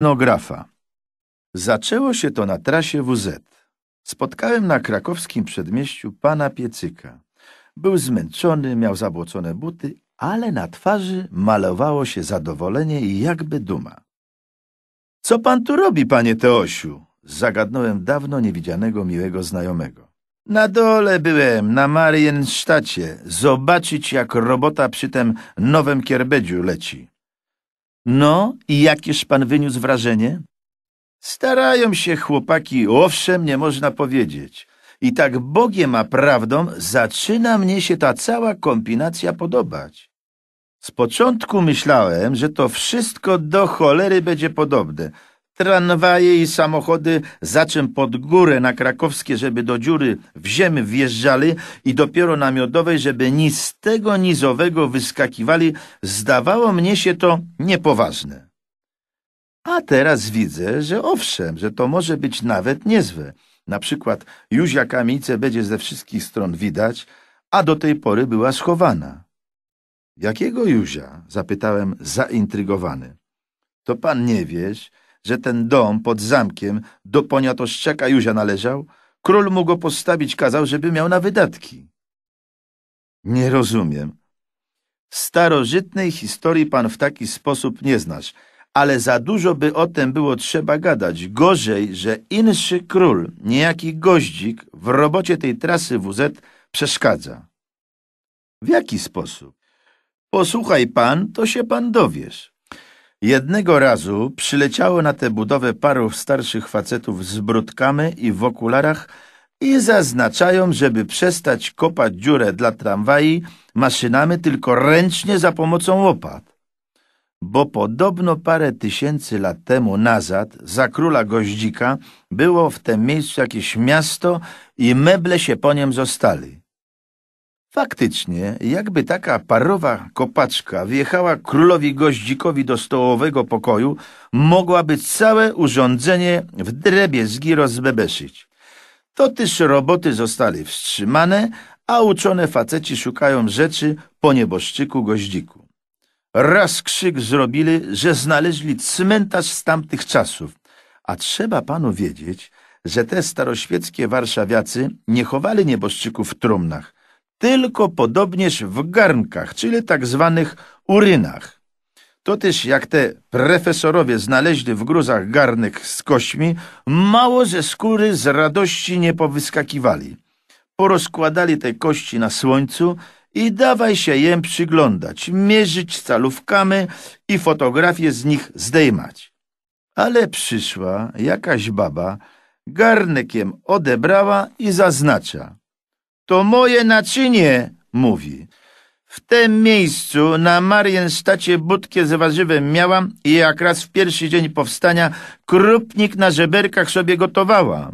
etnografa. Zaczęło się to na trasie WZ. Spotkałem na krakowskim przedmieściu pana Piecyka. Był zmęczony, miał zabłocone buty, ale na twarzy malowało się zadowolenie i jakby duma. — Co pan tu robi, panie Teosiu? — zagadnąłem dawno niewidzianego miłego znajomego. — Na dole byłem, na Mariensztacie, zobaczyć jak robota przy tym nowym kierbedziu leci. No i jakież pan wyniósł wrażenie? Starają się chłopaki, owszem, nie można powiedzieć. I tak Bogiem a prawdą zaczyna mnie się ta cała kombinacja podobać. Z początku myślałem, że to wszystko do cholery będzie podobne – Tramwaje i samochody zaczem pod górę na krakowskie, żeby do dziury w ziemi wjeżdżali i dopiero na miodowej, żeby ni z tego nizowego wyskakiwali, zdawało mnie się to niepoważne. A teraz widzę, że owszem, że to może być nawet niezłe. Na przykład Józia kamienicę będzie ze wszystkich stron widać, a do tej pory była schowana. Jakiego Józia? zapytałem zaintrygowany. To pan nie wiesz, że ten dom pod zamkiem do poniatoszczaka Józia należał, król mu go postawić kazał, żeby miał na wydatki. Nie rozumiem. Starożytnej historii pan w taki sposób nie znasz, ale za dużo by o tym było trzeba gadać. Gorzej, że inszy król, niejaki goździk, w robocie tej trasy WZ przeszkadza. W jaki sposób? Posłuchaj pan, to się pan dowiesz. Jednego razu przyleciało na tę budowę paru starszych facetów z brudkami i w okularach i zaznaczają, żeby przestać kopać dziurę dla tramwaji maszynami tylko ręcznie za pomocą łopat. Bo podobno parę tysięcy lat temu nazad, za króla Goździka, było w tym miejscu jakieś miasto i meble się po nim zostali. Faktycznie, jakby taka parowa kopaczka wjechała królowi goździkowi do stołowego pokoju, mogłaby całe urządzenie w drebie zgi rozbebeszyć. To też roboty zostały wstrzymane, a uczone faceci szukają rzeczy po nieboszczyku goździku. Raz krzyk zrobili, że znaleźli cmentarz z tamtych czasów. A trzeba panu wiedzieć, że te staroświeckie warszawiacy nie chowali nieboszczyków w trumnach, tylko podobnież w garnkach, czyli tak zwanych urynach. Toteż jak te profesorowie znaleźli w gruzach garnek z kośćmi, mało ze skóry z radości nie powyskakiwali. Porozkładali te kości na słońcu i dawaj się jem przyglądać, mierzyć calówkami i fotografie z nich zdejmać. Ale przyszła jakaś baba, garnekiem odebrała i zaznacza. To moje naczynie, mówi. W tym miejscu na Marienstacie budkę z warzywem miałam i jak raz w pierwszy dzień powstania krupnik na żeberkach sobie gotowała.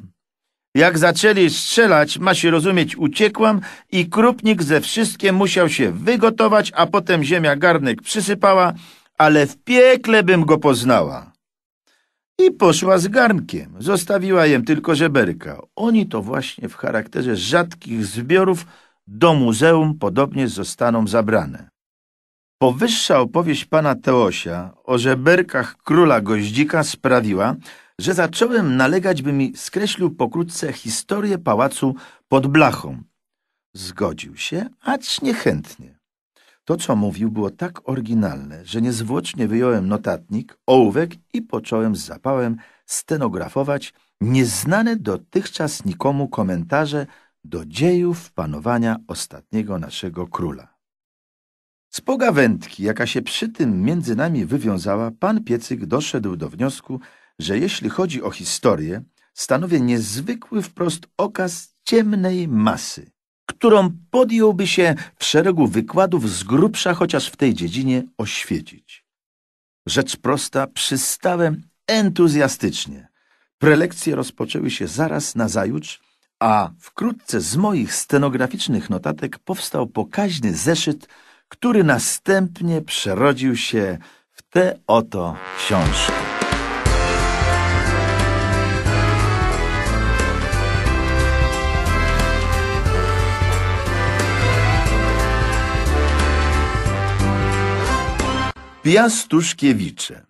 Jak zaczęli strzelać, ma się rozumieć, uciekłam i krupnik ze wszystkim musiał się wygotować, a potem ziemia garnek przysypała, ale w piekle bym go poznała. I poszła z garnkiem. Zostawiła jem tylko żeberka. Oni to właśnie w charakterze rzadkich zbiorów do muzeum podobnie zostaną zabrane. Powyższa opowieść pana Teosia o żeberkach króla Goździka sprawiła, że zacząłem nalegać, by mi skreślił pokrótce historię pałacu pod blachą. Zgodził się, acz niechętnie. To, co mówił, było tak oryginalne, że niezwłocznie wyjąłem notatnik, ołówek i począłem z zapałem stenografować nieznane dotychczas nikomu komentarze do dziejów panowania ostatniego naszego króla. Z pogawędki, jaka się przy tym między nami wywiązała, pan Piecyk doszedł do wniosku, że jeśli chodzi o historię, stanowię niezwykły wprost okaz ciemnej masy, którą podjąłby się w szeregu wykładów z grubsza chociaż w tej dziedzinie oświecić. Rzecz prosta, przystałem entuzjastycznie. Prelekcje rozpoczęły się zaraz na zajutrz, a wkrótce z moich stenograficznych notatek powstał pokaźny zeszyt, który następnie przerodził się w te oto książki. Piastuszkiewicze.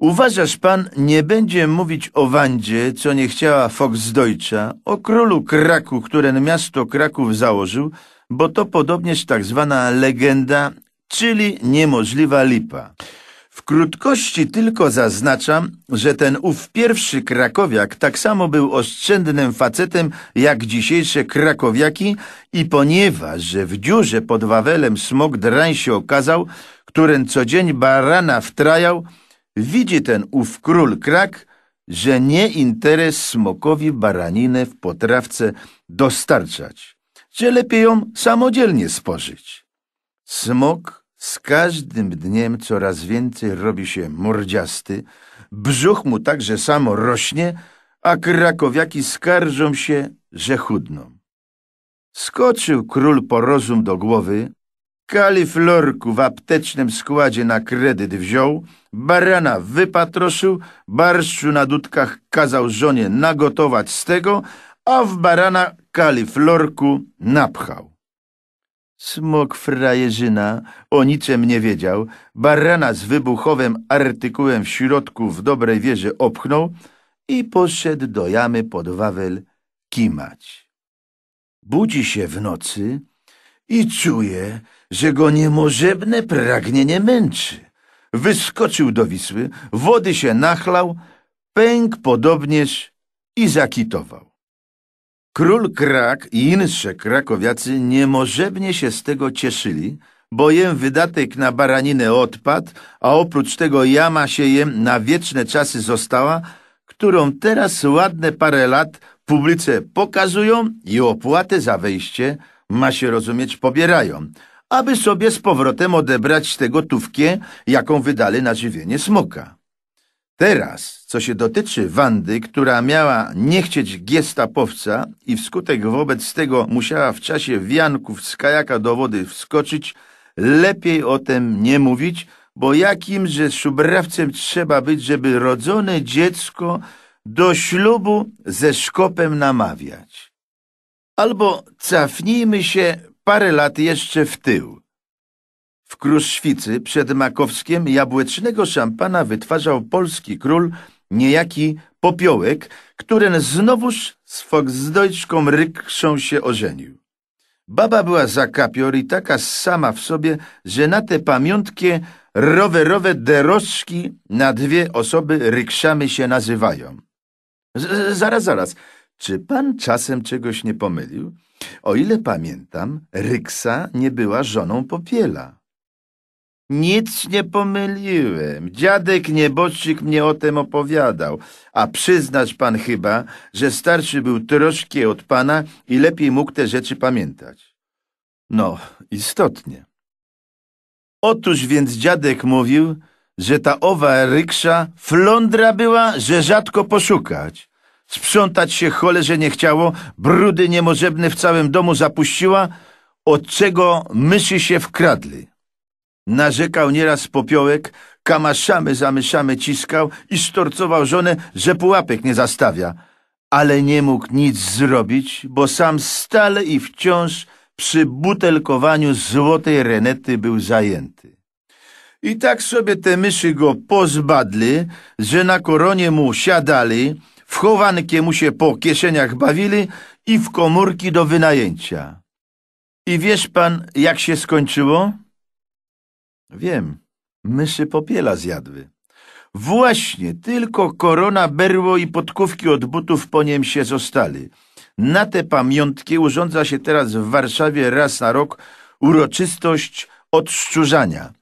Uważasz pan, nie będzie mówić o Wandzie, co nie chciała Foxdeutscha, o królu Kraku, któren miasto Kraków założył, bo to podobnież tak zwana legenda, czyli niemożliwa lipa. W krótkości tylko zaznaczam, że ten ów pierwszy krakowiak tak samo był oszczędnym facetem jak dzisiejsze krakowiaki i ponieważ, że w dziurze pod Wawelem smog drań się okazał, którym co dzień barana wtrajał, widzi ten ów król krak, że nie interes smokowi baraninę w potrawce dostarczać, że lepiej ją samodzielnie spożyć. Smok z każdym dniem coraz więcej robi się mordziasty, brzuch mu także samo rośnie, a krakowiaki skarżą się, że chudną. Skoczył król po rozum do głowy, kaliflorku w aptecznym składzie na kredyt wziął, barana wypatroszył, barszczu na dudkach kazał żonie nagotować z tego, a w barana kaliflorku napchał. Smok frajerzyna o niczym nie wiedział, barana z wybuchowym artykułem w środku w dobrej wierze opchnął i poszedł do jamy pod Wawel kimać. Budzi się w nocy i czuje, że go niemożebne pragnienie męczy. Wyskoczył do Wisły, wody się nachlał, pęk podobnież i zakitował. Król Krak i insze krakowiacy niemożebnie się z tego cieszyli, bo jem wydatek na baraninę odpadł, a oprócz tego jama się jem na wieczne czasy została, którą teraz ładne parę lat publice pokazują i opłatę za wejście ma się rozumieć pobierają, aby sobie z powrotem odebrać tę gotówkę, jaką wydali na żywienie smoka. Teraz, co się dotyczy Wandy, która miała nie chcieć gestapowca i wskutek wobec tego musiała w czasie wianków z kajaka do wody wskoczyć, lepiej o tym nie mówić, bo jakimże szubrawcem trzeba być, żeby rodzone dziecko do ślubu ze szkopem namawiać. Albo cofnijmy się parę lat jeszcze w tył. W Kruszwicy przed Makowskiem jabłecznego szampana wytwarzał polski król, niejaki Popiołek, który znowuż z Volksdeutschką Rykszą się ożenił. Baba była zakapior i taka sama w sobie, że na te pamiątkie rowerowe derożki na dwie osoby rykszamy się nazywają. Z zaraz, zaraz. Czy pan czasem czegoś nie pomylił? O ile pamiętam, Ryksa nie była żoną Popiela. Nic nie pomyliłem. Dziadek nieboczyk mnie o tym opowiadał. A przyznać pan chyba, że starszy był troszkę od pana i lepiej mógł te rzeczy pamiętać. No, istotnie. Otóż więc dziadek mówił, że ta owa Ryksa flądra była, że rzadko poszukać. Sprzątać się cholerze nie chciało, brudy niemożebne w całym domu zapuściła, od czego myszy się wkradły. Narzekał nieraz popiołek, kamaszamy myszamy ciskał i sztorcował żonę, że pułapek nie zastawia. Ale nie mógł nic zrobić, bo sam stale i wciąż przy butelkowaniu złotej renety był zajęty. I tak sobie te myszy go pozbadli, że na koronie mu siadali, w mu się po kieszeniach bawili i w komórki do wynajęcia. I wiesz pan, jak się skończyło? Wiem, myszy popiela zjadły. Właśnie, tylko korona, berło i podkówki od butów po niem się zostali. Na te pamiątki urządza się teraz w Warszawie raz na rok uroczystość odszczurzania.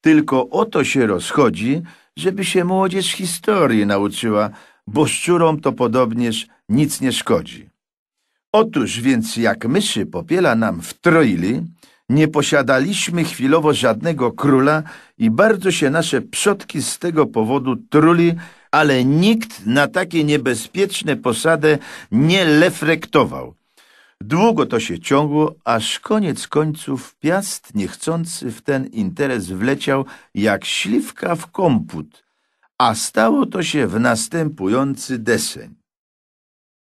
Tylko o to się rozchodzi, żeby się młodzież historii nauczyła, bo szczurom to podobnież nic nie szkodzi. Otóż więc jak myszy popiela nam wtroili, nie posiadaliśmy chwilowo żadnego króla i bardzo się nasze przodki z tego powodu truli, ale nikt na takie niebezpieczne posadę nie lefrektował. Długo to się ciągło, aż koniec końców piast niechcący w ten interes wleciał jak śliwka w komput – a stało to się w następujący deseń.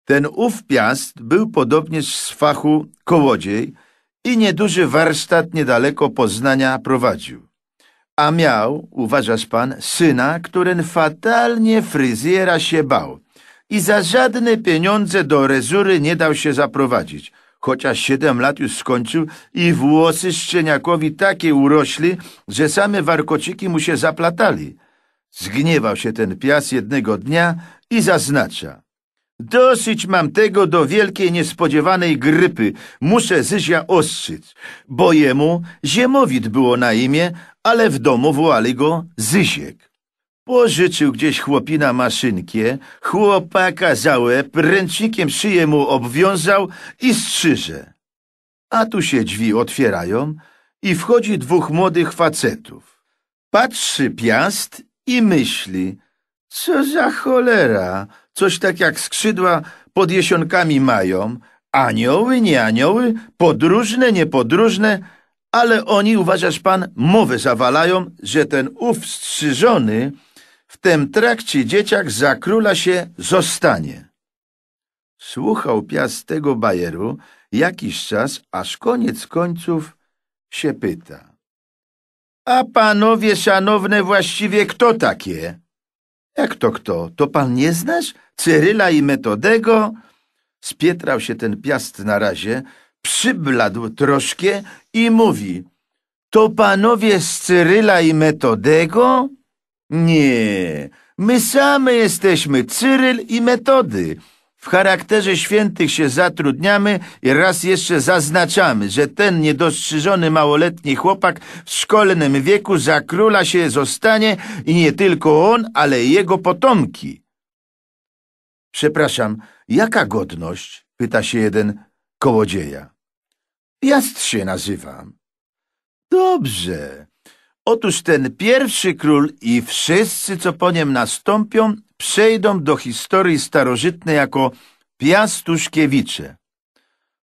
Ten ów piast był podobnie z fachu kołodziej i nieduży warsztat niedaleko Poznania prowadził. A miał, uważasz pan, syna, którym fatalnie fryzjera się bał i za żadne pieniądze do rezury nie dał się zaprowadzić, chociaż siedem lat już skończył i włosy szczeniakowi takie urośli, że same warkociki mu się zaplatali – Zgniewał się ten pias jednego dnia i zaznacza. Dosyć mam tego do wielkiej niespodziewanej grypy. Muszę Zyzia ostrzyć, bo jemu Ziemowit było na imię, ale w domu wołali go Zysiek. Pożyczył gdzieś chłopina maszynkie, chłopaka za łeb, ręcznikiem szyję mu obwiązał i strzyże. A tu się drzwi otwierają i wchodzi dwóch młodych facetów. Patrzy piast i myśli, co za cholera, coś tak jak skrzydła pod jesionkami mają, anioły, nie anioły, podróżne, niepodróżne, ale oni, uważasz pan, mowę zawalają, że ten ów strzyżony w tym trakcie dzieciak za króla się zostanie. Słuchał Piast tego bajeru jakiś czas, aż koniec końców się pyta. A panowie szanowne właściwie kto takie? Jak to kto? To pan nie znasz? Cyryla i Metodego? Spietrał się ten piast na razie, przybladł troszkę i mówi. To panowie z Cyryla i Metodego? Nie, my same jesteśmy Cyryl i Metody. W charakterze świętych się zatrudniamy i raz jeszcze zaznaczamy, że ten niedostrzyżony małoletni chłopak w szkolnym wieku za króla się zostanie i nie tylko on, ale jego potomki. Przepraszam, jaka godność? pyta się jeden kołodzieja. Jast się nazywam. Dobrze, Otóż ten pierwszy król i wszyscy, co po nim nastąpią, przejdą do historii starożytnej jako piastuszkiewicze.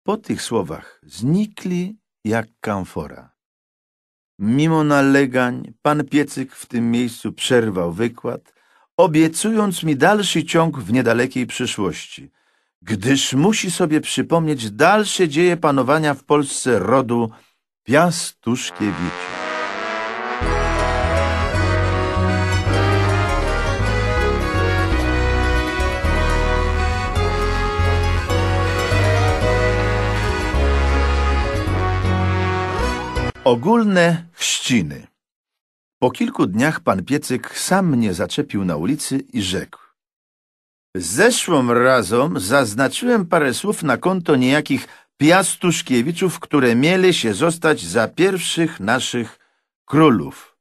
Po tych słowach znikli jak kamfora. Mimo nalegań pan Piecyk w tym miejscu przerwał wykład, obiecując mi dalszy ciąg w niedalekiej przyszłości, gdyż musi sobie przypomnieć dalsze dzieje panowania w Polsce rodu Piastuszkiewicza. Ogólne chrzciny. Po kilku dniach pan Piecyk sam mnie zaczepił na ulicy i rzekł. Zeszłym razem zaznaczyłem parę słów na konto niejakich piastuszkiewiczów, które mieli się zostać za pierwszych naszych królów.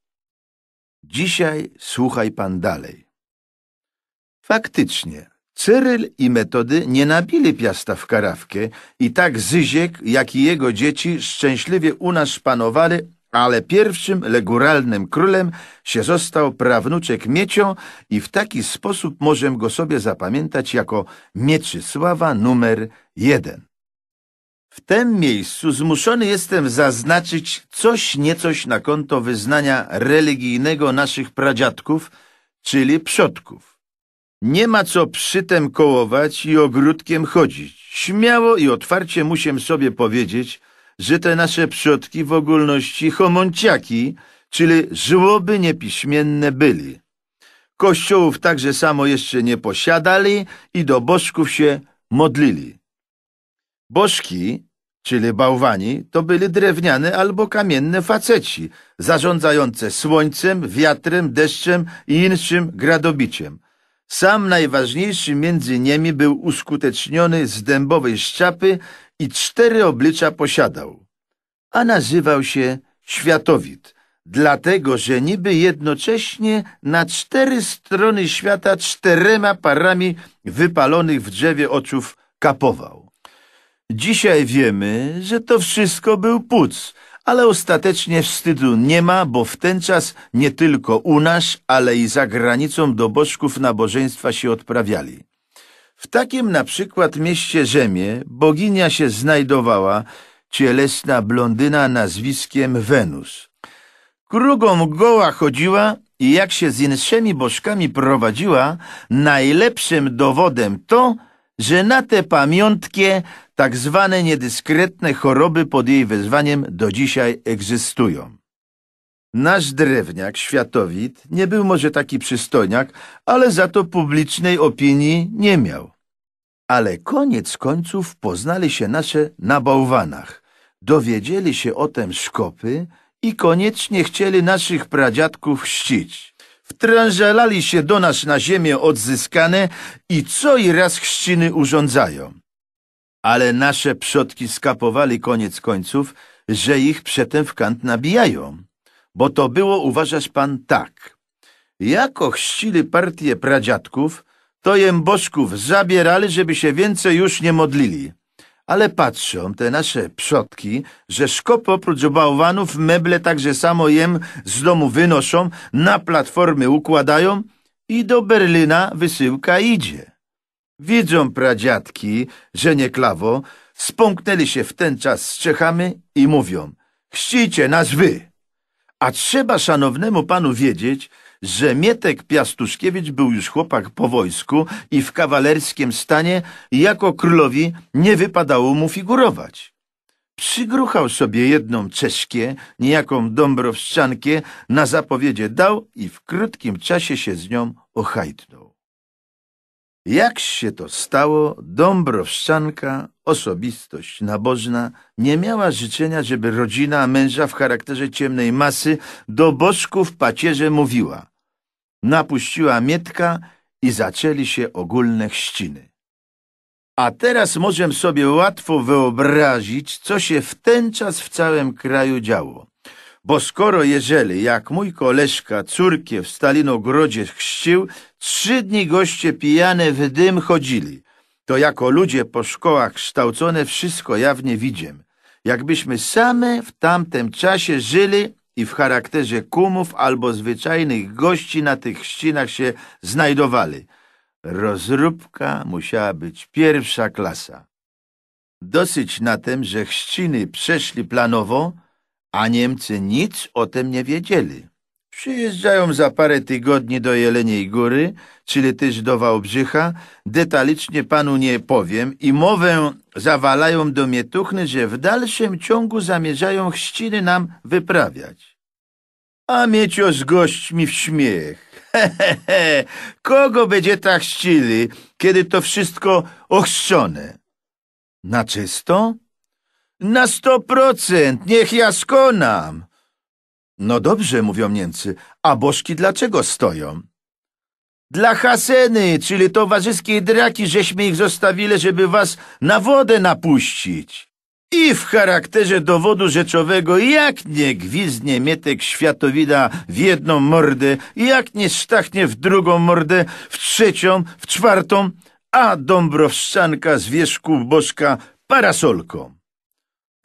Dzisiaj słuchaj pan dalej. Faktycznie, Cyryl i Metody nie nabili piasta w karawkę i tak Zyziek, jak i jego dzieci szczęśliwie u nas panowali, ale pierwszym leguralnym królem się został prawnuczek Miecio i w taki sposób możemy go sobie zapamiętać jako Mieczysława numer jeden. W tym miejscu zmuszony jestem zaznaczyć coś niecoś na konto wyznania religijnego naszych pradziadków, czyli przodków. Nie ma co przytem kołować i ogródkiem chodzić. Śmiało i otwarcie musiem sobie powiedzieć, że te nasze przodki w ogólności homonciaki, czyli żłoby niepiśmienne byli. Kościołów także samo jeszcze nie posiadali i do bożków się modlili. Bożki, czyli bałwani, to byli drewniane albo kamienne faceci, zarządzające słońcem, wiatrem, deszczem i inszym gradobiciem – sam najważniejszy między nimi był uskuteczniony z dębowej szczapy i cztery oblicza posiadał. A nazywał się Światowit, dlatego że niby jednocześnie na cztery strony świata czterema parami wypalonych w drzewie oczów kapował. Dzisiaj wiemy, że to wszystko był puc – ale ostatecznie wstydu nie ma, bo w ten czas nie tylko u nas, ale i za granicą do bożków nabożeństwa się odprawiali. W takim na przykład mieście Rzymie boginia się znajdowała, cielesna blondyna nazwiskiem Wenus. Krugą goła chodziła i jak się z innymi bożkami prowadziła, najlepszym dowodem to, że na te pamiątkie, tak zwane niedyskretne choroby pod jej wezwaniem do dzisiaj egzystują. Nasz drewniak, światowid, nie był może taki przystojniak, ale za to publicznej opinii nie miał. Ale koniec końców poznali się nasze na bałwanach. Dowiedzieli się o tem szkopy i koniecznie chcieli naszych pradziadków ścić wtrężalali się do nas na ziemię odzyskane i co i raz chrzciny urządzają. Ale nasze przodki skapowali koniec końców, że ich przetem w kant nabijają. Bo to było, uważasz pan, tak. Jako chrzcili partię pradziadków, to jem bożków zabierali, żeby się więcej już nie modlili ale patrzą te nasze przodki, że szkop oprócz bałwanów meble także samo jem z domu wynoszą, na platformy układają i do Berlina wysyłka idzie. Widzą pradziadki, że nie klawo, spąknęli się w ten czas z Czechami i mówią, chcijcie nas wy. A trzeba szanownemu panu wiedzieć, że Mietek Piastuszkiewicz był już chłopak po wojsku i w kawalerskim stanie jako królowi nie wypadało mu figurować. Przygruchał sobie jedną czeskie, niejaką dąbrowszczankę, na zapowiedzie dał i w krótkim czasie się z nią ochajtnął. Jak się to stało, dąbrowszczanka Osobistość nabożna nie miała życzenia, żeby rodzina męża w charakterze ciemnej masy do bożków pacierze mówiła. Napuściła Mietka i zaczęli się ogólne chrzciny. A teraz możemy sobie łatwo wyobrazić, co się w ten czas w całym kraju działo. Bo skoro jeżeli, jak mój koleżka córkę w Stalinogrodzie chrzcił, trzy dni goście pijane w dym chodzili – to jako ludzie po szkołach kształcone wszystko jawnie widziem. Jakbyśmy same w tamtym czasie żyli i w charakterze kumów albo zwyczajnych gości na tych ścinach się znajdowali. Rozróbka musiała być pierwsza klasa. Dosyć na tym, że chrzciny przeszli planowo, a Niemcy nic o tym nie wiedzieli. Przyjeżdżają za parę tygodni do Jeleniej Góry, czyli też do Wałbrzycha. Detalicznie panu nie powiem i mowę zawalają do Mietuchny, że w dalszym ciągu zamierzają chrzciny nam wyprawiać. A Miecio z gośćmi w śmiech. He, he, he. Kogo będzie tak ścili, kiedy to wszystko ochrzczone? Na czysto? Na sto procent, niech ja skonam. No dobrze, mówią Niemcy, a bożki dlaczego stoją? Dla Haseny, czyli towarzyskiej draki, żeśmy ich zostawili, żeby was na wodę napuścić. I w charakterze dowodu rzeczowego, jak nie gwizdnie mietek światowida w jedną mordę, jak nie stachnie w drugą mordę, w trzecią, w czwartą, a dąbrowszczanka z wierzchu bożka parasolką.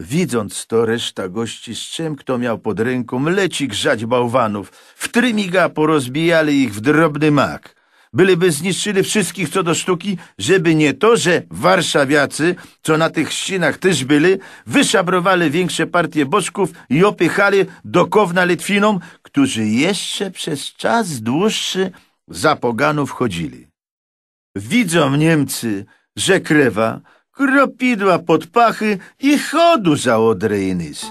Widząc to, reszta gości z czym kto miał pod ręką leci grzać bałwanów. W trymiga porozbijali ich w drobny mak. Byleby zniszczyli wszystkich co do sztuki, żeby nie to, że warszawiacy, co na tych ścinach też byli, wyszabrowali większe partie bożków i opychali do kowna Litwinom, którzy jeszcze przez czas dłuższy za poganów chodzili. Widzą Niemcy, że krewa, kropidła pod pachy i chodu za odrejnysy.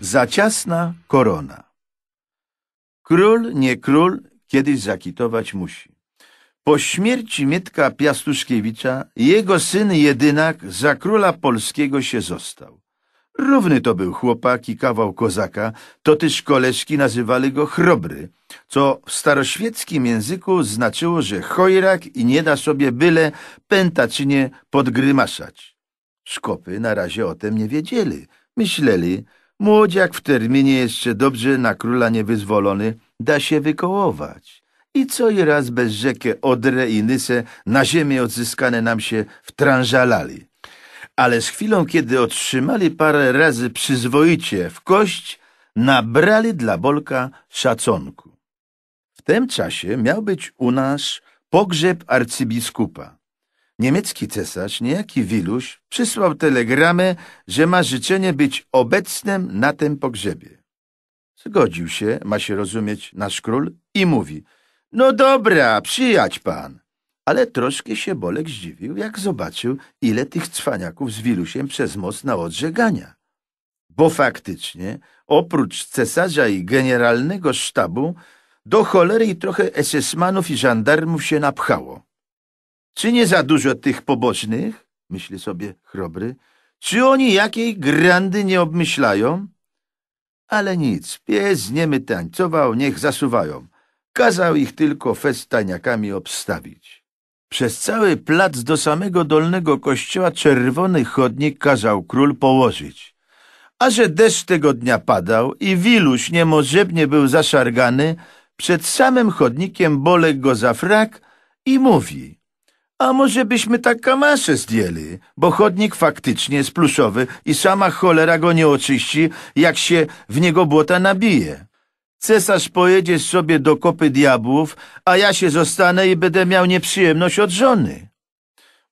Zaciasna korona. Król, nie król, kiedyś zakitować musi. Po śmierci Mietka Piastuszkiewicza jego syn jedynak za króla polskiego się został. Równy to był chłopak i kawał kozaka, to też koleżki nazywali go chrobry, co w staroświeckim języku znaczyło, że chojrak i nie da sobie byle pętaczynie podgrymaszać. Szkopy na razie o tym nie wiedzieli. Myśleli, młodziak w terminie jeszcze dobrze na króla niewyzwolony – da się wykołować. I co i raz bez rzekę odre i Nysę na ziemię odzyskane nam się wtrążalali. Ale z chwilą, kiedy otrzymali parę razy przyzwoicie w kość, nabrali dla Bolka szacunku. W tym czasie miał być u nas pogrzeb arcybiskupa. Niemiecki cesarz, niejaki Wiluś, przysłał telegramę, że ma życzenie być obecnym na tym pogrzebie. Zgodził się, ma się rozumieć, nasz król i mówi – no dobra, przyjać pan. Ale troszkę się Bolek zdziwił, jak zobaczył, ile tych cwaniaków z Wilusiem przez most na Odrze gania. Bo faktycznie, oprócz cesarza i generalnego sztabu, do cholery i trochę esesmanów i żandarmów się napchało. Czy nie za dużo tych pobocznych? Myśli sobie chrobry. Czy oni jakiej grandy nie obmyślają? Ale nic, pies nie niemy tańcował, niech zasuwają. Kazał ich tylko festaniakami obstawić. Przez cały plac do samego dolnego kościoła czerwony chodnik kazał król położyć. A że deszcz tego dnia padał i wiluś niemożebnie był zaszargany, przed samym chodnikiem Bolek go za frak i mówi a może byśmy tak kamasze zdjęli, bo chodnik faktycznie jest pluszowy i sama cholera go nie oczyści, jak się w niego błota nabije. Cesarz pojedzie sobie do kopy diabłów, a ja się zostanę i będę miał nieprzyjemność od żony.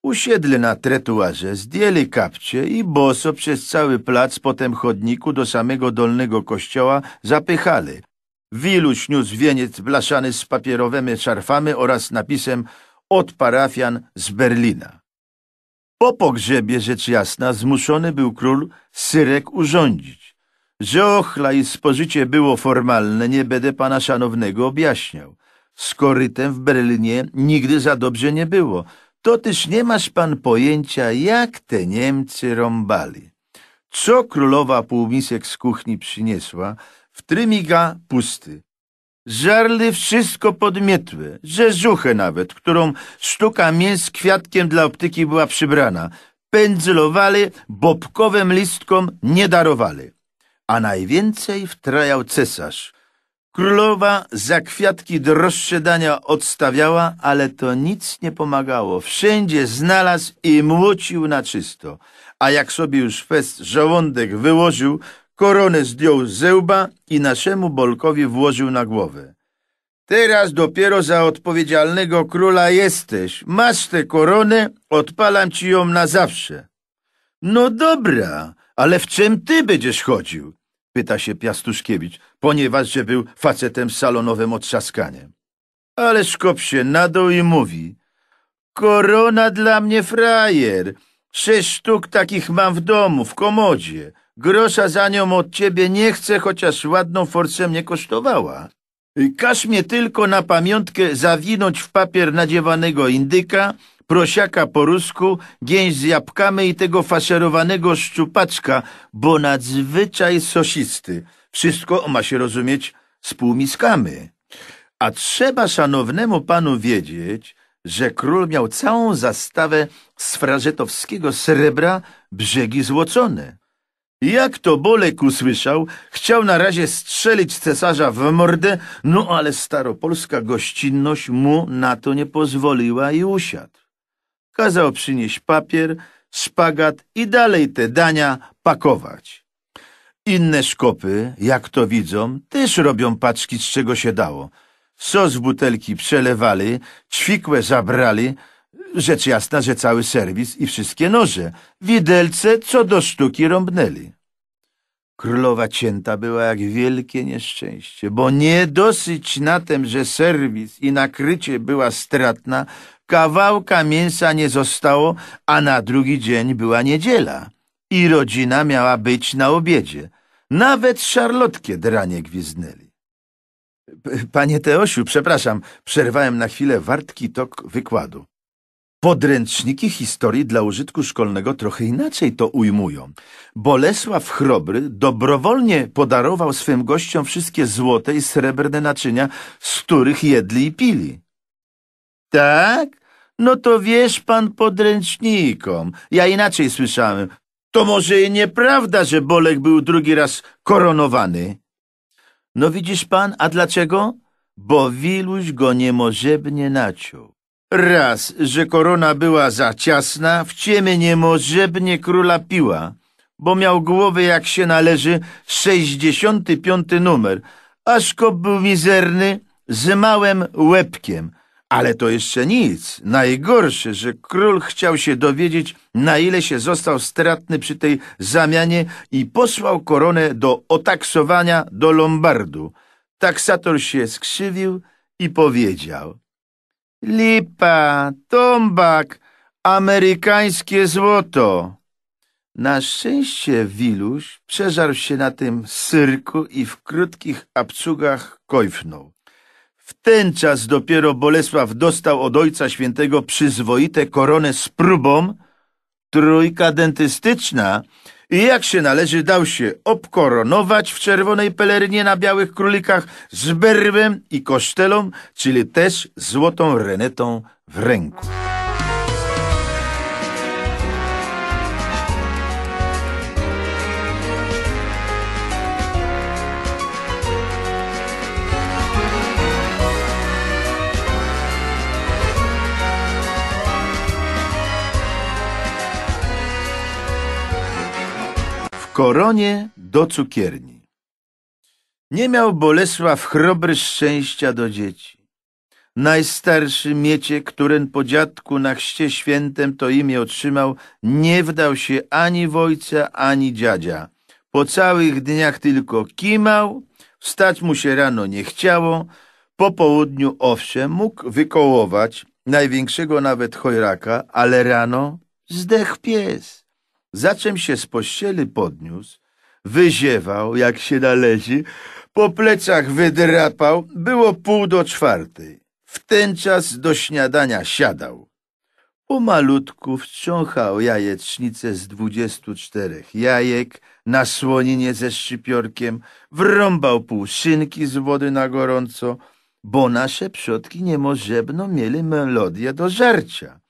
Usiedli na tretuarze, zdjęli kapcie i boso przez cały plac, potem chodniku do samego dolnego kościoła zapychali. Wiluś niósł wieniec blaszany z papierowymi szarfami oraz napisem od parafian z Berlina. Po pogrzebie, rzecz jasna, zmuszony był król Syrek urządzić. Że ochla i spożycie było formalne, nie będę pana szanownego objaśniał. Z korytem w Berlinie nigdy za dobrze nie było. To też nie masz pan pojęcia, jak te Niemcy rąbali. Co królowa półmisek z kuchni przyniesła, w trymiga pusty, Żarli wszystko podmietły, rzeżuchę nawet, którą sztuka mięs kwiatkiem dla optyki była przybrana. Pędzlowali, bobkowym listkom nie darowali. A najwięcej wtrajał cesarz. Królowa za kwiatki do dania odstawiała, ale to nic nie pomagało. Wszędzie znalazł i młocił na czysto. A jak sobie już fest żołądek wyłożył, koronę zdjął z zełba i naszemu Bolkowi włożył na głowę. Teraz dopiero za odpowiedzialnego króla jesteś. Masz tę koronę, odpalam ci ją na zawsze. No dobra, ale w czym ty będziesz chodził? Pyta się Piastuszkiewicz, ponieważ że był facetem salonowym otrzaskaniem. Ale szkop się nadął i mówi. Korona dla mnie frajer. Sześć sztuk takich mam w domu, w komodzie. Grosza za nią od ciebie nie chcę, chociaż ładną forcę mnie kosztowała. Każ mnie tylko na pamiątkę zawinąć w papier nadziewanego indyka, prosiaka po rusku, gięś z jabłkami i tego faszerowanego szczupaczka, bo nadzwyczaj sosisty. Wszystko ma się rozumieć z półmiskami. A trzeba szanownemu panu wiedzieć, że król miał całą zastawę z frażetowskiego srebra brzegi złocone. Jak to Bolek usłyszał, chciał na razie strzelić cesarza w mordę, no ale staropolska gościnność mu na to nie pozwoliła i usiadł. Kazał przynieść papier, szpagat i dalej te dania pakować. Inne szkopy, jak to widzą, też robią paczki z czego się dało. Sos w butelki przelewali, ćwikłe zabrali, Rzecz jasna, że cały serwis i wszystkie noże, widelce co do sztuki rąbnęli. Królowa cięta była jak wielkie nieszczęście, bo nie dosyć na tym, że serwis i nakrycie była stratna, kawałka mięsa nie zostało, a na drugi dzień była niedziela i rodzina miała być na obiedzie. Nawet szarlotkie dranie gwiznęli. Panie Teosiu, przepraszam, przerwałem na chwilę wartki tok wykładu. Podręczniki historii dla użytku szkolnego trochę inaczej to ujmują. Bolesław Chrobry dobrowolnie podarował swym gościom wszystkie złote i srebrne naczynia, z których jedli i pili. Tak? No to wiesz pan podręcznikom. Ja inaczej słyszałem. To może i nieprawda, że Bolek był drugi raz koronowany. No widzisz pan, a dlaczego? Bo Wiluś go niemożebnie naciął. Raz, że korona była za ciasna, w ciemie niemożebnie króla piła, bo miał głowy jak się należy sześćdziesiąty piąty numer, aż kop był mizerny z małym łebkiem. Ale to jeszcze nic. Najgorsze, że król chciał się dowiedzieć, na ile się został stratny przy tej zamianie i posłał koronę do otaksowania do Lombardu. Taksator się skrzywił i powiedział – Lipa, tombak, amerykańskie złoto. Na szczęście Wiluś przeżarł się na tym syrku i w krótkich abcugach kojfnął. W ten czas dopiero Bolesław dostał od Ojca Świętego przyzwoite koronę z próbą, trójka dentystyczna, i jak się należy, dał się obkoronować w czerwonej pelerynie na białych królikach z berwem i kosztelą, czyli też złotą renetą w ręku. koronie do cukierni. Nie miał Bolesław chrobry szczęścia do dzieci. Najstarszy miecie, którym po dziadku na chście świętem to imię otrzymał, nie wdał się ani w ojca, ani dziadzia. Po całych dniach tylko kimał, wstać mu się rano nie chciało, po południu owszem mógł wykołować największego nawet chojraka, ale rano zdech pies. Zaczem się z pościeli podniósł, wyziewał, jak się należy, po plecach wydrapał, było pół do czwartej. W ten czas do śniadania siadał. malutku wciąchał jajecznicę z dwudziestu czterech jajek, na słoninie ze szczypiorkiem, wrąbał pół szynki z wody na gorąco, bo nasze przodki niemożebno mieli melodię do żarcia.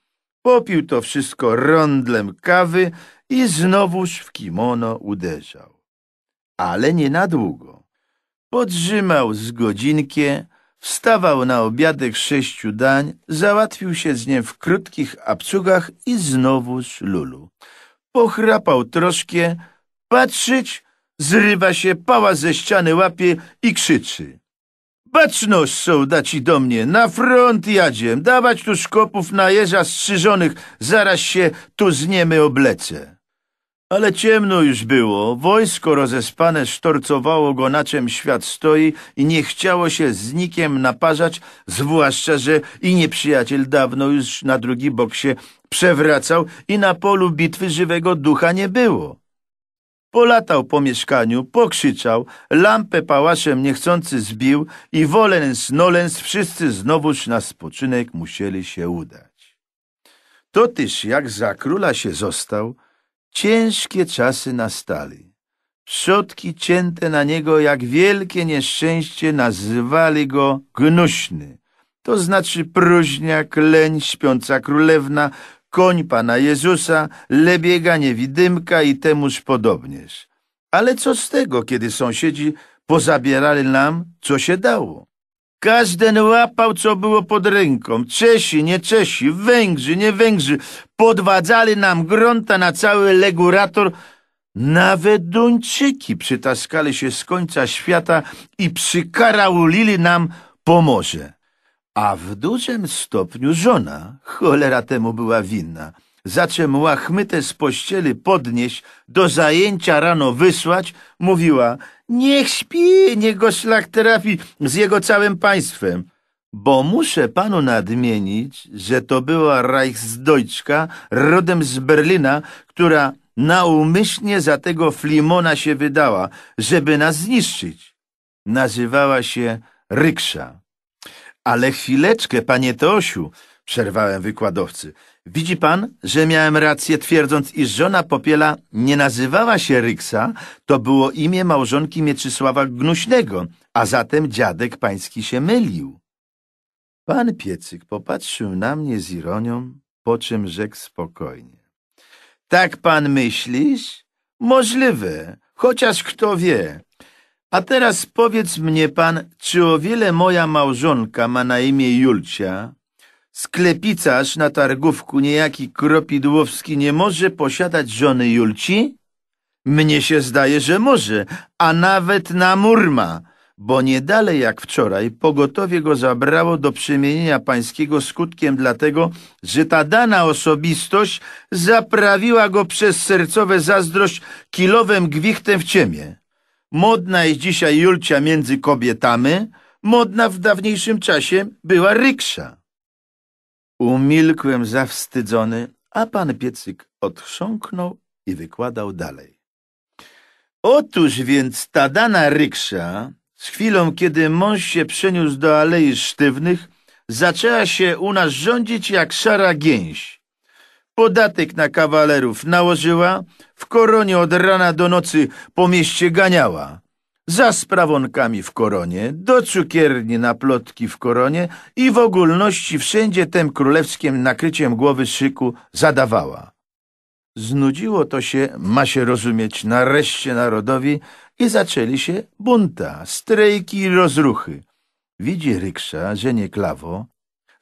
Popił to wszystko rondlem kawy i znowuż w kimono uderzał. Ale nie na długo. Podrzymał z godzinkie, wstawał na obiadek sześciu dań, załatwił się z niem w krótkich abcugach i znowuż lulu. Pochrapał troszkę, patrzyć, zrywa się, pała ze ściany łapie i krzyczy. Baczność sołdaci do mnie, na front jadziem, dawać tu szkopów na jeża strzyżonych, zaraz się tu zniemy oblecę. Ale ciemno już było, wojsko rozespane sztorcowało go na czym świat stoi i nie chciało się z nikiem naparzać, zwłaszcza, że i nieprzyjaciel dawno już na drugi bok się przewracał i na polu bitwy żywego ducha nie było. Polatał po mieszkaniu, pokrzyczał, lampę pałaszem niechcący zbił i wolens nolens wszyscy znowuż na spoczynek musieli się udać. To tyż jak za króla się został, Ciężkie czasy nastali. Przodki cięte na niego jak wielkie nieszczęście nazywali go gnuśny. To znaczy próżnia, leń, śpiąca królewna, koń Pana Jezusa, lebiega niewidymka i temuż podobnież. Ale co z tego, kiedy sąsiedzi pozabierali nam, co się dało? Każden łapał, co było pod ręką. Czesi, nie Czesi, Węgrzy, nie Węgrzy. Podwadzali nam grunta na cały legurator. Nawet Duńczyki przytaskali się z końca świata i przykaraulili nam pomorze. A w dużym stopniu żona, cholera temu była winna zaczem łachmytę z pościeli podnieść, do zajęcia rano wysłać, mówiła Niech śpi, niech go szlak trafi z jego całym państwem. Bo muszę panu nadmienić, że to była Reichsdeutschka rodem z Berlina, która naumyślnie za tego Flimona się wydała, żeby nas zniszczyć. Nazywała się Ryksza. Ale chwileczkę, panie Teosiu, przerwałem wykładowcy. Widzi pan, że miałem rację twierdząc, iż żona Popiela nie nazywała się Ryksa, to było imię małżonki Mieczysława Gnuśnego, a zatem dziadek pański się mylił. Pan Piecyk popatrzył na mnie z ironią, po czym rzekł spokojnie. Tak pan myślisz? Możliwe, chociaż kto wie. A teraz powiedz mnie pan, czy o wiele moja małżonka ma na imię Julcia, sklepicarz na targówku niejaki Kropidłowski nie może posiadać żony Julci? Mnie się zdaje, że może, a nawet na murma, bo nie dalej jak wczoraj pogotowie go zabrało do przemienienia pańskiego skutkiem dlatego, że ta dana osobistość zaprawiła go przez sercowe zazdrość kilowym gwichtem w ciemię. Modna jest dzisiaj Julcia między kobietami, modna w dawniejszym czasie była ryksza. Umilkłem zawstydzony, a pan piecyk odchrząknął i wykładał dalej. Otóż więc ta dana ryksza, z chwilą kiedy mąż się przeniósł do Alei Sztywnych, zaczęła się u nas rządzić jak szara gęś. Podatek na kawalerów nałożyła, w koronie od rana do nocy po mieście ganiała za sprawonkami w koronie, do cukierni na plotki w koronie i w ogólności wszędzie tem królewskim nakryciem głowy szyku zadawała. Znudziło to się, ma się rozumieć, nareszcie narodowi i zaczęli się bunta, strejki i rozruchy. Widzi Ryksza, że nie klawo,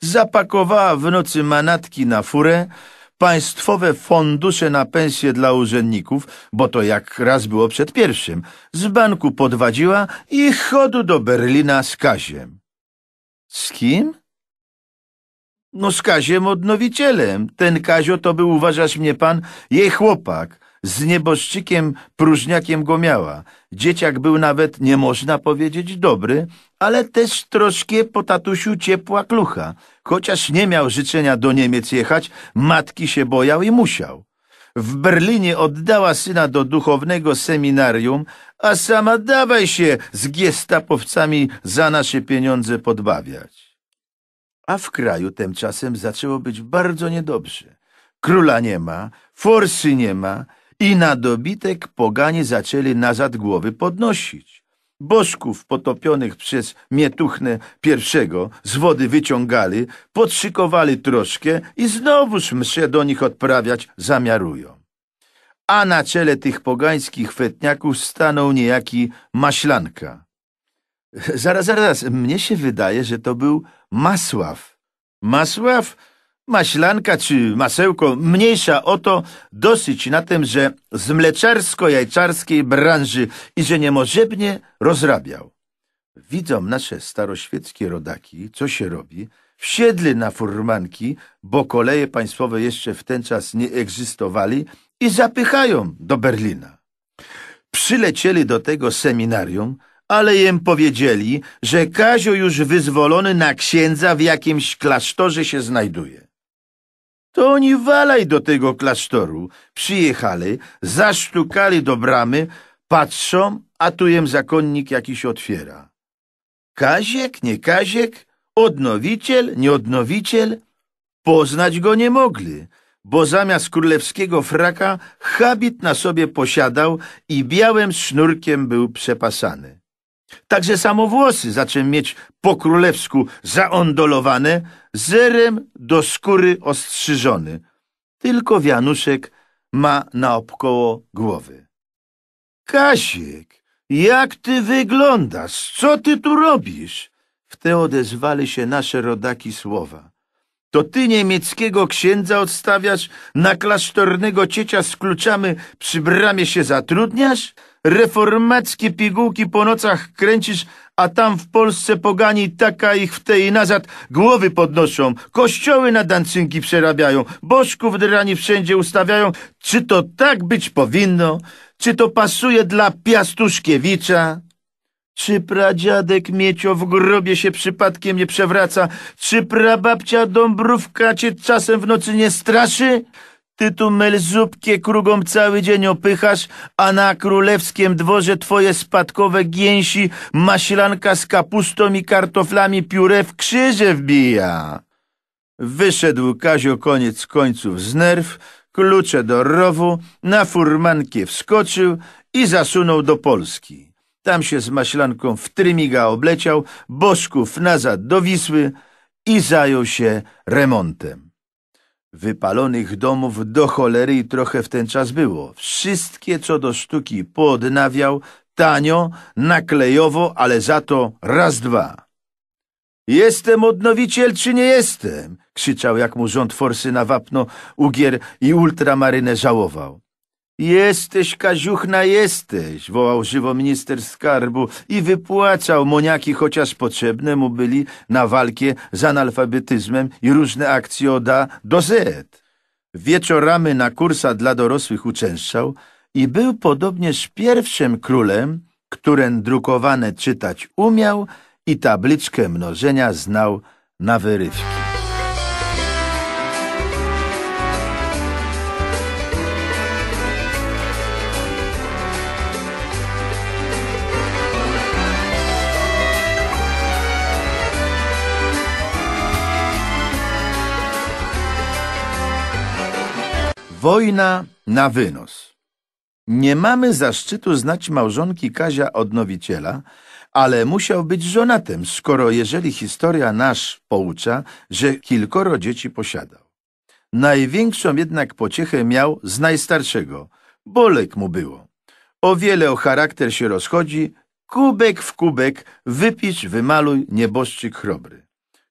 zapakowała w nocy manatki na furę, państwowe fundusze na pensje dla urzędników, bo to jak raz było przed pierwszym, z banku podwadziła i chodu do Berlina z Kaziem. Z kim? No z Kaziem odnowicielem. Ten Kazio to był, uważasz mnie pan, jej chłopak. Z nieboszczykiem próżniakiem go miała. Dzieciak był nawet, nie można powiedzieć, dobry, ale też troszkę po tatusiu ciepła klucha. Chociaż nie miał życzenia do Niemiec jechać, matki się bojał i musiał. W Berlinie oddała syna do duchownego seminarium, a sama dawaj się z gestapowcami za nasze pieniądze podbawiać. A w kraju tymczasem zaczęło być bardzo niedobrze. Króla nie ma, forsy nie ma i na dobitek poganie zaczęli nazad głowy podnosić bożków potopionych przez Mietuchnę I z wody wyciągali, podszykowali troszkę i znowuż msze do nich odprawiać zamiarują. A na czele tych pogańskich fetniaków stanął niejaki Maślanka. Zaraz, zaraz, mnie się wydaje, że to był Masław. Masław Maślanka czy masełko, mniejsza o to, dosyć na tym, że z mleczarsko-jajczarskiej branży i że niemożebnie rozrabiał. Widzą nasze staroświeckie rodaki, co się robi, wsiedli na furmanki, bo koleje państwowe jeszcze w ten czas nie egzystowali i zapychają do Berlina. Przylecieli do tego seminarium, ale im powiedzieli, że Kazio już wyzwolony na księdza w jakimś klasztorze się znajduje. To oni walaj do tego klasztoru. Przyjechali, zasztukali do bramy, patrzą, a tu jem zakonnik jakiś otwiera. Kaziek, nie Kaziek, odnowiciel, nie odnowiciel. Poznać go nie mogli, bo zamiast królewskiego fraka habit na sobie posiadał i białym sznurkiem był przepasany. Także samo włosy zacząłem mieć po królewsku zaondolowane, zerem do skóry ostrzyżony. Tylko wianuszek ma naokoło głowy. Kasiek, jak ty wyglądasz? Co ty tu robisz? w te odezwali się nasze rodaki słowa. To ty niemieckiego księdza odstawiasz, na klasztornego ciecia z kluczami przy bramie się zatrudniasz? reformackie pigułki po nocach kręcisz, a tam w Polsce pogani taka ich w tej nazad głowy podnoszą, kościoły na dancynki przerabiają, bożków drani wszędzie ustawiają. Czy to tak być powinno? Czy to pasuje dla Piastuszkiewicza? Czy pradziadek Miecio w grobie się przypadkiem nie przewraca? Czy prababcia Dąbrówka cię czasem w nocy nie straszy? Ty tu myl zupkie krugą cały dzień opychasz, a na królewskim dworze twoje spadkowe gięsi maślanka z kapustą i kartoflami pióre w krzyże wbija. Wyszedł Kazio koniec końców z nerw, klucze do rowu, na furmankę wskoczył i zasunął do Polski. Tam się z maślanką w trymiga obleciał, bożków nazad do Wisły i zajął się remontem. Wypalonych domów do cholery i trochę w ten czas było. Wszystkie co do sztuki podnawiał, tanio, naklejowo, ale za to raz dwa. Jestem odnowiciel czy nie jestem? krzyczał jak mu rząd forsy na wapno, ugier i ultramarynę żałował. Jesteś, kaziuchna, jesteś, wołał żywo minister skarbu i wypłacał moniaki, chociaż potrzebne mu byli na walkę z analfabetyzmem i różne akcje od A do Z. Wieczoramy na kursa dla dorosłych uczęszczał i był podobnież pierwszym królem, który drukowane czytać umiał i tabliczkę mnożenia znał na wyrywki. Wojna na wynos. Nie mamy zaszczytu znać małżonki Kazia Odnowiciela, ale musiał być żonatem, skoro jeżeli historia nasz poucza, że kilkoro dzieci posiadał. Największą jednak pociechę miał z najstarszego. Bolek mu było. O wiele o charakter się rozchodzi, kubek w kubek, wypić, wymaluj, nieboszczyk chrobry.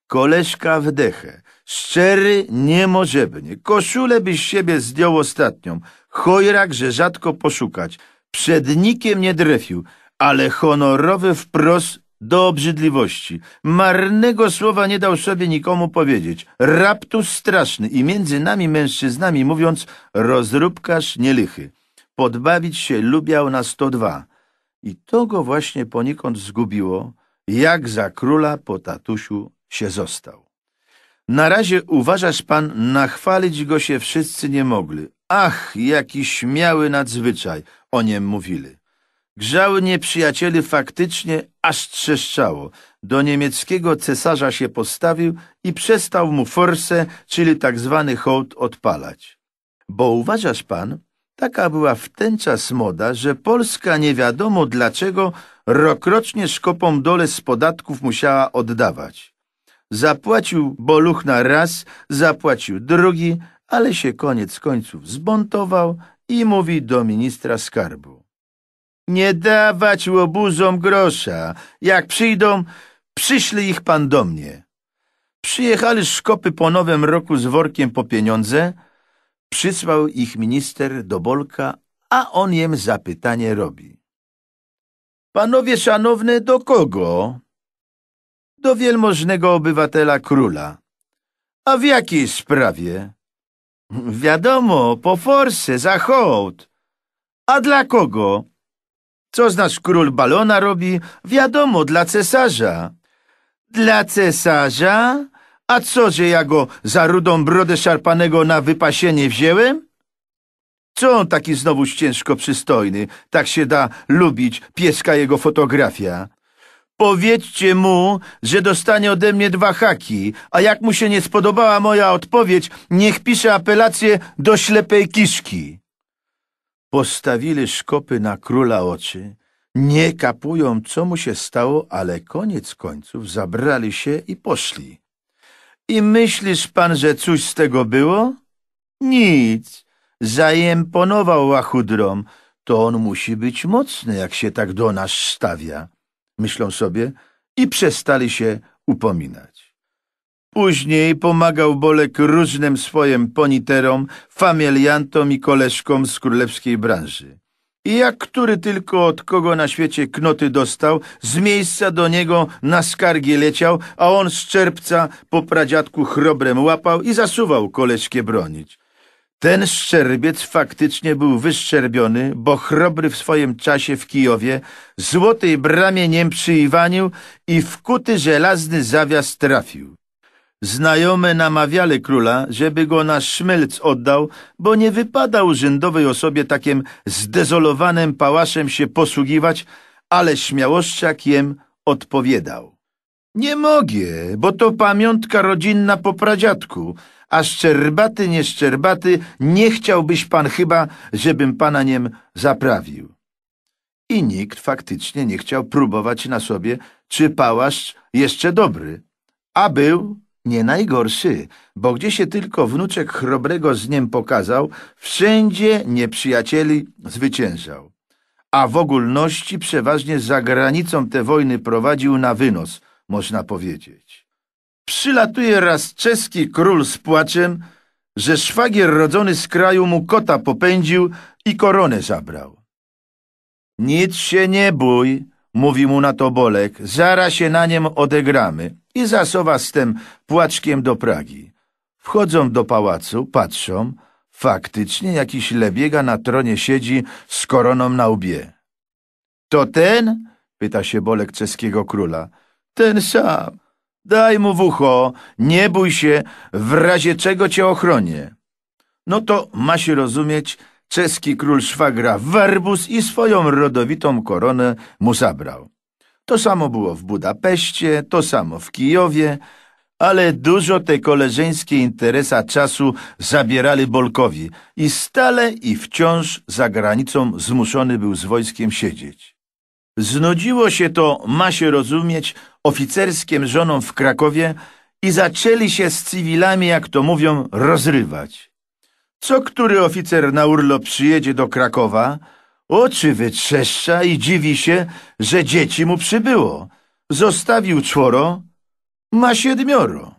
Koleżka w dechę. Szczery nie może Koszulę byś siebie zdjął ostatnią. Chojrak, że rzadko poszukać. Przed nikiem nie drefił, ale honorowy wprost do obrzydliwości. Marnego słowa nie dał sobie nikomu powiedzieć. Raptus straszny i między nami mężczyznami mówiąc rozróbkarz nielichy. Podbawić się lubiał na 102. I to go właśnie poniekąd zgubiło, jak za króla po tatusiu się został. Na razie uważasz pan, nachwalić go się wszyscy nie mogli. Ach, jaki śmiały nadzwyczaj, o niem mówili. Grzały nieprzyjacieli faktycznie aż trzeszczało. Do niemieckiego cesarza się postawił i przestał mu forsę, czyli tak zwany hołd, odpalać. Bo uważasz pan, taka była w ten czas moda, że Polska nie wiadomo dlaczego rokrocznie szkopom dole z podatków musiała oddawać. Zapłacił Boluchna raz, zapłacił drugi, ale się koniec końców zbuntował i mówi do ministra skarbu. Nie dawać łobuzom grosza. Jak przyjdą, przyślij ich pan do mnie. Przyjechali szkopy po nowym roku z workiem po pieniądze. Przysłał ich minister do Bolka, a on jem zapytanie robi. Panowie szanowne, do kogo? do wielmożnego obywatela króla. A w jakiej sprawie? Wiadomo, po forsę, za hołd. A dla kogo? Co znasz król balona robi? Wiadomo, dla cesarza. Dla cesarza? A co, że ja go za rudą brodę szarpanego na wypasienie wzięłem? Co on taki znowu ciężko przystojny? Tak się da lubić pieska jego fotografia. Powiedzcie mu, że dostanie ode mnie dwa haki, a jak mu się nie spodobała moja odpowiedź, niech pisze apelację do ślepej kiszki. Postawili szkopy na króla oczy, nie kapują, co mu się stało, ale koniec końców zabrali się i poszli. I myślisz pan, że coś z tego było? Nic. Zaimponował łachudrom. To on musi być mocny, jak się tak do nas stawia myślą sobie, i przestali się upominać. Później pomagał Bolek różnym swoim poniterom, familiantom i koleżkom z królewskiej branży. I jak który tylko od kogo na świecie knoty dostał, z miejsca do niego na skargi leciał, a on z czerpca po pradziadku chrobrem łapał i zasuwał koleżkę bronić. Ten szczerbiec faktycznie był wyszczerbiony, bo chrobry w swoim czasie w Kijowie złotej bramie niem przyiwanił i kuty żelazny zawias trafił. Znajome namawiali króla, żeby go na szmelc oddał, bo nie wypadał rzędowej osobie takim zdezolowanym pałaszem się posługiwać, ale śmiałościak jem odpowiadał. Nie mogę, bo to pamiątka rodzinna po pradziadku, a szczerbaty, nieszczerbaty, nie chciałbyś pan chyba, żebym pana niem zaprawił. I nikt faktycznie nie chciał próbować na sobie, czy pałaszcz jeszcze dobry, a był nie najgorszy, bo gdzie się tylko wnuczek chrobrego z niem pokazał, wszędzie nieprzyjacieli zwyciężał. A w ogólności przeważnie za granicą te wojny prowadził na wynos, można powiedzieć. Przylatuje raz czeski król z płaczem, że szwagier rodzony z kraju mu kota popędził i koronę zabrał. Nic się nie bój, mówi mu na to Bolek, zara się na niem odegramy. I zasowa z tym płaczkiem do Pragi. Wchodzą do pałacu, patrzą, faktycznie jakiś lebiega na tronie siedzi z koroną na łbie. To ten? pyta się Bolek czeskiego króla. Ten sam, Daj mu w ucho, nie bój się, w razie czego cię ochronię. No to ma się rozumieć, czeski król szwagra Warbus i swoją rodowitą koronę mu zabrał. To samo było w Budapeszcie, to samo w Kijowie, ale dużo te koleżeńskie interesa czasu zabierali Bolkowi i stale i wciąż za granicą zmuszony był z wojskiem siedzieć. Znudziło się to, ma się rozumieć, oficerskiem żoną w Krakowie i zaczęli się z cywilami, jak to mówią, rozrywać. Co który oficer na urlop przyjedzie do Krakowa, oczy wytrzeszcza i dziwi się, że dzieci mu przybyło. Zostawił czworo, ma siedmioro.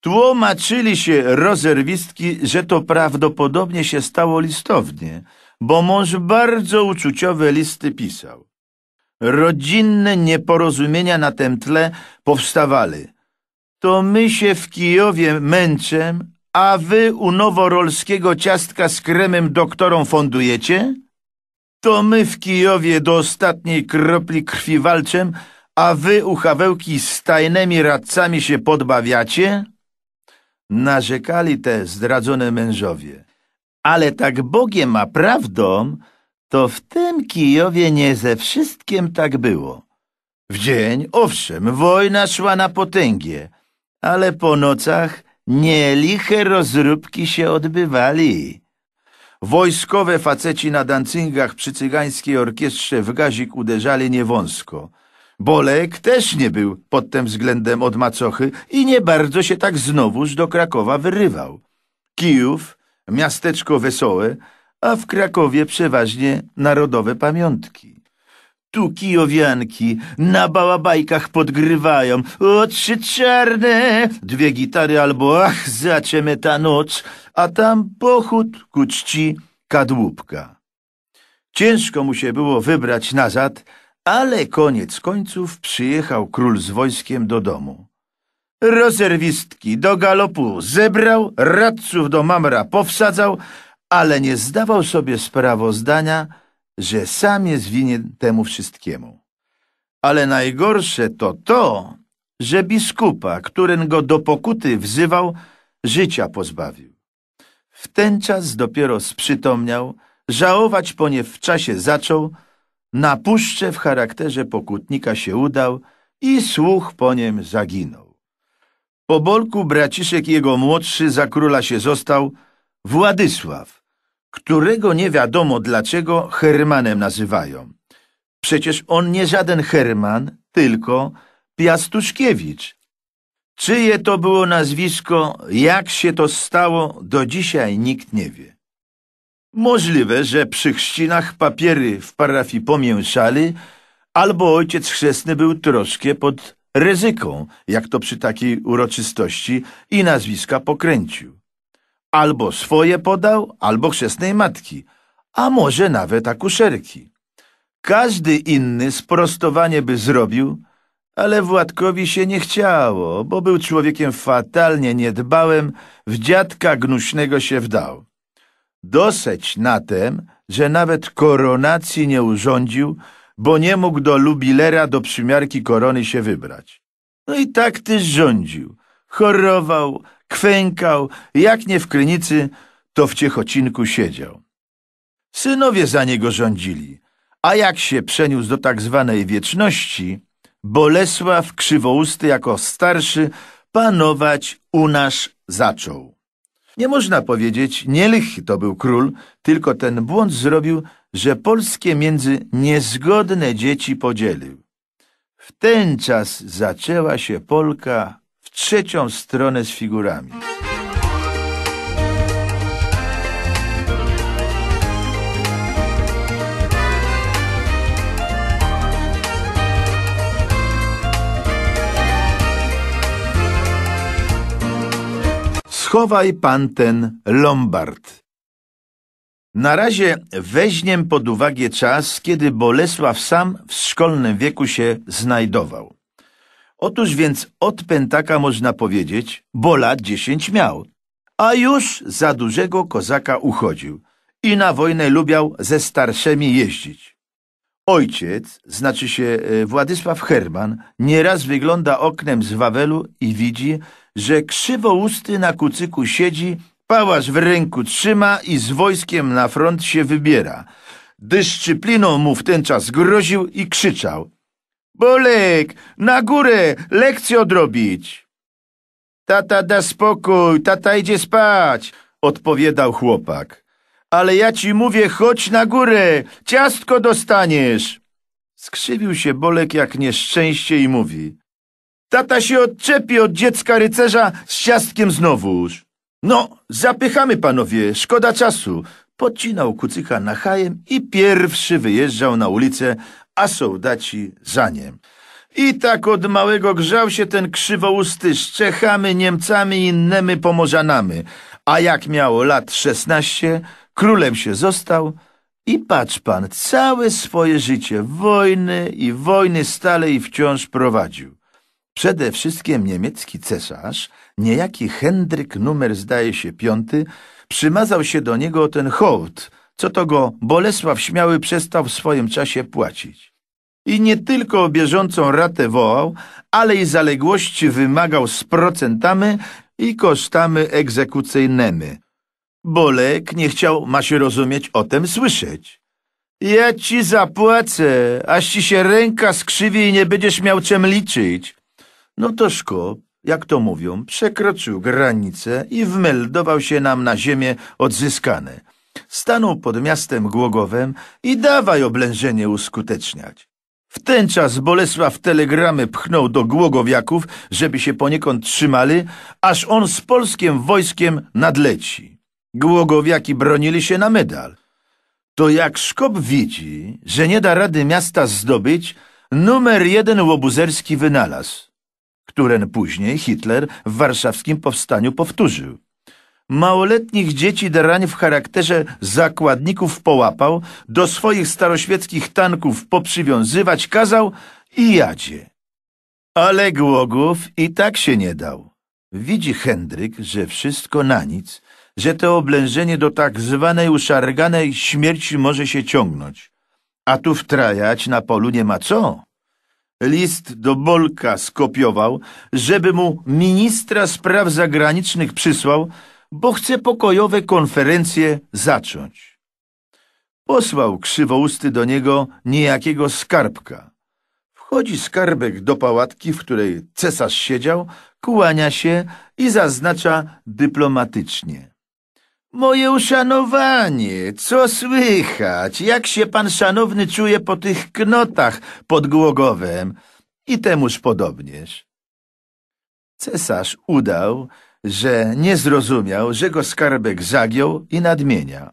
Tłomaczyli się rozerwistki, że to prawdopodobnie się stało listownie, bo mąż bardzo uczuciowe listy pisał. Rodzinne nieporozumienia na tym tle powstawali. To my się w Kijowie męczem, a wy u noworolskiego ciastka z kremem doktorom fondujecie? To my w Kijowie do ostatniej kropli krwi walczem, a wy u Hawełki z tajnymi radcami się podbawiacie? Narzekali te zdradzone mężowie. Ale tak Bogiem ma prawdą to w tym Kijowie nie ze wszystkim tak było. W dzień, owszem, wojna szła na potęgę, ale po nocach nieliche rozróbki się odbywali. Wojskowe faceci na dancingach przy cygańskiej orkiestrze w gazik uderzali niewąsko. Bolek też nie był pod tym względem od macochy i nie bardzo się tak znowuż do Krakowa wyrywał. Kijów, miasteczko wesołe, a w Krakowie przeważnie narodowe pamiątki. Tu kijowianki na bałabajkach podgrywają. O, trzy czarne, dwie gitary albo ach, zaczemy ta noc, a tam pochód ku czci kadłubka. Ciężko mu się było wybrać nazad, ale koniec końców przyjechał król z wojskiem do domu. Rozerwistki do galopu zebrał, radców do mamra powsadzał, ale nie zdawał sobie sprawozdania, że sam jest winien temu wszystkiemu. Ale najgorsze to to, że biskupa, którym go do pokuty wzywał, życia pozbawił. W ten czas dopiero sprzytomniał, żałować po nie w czasie zaczął, na puszczę w charakterze pokutnika się udał i słuch po niem zaginął. Po bolku braciszek jego młodszy za króla się został, Władysław, którego nie wiadomo dlaczego Hermanem nazywają. Przecież on nie żaden Herman, tylko Piastuszkiewicz. Czyje to było nazwisko, jak się to stało, do dzisiaj nikt nie wie. Możliwe, że przy chrzcinach papiery w parafii pomięszali, albo ojciec chrzestny był troszkę pod ryzyką, jak to przy takiej uroczystości, i nazwiska pokręcił. Albo swoje podał, albo chrzestnej matki, a może nawet akuszerki. Każdy inny sprostowanie by zrobił, ale Władkowi się nie chciało, bo był człowiekiem fatalnie niedbałym, w dziadka gnuśnego się wdał. Dosyć na tem, że nawet koronacji nie urządził, bo nie mógł do Lubilera do przymiarki korony się wybrać. No i tak też rządził. Chorował, kwękał, jak nie w krynicy, to w ciechocinku siedział. Synowie za niego rządzili, a jak się przeniósł do tak zwanej wieczności, Bolesław Krzywousty jako starszy panować u nas zaczął. Nie można powiedzieć, nie lichy to był król, tylko ten błąd zrobił, że polskie między niezgodne dzieci podzielił. W ten czas zaczęła się Polka w trzecią stronę z figurami. Schowaj pan ten Lombard. Na razie weźmiem pod uwagę czas, kiedy Bolesław sam w szkolnym wieku się znajdował. Otóż więc od Pętaka można powiedzieć, bo lat dziesięć miał, a już za dużego kozaka uchodził i na wojnę lubiał ze starszymi jeździć. Ojciec, znaczy się e, Władysław Herman, nieraz wygląda oknem z Wawelu i widzi, że krzywousty na kucyku siedzi, pałasz w ręku trzyma i z wojskiem na front się wybiera. Dyscypliną mu w ten czas groził i krzyczał – Bolek, na górę, lekcję odrobić. Tata da spokój, tata idzie spać, odpowiadał chłopak. Ale ja ci mówię, chodź na górę, ciastko dostaniesz. Skrzywił się Bolek jak nieszczęście i mówi. Tata się odczepi od dziecka rycerza z ciastkiem znowuż. No, zapychamy panowie, szkoda czasu. Podcinał kucyka na hajem i pierwszy wyjeżdżał na ulicę, a sołdaci za niem. I tak od małego grzał się ten krzywousty z Czechami, Niemcami i innymi pomorzanami, a jak miało lat szesnaście, królem się został i patrz pan, całe swoje życie wojny i wojny stale i wciąż prowadził. Przede wszystkim niemiecki cesarz, niejaki Hendryk numer zdaje się piąty, przymazał się do niego ten hołd – co to go Bolesław Śmiały przestał w swoim czasie płacić. I nie tylko o bieżącą ratę wołał, ale i zaległości wymagał z procentami i kosztami egzekucyjnymi. Bolek nie chciał, ma się rozumieć, o tym słyszeć. Ja ci zapłacę, aż ci się ręka skrzywi i nie będziesz miał czym liczyć. No to szkop, jak to mówią, przekroczył granicę i wmeldował się nam na ziemię odzyskane. Stanął pod miastem Głogowem i dawaj oblężenie uskuteczniać. W ten czas Bolesław telegramy pchnął do Głogowiaków, żeby się poniekąd trzymali, aż on z polskim wojskiem nadleci. Głogowiaki bronili się na medal. To jak Szkop widzi, że nie da rady miasta zdobyć, numer jeden łobuzerski wynalazł, któren później Hitler w warszawskim powstaniu powtórzył małoletnich dzieci drań w charakterze zakładników połapał, do swoich staroświeckich tanków poprzywiązywać kazał i jadzie. Ale Głogów i tak się nie dał. Widzi Hendryk, że wszystko na nic, że to oblężenie do tak zwanej uszarganej śmierci może się ciągnąć. A tu wtrajać na polu nie ma co. List do Bolka skopiował, żeby mu ministra spraw zagranicznych przysłał, bo chce pokojowe konferencje zacząć. Posłał krzywousty do niego niejakiego skarbka. Wchodzi skarbek do pałatki, w której cesarz siedział, kłania się i zaznacza dyplomatycznie. Moje uszanowanie, co słychać? Jak się pan szanowny czuje po tych knotach pod Głogowem? I temuż podobnież. Cesarz udał, że nie zrozumiał, że go skarbek zagiął i nadmienia.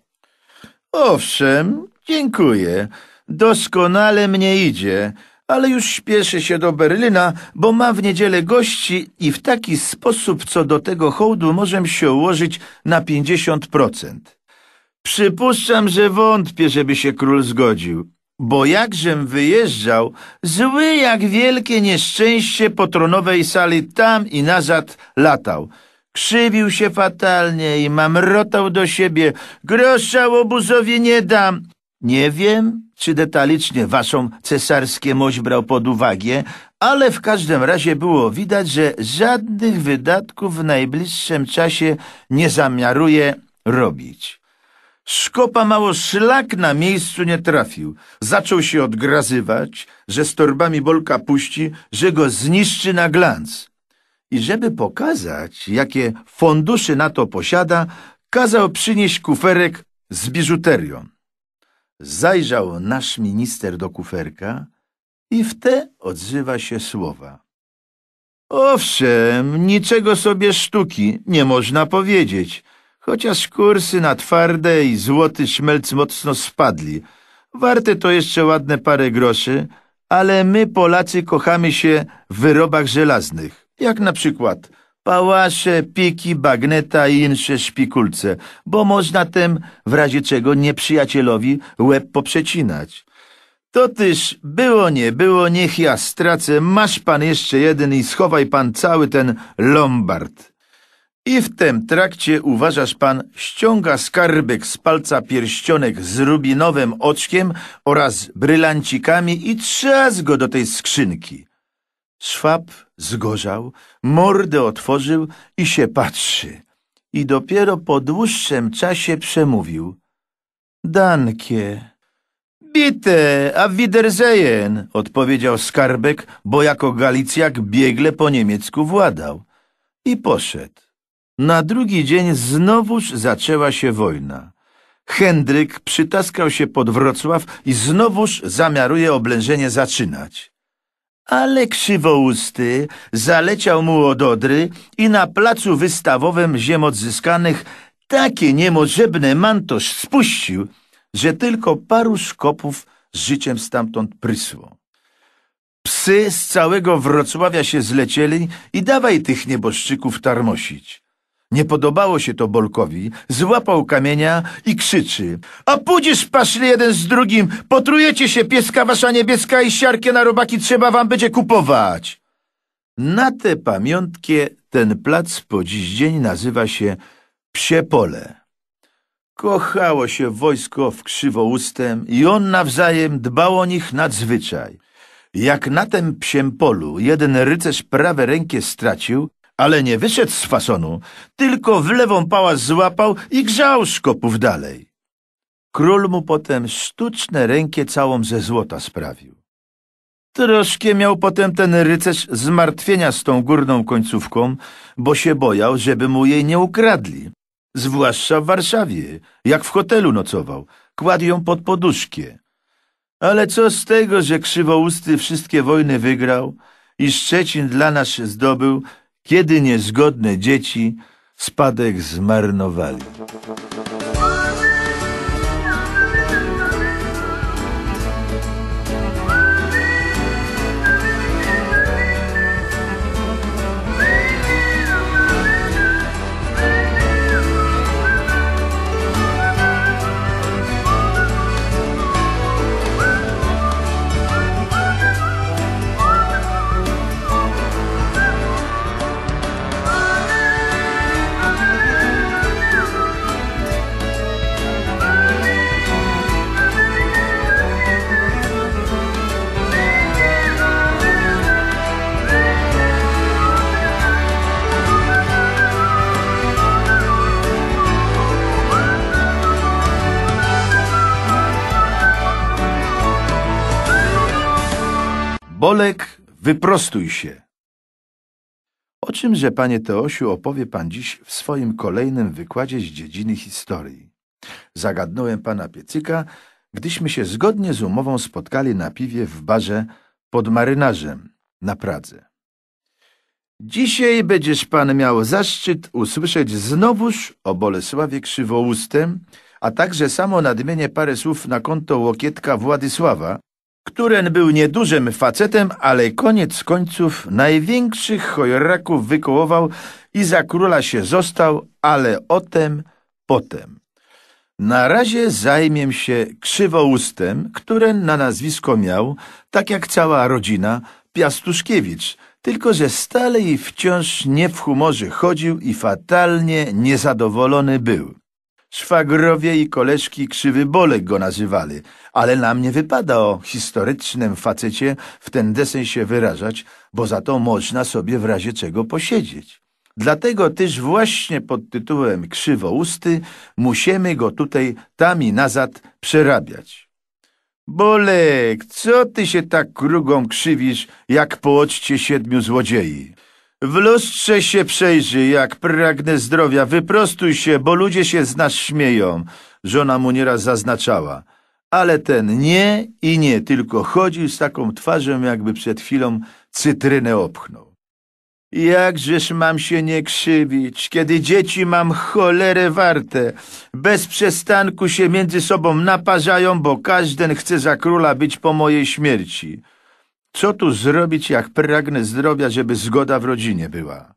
Owszem, dziękuję, doskonale mnie idzie, ale już śpieszę się do Berlina, bo mam w niedzielę gości i w taki sposób co do tego hołdu możemy się ułożyć na pięćdziesiąt procent. Przypuszczam, że wątpię, żeby się król zgodził, bo jakżem wyjeżdżał, zły jak wielkie nieszczęście po tronowej sali tam i nazad latał. Krzywił się fatalnie i mamrotał do siebie. Grosza łobuzowi nie dam. Nie wiem, czy detalicznie waszą cesarskie mość brał pod uwagę, ale w każdym razie było widać, że żadnych wydatków w najbliższym czasie nie zamiaruje robić. Szkopa mało szlak na miejscu nie trafił. Zaczął się odgrazywać, że z torbami Bolka puści, że go zniszczy na glanc i żeby pokazać, jakie fundusze na to posiada, kazał przynieść kuferek z biżuterią. Zajrzał nasz minister do kuferka i w te odzywa się słowa. Owszem, niczego sobie sztuki nie można powiedzieć, chociaż kursy na twarde i złoty szmelc mocno spadli. Warte to jeszcze ładne parę groszy, ale my Polacy kochamy się w wyrobach żelaznych jak na przykład pałasze, piki, bagneta i insze szpikulce, bo można tem w razie czego nieprzyjacielowi łeb poprzecinać. To tyż było nie było, niech ja stracę, masz pan jeszcze jeden i schowaj pan cały ten lombard. I w tym trakcie, uważasz pan, ściąga skarbek z palca pierścionek z rubinowym oczkiem oraz brylancikami i trzas go do tej skrzynki. Szwab zgorzał, mordę otworzył i się patrzy. I dopiero po dłuższym czasie przemówił. Dankie. Bite, a wiedersehen, odpowiedział skarbek, bo jako galicjak biegle po niemiecku władał. I poszedł. Na drugi dzień znowuż zaczęła się wojna. Hendryk przytaskał się pod Wrocław i znowuż zamiaruje oblężenie zaczynać ale krzywousty zaleciał mu od Odry i na placu wystawowym ziem odzyskanych takie niemożebne mantosz spuścił, że tylko paru szkopów z życiem stamtąd prysło. Psy z całego Wrocławia się zlecieli i dawaj tych nieboszczyków tarmosić. Nie podobało się to Bolkowi, złapał kamienia i krzyczy. A pudzisz paszli jeden z drugim, potrujecie się, pieska wasza niebieska i siarkie na robaki trzeba wam będzie kupować. Na te pamiątki ten plac po dziś dzień nazywa się Psie Pole. Kochało się wojsko w krzywoustem i on nawzajem dbał o nich nadzwyczaj. Jak na tym psiem polu jeden rycerz prawe rękę stracił, ale nie wyszedł z fasonu, tylko w lewą pałac złapał i grzał szkopów dalej. Król mu potem sztuczne rękę całą ze złota sprawił. Troszkę miał potem ten rycerz zmartwienia z tą górną końcówką, bo się bojał, żeby mu jej nie ukradli. Zwłaszcza w Warszawie, jak w hotelu nocował, kładł ją pod poduszkę. Ale co z tego, że krzywousty wszystkie wojny wygrał i Szczecin dla nas zdobył, kiedy niezgodne dzieci spadek zmarnowali. Bolek, wyprostuj się! O czymże, panie Teosiu, opowie pan dziś w swoim kolejnym wykładzie z dziedziny historii? Zagadnąłem pana Piecyka, gdyśmy się zgodnie z umową spotkali na piwie w barze pod marynarzem na Pradze. Dzisiaj będziesz pan miał zaszczyt usłyszeć znowuż o Bolesławie Krzywołustem, a także samo nadmienię parę słów na konto Łokietka Władysława, któren był niedużym facetem, ale koniec końców największych chojraków wykołował i za króla się został, ale o tem potem. Na razie zajmiem się krzywoustem, któren na nazwisko miał, tak jak cała rodzina, Piastuszkiewicz, tylko że stale i wciąż nie w humorze chodził i fatalnie niezadowolony był. Szwagrowie i koleżki krzywy bolek go nazywali, ale nam nie wypada o historycznym facecie w ten desen się wyrażać, bo za to można sobie w razie czego posiedzieć. Dlatego też właśnie pod tytułem krzywousty musimy go tutaj tam i nazad przerabiać. Bolek, co ty się tak krugą krzywisz, jak po oczcie siedmiu złodziei? W lustrze się przejrzy, jak pragnę zdrowia. Wyprostuj się, bo ludzie się z nas śmieją. Żona mu nieraz zaznaczała. Ale ten nie i nie, tylko chodził z taką twarzą, jakby przed chwilą cytrynę opchnął. Jakżeż mam się nie krzywić, kiedy dzieci mam cholerę warte. Bez przestanku się między sobą naparzają, bo każden chce za króla być po mojej śmierci. Co tu zrobić, jak pragnę zdrowia, żeby zgoda w rodzinie była?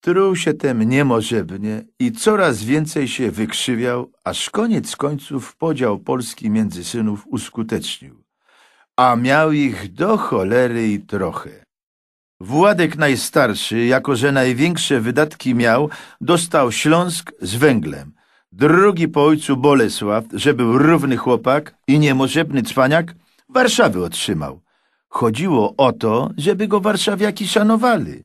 Truł się tem niemożebnie i coraz więcej się wykrzywiał, aż koniec końców podział Polski między synów uskutecznił. A miał ich do cholery i trochę. Władek najstarszy, jako że największe wydatki miał, dostał Śląsk z węglem. Drugi po ojcu Bolesław, że był równy chłopak i niemożebny cwaniak, Warszawy otrzymał. Chodziło o to, żeby go warszawiaki szanowali.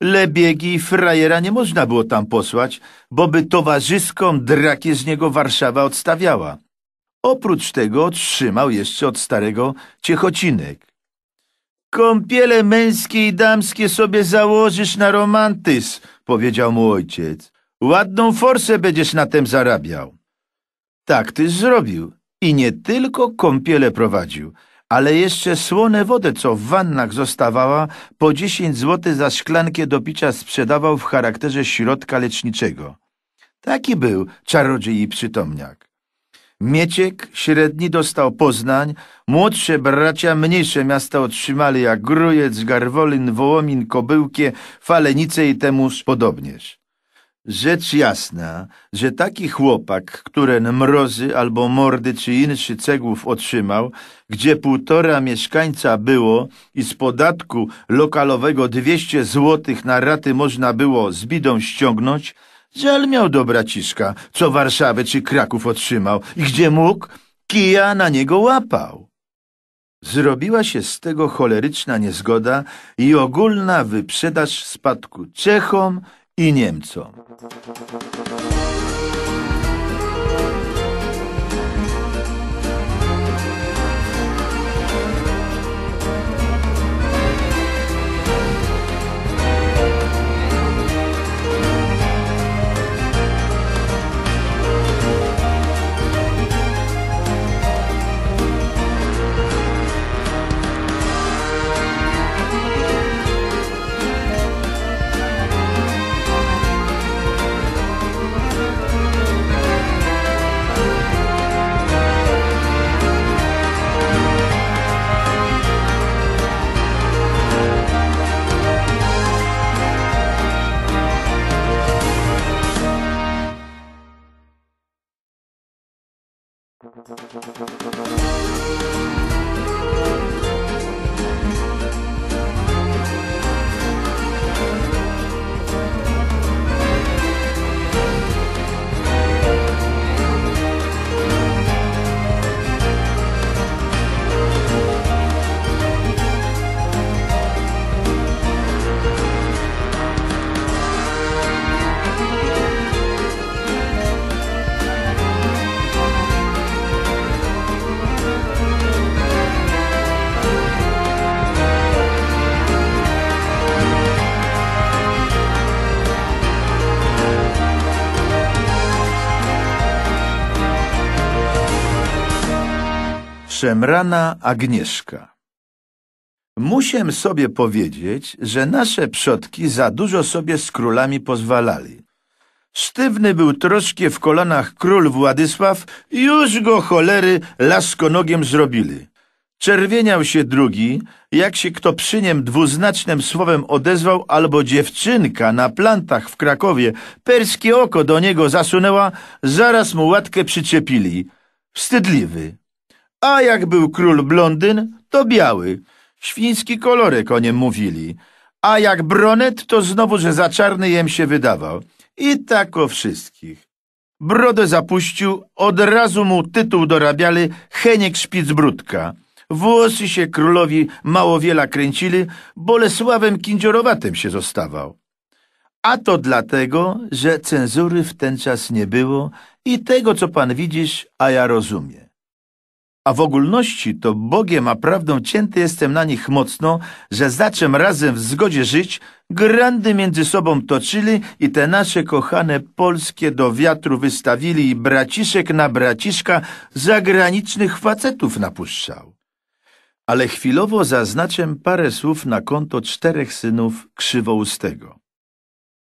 Lebiegi frajera nie można było tam posłać, bo by towarzyską drakie z niego Warszawa odstawiała. Oprócz tego otrzymał jeszcze od starego ciechocinek. Kąpiele męskie i damskie sobie założysz na romantys, powiedział mu ojciec. Ładną forsę będziesz na tem zarabiał. Tak tyś zrobił. I nie tylko kąpiele prowadził – ale jeszcze słone wodę, co w wannach zostawała, po dziesięć złotych za szklankę do picia sprzedawał w charakterze środka leczniczego. Taki był czarodziej i przytomniak. Mieciek średni dostał Poznań, młodsze bracia mniejsze miasta otrzymali jak Grujec, Garwolin, Wołomin, Kobyłkie, Falenice i temuż podobnież. Rzecz jasna, że taki chłopak, któren mrozy albo mordy czy inszy cegłów otrzymał, gdzie półtora mieszkańca było i z podatku lokalowego dwieście złotych na raty można było z bidą ściągnąć, żal miał do braciszka, co Warszawę czy Kraków otrzymał i gdzie mógł, kija na niego łapał. Zrobiła się z tego choleryczna niezgoda i ogólna wyprzedaż spadku Czechom i Niemcom. Thank you. Szemrana Agnieszka Musiem sobie powiedzieć, że nasze przodki za dużo sobie z królami pozwalali. Sztywny był troszkę w kolanach król Władysław już go cholery laskonogiem zrobili. Czerwieniał się drugi, jak się kto przy niem dwuznacznym słowem odezwał, albo dziewczynka na plantach w Krakowie perskie oko do niego zasunęła, zaraz mu łatkę przyczepili. Wstydliwy. A jak był król blondyn, to biały. Świński kolorek o nim mówili. A jak bronet, to znowu, że za czarny jem się wydawał. I tak o wszystkich. Brodę zapuścił, od razu mu tytuł dorabiali Heniek Szpicbródka. Włosy się królowi mało wiela kręcili, Bolesławem Kindziorowatym się zostawał. A to dlatego, że cenzury w ten czas nie było i tego, co pan widzisz, a ja rozumiem a w ogólności to Bogiem a prawdą cięty jestem na nich mocno, że zaczem razem w zgodzie żyć, grandy między sobą toczyli i te nasze kochane polskie do wiatru wystawili i braciszek na braciszka zagranicznych facetów napuszczał. Ale chwilowo zaznaczę parę słów na konto czterech synów Krzywoustego.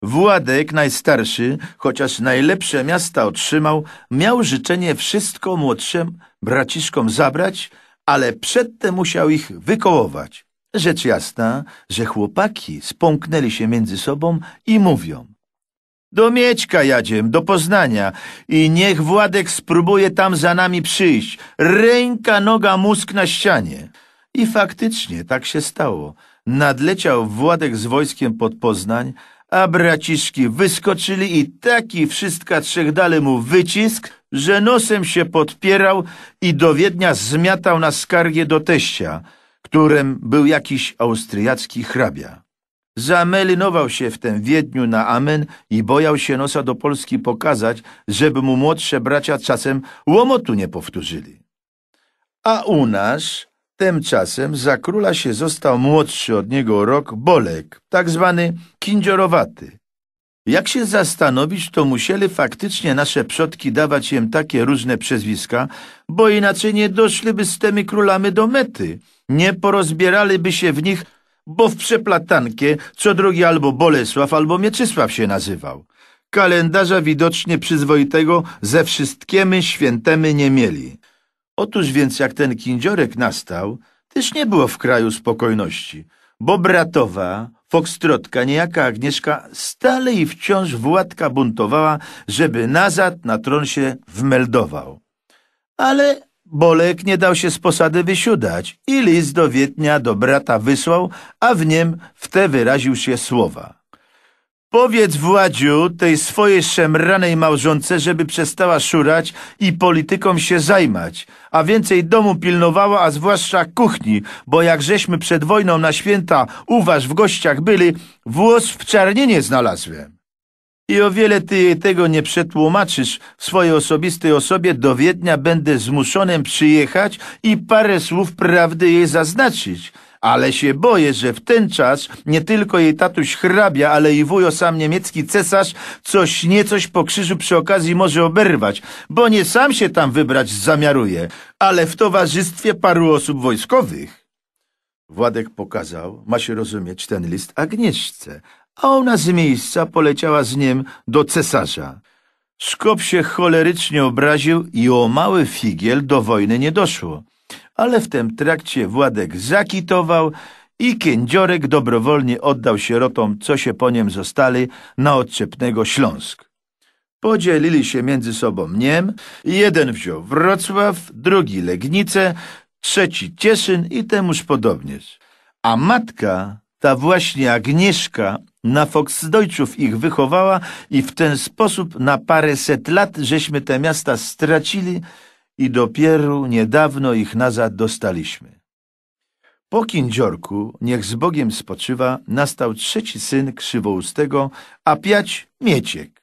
Władek najstarszy, chociaż najlepsze miasta otrzymał, miał życzenie wszystko młodszym braciszkom zabrać, ale przedtem musiał ich wykołować. Rzecz jasna, że chłopaki spąknęli się między sobą i mówią. Do Miećka jadziem, do Poznania i niech Władek spróbuje tam za nami przyjść. Ręka, noga, mózg na ścianie. I faktycznie tak się stało. Nadleciał Władek z wojskiem pod Poznań, a braciszki wyskoczyli i taki wszystka trzech dali mu wycisk, że nosem się podpierał i do Wiednia zmiatał na skargę do teścia, którym był jakiś austriacki hrabia. Zamelinował się w tym Wiedniu na amen i bojał się nosa do Polski pokazać, żeby mu młodsze bracia czasem łomotu nie powtórzyli. A u nas Tymczasem za króla się został młodszy od niego rok Bolek, tak zwany kindziorowaty. Jak się zastanowić, to musieli faktycznie nasze przodki dawać im takie różne przezwiska, bo inaczej nie doszliby z tymi królami do mety. Nie porozbieraliby się w nich, bo w przeplatankie co drugi albo Bolesław, albo Mieczysław się nazywał. Kalendarza widocznie przyzwoitego ze wszystkiemi świętemi nie mieli. Otóż więc jak ten kindziorek nastał, też nie było w kraju spokojności, bo bratowa, fokstrotka, niejaka Agnieszka stale i wciąż Władka buntowała, żeby nazad na tron się wmeldował. Ale Bolek nie dał się z posady wysiudać i list do Wietnia do brata wysłał, a w niem w te wyraził się słowa – Powiedz Władziu tej swojej szemranej małżonce, żeby przestała szurać i polityką się zajmać, a więcej domu pilnowała, a zwłaszcza kuchni, bo jak żeśmy przed wojną na święta u was w gościach byli, włos w czarnienie znalazłem. I o wiele ty jej tego nie przetłumaczysz w swojej osobistej osobie, do Wiednia będę zmuszonym przyjechać i parę słów prawdy jej zaznaczyć – ale się boję, że w ten czas nie tylko jej tatuś hrabia, ale i wujo sam niemiecki cesarz coś niecoś po krzyżu przy okazji może oberwać, bo nie sam się tam wybrać zamiaruje, ale w towarzystwie paru osób wojskowych. Władek pokazał, ma się rozumieć, ten list Agnieszce, a ona z miejsca poleciała z nim do cesarza. Szkop się cholerycznie obraził i o mały figiel do wojny nie doszło ale w tym trakcie Władek zakitował i kędziorek dobrowolnie oddał sierotom, co się po niem zostali, na odczepnego Śląsk. Podzielili się między sobą Niem, jeden wziął Wrocław, drugi Legnicę, trzeci Cieszyn i temuż podobnie. A matka, ta właśnie Agnieszka, na Foksdojczów ich wychowała i w ten sposób na paręset lat żeśmy te miasta stracili, i dopiero niedawno ich nazad dostaliśmy. Po kindziorku, niech z Bogiem spoczywa, nastał trzeci syn krzywoustego, a piać Mieciek.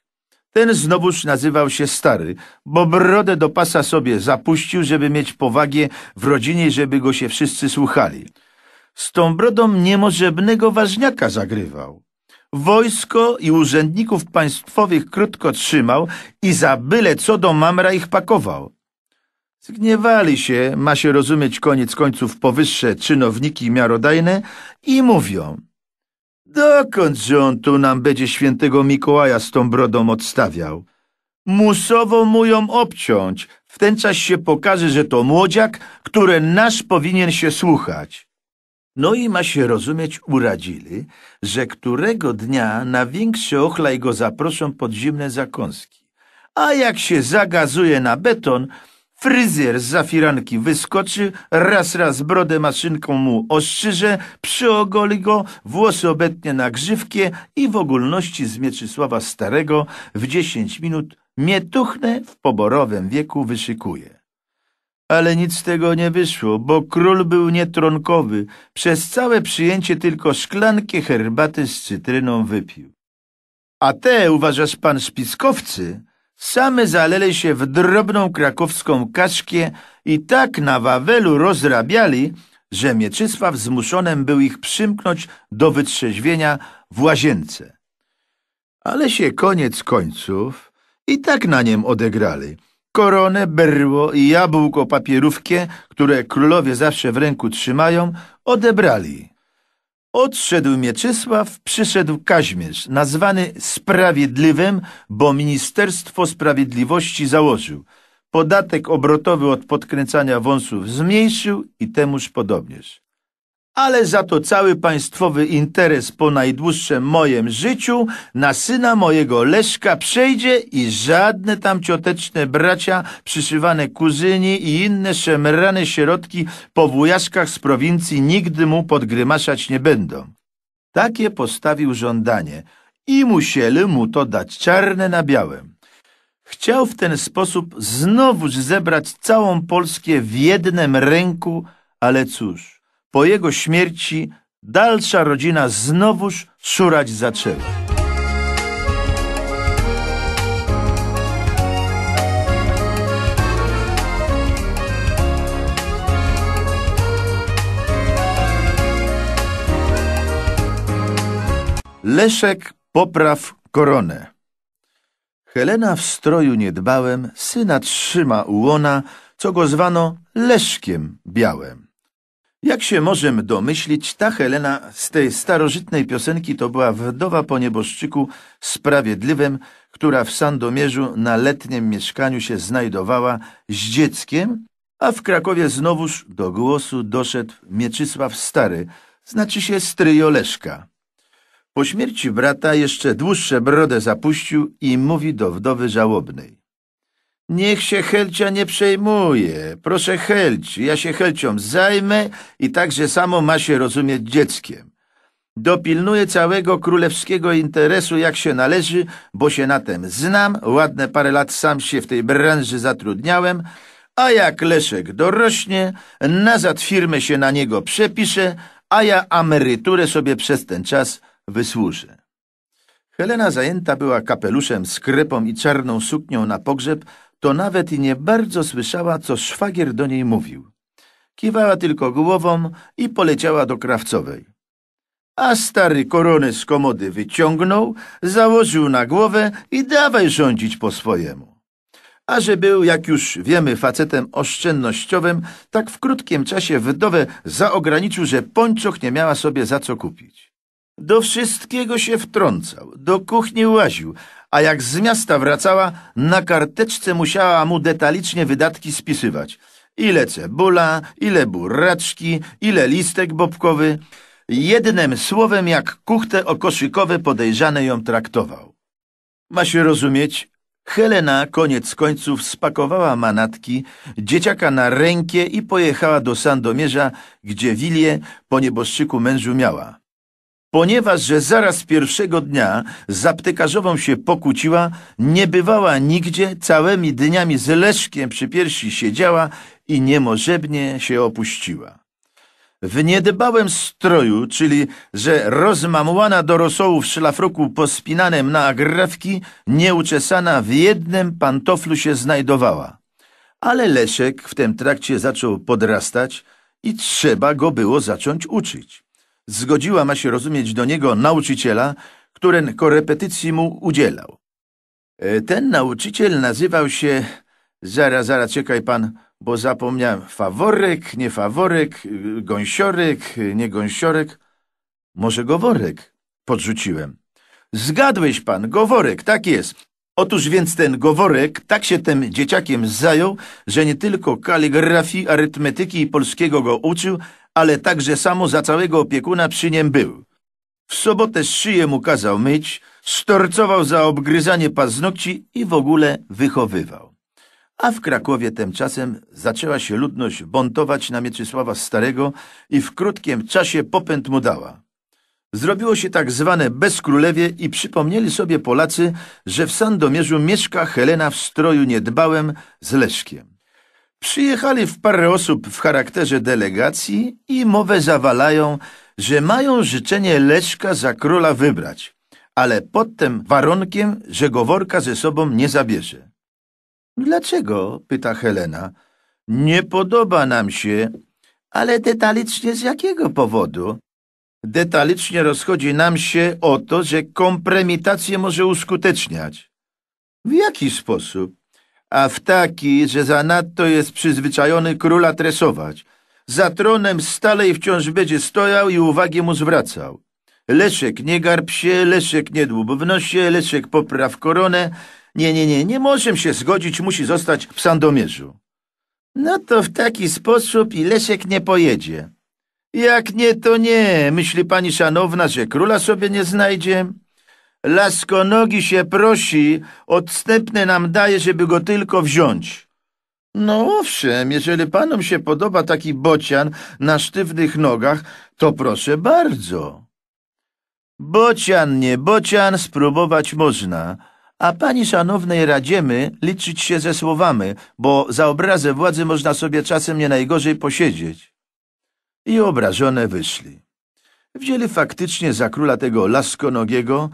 Ten znowuż nazywał się Stary, bo brodę do pasa sobie zapuścił, żeby mieć powagę w rodzinie, żeby go się wszyscy słuchali. Z tą brodą niemożebnego ważniaka zagrywał. Wojsko i urzędników państwowych krótko trzymał i za byle co do mamra ich pakował. Zgniewali się, ma się rozumieć koniec końców powyższe czynowniki miarodajne i mówią. Dokądże on tu nam będzie świętego Mikołaja z tą brodą odstawiał? Musowo mu ją obciąć. W ten czas się pokaże, że to młodziak, który nasz powinien się słuchać. No i ma się rozumieć uradzili, że którego dnia na większy ochlaj go zaproszą pod zimne zakąski. A jak się zagazuje na beton, Fryzjer z zafiranki wyskoczy, raz raz brodę maszynką mu ostrzyże, przyogoli go, włosy obetnie na grzywkie i w ogólności z Mieczysława Starego w dziesięć minut mietuchnę w poborowym wieku wyszykuje. Ale nic z tego nie wyszło, bo król był nietronkowy, przez całe przyjęcie tylko szklankie herbaty z cytryną wypił. A te, uważasz pan szpiskowcy, same zalele się w drobną krakowską kaszkię i tak na Wawelu rozrabiali, że Mieczysław zmuszonym był ich przymknąć do wytrzeźwienia w łazience. Ale się koniec końców i tak na niem odegrali. Koronę, berło i jabłko papierówkie, które królowie zawsze w ręku trzymają, odebrali. Odszedł Mieczysław, przyszedł Kazimierz, nazwany Sprawiedliwym, bo Ministerstwo Sprawiedliwości założył. Podatek obrotowy od podkręcania wąsów zmniejszył i temuż podobnież ale za to cały państwowy interes po najdłuższym mojem życiu na syna mojego Leszka przejdzie i żadne tam cioteczne bracia, przyszywane kuzyni i inne szemrane środki po wujaszkach z prowincji nigdy mu podgrymaszać nie będą. Takie postawił żądanie i musieli mu to dać czarne na białe. Chciał w ten sposób znowuż zebrać całą Polskę w jednym ręku, ale cóż... Po jego śmierci dalsza rodzina znowuż szurać zaczęła. Leszek popraw koronę. Helena w stroju niedbałem syna trzyma u łona, co go zwano Leszkiem Białym. Jak się możemy domyślić, ta Helena z tej starożytnej piosenki to była wdowa po nieboszczyku sprawiedliwym, która w Sandomierzu na letnim mieszkaniu się znajdowała z dzieckiem, a w Krakowie znowuż do głosu doszedł Mieczysław Stary, znaczy się stryj Oleszka. Po śmierci brata jeszcze dłuższe brodę zapuścił i mówi do wdowy żałobnej. Niech się Helcia nie przejmuje. Proszę Helci, ja się Helcią zajmę i także samo ma się rozumieć dzieckiem. Dopilnuję całego królewskiego interesu jak się należy, bo się na tem znam, ładne parę lat sam się w tej branży zatrudniałem, a jak Leszek dorośnie, nazad firmę się na niego przepiszę, a ja emeryturę sobie przez ten czas wysłużę. Helena zajęta była kapeluszem, skrypą i czarną suknią na pogrzeb, to nawet i nie bardzo słyszała, co szwagier do niej mówił. Kiwała tylko głową i poleciała do krawcowej. A stary korony z komody wyciągnął, założył na głowę i dawaj rządzić po swojemu. A że był, jak już wiemy, facetem oszczędnościowym, tak w krótkim czasie wdowę zaograniczył, że pończoch nie miała sobie za co kupić. Do wszystkiego się wtrącał, do kuchni łaził, a jak z miasta wracała, na karteczce musiała mu detalicznie wydatki spisywać. Ile cebula, ile buraczki, ile listek bobkowy. Jednym słowem jak kuchtę okoszykowe podejrzany ją traktował. Ma się rozumieć, Helena koniec końców spakowała manatki, dzieciaka na rękę i pojechała do Sandomierza, gdzie wilię po nieboszczyku mężu miała ponieważ że zaraz pierwszego dnia z aptekarzową się pokłóciła, nie bywała nigdzie, całymi dniami z leszkiem przy piersi siedziała i niemożebnie się opuściła. W niedbałym stroju, czyli że rozmamłana do rosołu w szlafroku pospinanym na agrafki, nieuczesana w jednym pantoflu się znajdowała. Ale Leszek w tym trakcie zaczął podrastać i trzeba go było zacząć uczyć zgodziła ma się rozumieć do niego nauczyciela, który korepetycji mu udzielał. E, ten nauczyciel nazywał się... Zaraz, zaraz, czekaj pan, bo zapomniałem. Faworek, nie faworek, y, gąsiorek, y, nie gąsiorek. Może goworek? Podrzuciłem. Zgadłeś pan, goworek, tak jest. Otóż więc ten Goworek tak się tym dzieciakiem zajął, że nie tylko kaligrafii, arytmetyki i polskiego go uczył, ale także samo za całego opiekuna przy niem był. W sobotę szyję mu kazał myć, storcował za obgryzanie paznokci i w ogóle wychowywał. A w Krakowie tymczasem zaczęła się ludność bontować na Mieczysława Starego i w krótkim czasie popęd mu dała. Zrobiło się tak zwane bezkrólewie i przypomnieli sobie Polacy, że w Sandomierzu mieszka Helena w stroju niedbałem z Leszkiem. Przyjechali w parę osób w charakterze delegacji i mowę zawalają, że mają życzenie Leszka za króla wybrać, ale pod tym warunkiem, że worka ze sobą nie zabierze. Dlaczego? pyta Helena. Nie podoba nam się, ale detalicznie z jakiego powodu? Detalicznie rozchodzi nam się o to, że kompromitację może uskuteczniać. W jaki sposób? a w taki, że zanadto jest przyzwyczajony króla tresować. Za tronem stale i wciąż będzie stojał i uwagi mu zwracał. Leszek nie garb się, Leszek nie dłub w nosie, Leszek popraw koronę. Nie, nie, nie, nie możem się zgodzić, musi zostać w Sandomierzu. No to w taki sposób i Leszek nie pojedzie. Jak nie, to nie, myśli pani szanowna, że króla sobie nie znajdzie? Laskonogi się prosi, odstępne nam daje, żeby go tylko wziąć. No owszem, jeżeli panom się podoba taki bocian na sztywnych nogach, to proszę bardzo. Bocian, nie bocian, spróbować można. A pani szanownej radziemy liczyć się ze słowami, bo za obrazę władzy można sobie czasem nie najgorzej posiedzieć. I obrażone wyszli. Wzięli faktycznie za króla tego laskonogiego,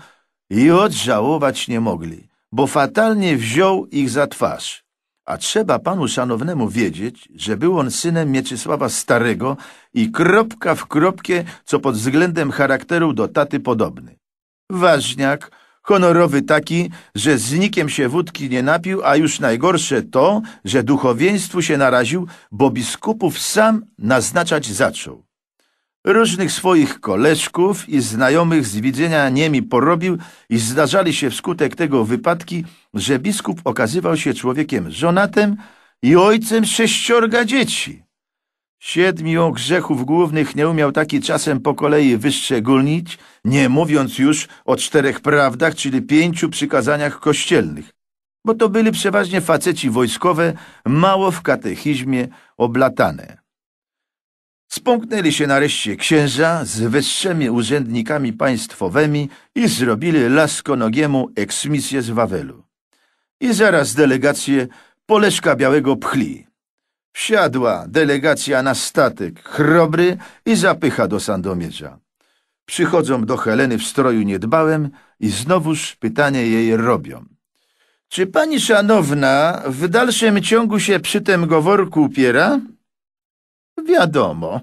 i odżałować nie mogli, bo fatalnie wziął ich za twarz. A trzeba panu szanownemu wiedzieć, że był on synem Mieczysława Starego i kropka w kropkę, co pod względem charakteru do taty podobny. Ważniak, honorowy taki, że z nikiem się wódki nie napił, a już najgorsze to, że duchowieństwu się naraził, bo biskupów sam naznaczać zaczął. Różnych swoich koleżków i znajomych z widzenia niemi porobił i zdarzali się wskutek tego wypadki, że biskup okazywał się człowiekiem żonatem i ojcem sześciorga dzieci. Siedmiu grzechów głównych nie umiał taki czasem po kolei wyszczególnić, nie mówiąc już o czterech prawdach, czyli pięciu przykazaniach kościelnych, bo to byli przeważnie faceci wojskowe, mało w katechizmie oblatane. Spąknęli się nareszcie księża z wyższymi urzędnikami państwowymi i zrobili laskonogiemu eksmisję z Wawelu. I zaraz delegację Poleszka Białego pchli. Wsiadła delegacja na statek chrobry i zapycha do Sandomierza. Przychodzą do Heleny w stroju niedbałem i znowuż pytanie jej robią. Czy pani szanowna w dalszym ciągu się przy tym goworku upiera? Wiadomo.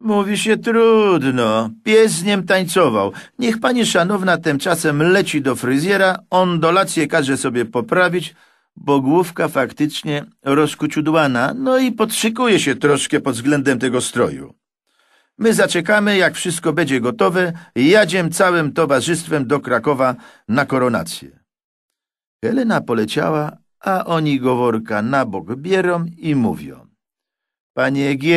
Mówi się trudno. Pies z niem tańcował. Niech pani szanowna tymczasem leci do fryzjera, on dolację każe sobie poprawić, bo główka faktycznie rozkuciudłana, no i podszykuje się troszkę pod względem tego stroju. My zaczekamy, jak wszystko będzie gotowe, jadziem całym towarzystwem do Krakowa na koronację. Helena poleciała, a oni goworka na bok bierą i mówią. Panie G.,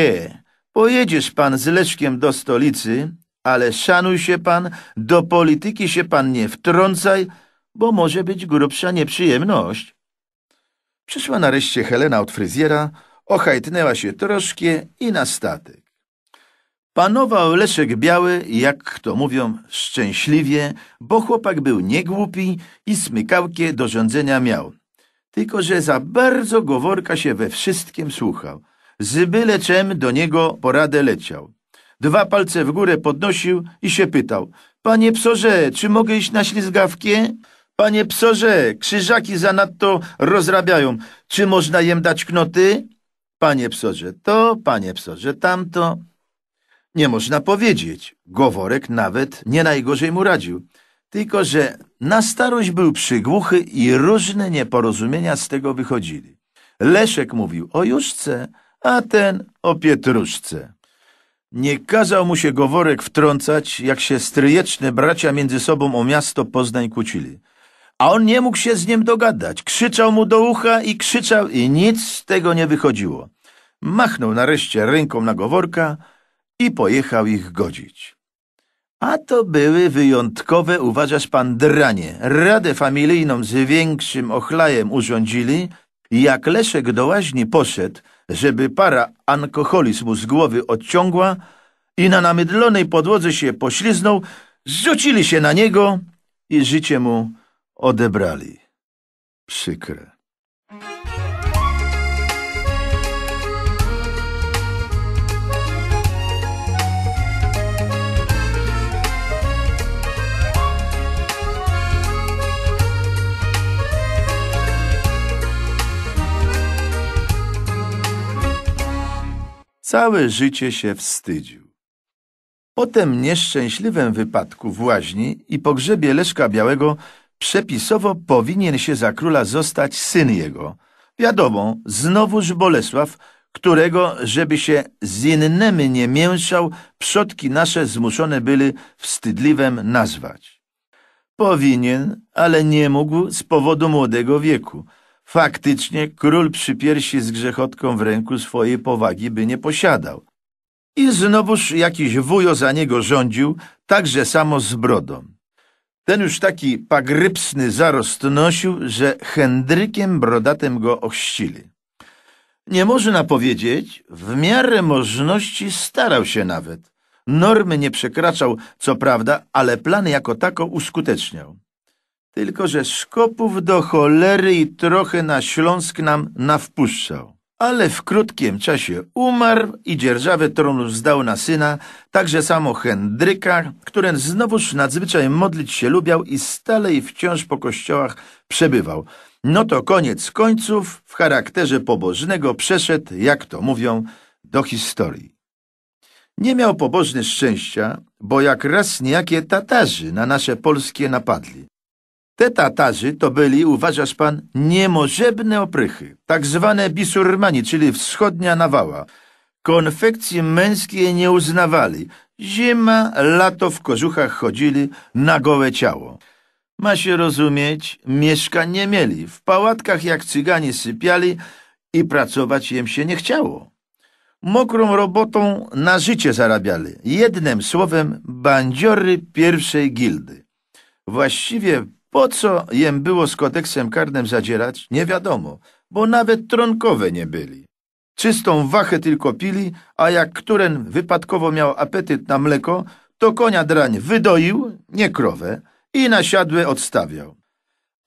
pojedziesz pan z Leszkiem do stolicy, ale szanuj się pan, do polityki się pan nie wtrącaj, bo może być grubsza nieprzyjemność. Przyszła nareszcie Helena od fryzjera, ochajtnęła się troszkę i na statek. Panował Leszek Biały, jak to mówią, szczęśliwie, bo chłopak był niegłupi i smykałkie do rządzenia miał. Tylko, że za bardzo goworka się we wszystkim słuchał z byle czem do niego poradę leciał. Dwa palce w górę podnosił i się pytał. Panie psorze, czy mogę iść na ślizgawkę? Panie psorze, krzyżaki zanadto rozrabiają. Czy można jem dać knoty? Panie psorze to, panie psorze tamto. Nie można powiedzieć. Goworek nawet nie najgorzej mu radził. Tylko, że na starość był przygłuchy i różne nieporozumienia z tego wychodzili. Leszek mówił o Juszce, a ten o pietruszce. Nie kazał mu się goworek wtrącać, jak się stryjeczne bracia między sobą o miasto Poznań kłócili. A on nie mógł się z nim dogadać. Krzyczał mu do ucha i krzyczał i nic z tego nie wychodziło. Machnął nareszcie ręką na goworka i pojechał ich godzić. A to były wyjątkowe, uważasz pan, dranie. Radę familijną z większym ochlajem urządzili. Jak Leszek do łaźni poszedł, żeby para alkoholizmu z głowy odciągła i na namydlonej podłodze się pośliznął, zrzucili się na niego i życie mu odebrali. Przykre. Całe życie się wstydził. Po tym nieszczęśliwym wypadku w łaźni i pogrzebie Leszka Białego przepisowo powinien się za króla zostać syn jego. Wiadomo, znowuż Bolesław, którego, żeby się z innymi nie mięszał, przodki nasze zmuszone byli wstydliwem nazwać. Powinien, ale nie mógł z powodu młodego wieku – Faktycznie król przy piersi z grzechotką w ręku swojej powagi by nie posiadał. I znowuż jakiś wujo za niego rządził, także samo z brodą. Ten już taki pagrypsny zarost nosił, że Hendrykiem brodatem go ochścili. Nie można powiedzieć, w miarę możności starał się nawet. Normy nie przekraczał, co prawda, ale plany jako tako uskuteczniał. Tylko, że szkopów do cholery i trochę na Śląsk nam nawpuszczał. Ale w krótkim czasie umarł i dzierżawę tronu zdał na syna, także samo Hendryka, który znowuż nadzwyczaj modlić się lubiał i stale i wciąż po kościołach przebywał. No to koniec końców w charakterze pobożnego przeszedł, jak to mówią, do historii. Nie miał pobożny szczęścia, bo jak raz niejakie Tatarzy na nasze polskie napadli. Te Tatarzy to byli, uważasz pan, niemożebne oprychy, tak zwane bisurmani, czyli wschodnia nawała. Konfekcji męskiej nie uznawali. Zima, lato w kożuchach chodzili na gołe ciało. Ma się rozumieć, mieszkań nie mieli. W pałatkach jak cyganie sypiali i pracować im się nie chciało. Mokrą robotą na życie zarabiali. Jednym słowem, bandziory pierwszej gildy. Właściwie po co jem było z kodeksem karnym zadzierać, nie wiadomo, bo nawet tronkowe nie byli. Czystą wachę tylko pili, a jak któren wypadkowo miał apetyt na mleko, to konia drań wydoił, nie krowę, i na odstawiał.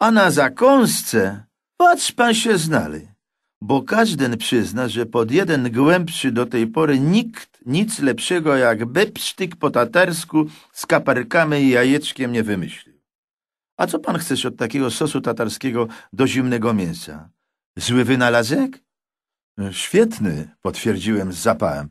A na zakąsce, patrz pan się znali, bo każden przyzna, że pod jeden głębszy do tej pory nikt nic lepszego jak bepsztyk po tatarsku z kaparkami i jajeczkiem nie wymyślił. A co pan chcesz od takiego sosu tatarskiego do zimnego mięsa? Zły wynalazek? Świetny, potwierdziłem z zapałem.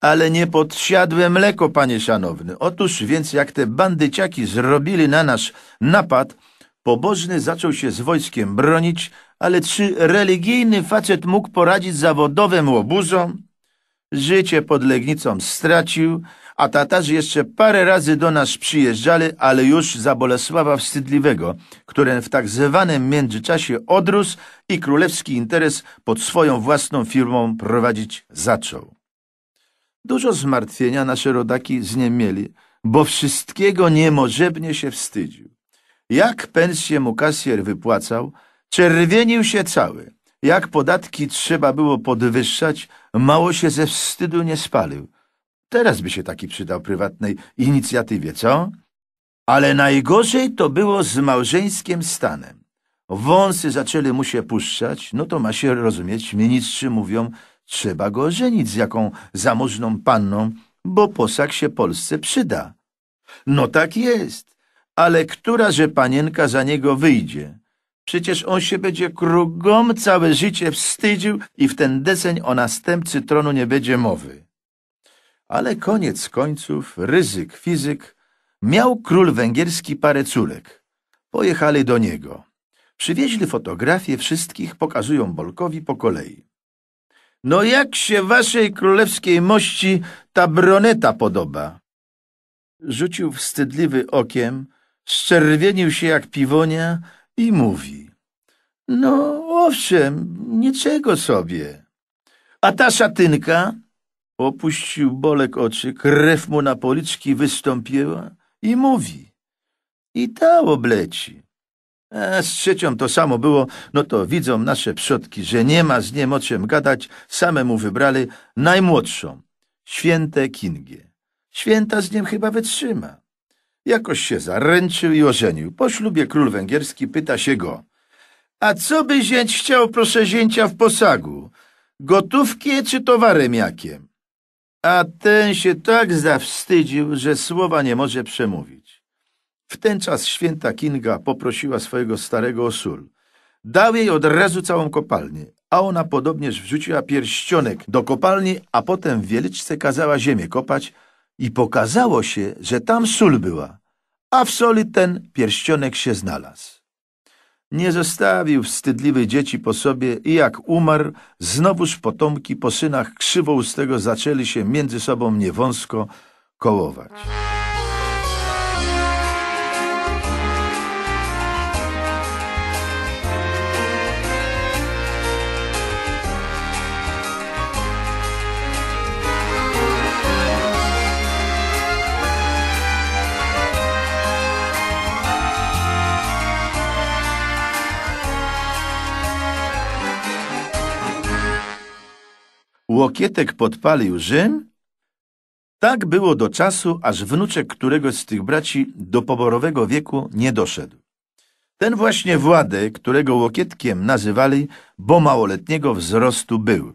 Ale nie podsiadłem mleko, panie szanowny. Otóż więc jak te bandyciaki zrobili na nasz napad, pobożny zaczął się z wojskiem bronić, ale czy religijny facet mógł poradzić zawodowym łobuzom? Życie pod Legnicą stracił, a Tatarzy jeszcze parę razy do nas przyjeżdżali, ale już za Bolesława Wstydliwego, który w tak zwanym międzyczasie odrósł i królewski interes pod swoją własną firmą prowadzić zaczął. Dużo zmartwienia nasze rodaki z nim mieli, bo wszystkiego niemożebnie się wstydził. Jak pensję mu kasjer wypłacał, czerwienił się cały. Jak podatki trzeba było podwyższać, mało się ze wstydu nie spalił. Teraz by się taki przydał prywatnej inicjatywie, co? Ale najgorzej to było z małżeńskim stanem. Wąsy zaczęły mu się puszczać, no to ma się rozumieć, ministrzy mówią, trzeba go żenić z jaką zamożną panną, bo posag się Polsce przyda. No tak jest, ale która, że panienka za niego wyjdzie? Przecież on się będzie krugom całe życie wstydził i w ten deseń o następcy tronu nie będzie mowy. Ale koniec końców ryzyk fizyk miał król węgierski parę córek. Pojechali do niego. Przywieźli fotografie wszystkich, pokazują Bolkowi po kolei. No jak się waszej królewskiej mości ta broneta podoba? Rzucił wstydliwy okiem, sczerwienił się jak piwonia i mówi. No owszem, niczego sobie. A ta szatynka? Opuścił Bolek oczy, krew mu na policzki wystąpiła i mówi. I ta obleci. A e, z trzecią to samo było, no to widzą nasze przodki, że nie ma z niem o czym gadać, samemu wybrali najmłodszą, święte Kingię. Święta z niem chyba wytrzyma. Jakoś się zaręczył i ożenił. Po ślubie król węgierski pyta się go. A co by zięć chciał, proszę zięcia, w posagu? Gotówki czy towarem jakiem? a ten się tak zawstydził, że słowa nie może przemówić. W ten czas święta Kinga poprosiła swojego starego o sól. Dał jej od razu całą kopalnię, a ona podobnież wrzuciła pierścionek do kopalni, a potem wieliczce kazała ziemię kopać i pokazało się, że tam sól była, a w soli ten pierścionek się znalazł nie zostawił wstydliwych dzieci po sobie i jak umarł, znowuż potomki po synach tego zaczęli się między sobą niewąsko kołować. Łokietek podpalił Rzym? Tak było do czasu, aż wnuczek któregoś z tych braci do poborowego wieku nie doszedł. Ten właśnie Władę, którego Łokietkiem nazywali, bo małoletniego wzrostu był.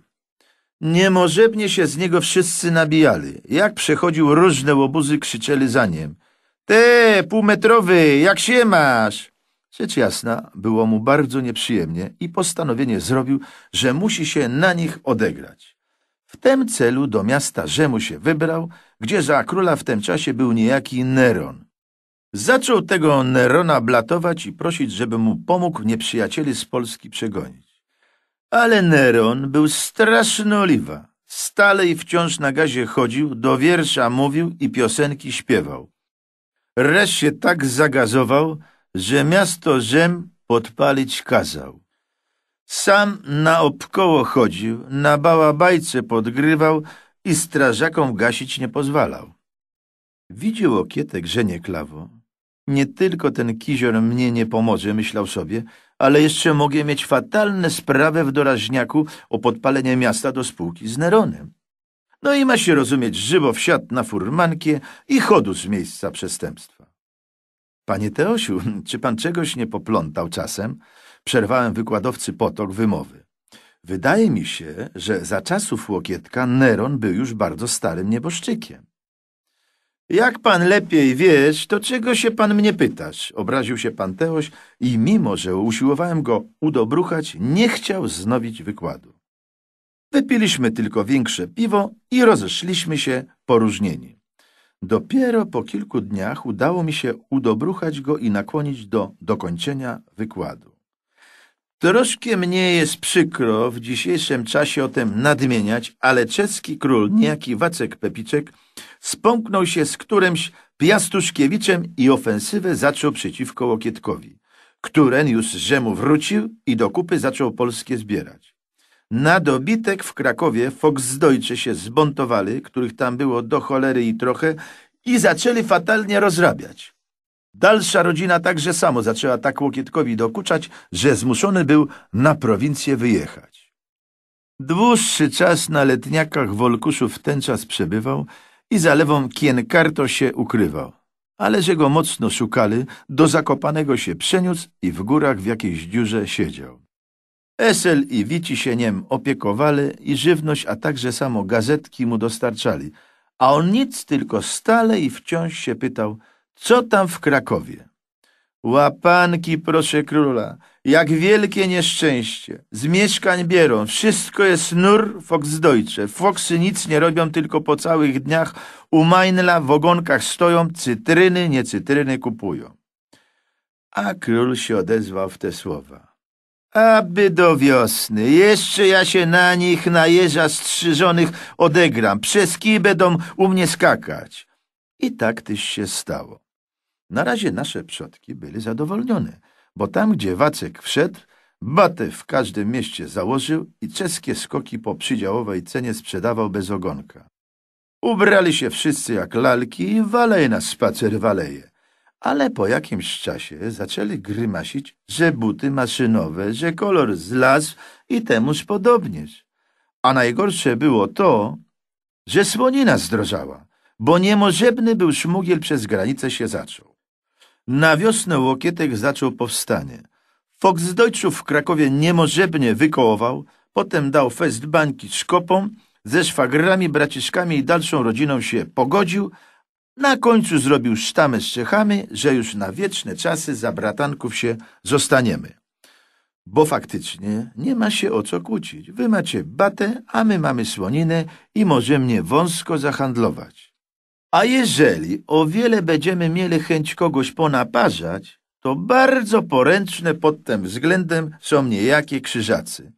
Niemożebnie się z niego wszyscy nabijali. Jak przechodził różne łobuzy, krzyczeli za nim. Te, półmetrowy, jak się masz? Rzecz jasna, było mu bardzo nieprzyjemnie i postanowienie zrobił, że musi się na nich odegrać. W tym celu do miasta Rzemu się wybrał, gdzie za króla w tym czasie był niejaki Neron. Zaczął tego Nerona blatować i prosić, żeby mu pomógł nieprzyjacieli z Polski przegonić. Ale Neron był straszny oliwa. Stale i wciąż na gazie chodził, do wiersza mówił i piosenki śpiewał. Resz się tak zagazował, że miasto Rzem podpalić kazał. Sam naobkoło chodził, na bałabajce podgrywał i strażakom gasić nie pozwalał. Widział okietek, że nie klawo. Nie tylko ten kizior mnie nie pomoże, myślał sobie, ale jeszcze mogę mieć fatalne sprawę w doraźniaku o podpalenie miasta do spółki z Neronem. No i ma się rozumieć, żywo wsiadł na furmankie i chodu z miejsca przestępstwa. Panie Teosiu, czy pan czegoś nie poplątał czasem? Przerwałem wykładowcy potok wymowy. Wydaje mi się, że za czasów Łokietka Neron był już bardzo starym nieboszczykiem. Jak pan lepiej wiesz, to czego się pan mnie pytasz? Obraził się pan Teoś i mimo, że usiłowałem go udobruchać, nie chciał znowić wykładu. Wypiliśmy tylko większe piwo i rozeszliśmy się poróżnieni. Dopiero po kilku dniach udało mi się udobruchać go i nakłonić do dokończenia wykładu. Troszkę mnie jest przykro w dzisiejszym czasie o tym nadmieniać, ale czeski król, niejaki Wacek Pepiczek, spąknął się z którymś Piastuszkiewiczem i ofensywę zaczął przeciwko Łokietkowi. Któren już z Rzemu wrócił i do kupy zaczął Polskie zbierać. Na dobitek w Krakowie Volksdeutsche się zbuntowali, których tam było do cholery i trochę, i zaczęli fatalnie rozrabiać. Dalsza rodzina także samo zaczęła tak Łokietkowi dokuczać, że zmuszony był na prowincję wyjechać. Dłuższy czas na letniakach Wolkuszów ten czas przebywał i za lewą Kienkarto się ukrywał. Ale że go mocno szukali, do Zakopanego się przeniósł i w górach w jakiejś dziurze siedział. Esel i Wici się niem opiekowali i żywność, a także samo gazetki mu dostarczali, a on nic, tylko stale i wciąż się pytał – co tam w Krakowie? Łapanki, proszę króla, jak wielkie nieszczęście. Z mieszkań biorą, wszystko jest nur dojcze. Foksy nic nie robią, tylko po całych dniach u Mainla w ogonkach stoją, cytryny, nie cytryny kupują. A król się odezwał w te słowa. Aby do wiosny, jeszcze ja się na nich, na jeża strzyżonych, odegram. Przez kij będą u mnie skakać. I tak tyś się stało. Na razie nasze przodki byli zadowolone, bo tam, gdzie Wacek wszedł, batę w każdym mieście założył i czeskie skoki po przydziałowej cenie sprzedawał bez ogonka. Ubrali się wszyscy jak lalki i waleje na spacer waleje. Ale po jakimś czasie zaczęli grymasić, że buty maszynowe, że kolor zlazł i temuż podobnież. A najgorsze było to, że słonina zdrożała bo niemożebny był szmugiel przez granicę się zaczął. Na wiosnę Łokietek zaczął powstanie. Volksdeutschów w Krakowie niemożebnie wykołował, potem dał fest bańki szkopom, ze szwagrami, braciszkami i dalszą rodziną się pogodził, na końcu zrobił sztamę z Czechami, że już na wieczne czasy za bratanków się zostaniemy. Bo faktycznie nie ma się o co kłócić. Wy macie batę, a my mamy słoninę i możemy wąsko zahandlować. A jeżeli o wiele będziemy mieli chęć kogoś ponaparzać, to bardzo poręczne pod tym względem są niejakie krzyżacy,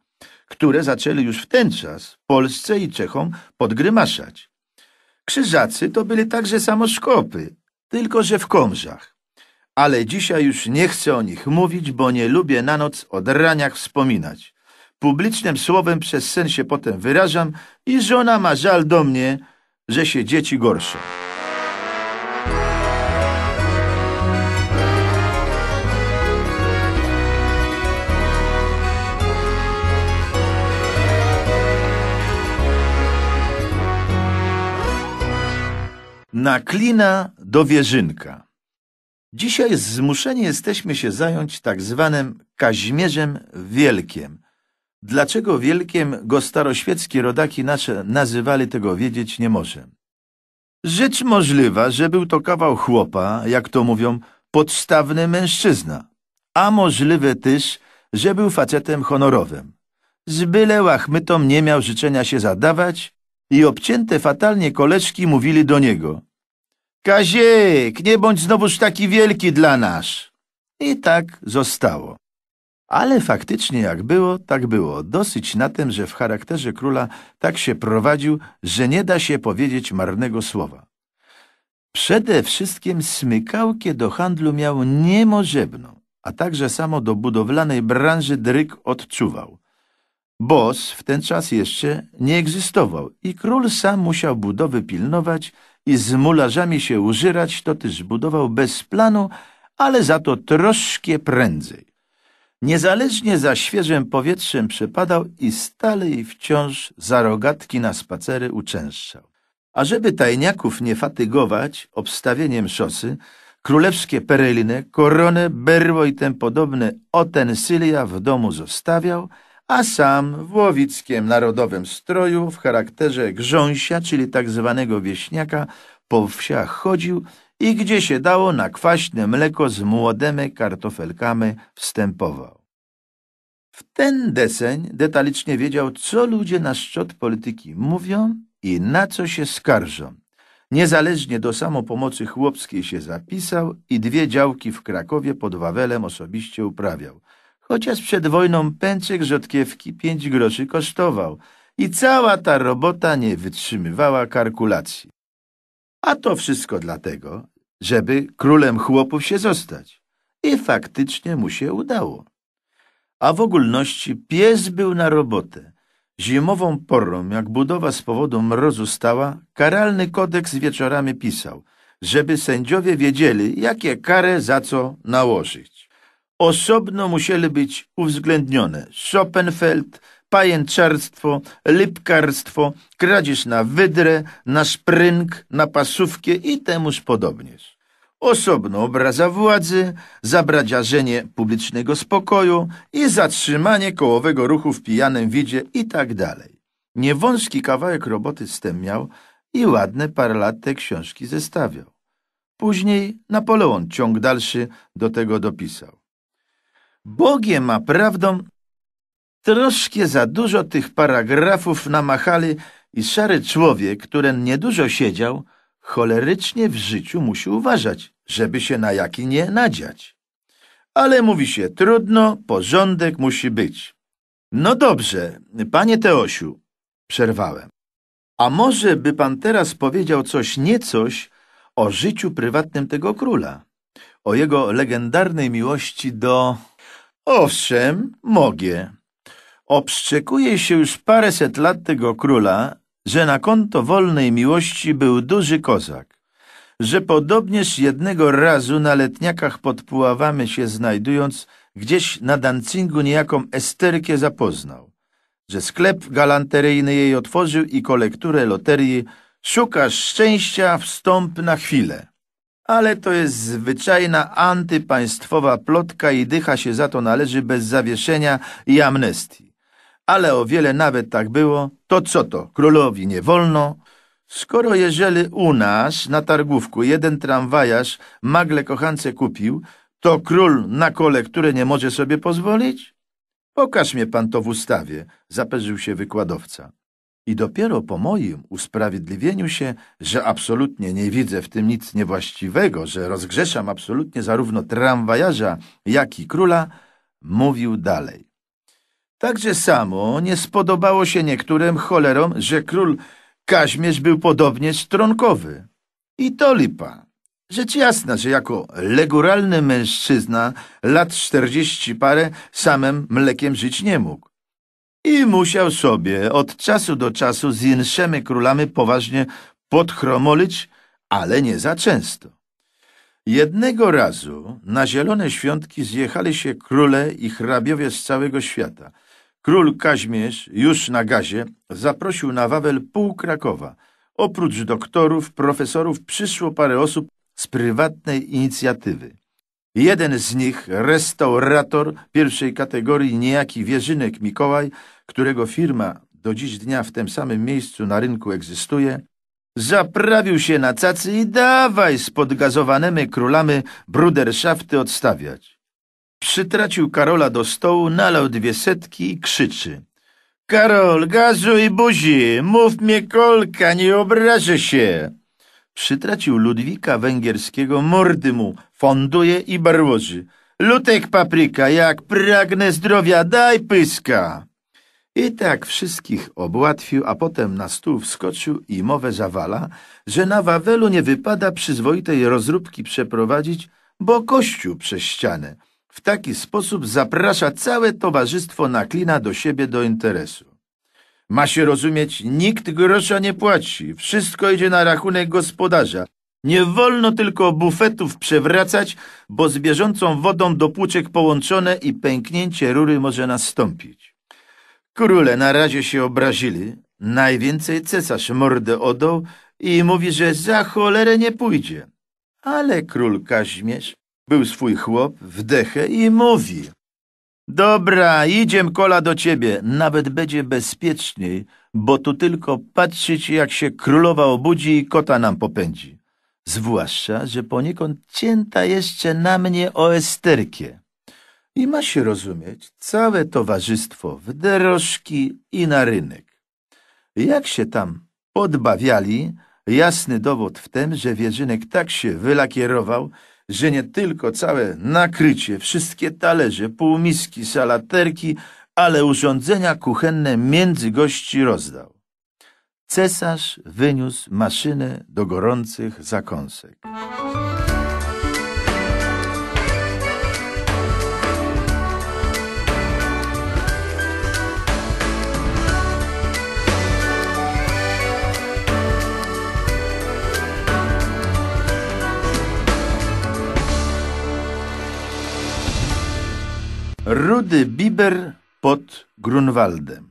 które zaczęli już w ten czas Polsce i Czechom podgrymaszać. Krzyżacy to byli także samoszkopy, tylko że w komrzach. Ale dzisiaj już nie chcę o nich mówić, bo nie lubię na noc o draniach wspominać. Publicznym słowem przez sen się potem wyrażam i żona ma żal do mnie, że się dzieci gorszą. Naklina do wieżynka. Dzisiaj zmuszeni jesteśmy się zająć tak zwanym Kaźmierzem Wielkiem. Dlaczego Wielkiem go staroświecki rodaki nasze nazywali, tego wiedzieć nie może. Rzecz możliwa, że był to kawał chłopa, jak to mówią, podstawny mężczyzna, a możliwe też, że był facetem honorowym. Z byle łachmytom nie miał życzenia się zadawać i obcięte fatalnie koleczki mówili do niego. Kaziek, nie bądź znowuż taki wielki dla nas. I tak zostało. Ale faktycznie jak było, tak było. Dosyć na tym, że w charakterze króla tak się prowadził, że nie da się powiedzieć marnego słowa. Przede wszystkim smykałkę do handlu miał niemożebną, a także samo do budowlanej branży dryk odczuwał. Bos w ten czas jeszcze nie egzystował i król sam musiał budowy pilnować i z mularzami się użyrać, to też budował bez planu, ale za to troszkę prędzej. Niezależnie za świeżym powietrzem przepadał i stale i wciąż za rogatki na spacery uczęszczał. A żeby tajniaków nie fatygować obstawieniem szosy, królewskie pereliny, koronę, berło i tym podobne otensylia w domu zostawiał – a sam w łowickiem narodowym stroju, w charakterze grząsia, czyli tak zwanego wieśniaka, po wsiach chodził i gdzie się dało na kwaśne mleko z młodymi kartofelkami wstępował. W ten deseń detalicznie wiedział, co ludzie na szczot polityki mówią i na co się skarżą. Niezależnie do samopomocy chłopskiej się zapisał i dwie działki w Krakowie pod Wawelem osobiście uprawiał. Chociaż przed wojną pęczek rzodkiewki pięć groszy kosztował i cała ta robota nie wytrzymywała kalkulacji. A to wszystko dlatego, żeby królem chłopów się zostać. I faktycznie mu się udało. A w ogólności pies był na robotę. Zimową porą, jak budowa z powodu mrozu stała, karalny kodeks wieczorami pisał, żeby sędziowie wiedzieli, jakie karę za co nałożyć osobno musieli być uwzględnione Schopenfeld, pajęczarstwo, lipkarstwo, kradzież na wydrę, na sprynk, na pasówkę i temuż podobnież. Osobno obraza władzy, zabradziarzenie publicznego spokoju i zatrzymanie kołowego ruchu w pijanym widzie i tak dalej. Niewąski kawałek roboty z tym miał i ładne parę lat te książki zestawiał. Później Napoleon ciąg dalszy do tego dopisał. Bogiem a prawdą troszkę za dużo tych paragrafów namachali i szary człowiek, który niedużo siedział, cholerycznie w życiu musi uważać, żeby się na jaki nie nadziać. Ale mówi się trudno, porządek musi być. No dobrze, panie Teosiu, przerwałem. A może by pan teraz powiedział coś niecoś o życiu prywatnym tego króla, o jego legendarnej miłości do... Owszem, mogę. Obszczekuje się już paręset lat tego króla, że na konto wolnej miłości był duży kozak, że podobnież jednego razu na letniakach pod Puławami się znajdując, gdzieś na Dancingu niejaką Esterkę zapoznał, że sklep galanteryjny jej otworzył i kolekturę loterii Szukasz szczęścia, wstąp na chwilę ale to jest zwyczajna antypaństwowa plotka i dycha się za to należy bez zawieszenia i amnestii. Ale o wiele nawet tak było, to co to, królowi nie wolno? Skoro jeżeli u nas na targówku jeden tramwajarz magle kochance kupił, to król na kole, które nie może sobie pozwolić? Pokaż mnie pan to w ustawie, zaperzył się wykładowca. I dopiero po moim usprawiedliwieniu się, że absolutnie nie widzę w tym nic niewłaściwego, że rozgrzeszam absolutnie zarówno tramwajarza, jak i króla, mówił dalej. Także samo nie spodobało się niektórym cholerom, że król Kaźmierz był podobnie stronkowy. I to lipa. Rzecz jasna, że jako leguralny mężczyzna lat czterdzieści parę samym mlekiem żyć nie mógł i musiał sobie od czasu do czasu z inszymi królami poważnie podchromolić, ale nie za często. Jednego razu na zielone świątki zjechali się króle i hrabiowie z całego świata. Król Kaźmierz, już na gazie, zaprosił na Wawel pół Krakowa. Oprócz doktorów, profesorów przyszło parę osób z prywatnej inicjatywy. Jeden z nich, restaurator pierwszej kategorii, niejaki Wierzynek Mikołaj, którego firma do dziś dnia w tym samym miejscu na rynku egzystuje, zaprawił się na cacy i dawaj z podgazowanymi królami bruderszafty odstawiać. Przytracił Karola do stołu, nalał dwie setki i krzyczy. Karol, gazu i buzi, mów mnie kolka, nie obrażę się. Przytracił Ludwika Węgierskiego, mordy mu, fonduje i barłoży. Lutek papryka, jak pragnę zdrowia, daj pyska. I tak wszystkich obłatwił, a potem na stół wskoczył i mowę zawala, że na Wawelu nie wypada przyzwoitej rozróbki przeprowadzić, bo kościół przez ścianę. W taki sposób zaprasza całe towarzystwo naklina do siebie do interesu. Ma się rozumieć, nikt grosza nie płaci, wszystko idzie na rachunek gospodarza. Nie wolno tylko bufetów przewracać, bo z bieżącą wodą do płuczek połączone i pęknięcie rury może nastąpić. Króle na razie się obrazili. Najwięcej cesarz mordę odął i mówi, że za cholerę nie pójdzie. Ale król Kaźmierz był swój chłop wdechę i mówi. Dobra, idziem kola do ciebie, nawet będzie bezpieczniej, bo tu tylko patrzyć, jak się królowa obudzi i kota nam popędzi. Zwłaszcza, że poniekąd cięta jeszcze na mnie o esterkie. I ma się rozumieć całe towarzystwo w dorożki i na rynek. Jak się tam podbawiali, jasny dowód w tym, że Wierzynek tak się wylakierował, że nie tylko całe nakrycie, wszystkie talerze, półmiski, salaterki, ale urządzenia kuchenne między gości rozdał. Cesarz wyniósł maszynę do gorących zakąsek. Rudy Biber pod Grunwaldem.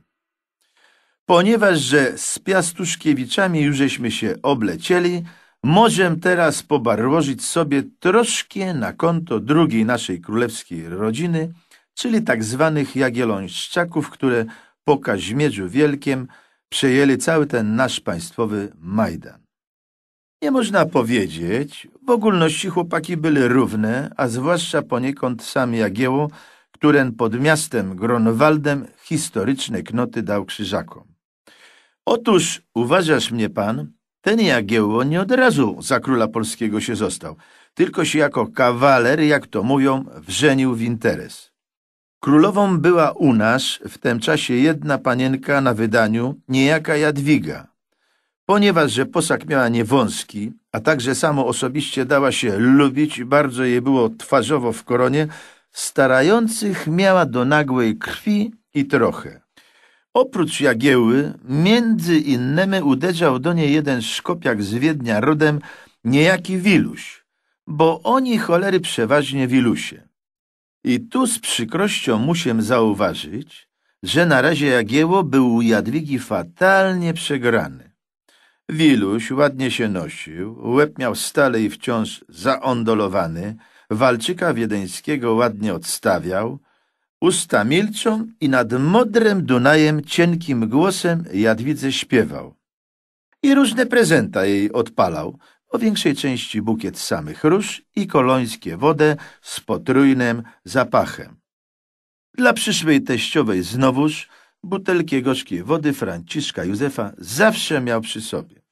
Ponieważ, że z Piastuszkiewiczami jużeśmy się oblecieli, możem teraz pobarłożyć sobie troszkę na konto drugiej naszej królewskiej rodziny, czyli tak zwanych Jagiellońszczaków, które po Kazimierzu Wielkiem przejęli cały ten nasz państwowy Majdan. Nie można powiedzieć, w ogólności chłopaki byli równe, a zwłaszcza poniekąd sam Jagieło, któren pod miastem Gronwaldem historyczne knoty dał krzyżakom. Otóż, uważasz mnie pan, ten Jagiełło nie od razu za króla polskiego się został, tylko się jako kawaler, jak to mówią, wrzenił w interes. Królową była u nas w tym czasie jedna panienka na wydaniu, niejaka Jadwiga. Ponieważ, że posag miała niewąski, a także samo osobiście dała się lubić, bardzo jej było twarzowo w koronie, starających miała do nagłej krwi i trochę. Oprócz Jagieły, między innymi uderzał do niej jeden szkopiak z Wiednia rodem, niejaki Wiluś, bo oni cholery przeważnie Wilusie. I tu z przykrością musiem zauważyć, że na razie Jagieło był u Jadwigi fatalnie przegrany. Wiluś ładnie się nosił, łeb miał stale i wciąż zaondolowany, walczyka wiedeńskiego ładnie odstawiał, usta milczą i nad modrem Dunajem cienkim głosem Jadwidze śpiewał. I różne prezenta jej odpalał, o większej części bukiet samych róż i kolońskie wodę z potrójnym zapachem. Dla przyszłej teściowej znowuż butelkę gorzkiej wody Franciszka Józefa zawsze miał przy sobie.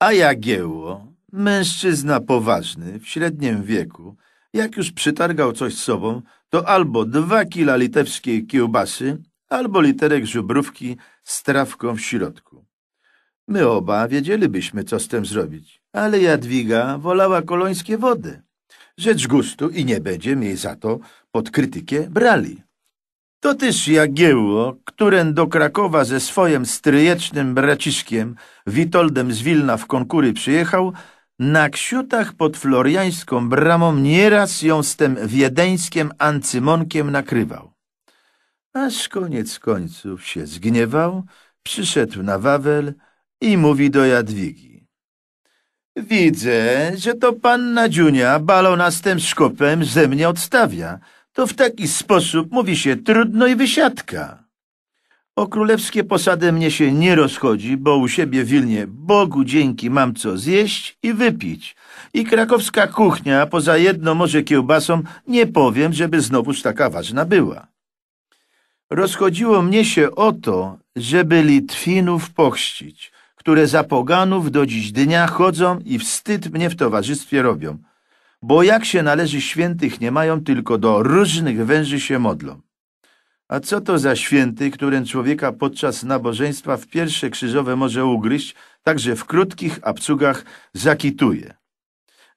A Jagiełło, mężczyzna poważny, w średnim wieku, jak już przytargał coś z sobą, to albo dwa kila litewskiej kiełbasy, albo literek żubrówki z trawką w środku. My oba wiedzielibyśmy, co z tym zrobić, ale Jadwiga wolała kolońskie wody. Rzecz gustu i nie będziemy jej za to pod krytykę brali. To też Jagiełło, któren do Krakowa ze swoim stryjecznym braciskiem Witoldem z Wilna w konkury przyjechał, na ksiutach pod floriańską bramą nieraz ją z tym Wiedeńskim ancymonkiem nakrywał. Aż koniec końców się zgniewał, przyszedł na Wawel i mówi do Jadwigi. Widzę, że to panna Dziunia balona z tym szkopem ze mnie odstawia. To w taki sposób mówi się trudno i wysiadka. O królewskie posady mnie się nie rozchodzi, bo u siebie w Wilnie Bogu dzięki mam co zjeść i wypić. I krakowska kuchnia, poza jedno może kiełbasą, nie powiem, żeby znowuż taka ważna była. Rozchodziło mnie się o to, żeby Litwinów pochścić, które za poganów do dziś dnia chodzą i wstyd mnie w towarzystwie robią, bo jak się należy świętych nie mają, tylko do różnych węży się modlą. A co to za święty, którym człowieka podczas nabożeństwa w pierwsze krzyżowe może ugryźć, także w krótkich abcugach zakituje?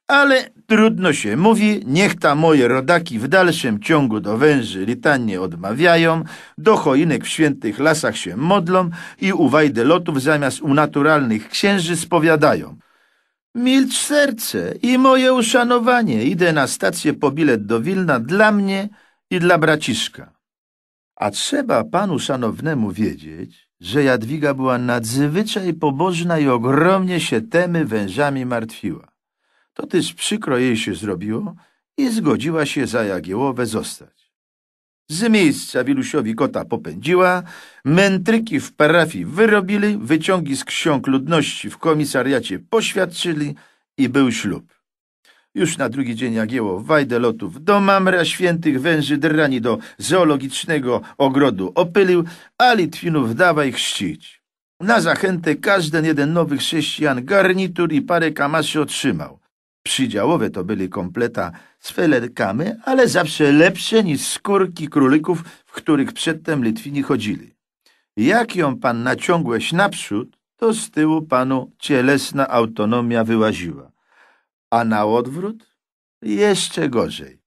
Ale trudno się mówi, niech ta moje rodaki w dalszym ciągu do węży litanie odmawiają, do choinek w świętych lasach się modlą i u lotów zamiast u naturalnych księży spowiadają. Milcz serce i moje uszanowanie, idę na stację po bilet do Wilna dla mnie i dla braciszka. A trzeba panu szanownemu wiedzieć, że Jadwiga była nadzwyczaj pobożna i ogromnie się temy wężami martwiła. To też przykro jej się zrobiło i zgodziła się za Jagiełowę zostać. Z miejsca Wilusiowi kota popędziła, mędryki w parafii wyrobili, wyciągi z ksiąg ludności w komisariacie poświadczyli i był ślub. Już na drugi dzień Jagieło wajdę lotów do mamra świętych węży drani do zoologicznego ogrodu opylił, a Litwinów dawaj chrzcić. Na zachętę każdy jeden nowych chrześcijan garnitur i parę kamaszy otrzymał. Przydziałowe to byli kompleta z felerkamy, ale zawsze lepsze niż skórki królików, w których przedtem Litwini chodzili. Jak ją pan naciągłeś naprzód, to z tyłu panu cielesna autonomia wyłaziła a na odwrót jeszcze gorzej.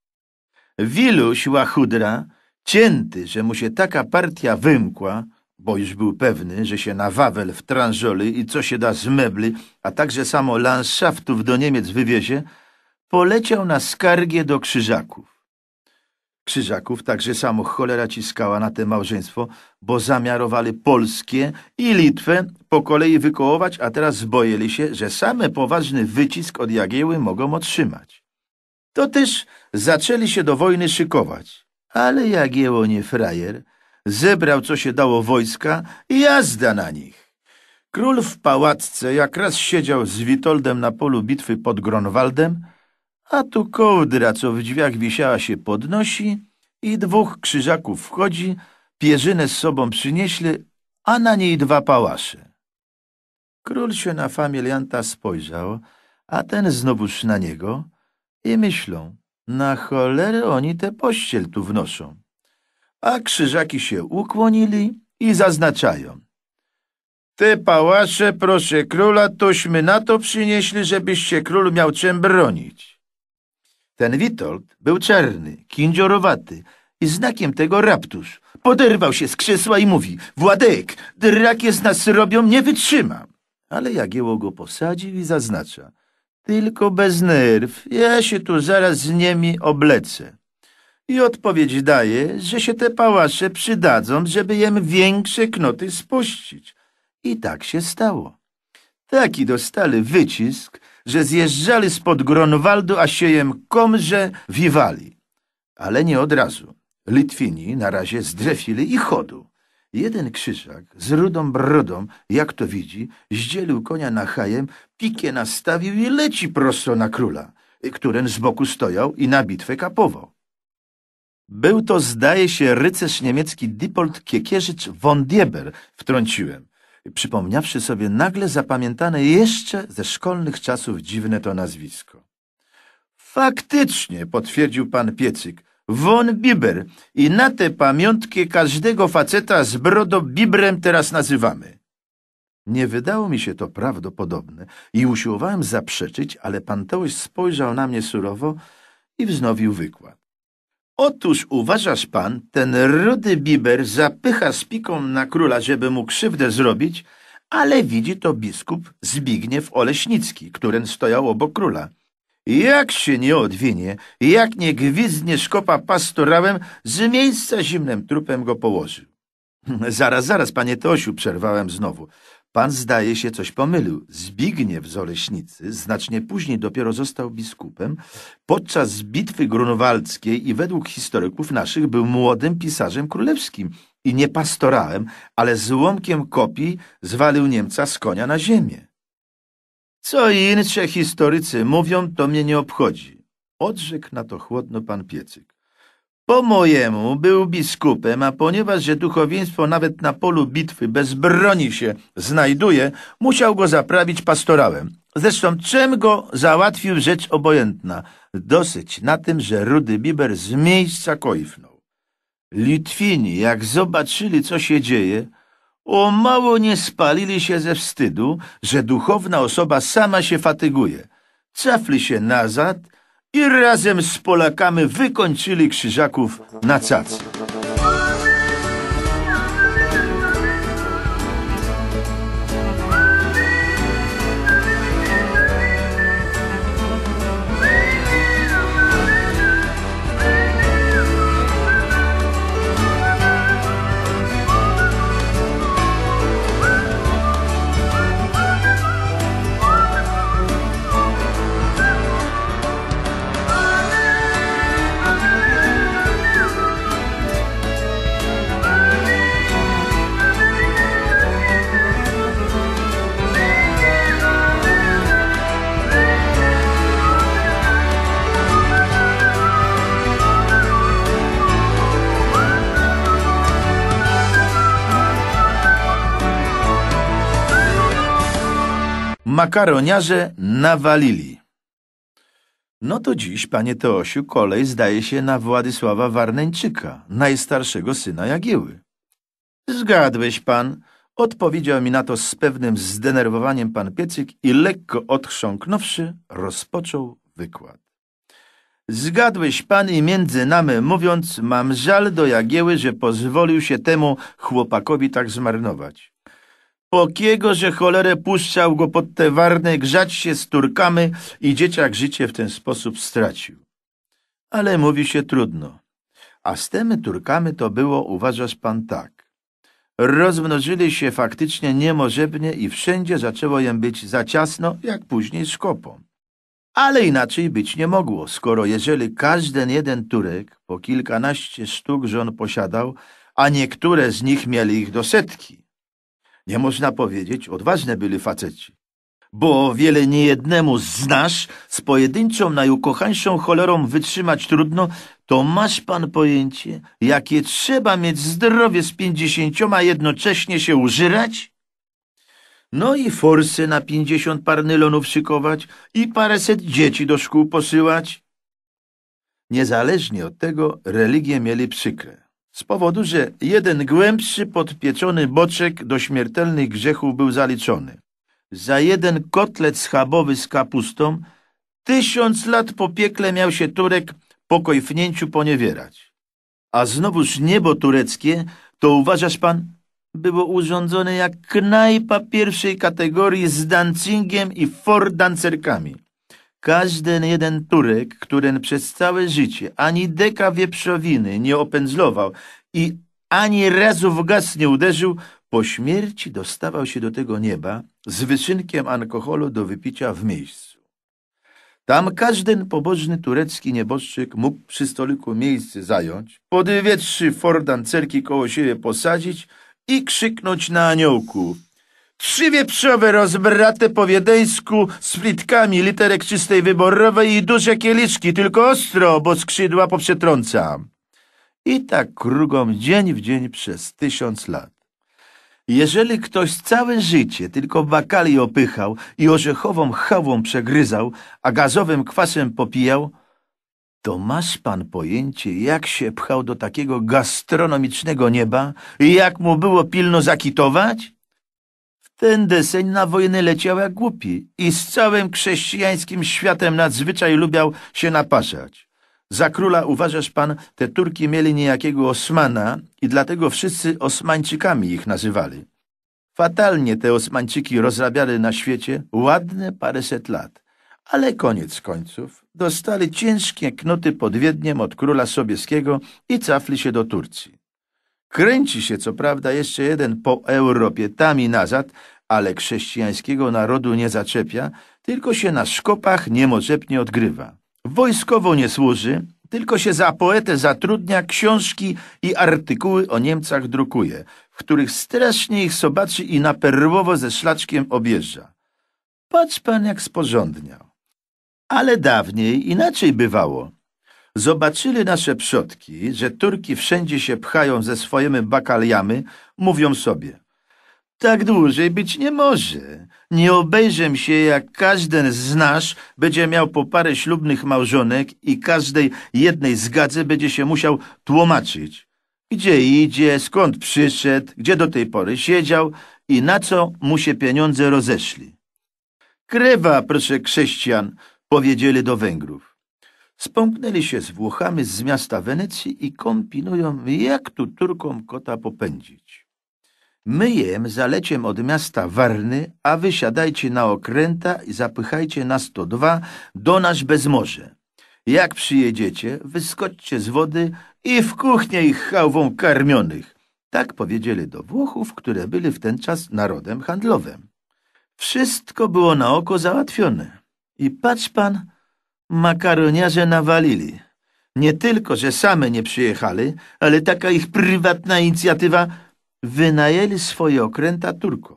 Wiluś łachudra, cięty, że mu się taka partia wymkła, bo już był pewny, że się na Wawel w tranżoly i co się da z mebli, a także samo landschaftów do Niemiec wywiezie, poleciał na skargę do krzyżaków. Krzyżaków także samo cholera ciskała na te małżeństwo, bo zamiarowali Polskie i Litwę po kolei wykołować, a teraz zbojeli się, że same poważny wycisk od Jagieły mogą otrzymać. To też zaczęli się do wojny szykować. Ale Jagieło nie frajer, zebrał co się dało wojska i jazda na nich. Król w pałacce jak raz siedział z Witoldem na polu bitwy pod Gronwaldem, a tu kołdra, co w drzwiach wisiała, się podnosi i dwóch krzyżaków wchodzi, pierzynę z sobą przynieśli, a na niej dwa pałasze. Król się na familianta spojrzał, a ten znowuż na niego i myślą, na cholery oni te pościel tu wnoszą. A krzyżaki się ukłonili i zaznaczają. Te pałasze, proszę króla, tośmy na to przynieśli, żebyście król miał czym bronić. Ten Witold był czarny, kindziorowaty i znakiem tego raptusz. Poderwał się z krzesła i mówi — Władek, drakie z nas robią, nie wytrzymam. Ale Jagieło go posadził i zaznacza — Tylko bez nerw, ja się tu zaraz z nimi oblecę. I odpowiedź daje, że się te pałasze przydadzą, żeby jem większe knoty spuścić. I tak się stało. Taki dostali wycisk, że zjeżdżali spod Gronwaldu, a siejem komrze wiwali. Ale nie od razu. Litwini na razie zdrefili i chodu. Jeden krzyżak z rudą brodą, jak to widzi, zdzielił konia na hajem, pikie nastawił i leci prosto na króla, któren z boku stojał i na bitwę kapował. Był to, zdaje się, rycerz niemiecki Dipold Kiekierzycz von Dieber, wtrąciłem przypomniawszy sobie nagle zapamiętane jeszcze ze szkolnych czasów dziwne to nazwisko. Faktycznie, potwierdził pan Piecyk, Von Biber i na te pamiątki każdego faceta z brodo Bibrem teraz nazywamy. Nie wydało mi się to prawdopodobne i usiłowałem zaprzeczyć, ale pan Tołys spojrzał na mnie surowo i wznowił wykład. Otóż uważasz pan, ten rudy biber zapycha spiką na króla, żeby mu krzywdę zrobić, ale widzi to biskup Zbigniew Oleśnicki, którym stojał obok króla. Jak się nie odwinie, jak nie gwizdnie szkopa pastorałem, z miejsca zimnym trupem go położy. Zaraz, zaraz, panie Tosiu, przerwałem znowu. Pan zdaje się coś pomylił. Zbigniew z Oleśnicy znacznie później dopiero został biskupem. Podczas bitwy grunwaldzkiej i według historyków naszych był młodym pisarzem królewskim i nie pastorałem, ale złomkiem kopii zwalił Niemca z konia na ziemię. Co inne historycy mówią, to mnie nie obchodzi. Odrzekł na to chłodno pan Piecyk. Po mojemu był biskupem, a ponieważ, że duchowieństwo nawet na polu bitwy bez broni się znajduje, musiał go zaprawić pastorałem. Zresztą czym go załatwił rzecz obojętna? Dosyć na tym, że Rudy Biber z miejsca koifnął. Litwini, jak zobaczyli, co się dzieje, o mało nie spalili się ze wstydu, że duchowna osoba sama się fatyguje. Cafli się nazad i razem z Polakami wykończyli Krzyżaków na cacy. Makaroniarze nawalili. No to dziś, panie Teosiu, kolej zdaje się na Władysława Warneńczyka, najstarszego syna Jagieły. Zgadłeś pan, odpowiedział mi na to z pewnym zdenerwowaniem pan Piecyk i lekko odchrząknąwszy, rozpoczął wykład. Zgadłeś pan i między nami mówiąc, mam żal do Jagieły, że pozwolił się temu chłopakowi tak zmarnować. Pokiego, że cholerę puszczał go pod te warne, grzać się z turkamy i dzieciak życie w ten sposób stracił. Ale mówi się trudno. A z temi turkamy to było, uważasz pan, tak. Rozmnożyli się faktycznie niemożebnie i wszędzie zaczęło jem być za ciasno, jak później z kopą. Ale inaczej być nie mogło, skoro jeżeli każdy jeden Turek po kilkanaście sztuk żon posiadał, a niektóre z nich mieli ich do setki, nie można powiedzieć, odważne byli faceci. Bo wiele niejednemu z nas z pojedynczą najukochańszą cholerą wytrzymać trudno, to masz pan pojęcie, jakie trzeba mieć zdrowie z pięćdziesięcioma jednocześnie się użyrać? No i forsy na pięćdziesiąt par nylonów szykować i paręset dzieci do szkół posyłać. Niezależnie od tego religię mieli przykre z powodu, że jeden głębszy podpieczony boczek do śmiertelnych grzechów był zaliczony. Za jeden kotlet schabowy z kapustą tysiąc lat po piekle miał się Turek po kojfnięciu poniewierać. A znowuż niebo tureckie, to uważasz pan, było urządzone jak knajpa pierwszej kategorii z dancingiem i fordancerkami. Każdy jeden Turek, który przez całe życie ani deka wieprzowiny nie opędzlował i ani razu w gaz nie uderzył, po śmierci dostawał się do tego nieba z wyczynkiem alkoholu do wypicia w miejscu. Tam każdy pobożny turecki nieboszczyk mógł przy stoliku miejsce zająć, podwietrzy dwie, fordancerki koło siebie posadzić i krzyknąć na aniołków. Trzy wieprzowe rozbrate po wiedeńsku z plitkami literek czystej wyborowej i duże kieliczki, tylko ostro, bo skrzydła poprzetrąca. I tak krugą dzień w dzień przez tysiąc lat. Jeżeli ktoś całe życie tylko bakali opychał i orzechową chawą przegryzał, a gazowym kwasem popijał, to masz pan pojęcie, jak się pchał do takiego gastronomicznego nieba i jak mu było pilno zakitować? Ten deseń na wojny leciał jak głupi i z całym chrześcijańskim światem nadzwyczaj lubiał się napaszać. Za króla uważasz pan, te Turki mieli niejakiego Osmana i dlatego wszyscy Osmańczykami ich nazywali. Fatalnie te Osmańczyki rozrabiali na świecie ładne paręset lat, ale koniec końców dostali ciężkie knuty pod Wiedniem od króla Sobieskiego i cafli się do Turcji. Kręci się, co prawda, jeszcze jeden po Europie, tam i nazad, ale chrześcijańskiego narodu nie zaczepia, tylko się na szkopach niemożebnie odgrywa. Wojskowo nie służy, tylko się za poetę zatrudnia, książki i artykuły o Niemcach drukuje, w których strasznie ich sobaczy i na perłowo ze szlaczkiem objeżdża. Patrz pan, jak sporządniał. Ale dawniej inaczej bywało. Zobaczyli nasze przodki, że Turki wszędzie się pchają ze swoimi bakaliami, mówią sobie. Tak dłużej być nie może. Nie obejrzę się, jak każdy z nas będzie miał po parę ślubnych małżonek i każdej jednej zgadze będzie się musiał tłumaczyć. Gdzie idzie, skąd przyszedł, gdzie do tej pory siedział i na co mu się pieniądze rozeszli. Krewa, proszę chrześcijan, powiedzieli do Węgrów. Spąknęli się z Włochami z miasta Wenecji i kombinują, jak tu Turkom kota popędzić. My Myjem zaleciem od miasta Warny, a wysiadajcie na okręta i zapychajcie na 102 do nas bez morze. Jak przyjedziecie, wyskoczcie z wody i w kuchnię ich chałwą karmionych. Tak powiedzieli do Włochów, które byli w ten czas narodem handlowym. Wszystko było na oko załatwione. I patrz pan, Makaroniarze nawalili. Nie tylko, że same nie przyjechali, ale taka ich prywatna inicjatywa wynajęli swoje okręta Turkom,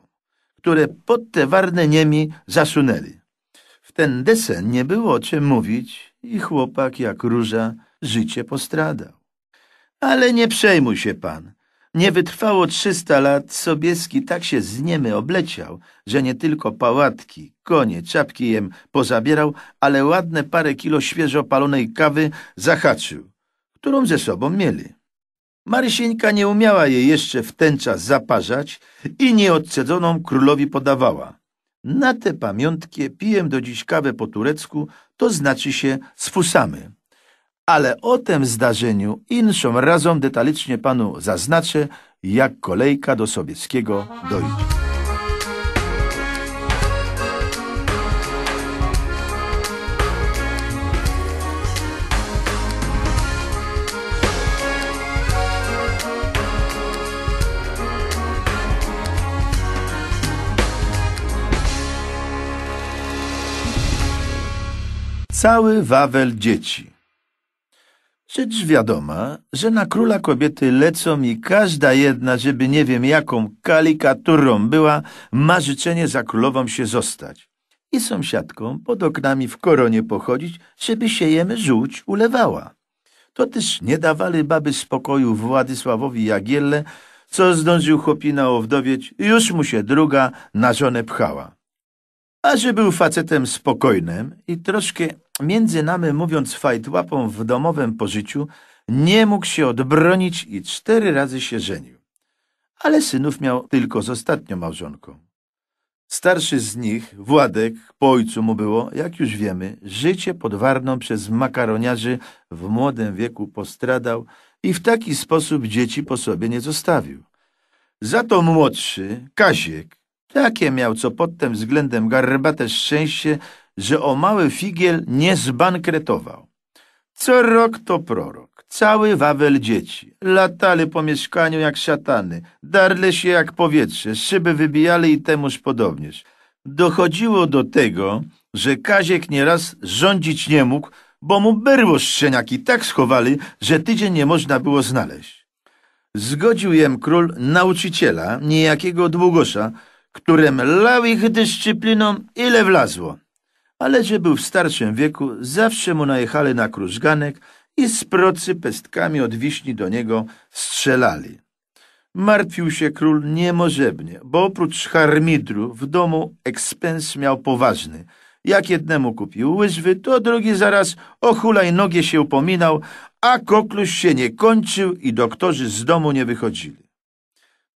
które pod te warne Niemi zasunęli. W ten desen nie było o czym mówić i chłopak jak róża życie postradał. Ale nie przejmuj się pan. Nie wytrwało trzysta lat, Sobieski tak się z Niemy obleciał, że nie tylko pałatki, konie czapki jem, pozabierał, ale ładne parę kilo świeżo palonej kawy zahaczył, którą ze sobą mieli. Marysieńka nie umiała jej jeszcze w ten czas zaparzać i nieodcedzoną królowi podawała. Na te pamiątki piłem do dziś kawę po turecku, to znaczy się sfusamy. Ale o tym zdarzeniu inszą razą detalicznie panu zaznaczę, jak kolejka do Sowieckiego dojdzie. cały Wawel dzieci. Rzecz wiadoma, że na króla kobiety lecą i każda jedna, żeby nie wiem jaką kalikaturą była, ma życzenie za królową się zostać. I sąsiadką pod oknami w koronie pochodzić, żeby się jem żółć ulewała. To też nie dawali baby spokoju Władysławowi Jagielle, co zdążył chłopina owdowieć, już mu się druga na żonę pchała. A że był facetem spokojnym i troszkę między nami mówiąc fajtłapą w domowym pożyciu, nie mógł się odbronić i cztery razy się żenił. Ale synów miał tylko z ostatnią małżonką. Starszy z nich, Władek, po ojcu mu było, jak już wiemy, życie pod Warną przez makaroniarzy w młodym wieku postradał i w taki sposób dzieci po sobie nie zostawił. Za to młodszy, Kaziek, takie miał co pod tym względem garbate szczęście, że o mały figiel nie zbankretował. Co rok to prorok, cały wawel dzieci. Latali po mieszkaniu jak szatany, darle się jak powietrze, szyby wybijali i temuż podobnież. Dochodziło do tego, że Kaziek nieraz rządzić nie mógł, bo mu berło szczeniaki tak schowali, że tydzień nie można było znaleźć. Zgodził jem król nauczyciela, niejakiego długosza, którym lał ich dyscypliną, ile wlazło. Ale że był w starszym wieku, zawsze mu najechali na krużganek i z procy pestkami od wiśni do niego strzelali. Martwił się król niemożebnie, bo oprócz harmidru w domu ekspens miał poważny. Jak jednemu kupił łyżwy, to drugi zaraz o hulajnogie się upominał, a koklusz się nie kończył i doktorzy z domu nie wychodzili.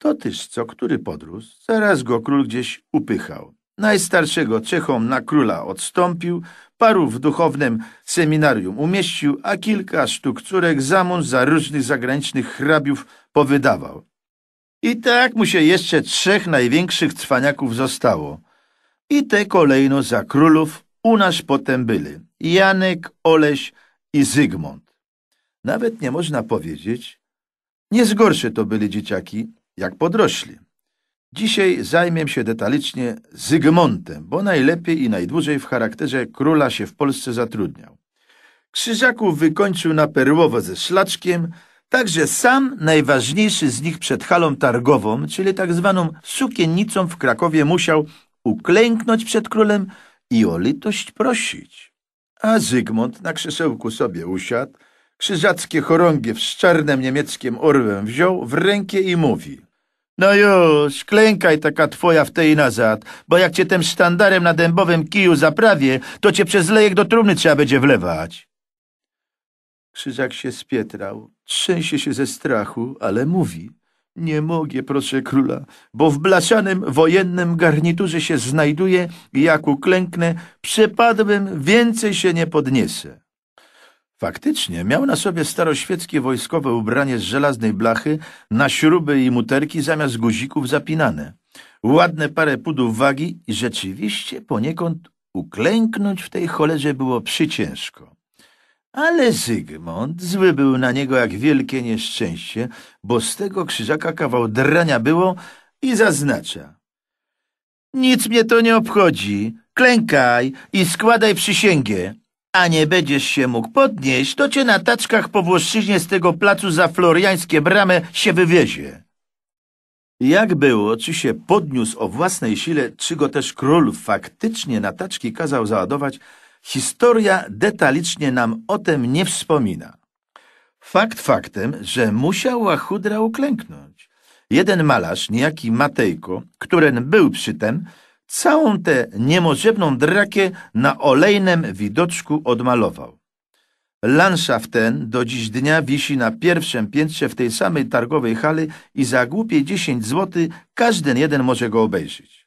To tyż co, który podróż, zaraz go król gdzieś upychał. Najstarszego Czechom na króla odstąpił, paru w duchownym seminarium umieścił, a kilka sztuk córek za mąż za różnych zagranicznych hrabiów powydawał. I tak mu się jeszcze trzech największych cwaniaków zostało. I te kolejno za królów u nas potem byli. Janek, Oleś i Zygmunt. Nawet nie można powiedzieć. Nie z gorsze to byli dzieciaki, jak podrośli. Dzisiaj zajmiem się detalicznie Zygmuntem, bo najlepiej i najdłużej w charakterze króla się w Polsce zatrudniał. Krzyżaków wykończył na perłowo ze szlaczkiem, także sam najważniejszy z nich przed halą targową, czyli tak zwaną sukiennicą w Krakowie musiał uklęknąć przed królem i o litość prosić. A Zygmunt na krzesełku sobie usiadł, Krzyżackie chorągie w szczernem niemieckim orłem wziął w rękę i mówi No już, klękaj taka twoja w tej nazad, bo jak cię tym sztandarem na dębowym kiju zaprawię, to cię przez lejek do trumny trzeba będzie wlewać. Krzyżak się spietrał, trzęsie się ze strachu, ale mówi nie mogę, proszę króla, bo w blaszanym wojennym garniturze się znajduję i jak uklęknę, przepadłbym, więcej się nie podniesę. Faktycznie, miał na sobie staroświeckie wojskowe ubranie z żelaznej blachy, na śruby i muterki zamiast guzików zapinane. Ładne parę pudów wagi i rzeczywiście poniekąd uklęknąć w tej cholerze było przyciężko. Ale Zygmunt zły był na niego jak wielkie nieszczęście, bo z tego krzyżaka kawał drania było i zaznacza. Nic mnie to nie obchodzi. Klękaj i składaj przysięgę a nie będziesz się mógł podnieść, to cię na taczkach po Włoszczyźnie z tego placu za floriańskie bramę się wywiezie. Jak było, czy się podniósł o własnej sile, czy go też król faktycznie na taczki kazał załadować, historia detalicznie nam o tym nie wspomina. Fakt faktem, że musiał łachudra uklęknąć. Jeden malarz, niejaki Matejko, któren był przy tym, całą tę niemożebną drakę na olejnym widoczku odmalował. Landszaft ten do dziś dnia wisi na pierwszym piętrze w tej samej targowej hali i za głupie 10 zł każdy jeden może go obejrzeć.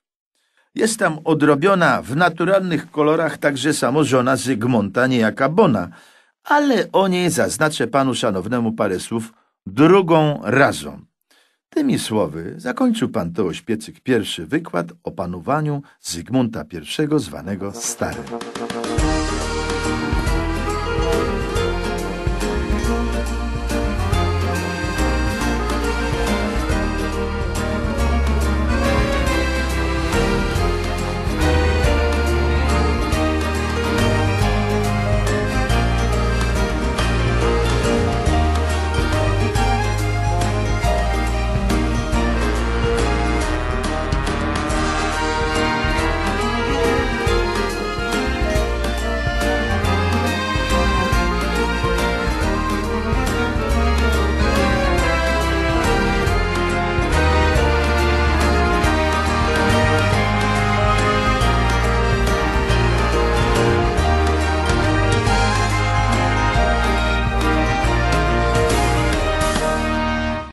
Jest tam odrobiona w naturalnych kolorach także samo żona Zygmunta, niejaka Bona, ale o niej zaznaczę panu szanownemu parę słów drugą razą. Tymi słowy zakończył pan Piecyk pierwszy wykład o panowaniu Zygmunta I zwanego Starym.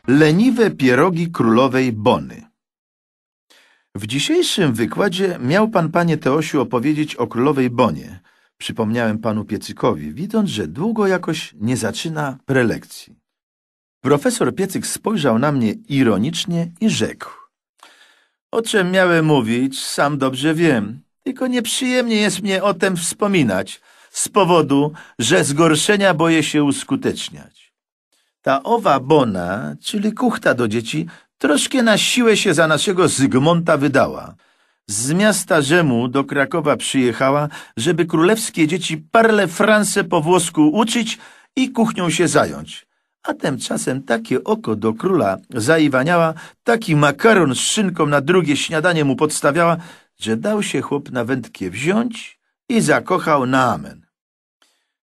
Leniwe pierogi królowej Bony W dzisiejszym wykładzie miał pan, panie Teosiu, opowiedzieć o królowej Bonie. Przypomniałem panu Piecykowi, widząc, że długo jakoś nie zaczyna prelekcji. Profesor Piecyk spojrzał na mnie ironicznie i rzekł. O czym miałem mówić, sam dobrze wiem, tylko nieprzyjemnie jest mnie o tym wspominać, z powodu, że zgorszenia boję się uskuteczniać. Ta owa Bona, czyli kuchta do dzieci, troszkę na siłę się za naszego Zygmunta wydała. Z miasta Rzemu do Krakowa przyjechała, żeby królewskie dzieci parle france po włosku uczyć i kuchnią się zająć. A tymczasem takie oko do króla zaiwaniała, taki makaron z szynką na drugie śniadanie mu podstawiała, że dał się chłop na wędkie wziąć i zakochał na amen.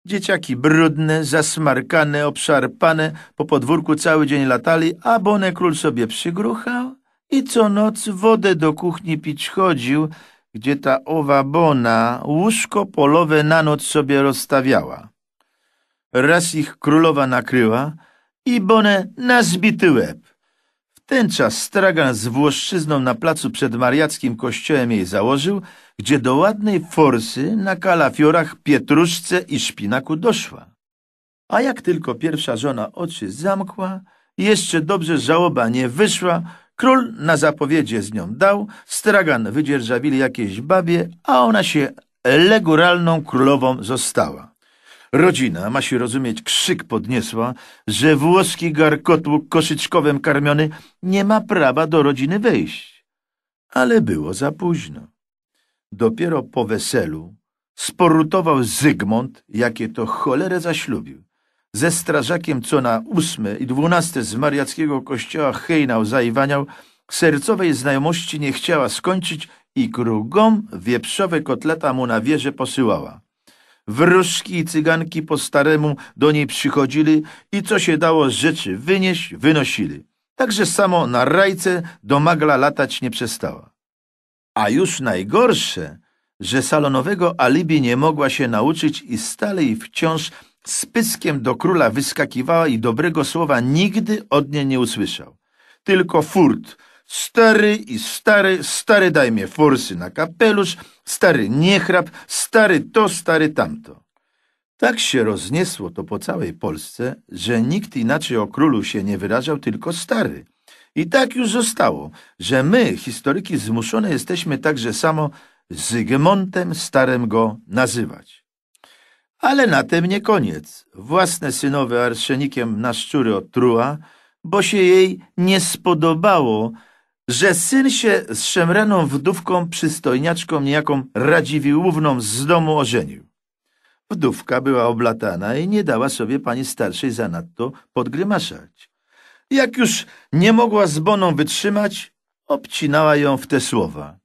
Dzieciaki brudne, zasmarkane, obszarpane, po podwórku cały dzień latali, a Bonę król sobie przygruchał i co noc wodę do kuchni pić chodził, gdzie ta owa Bona łóżko polowe na noc sobie rozstawiała. Raz ich królowa nakryła i Bonę na zbity łeb. Ten czas stragan z Włoszczyzną na placu przed Mariackim Kościołem jej założył, gdzie do ładnej forsy na kalafiorach, pietruszce i szpinaku doszła. A jak tylko pierwsza żona oczy zamkła, jeszcze dobrze żałoba nie wyszła, król na zapowiedzie z nią dał, stragan wydzierżawili jakiejś babie, a ona się leguralną królową została. Rodzina, ma się rozumieć, krzyk podniosła, że włoski garkotłuk koszyczkowym karmiony nie ma prawa do rodziny wejść. Ale było za późno. Dopiero po weselu sporutował Zygmunt, jakie to cholerę zaślubił. Ze strażakiem co na ósme i dwunaste z mariackiego kościoła hejnał zaiwaniał, sercowej znajomości nie chciała skończyć i krugom wieprzowe kotleta mu na wieżę posyłała. Wróżki i cyganki po staremu do niej przychodzili i co się dało z rzeczy wynieść, wynosili. Także samo na rajce do magla latać nie przestała. A już najgorsze, że salonowego alibi nie mogła się nauczyć i stale i wciąż z pyskiem do króla wyskakiwała i dobrego słowa nigdy od niej nie usłyszał. Tylko furt Stary i stary, stary daj mi forsy na kapelusz, stary nie chrap, stary to, stary tamto. Tak się rozniesło to po całej Polsce, że nikt inaczej o królu się nie wyrażał, tylko stary. I tak już zostało, że my, historyki, zmuszone jesteśmy także samo Zygmontem Starym go nazywać. Ale na tym nie koniec. Własne synowe arszenikiem na szczury otruła, bo się jej nie spodobało, że syn się z szemreną wdówką przystojniaczką niejaką Radziwiłówną z domu ożenił. Wdówka była oblatana i nie dała sobie pani starszej zanadto podgrymaszać. Jak już nie mogła z Boną wytrzymać, obcinała ją w te słowa.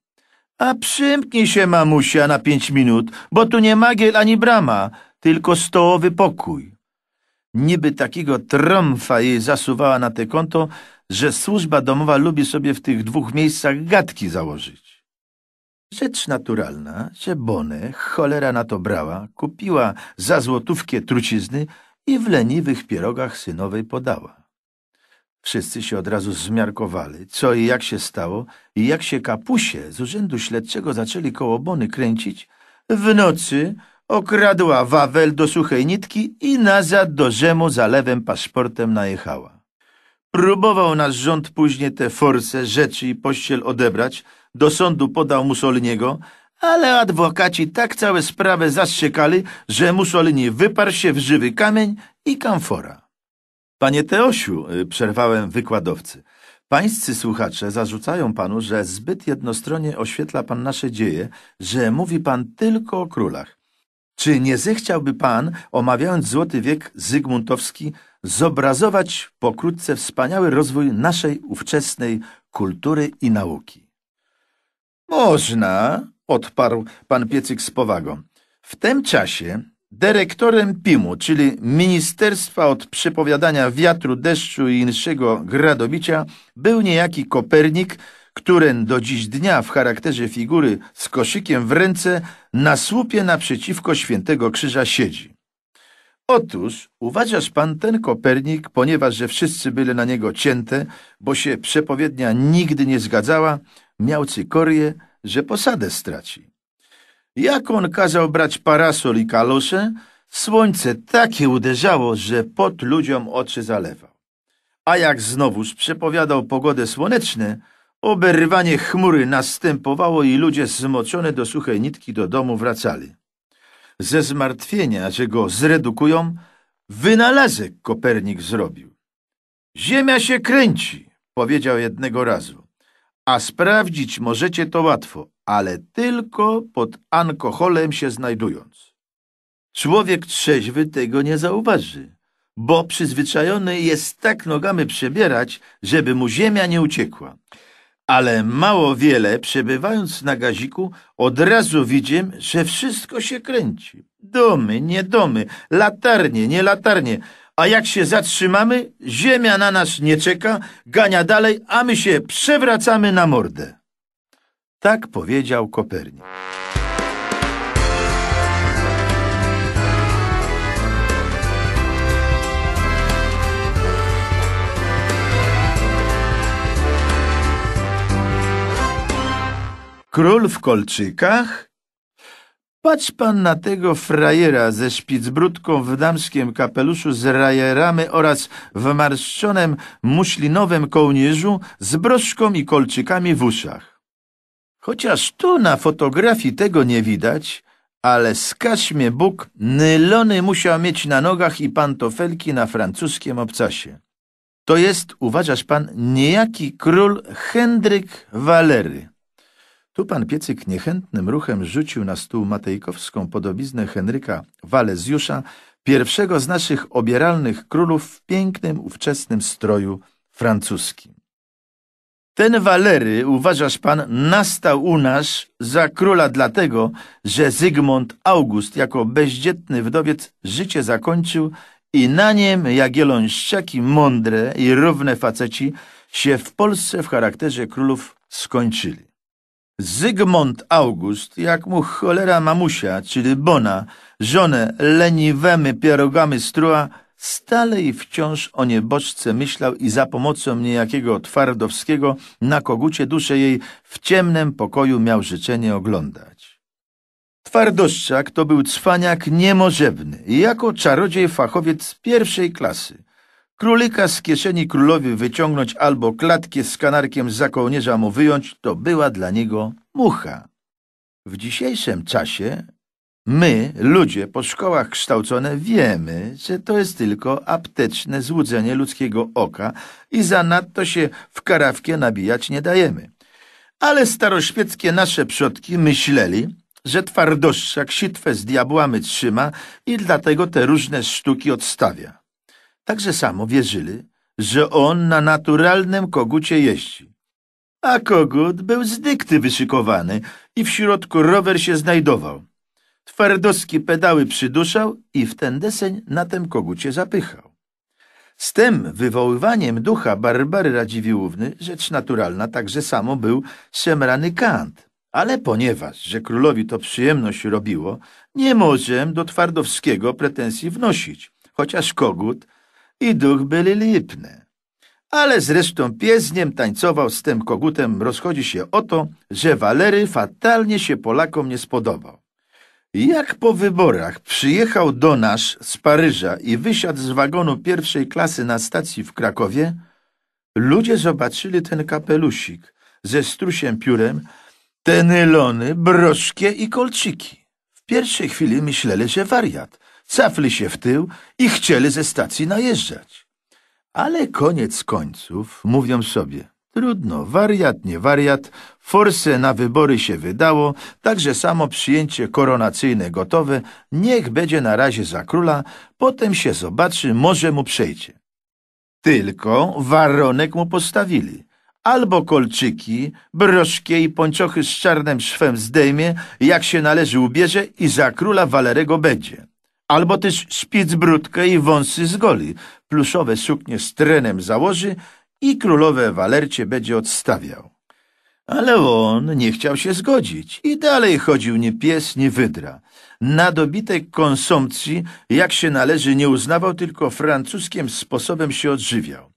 A przymknij się, mamusia, na pięć minut, bo tu nie magiel ani brama, tylko stołowy pokój. Niby takiego trąfa jej zasuwała na te konto, że służba domowa lubi sobie w tych dwóch miejscach gadki założyć. Rzecz naturalna, że Bonę, cholera na to brała, kupiła za złotówkę trucizny i w leniwych pierogach synowej podała. Wszyscy się od razu zmiarkowali, co i jak się stało i jak się kapusie z urzędu śledczego zaczęli koło Bony kręcić, w nocy okradła Wawel do suchej nitki i nazad do Rzymu za lewym paszportem najechała. Próbował nasz rząd później te force, rzeczy i pościel odebrać, do sądu podał Mussoliniego, ale adwokaci tak całe sprawę zastrzekali, że Mussolini wyparł się w żywy kamień i kamfora. Panie Teosiu, y, przerwałem wykładowcy, pańscy słuchacze zarzucają panu, że zbyt jednostronnie oświetla pan nasze dzieje, że mówi pan tylko o królach. Czy nie zechciałby pan, omawiając Złoty Wiek Zygmuntowski, zobrazować pokrótce wspaniały rozwój naszej ówczesnej kultury i nauki. Można, odparł pan Piecyk z powagą. W tym czasie dyrektorem PIM-u, czyli Ministerstwa od Przepowiadania Wiatru, Deszczu i Inszego Gradobicia, był niejaki Kopernik, który do dziś dnia w charakterze figury z koszykiem w ręce na słupie naprzeciwko Świętego Krzyża siedzi. Otóż uważasz pan ten Kopernik, ponieważ że wszyscy byli na niego cięte, bo się przepowiednia nigdy nie zgadzała, miał cykorię, że posadę straci. Jak on kazał brać parasol i kalosze, słońce takie uderzało, że pot ludziom oczy zalewał. A jak znowuż przepowiadał pogodę słoneczne, oberwanie chmury następowało i ludzie zmoczone do suchej nitki do domu wracali ze zmartwienia, że go zredukują, wynalazek Kopernik zrobił. Ziemia się kręci, powiedział jednego razu, a sprawdzić możecie to łatwo, ale tylko pod alkoholem się znajdując. Człowiek trzeźwy tego nie zauważy, bo przyzwyczajony jest tak nogami przebierać, żeby mu ziemia nie uciekła ale mało wiele, przebywając na gaziku, od razu widziem, że wszystko się kręci. Domy, nie domy, latarnie, nie latarnie. A jak się zatrzymamy, ziemia na nas nie czeka, gania dalej, a my się przewracamy na mordę. Tak powiedział Kopernik. Król w kolczykach? Patrz pan na tego frajera ze szpicbrudką w damskim kapeluszu z rajeramy oraz w marszczonym muślinowym kołnierzu z broszką i kolczykami w uszach. Chociaż tu na fotografii tego nie widać, ale skaż mnie Bóg, nylony musiał mieć na nogach i pantofelki na francuskim obcasie. To jest, uważasz pan, niejaki król Hendryk Walery. Tu pan Piecyk niechętnym ruchem rzucił na stół matejkowską podobiznę Henryka Walezjusza, pierwszego z naszych obieralnych królów w pięknym ówczesnym stroju francuskim. Ten Walery, uważasz pan, nastał u nas za króla dlatego, że Zygmunt August jako bezdzietny wdowiec życie zakończył i na niem jagielonszczaki mądre i równe faceci się w Polsce w charakterze królów skończyli. Zygmunt August, jak mu cholera mamusia, czyli Bona, żonę leniwemy pierogamy strua, stale i wciąż o nieboczce myślał i za pomocą niejakiego Twardowskiego na kogucie duszę jej w ciemnym pokoju miał życzenie oglądać. Twardoszczak to był cwaniak niemożebny i jako czarodziej fachowiec pierwszej klasy – Królika z kieszeni królowi wyciągnąć albo klatkę z kanarkiem za kołnierza mu wyjąć, to była dla niego mucha. W dzisiejszym czasie my, ludzie po szkołach kształcone, wiemy, że to jest tylko apteczne złudzenie ludzkiego oka i zanadto się w karawkę nabijać nie dajemy. Ale staroświeckie nasze przodki myśleli, że twardoszczak sitwę z diabłami trzyma i dlatego te różne sztuki odstawia także samo wierzyli, że on na naturalnym kogucie jeździ. A kogut był z dykty wyszykowany i w środku rower się znajdował. Twardowski pedały przyduszał i w ten deseń na tym kogucie zapychał. Z tym wywoływaniem ducha Barbary Radziwiłówny rzecz naturalna także samo był szemrany Kant. Ale ponieważ, że królowi to przyjemność robiło, nie możem do Twardowskiego pretensji wnosić, chociaż kogut i duch byli lipne. Ale zresztą piezniem tańcował z tym kogutem, rozchodzi się o to, że Walery fatalnie się Polakom nie spodobał. Jak po wyborach przyjechał do nas z Paryża i wysiadł z wagonu pierwszej klasy na stacji w Krakowie, ludzie zobaczyli ten kapelusik ze strusiem piórem, te nylony, broszkie i kolczyki. W pierwszej chwili myśleli, że wariat, cafli się w tył i chcieli ze stacji najeżdżać. Ale koniec końców mówią sobie, trudno, wariat nie wariat, forse na wybory się wydało, także samo przyjęcie koronacyjne gotowe, niech będzie na razie za króla, potem się zobaczy, może mu przejdzie. Tylko waronek mu postawili. Albo kolczyki, broszkie i pończochy z czarnym szwem zdejmie, jak się należy ubierze i za króla Walerego będzie albo też spicbródkę i wąsy z goli, pluszowe suknie z trenem założy i królowe walercie będzie odstawiał. Ale on nie chciał się zgodzić i dalej chodził nie pies, nie wydra. Na dobitek konsumpcji, jak się należy, nie uznawał, tylko francuskim sposobem się odżywiał.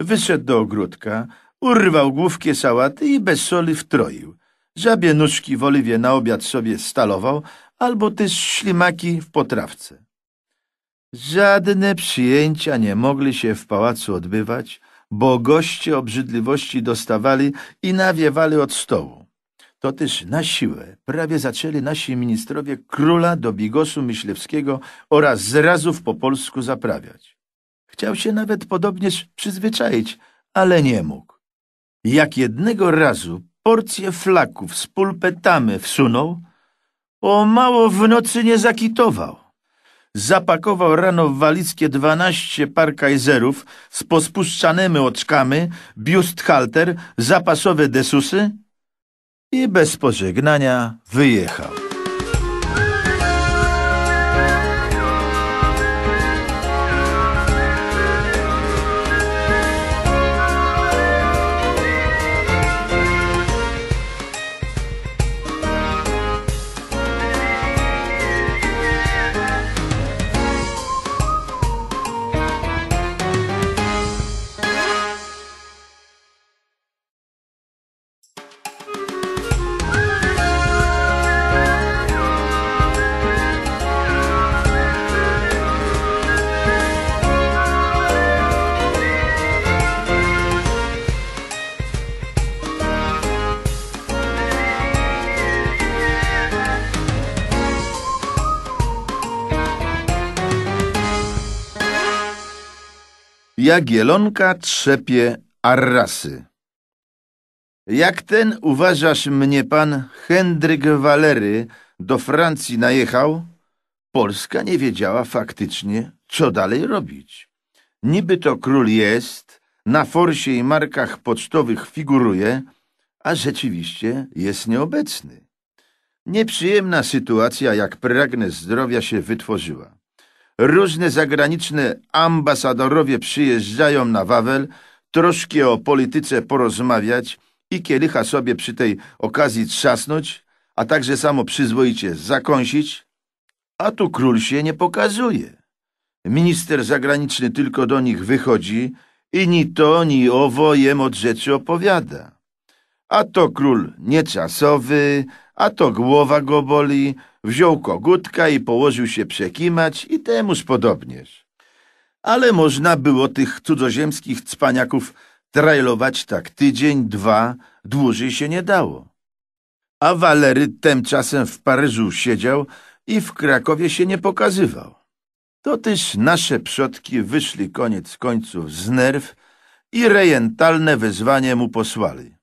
Wyszedł do ogródka, urwał główkie sałaty i bez soli wtroił. Żabie nóżki w oliwie na obiad sobie stalował, albo też ślimaki w potrawce. Żadne przyjęcia nie mogli się w pałacu odbywać, bo goście obrzydliwości dostawali i nawiewali od stołu. To też na siłę prawie zaczęli nasi ministrowie króla do bigosu myślewskiego oraz zrazów po polsku zaprawiać. Chciał się nawet podobnież przyzwyczaić, ale nie mógł. Jak jednego razu porcję flaków z pulpetamy wsunął, o mało w nocy nie zakitował. Zapakował rano w walickie dwanaście par kajzerów z pospuszczanymi oczkami, biusthalter, zapasowe desusy i bez pożegnania wyjechał. Jagielonka trzepie arrasy. Jak ten, uważasz mnie pan, Hendryk Walery do Francji najechał? Polska nie wiedziała faktycznie, co dalej robić. Niby to król jest, na forsie i markach pocztowych figuruje, a rzeczywiście jest nieobecny. Nieprzyjemna sytuacja, jak pragnę zdrowia, się wytworzyła. Różne zagraniczne ambasadorowie przyjeżdżają na Wawel, troszkę o polityce porozmawiać i kielicha sobie przy tej okazji trzasnąć, a także samo przyzwoicie zakąsić, a tu król się nie pokazuje. Minister zagraniczny tylko do nich wychodzi i ni to, ni owo jem od rzeczy opowiada. A to król nieczasowy, a to głowa go boli, wziął kogutka i położył się przekimać i temuż podobnież. Ale można było tych cudzoziemskich cpaniaków trajlować tak tydzień, dwa, dłużej się nie dało. A Walery tymczasem w Paryżu siedział i w Krakowie się nie pokazywał. To też nasze przodki wyszli koniec końców z nerw i rejentalne wezwanie mu posłali.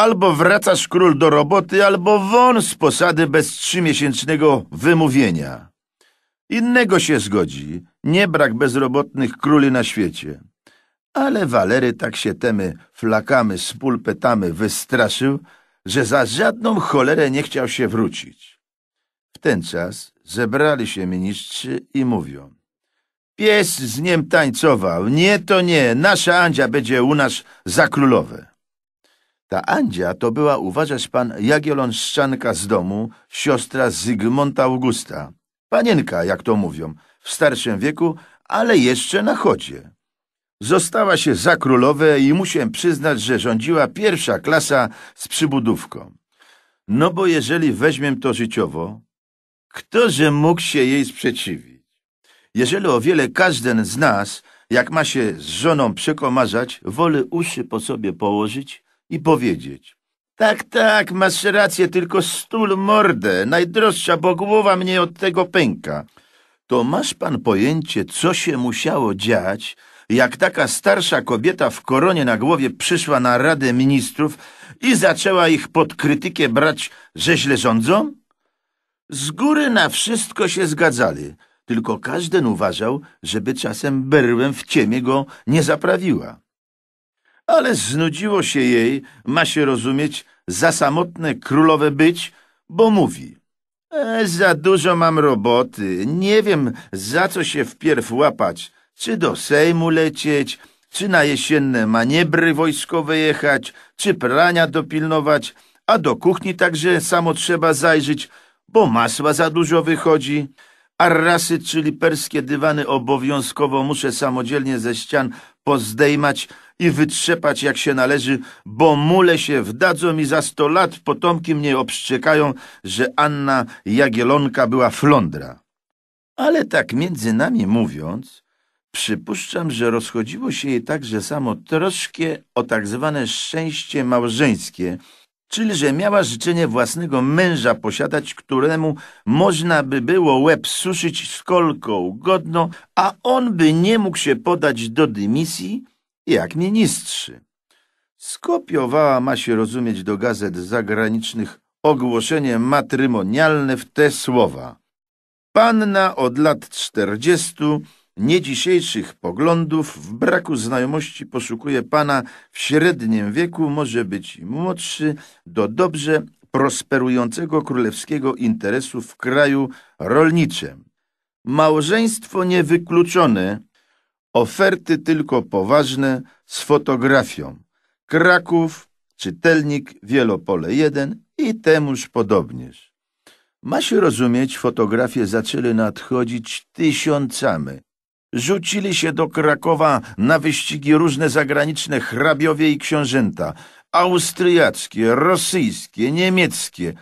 Albo wracasz król do roboty, albo won z posady bez trzymiesięcznego wymówienia. Innego się zgodzi, nie brak bezrobotnych króli na świecie. Ale Walery tak się temy flakamy z pulpetamy wystraszył, że za żadną cholerę nie chciał się wrócić. W ten czas zebrali się ministrzy i mówią. Pies z niem tańcował, nie to nie, nasza Andzia będzie u nas za królowę. Ta Andzia to była, uważasz pan, Szczanka z domu, siostra Zygmunta Augusta. Panienka, jak to mówią, w starszym wieku, ale jeszcze na chodzie. Została się za królowe i muszę przyznać, że rządziła pierwsza klasa z przybudówką. No bo jeżeli weźmiem to życiowo, ktoże mógł się jej sprzeciwić? Jeżeli o wiele każdy z nas, jak ma się z żoną przekomarzać, woli uszy po sobie położyć, i powiedzieć. Tak, tak, masz rację, tylko stul mordę, najdroższa bo głowa mnie od tego pęka. To masz pan pojęcie, co się musiało dziać, jak taka starsza kobieta w koronie na głowie przyszła na Radę Ministrów i zaczęła ich pod krytykę brać, że źle rządzą? Z góry na wszystko się zgadzali, tylko każdy uważał, żeby czasem berłem w ciemię go nie zaprawiła ale znudziło się jej, ma się rozumieć, za samotne królowe być, bo mówi. E, za dużo mam roboty, nie wiem, za co się wpierw łapać, czy do Sejmu lecieć, czy na jesienne maniebry wojskowe jechać, czy prania dopilnować, a do kuchni także samo trzeba zajrzeć, bo masła za dużo wychodzi. A rasy, czyli perskie dywany obowiązkowo muszę samodzielnie ze ścian pozdejmać, i wytrzepać jak się należy, bo mule się wdadzą i za sto lat potomki mnie obszczekają, że Anna Jagielonka była flądra. Ale tak między nami mówiąc, przypuszczam, że rozchodziło się jej także samo troszkę o tak zwane szczęście małżeńskie, czyli że miała życzenie własnego męża posiadać, któremu można by było łeb suszyć z kolką godno, a on by nie mógł się podać do dymisji, jak ministrzy. Skopiowała ma się rozumieć do gazet zagranicznych ogłoszenie matrymonialne w te słowa. Panna od lat czterdziestu, nie dzisiejszych poglądów, w braku znajomości poszukuje pana w średnim wieku, może być młodszy, do dobrze prosperującego królewskiego interesu w kraju rolniczym. Małżeństwo niewykluczone, Oferty tylko poważne z fotografią. Kraków, czytelnik, wielopole 1 i temuż podobnież. Ma się rozumieć, fotografie zaczęły nadchodzić tysiącami. Rzucili się do Krakowa na wyścigi różne zagraniczne hrabiowie i książęta, austriackie, rosyjskie, niemieckie,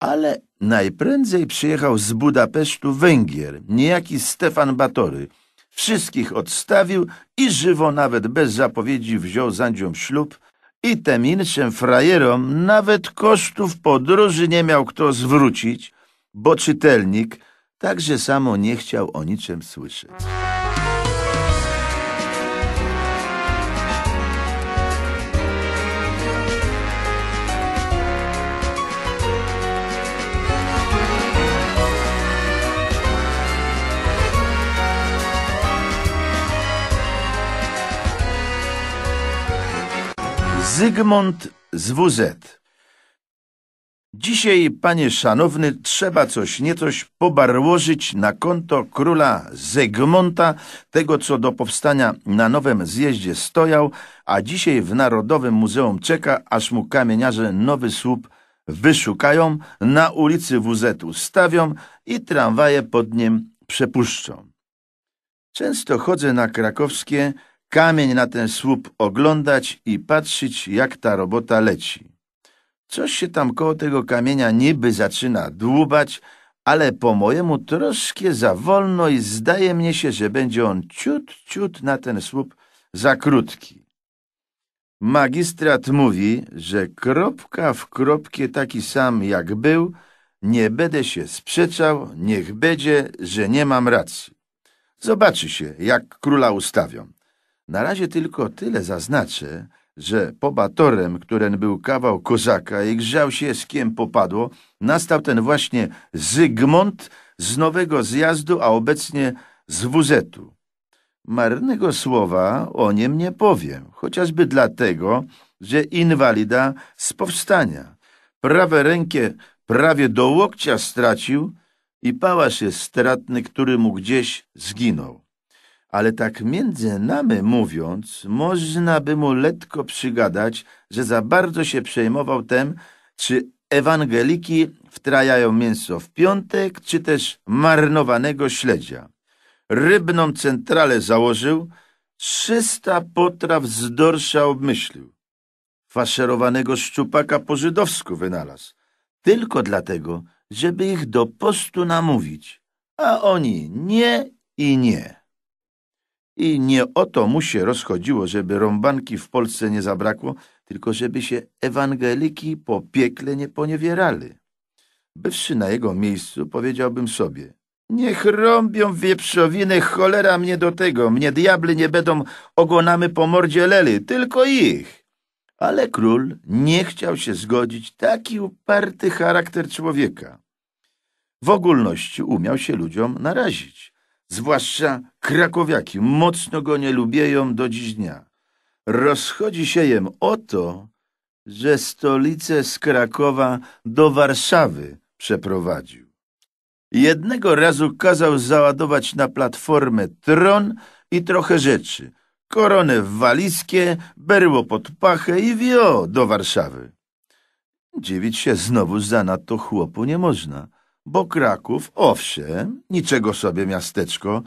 ale najprędzej przyjechał z Budapesztu Węgier, niejaki Stefan Batory – wszystkich odstawił i żywo nawet bez zapowiedzi wziął Zandzią ślub i tym frajerom nawet kosztów podróży nie miał kto zwrócić, bo czytelnik także samo nie chciał o niczym słyszeć. Zygmunt z WZ Dzisiaj, panie szanowny, trzeba coś niecoś pobarłożyć na konto króla Zygmunta, tego co do powstania na nowym zjeździe stojał, a dzisiaj w Narodowym Muzeum czeka, aż mu kamieniarze nowy słup wyszukają, na ulicy wz stawią i tramwaje pod nim przepuszczą. Często chodzę na krakowskie kamień na ten słup oglądać i patrzeć, jak ta robota leci. Coś się tam koło tego kamienia niby zaczyna dłubać, ale po mojemu troszkę za wolno i zdaje mnie się, że będzie on ciut, ciut na ten słup za krótki. Magistrat mówi, że kropka w kropkę taki sam jak był, nie będę się sprzeczał, niech będzie, że nie mam racji. Zobaczy się, jak króla ustawią. Na razie tylko tyle zaznaczę, że po batorem, którym był kawał kozaka i grzał się z kim popadło, nastał ten właśnie Zygmunt z Nowego Zjazdu, a obecnie z wz Marnego słowa o nim nie powiem, chociażby dlatego, że inwalida z powstania. Prawe rękę prawie do łokcia stracił i pałasz jest stratny, który mu gdzieś zginął ale tak między nami mówiąc, można by mu letko przygadać, że za bardzo się przejmował tem, czy ewangeliki wtrajają mięso w piątek, czy też marnowanego śledzia. Rybną centralę założył, trzysta potraw z dorsza obmyślił. Faszerowanego szczupaka po żydowsku wynalazł. Tylko dlatego, żeby ich do postu namówić. A oni nie i nie. I nie o to mu się rozchodziło, żeby rąbanki w Polsce nie zabrakło, tylko żeby się ewangeliki po piekle nie poniewierali. Bywszy na jego miejscu, powiedziałbym sobie, niech rąbią wieprzowiny, cholera mnie do tego, mnie diable nie będą ogonamy po mordzie leli, tylko ich. Ale król nie chciał się zgodzić, taki uparty charakter człowieka. W ogólności umiał się ludziom narazić zwłaszcza krakowiaki, mocno go nie lubieją do dziś dnia. Rozchodzi się jem o to, że stolicę z Krakowa do Warszawy przeprowadził. Jednego razu kazał załadować na platformę tron i trochę rzeczy, koronę w walizkie, berło pod pachę i wio do Warszawy. Dziwić się znowu zanadto chłopu nie można – bo Kraków, owszem, niczego sobie miasteczko,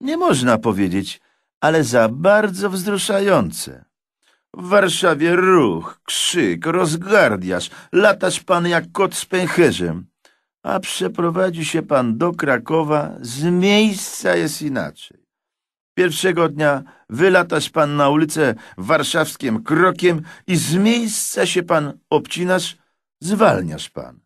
nie można powiedzieć, ale za bardzo wzruszające. W Warszawie ruch, krzyk, rozgardiasz, latasz pan jak kot z pęcherzem. A przeprowadzi się pan do Krakowa, z miejsca jest inaczej. Pierwszego dnia wylatasz pan na ulicę warszawskim krokiem i z miejsca się pan obcinasz, zwalniasz pan.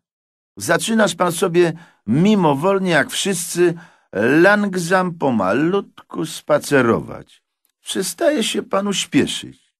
Zaczynasz pan sobie mimowolnie, jak wszyscy, langzam pomalutku spacerować. Przestaje się pan uśpieszyć.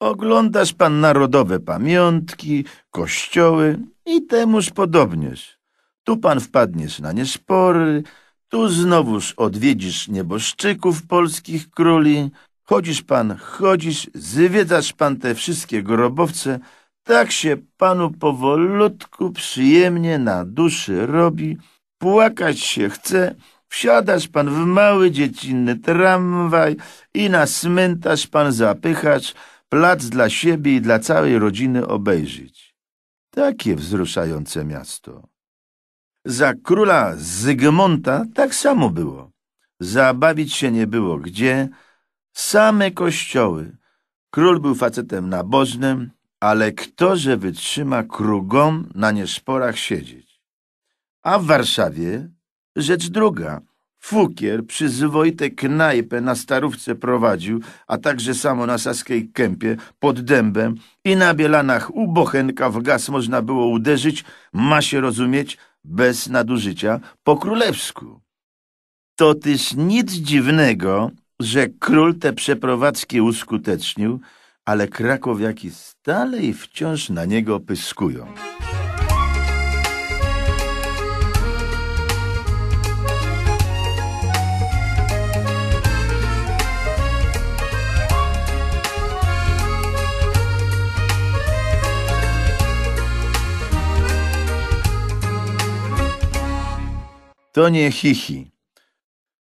Oglądasz pan narodowe pamiątki, kościoły i temuż podobnież. Tu pan wpadniesz na niespory, tu znowuż odwiedzisz nieboszczyków polskich króli. Chodzisz pan, chodzisz, zwiedzasz pan te wszystkie grobowce, tak się panu powolutku przyjemnie na duszy robi, płakać się chce, wsiadasz pan w mały dziecinny tramwaj i na cmentarz pan zapychacz, plac dla siebie i dla całej rodziny obejrzeć. Takie wzruszające miasto. Za króla Zygmunta tak samo było. Zabawić się nie było gdzie, same kościoły. Król był facetem nabożnym, ale kto że wytrzyma krugom na niesporach siedzieć. A w Warszawie rzecz druga. Fukier przyzwoite knajpę na Starówce prowadził, a także samo na Saskiej Kępie, pod Dębem i na Bielanach u Bochenka w gaz można było uderzyć, ma się rozumieć, bez nadużycia, po królewsku. To też nic dziwnego, że król te przeprowadzki uskutecznił, ale krakowiaki stale i wciąż na niego pyskują. To nie chichi.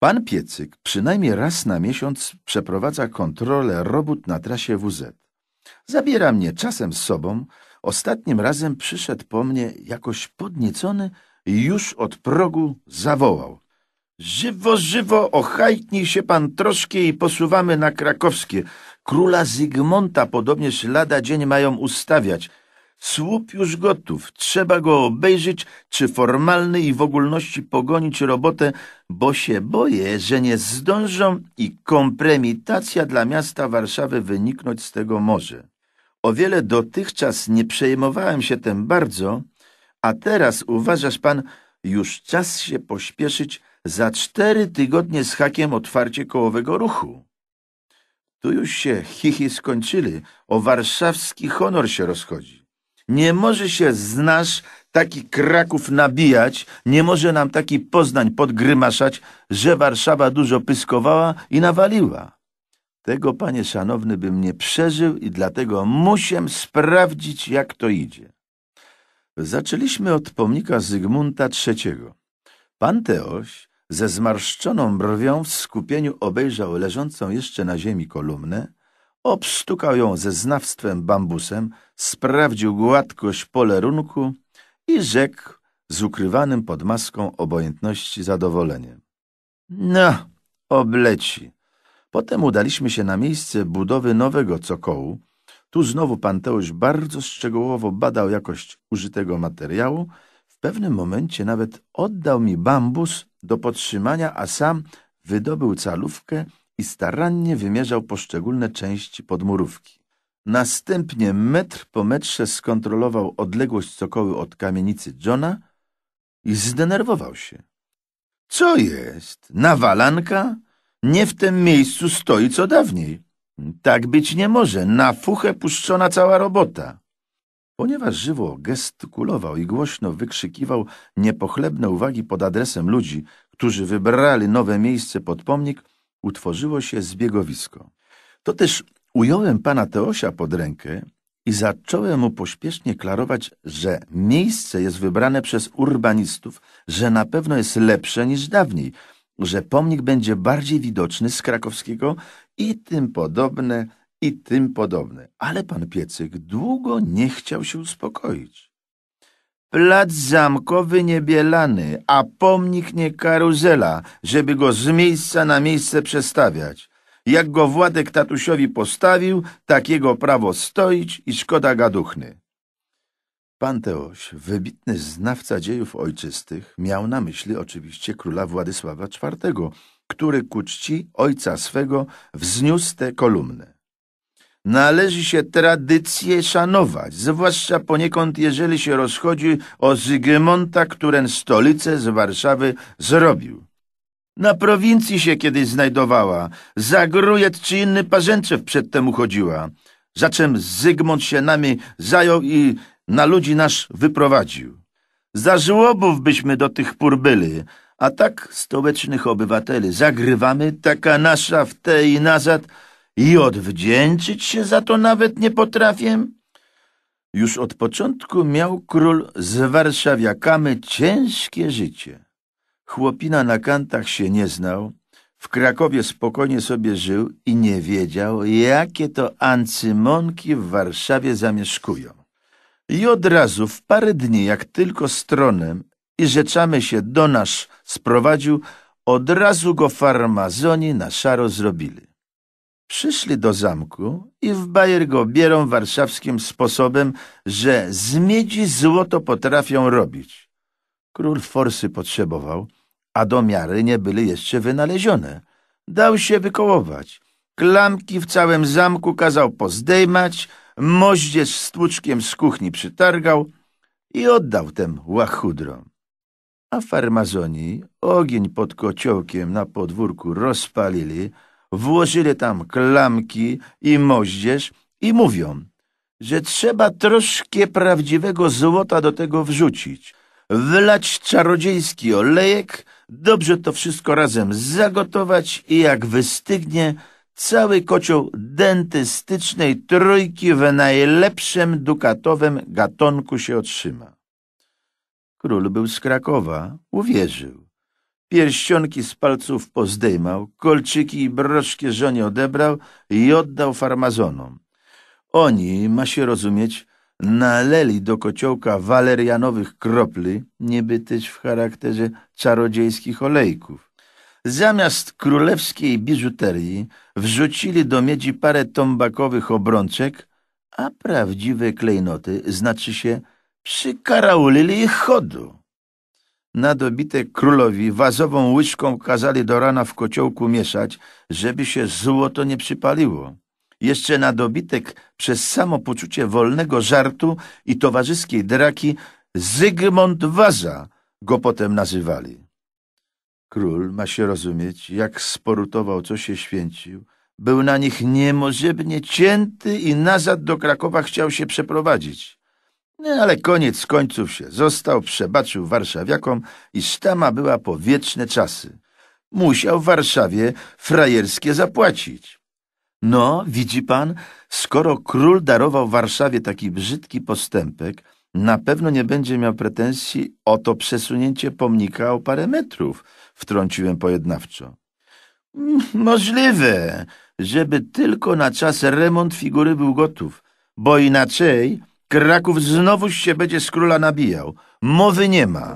Pan Piecyk przynajmniej raz na miesiąc przeprowadza kontrolę robót na trasie WZ. Zabiera mnie czasem z sobą. Ostatnim razem przyszedł po mnie jakoś podniecony i już od progu zawołał. Żywo, żywo, ochajtnij się pan troszkę i posuwamy na krakowskie. Króla Zygmunta podobnież lada dzień mają ustawiać – Słup już gotów, trzeba go obejrzeć, czy formalny i w ogólności pogonić robotę, bo się boję, że nie zdążą i kompromitacja dla miasta Warszawy wyniknąć z tego może. O wiele dotychczas nie przejmowałem się tym bardzo, a teraz uważasz pan, już czas się pośpieszyć za cztery tygodnie z hakiem otwarcie kołowego ruchu. Tu już się chichy skończyły, o warszawski honor się rozchodzi. Nie może się z nas taki Kraków nabijać, nie może nam taki Poznań podgrymaszać, że Warszawa dużo pyskowała i nawaliła. Tego, panie szanowny, bym nie przeżył i dlatego musiem sprawdzić, jak to idzie. Zaczęliśmy od pomnika Zygmunta III. Pan Teoś ze zmarszczoną brwią w skupieniu obejrzał leżącą jeszcze na ziemi kolumnę, Obstukał ją ze znawstwem bambusem, sprawdził gładkość polerunku i rzekł z ukrywanym pod maską obojętności zadowoleniem. No, obleci. Potem udaliśmy się na miejsce budowy nowego cokołu. Tu znowu pan Teoś bardzo szczegółowo badał jakość użytego materiału. W pewnym momencie nawet oddał mi bambus do podtrzymania, a sam wydobył calówkę i starannie wymierzał poszczególne części podmurówki. Następnie metr po metrze skontrolował odległość cokoły od kamienicy Johna i zdenerwował się. Co jest? Nawalanka? Nie w tym miejscu stoi co dawniej. Tak być nie może. Na fuchę puszczona cała robota. Ponieważ żywo gestykulował i głośno wykrzykiwał niepochlebne uwagi pod adresem ludzi, którzy wybrali nowe miejsce pod pomnik, utworzyło się zbiegowisko. To też ująłem pana Teosia pod rękę i zacząłem mu pośpiesznie klarować, że miejsce jest wybrane przez urbanistów, że na pewno jest lepsze niż dawniej, że pomnik będzie bardziej widoczny z krakowskiego i tym podobne, i tym podobne. Ale pan Piecyk długo nie chciał się uspokoić. Plac Zamkowy Niebielany, a pomnik nie karuzela, żeby go z miejsca na miejsce przestawiać. Jak go Władek tatusiowi postawił, takiego prawo stoić i szkoda gaduchny. Pan Teoś, wybitny znawca dziejów ojczystych, miał na myśli oczywiście króla Władysława IV, który ku czci ojca swego wzniósł tę kolumnę należy się tradycję szanować, zwłaszcza poniekąd jeżeli się rozchodzi o Zygmunta, któren stolicę z Warszawy zrobił. Na prowincji się kiedyś znajdowała, za grujec czy inny parzęczew przedtem uchodziła, za czym Zygmunt się nami zajął i na ludzi nasz wyprowadził. Za żłobów byśmy do tych pór byli, a tak stołecznych obywateli zagrywamy, taka nasza w te i nazad, i odwdzięczyć się za to nawet nie potrafię? Już od początku miał król z warszawiakami ciężkie życie. Chłopina na kantach się nie znał, w Krakowie spokojnie sobie żył i nie wiedział, jakie to ancymonki w Warszawie zamieszkują. I od razu w parę dni, jak tylko stronę i rzeczamy się do nas sprowadził, od razu go farmazoni na szaro zrobili. Przyszli do zamku i w bajer go bierą warszawskim sposobem, że z miedzi złoto potrafią robić. Król forsy potrzebował, a do nie były jeszcze wynalezione. Dał się wykołować. Klamki w całym zamku kazał pozdejmać, moździerz z tłuczkiem z kuchni przytargał i oddał tem łachudrom. A farmazoni ogień pod kociołkiem na podwórku rozpalili, włożyli tam klamki i moździerz i mówią, że trzeba troszkę prawdziwego złota do tego wrzucić, wylać czarodziejski olejek, dobrze to wszystko razem zagotować i jak wystygnie, cały kocioł dentystycznej trójki w najlepszym dukatowym gatunku się otrzyma. Król był z Krakowa, uwierzył. Pierścionki z palców pozdejmał, kolczyki i broczki żonie odebrał i oddał farmazonom. Oni, ma się rozumieć, naleli do kociołka walerianowych kropli, niby też w charakterze czarodziejskich olejków. Zamiast królewskiej biżuterii wrzucili do miedzi parę tombakowych obrączek, a prawdziwe klejnoty, znaczy się, przykaraulili ich chodu na dobitek królowi wazową łyczką kazali do rana w kociołku mieszać, żeby się złoto nie przypaliło. Jeszcze na dobitek przez samo poczucie wolnego żartu i towarzyskiej draki Zygmunt Waza go potem nazywali. Król, ma się rozumieć, jak sporutował, co się święcił, był na nich niemożebnie cięty i nazad do Krakowa chciał się przeprowadzić. No, ale koniec końców się został, przebaczył warszawiakom i sztama była po wieczne czasy. Musiał w Warszawie frajerskie zapłacić. No, widzi pan, skoro król darował Warszawie taki brzydki postępek, na pewno nie będzie miał pretensji o to przesunięcie pomnika o parę metrów, wtrąciłem pojednawczo. Mm, możliwe, żeby tylko na czas remont figury był gotów, bo inaczej Kraków znowu się będzie z króla nabijał. Mowy nie ma.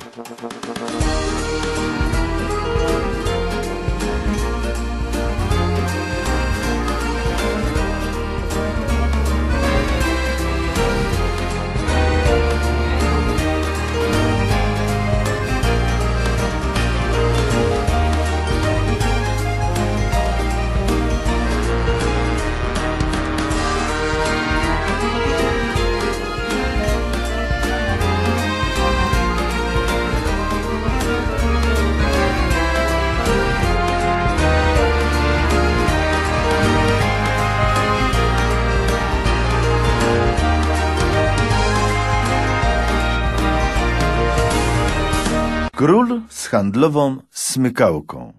Król z handlową smykałką.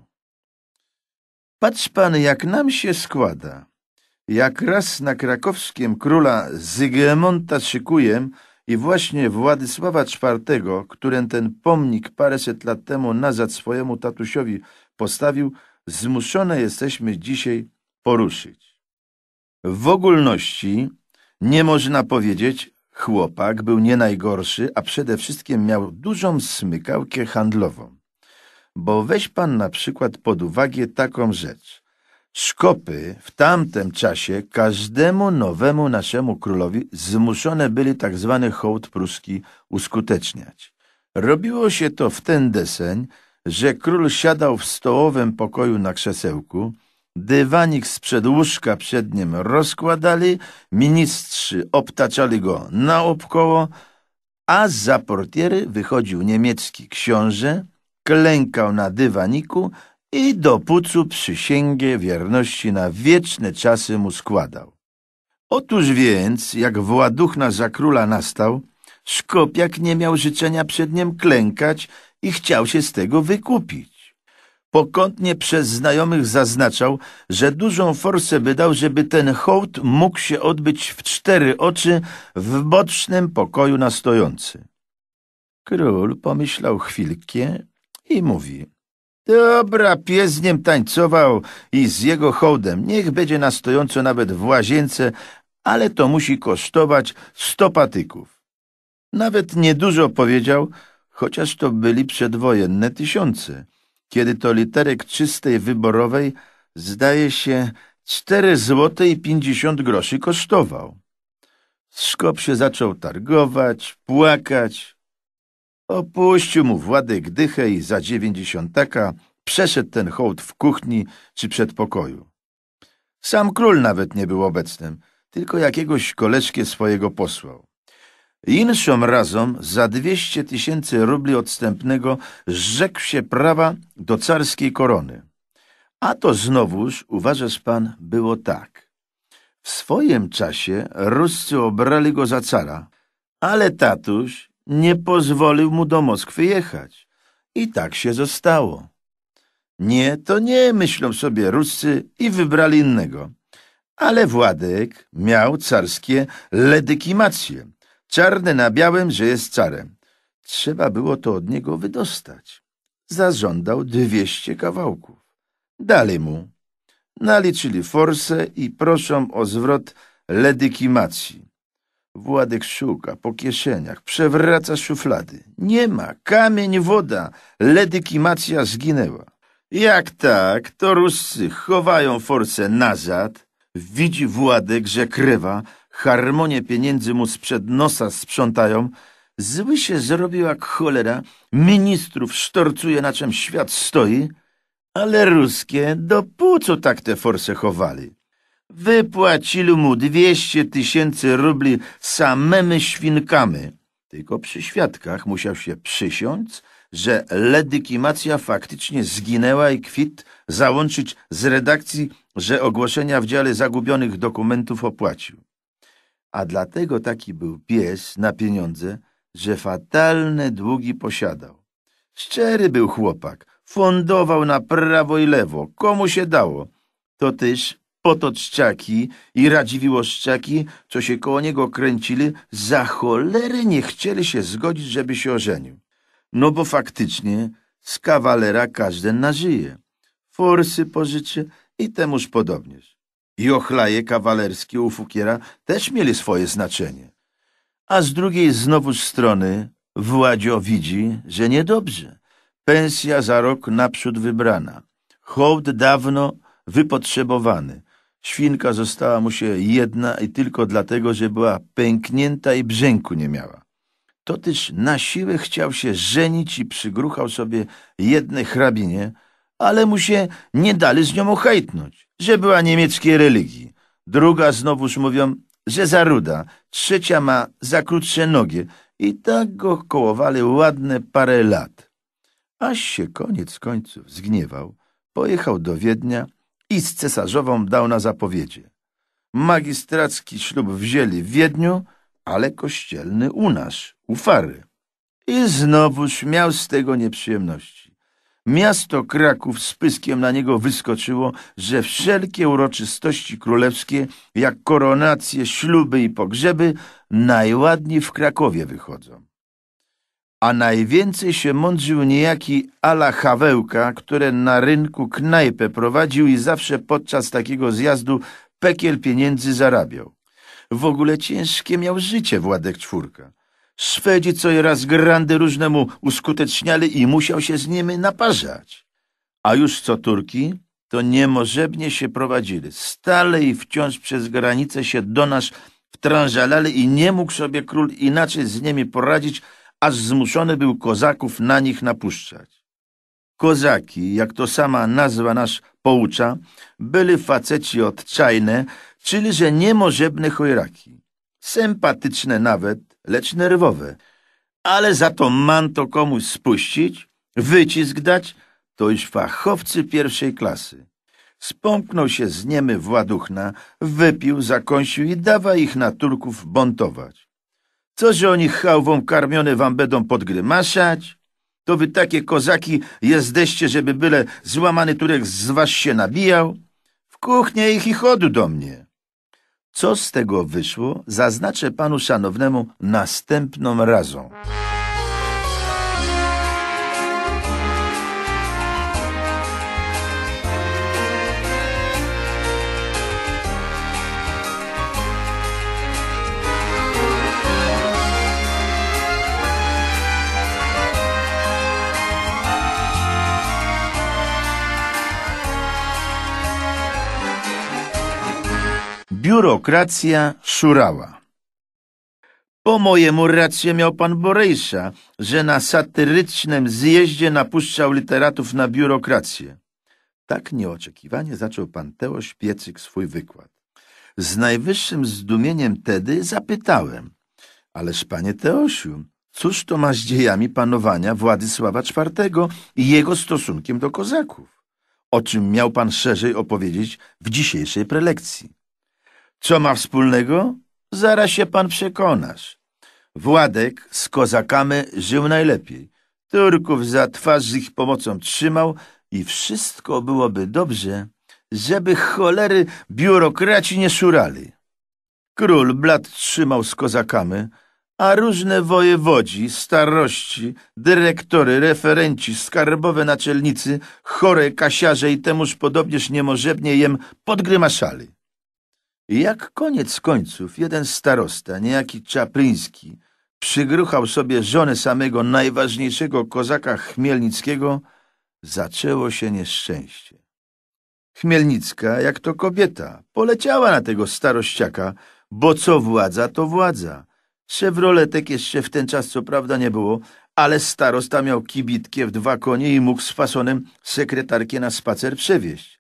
Patrz pan, jak nam się składa. Jak raz na krakowskiem króla Zygmunta szykuję i właśnie Władysława IV, którym ten pomnik paręset lat temu nazad swojemu tatusiowi postawił, zmuszone jesteśmy dzisiaj poruszyć. W ogólności nie można powiedzieć, Chłopak był nie najgorszy, a przede wszystkim miał dużą smykałkę handlową. Bo weź pan na przykład pod uwagę taką rzecz. Szkopy w tamtym czasie każdemu nowemu naszemu królowi zmuszone byli tak zwany hołd pruski uskuteczniać. Robiło się to w ten deseń, że król siadał w stołowym pokoju na krzesełku, Dywanik z łóżka przed nim rozkładali, ministrzy obtaczali go na naokoło, a za portiery wychodził niemiecki książę, klękał na dywaniku i do pucu przysięgę wierności na wieczne czasy mu składał. Otóż więc, jak Właduchna za króla nastał, Szkopiak nie miał życzenia przed nim klękać i chciał się z tego wykupić. Pokątnie przez znajomych zaznaczał, że dużą forsę wydał, żeby ten hołd mógł się odbyć w cztery oczy w bocznym pokoju na stojący. Król pomyślał chwilkę i mówi – Dobra, pies z nim tańcował i z jego hołdem. Niech będzie na stojąco nawet w łazience, ale to musi kosztować sto patyków. Nawet niedużo powiedział, chociaż to byli przedwojenne tysiące – kiedy to literek czystej wyborowej zdaje się cztery złote i pięćdziesiąt groszy kosztował. Skop się zaczął targować, płakać. Opuścił mu Władek dychę i za dziewięćdziesiątaka przeszedł ten hołd w kuchni czy przedpokoju. Sam król nawet nie był obecnym, tylko jakiegoś koleżkę swojego posłał. Inszą razem za 200 tysięcy rubli odstępnego zrzekł się prawa do carskiej korony. A to znowuż, uważasz pan, było tak. W swoim czasie Ruscy obrali go za cara, ale tatuś nie pozwolił mu do Moskwy jechać. I tak się zostało. Nie, to nie, myślą sobie Ruscy i wybrali innego. Ale Władek miał carskie ledykimacje. Czarny na białym, że jest carem. Trzeba było to od niego wydostać. Zażądał dwieście kawałków. Dali mu. Naliczyli forsę i proszą o zwrot ledykimacji. Władek szuka po kieszeniach, przewraca szuflady. Nie ma, kamień, woda, ledykimacja zginęła. Jak tak, to Ruscy chowają force nazad. Widzi Władek, że krewa, harmonie pieniędzy mu sprzed nosa sprzątają, zły się zrobił jak cholera, ministrów sztorcuje na czym świat stoi, ale ruskie do płucu tak te forse chowali. Wypłacili mu dwieście tysięcy rubli samemi świnkami, Tylko przy świadkach musiał się przysiąc, że ledykimacja faktycznie zginęła i kwit załączyć z redakcji, że ogłoszenia w dziale zagubionych dokumentów opłacił a dlatego taki był pies na pieniądze, że fatalne długi posiadał. Szczery był chłopak, fundował na prawo i lewo, komu się dało. To też potoczczaki i radziwiłoszczaki, co się koło niego kręcili, za cholery nie chcieli się zgodzić, żeby się ożenił. No bo faktycznie z kawalera każdy nażyje. Forsy pożyczy i temuż podobnież i ochlaje kawalerskie u Fukiera też mieli swoje znaczenie. A z drugiej znowu strony Władzio widzi, że niedobrze. Pensja za rok naprzód wybrana. Hołd dawno wypotrzebowany. Świnka została mu się jedna i tylko dlatego, że była pęknięta i brzęku nie miała. To na siłę chciał się żenić i przygruchał sobie jedne hrabinie, ale mu się nie dali z nią ochajtnąć, że była niemieckiej religii. Druga znowuż mówią, że za ruda, trzecia ma za krótsze nogi i tak go kołowali ładne parę lat. Aż się koniec końców zgniewał, pojechał do Wiednia i z cesarzową dał na zapowiedzie. Magistracki ślub wzięli w Wiedniu, ale kościelny u nas, u Fary. I znowuż miał z tego nieprzyjemności. Miasto Kraków z pyskiem na niego wyskoczyło, że wszelkie uroczystości królewskie, jak koronacje, śluby i pogrzeby, najładniej w Krakowie wychodzą. A najwięcej się mądrzył niejaki Ala Hawełka, który na rynku knajpę prowadził i zawsze podczas takiego zjazdu pekiel pieniędzy zarabiał. W ogóle ciężkie miał życie Władek Czwórka. Szwedzi co raz grandy różnemu uskuteczniali i musiał się z nimi naparzać. A już co Turki, to niemożebnie się prowadzili. Stale i wciąż przez granice się do nas wtrążalali i nie mógł sobie król inaczej z nimi poradzić, aż zmuszony był kozaków na nich napuszczać. Kozaki, jak to sama nazwa nasz poucza, byli faceci odczajne, czyli że niemożebne chojraki. Sympatyczne nawet, lecz nerwowe. Ale za to manto komuś spuścić, wycisk dać, to już fachowcy pierwszej klasy. Spąknął się z niemy Właduchna, wypił, zakąsił i dawa ich na Turków bontować. Co, że oni chałwą karmione wam będą podgrymaszać? To wy takie kozaki jesteście, żeby byle złamany Turek z was się nabijał? W kuchnię ich i chodu do mnie. Co z tego wyszło, zaznaczę panu szanownemu następną razą. Biurokracja szurała. Po mojemu rację miał pan Borejsza, że na satyrycznym zjeździe napuszczał literatów na biurokrację. Tak nieoczekiwanie zaczął pan Teoś Piecyk swój wykład. Z najwyższym zdumieniem tedy zapytałem. Ależ panie Teosiu, cóż to ma z dziejami panowania Władysława IV i jego stosunkiem do kozaków? O czym miał pan szerzej opowiedzieć w dzisiejszej prelekcji? Co ma wspólnego? Zaraz się pan przekonasz. Władek z kozakami żył najlepiej. Turków za twarz z ich pomocą trzymał i wszystko byłoby dobrze, żeby cholery biurokraci nie szurali. Król blat trzymał z kozakami, a różne wojewodzi, starości, dyrektory, referenci, skarbowe naczelnicy, chore kasiarze i temuż podobnież niemożebnie jem podgrymaszali. Jak koniec końców jeden starosta, niejaki Czapryński, przygruchał sobie żonę samego najważniejszego kozaka Chmielnickiego, zaczęło się nieszczęście. Chmielnicka, jak to kobieta, poleciała na tego starościaka, bo co władza, to władza. Chevroletek jeszcze w ten czas co prawda nie było, ale starosta miał kibitkie w dwa konie i mógł z fasonem sekretarkę na spacer przewieźć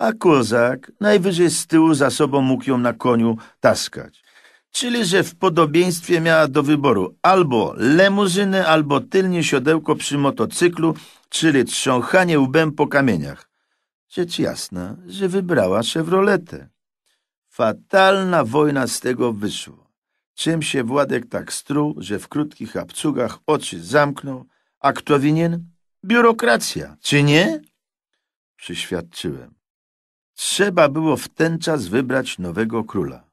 a kozak najwyżej z tyłu za sobą mógł ją na koniu taskać. Czyli, że w podobieństwie miała do wyboru albo lemuzynę, albo tylnie siodełko przy motocyklu, czyli trząchanie łbem po kamieniach. Rzecz jasna, że wybrała Chevroletę. Fatalna wojna z tego wyszła. Czym się Władek tak struł, że w krótkich abcugach oczy zamknął, a kto winien? Biurokracja, czy nie? Przyświadczyłem. Trzeba było w ten czas wybrać nowego króla.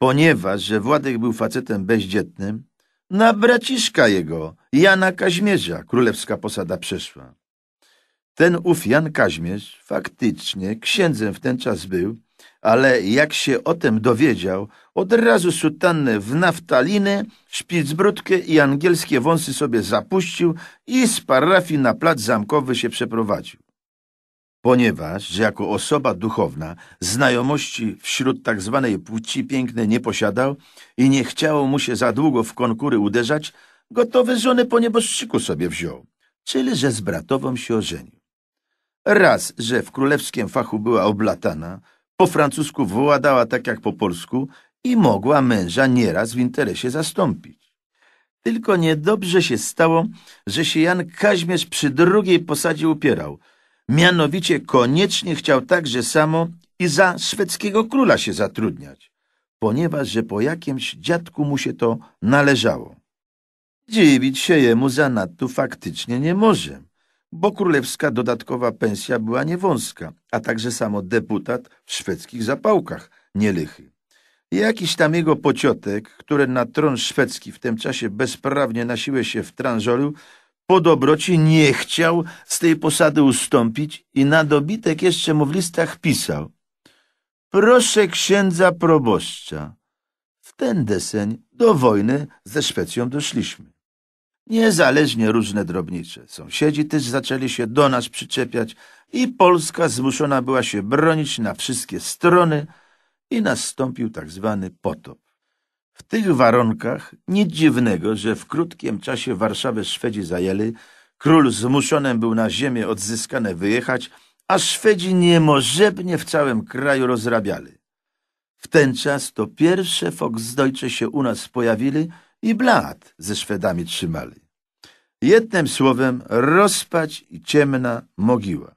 Ponieważ, że Władek był facetem bezdzietnym, na braciszka jego, Jana Kaźmierza, królewska posada przeszła. Ten ów Jan Kaźmierz faktycznie księdzem w ten czas był, ale jak się o tym dowiedział, od razu sutannę w naftalinę, szpicbrudkę i angielskie wąsy sobie zapuścił i z parafii na plac zamkowy się przeprowadził ponieważ jako osoba duchowna znajomości wśród tak zwanej płci pięknej nie posiadał i nie chciało mu się za długo w konkury uderzać, gotowy żony po nieboszczyku sobie wziął, czyli że z bratową się ożenił. Raz, że w królewskim fachu była oblatana, po francusku wyładała tak jak po polsku i mogła męża nieraz w interesie zastąpić. Tylko niedobrze się stało, że się Jan Kaźmierz przy drugiej posadzie upierał – Mianowicie koniecznie chciał także samo i za szwedzkiego króla się zatrudniać, ponieważ że po jakimś dziadku mu się to należało. Dziwić się jemu zanadto faktycznie nie może, bo królewska dodatkowa pensja była niewąska, a także samo deputat w szwedzkich zapałkach nielichy. Jakiś tam jego pociotek, który na tron szwedzki w tym czasie bezprawnie na siłę się wtrążolił, po dobroci nie chciał z tej posady ustąpić i na dobitek jeszcze mu w listach pisał. Proszę księdza proboszcza. W ten deseń do wojny ze Szwecją doszliśmy. Niezależnie różne drobnicze. Sąsiedzi też zaczęli się do nas przyczepiać i Polska zmuszona była się bronić na wszystkie strony i nastąpił tak zwany potop. W tych warunkach nic dziwnego, że w krótkim czasie Warszawę Szwedzi zajęli, król zmuszonym był na ziemię odzyskane wyjechać, a Szwedzi niemożebnie w całym kraju rozrabiali. W ten czas to pierwsze Volksdeutsche się u nas pojawili i blat ze Szwedami trzymali. Jednym słowem rozpać i ciemna mogiła.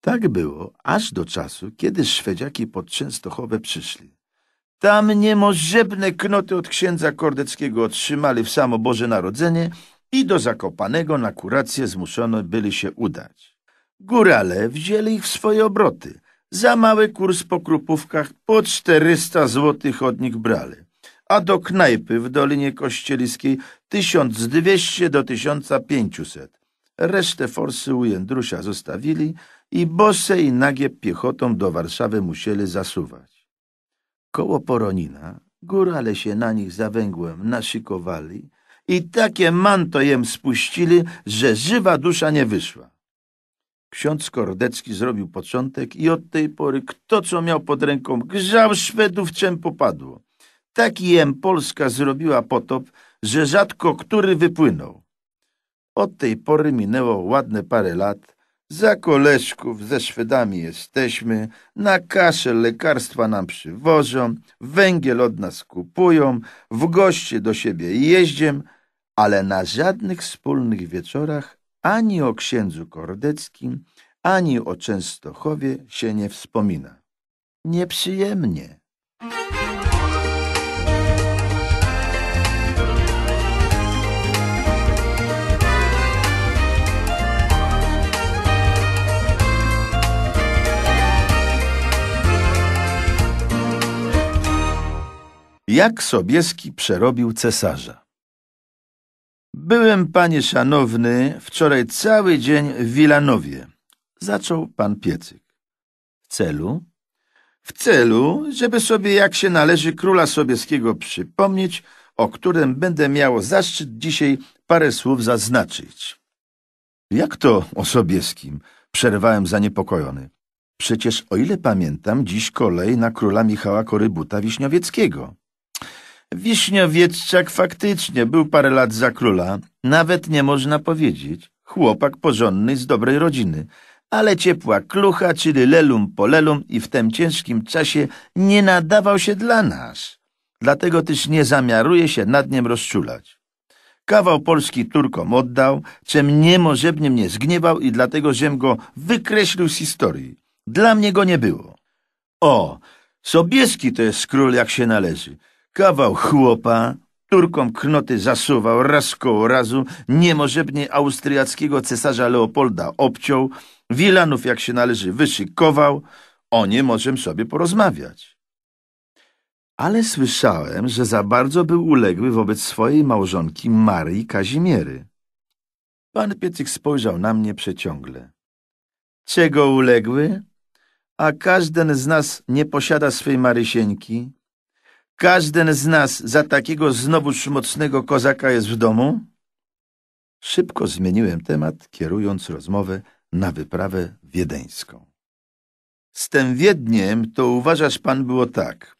Tak było aż do czasu, kiedy Szwedziaki pod Częstochowę przyszli. Tam niemożebne knoty od księdza Kordeckiego otrzymali w samo Boże Narodzenie i do Zakopanego na kurację zmuszono byli się udać. Górale wzięli ich w swoje obroty. Za mały kurs po krupówkach po 400 złotych od nich brali, a do knajpy w Dolinie Kościeliskiej 1200 do 1500. Resztę forsy u Jędrusia zostawili i bose i nagie piechotą do Warszawy musieli zasuwać. Koło Poronina, górale się na nich za węgłem naszykowali i takie manto jem spuścili, że żywa dusza nie wyszła. Ksiądz Kordecki zrobił początek i od tej pory kto co miał pod ręką, grzał Szwedów czem popadło. Taki jem Polska zrobiła potop, że rzadko który wypłynął. Od tej pory minęło ładne parę lat, za koleżków ze Szwedami jesteśmy, na kaszę lekarstwa nam przywożą, węgiel od nas kupują, w goście do siebie jeździem, ale na żadnych wspólnych wieczorach ani o księdzu Kordeckim, ani o Częstochowie się nie wspomina. Nieprzyjemnie. Jak Sobieski przerobił cesarza. Byłem, panie szanowny, wczoraj cały dzień w Wilanowie, zaczął pan Piecyk. W celu? W celu, żeby sobie jak się należy króla Sobieskiego przypomnieć, o którym będę miał zaszczyt dzisiaj parę słów zaznaczyć. Jak to o Sobieskim? Przerwałem zaniepokojony. Przecież, o ile pamiętam, dziś kolej na króla Michała Korybuta Wiśniowieckiego. Wiśniowieczczak faktycznie był parę lat za króla. Nawet nie można powiedzieć. Chłopak porządny z dobrej rodziny. Ale ciepła klucha, czyli lelum polelum i w tym ciężkim czasie nie nadawał się dla nas. Dlatego też nie zamiaruje się nad nim rozczulać. Kawał Polski Turkom oddał, czym niemożebnie mnie zgniewał i dlatego, żem go wykreślił z historii. Dla mnie go nie było. O, Sobieski to jest król jak się należy. Kawał chłopa, Turkom knoty zasuwał raz koło razu, niemożebnie austriackiego cesarza Leopolda obciął, Wilanów jak się należy wyszykował, o nie możemy sobie porozmawiać. Ale słyszałem, że za bardzo był uległy wobec swojej małżonki Marii Kazimiery. Pan Piecyk spojrzał na mnie przeciągle. Czego uległy? A każden z nas nie posiada swej Marysieńki. Każdy z nas za takiego znowuż mocnego kozaka jest w domu? Szybko zmieniłem temat, kierując rozmowę na wyprawę wiedeńską. Z tym Wiedniem to uważasz pan było tak.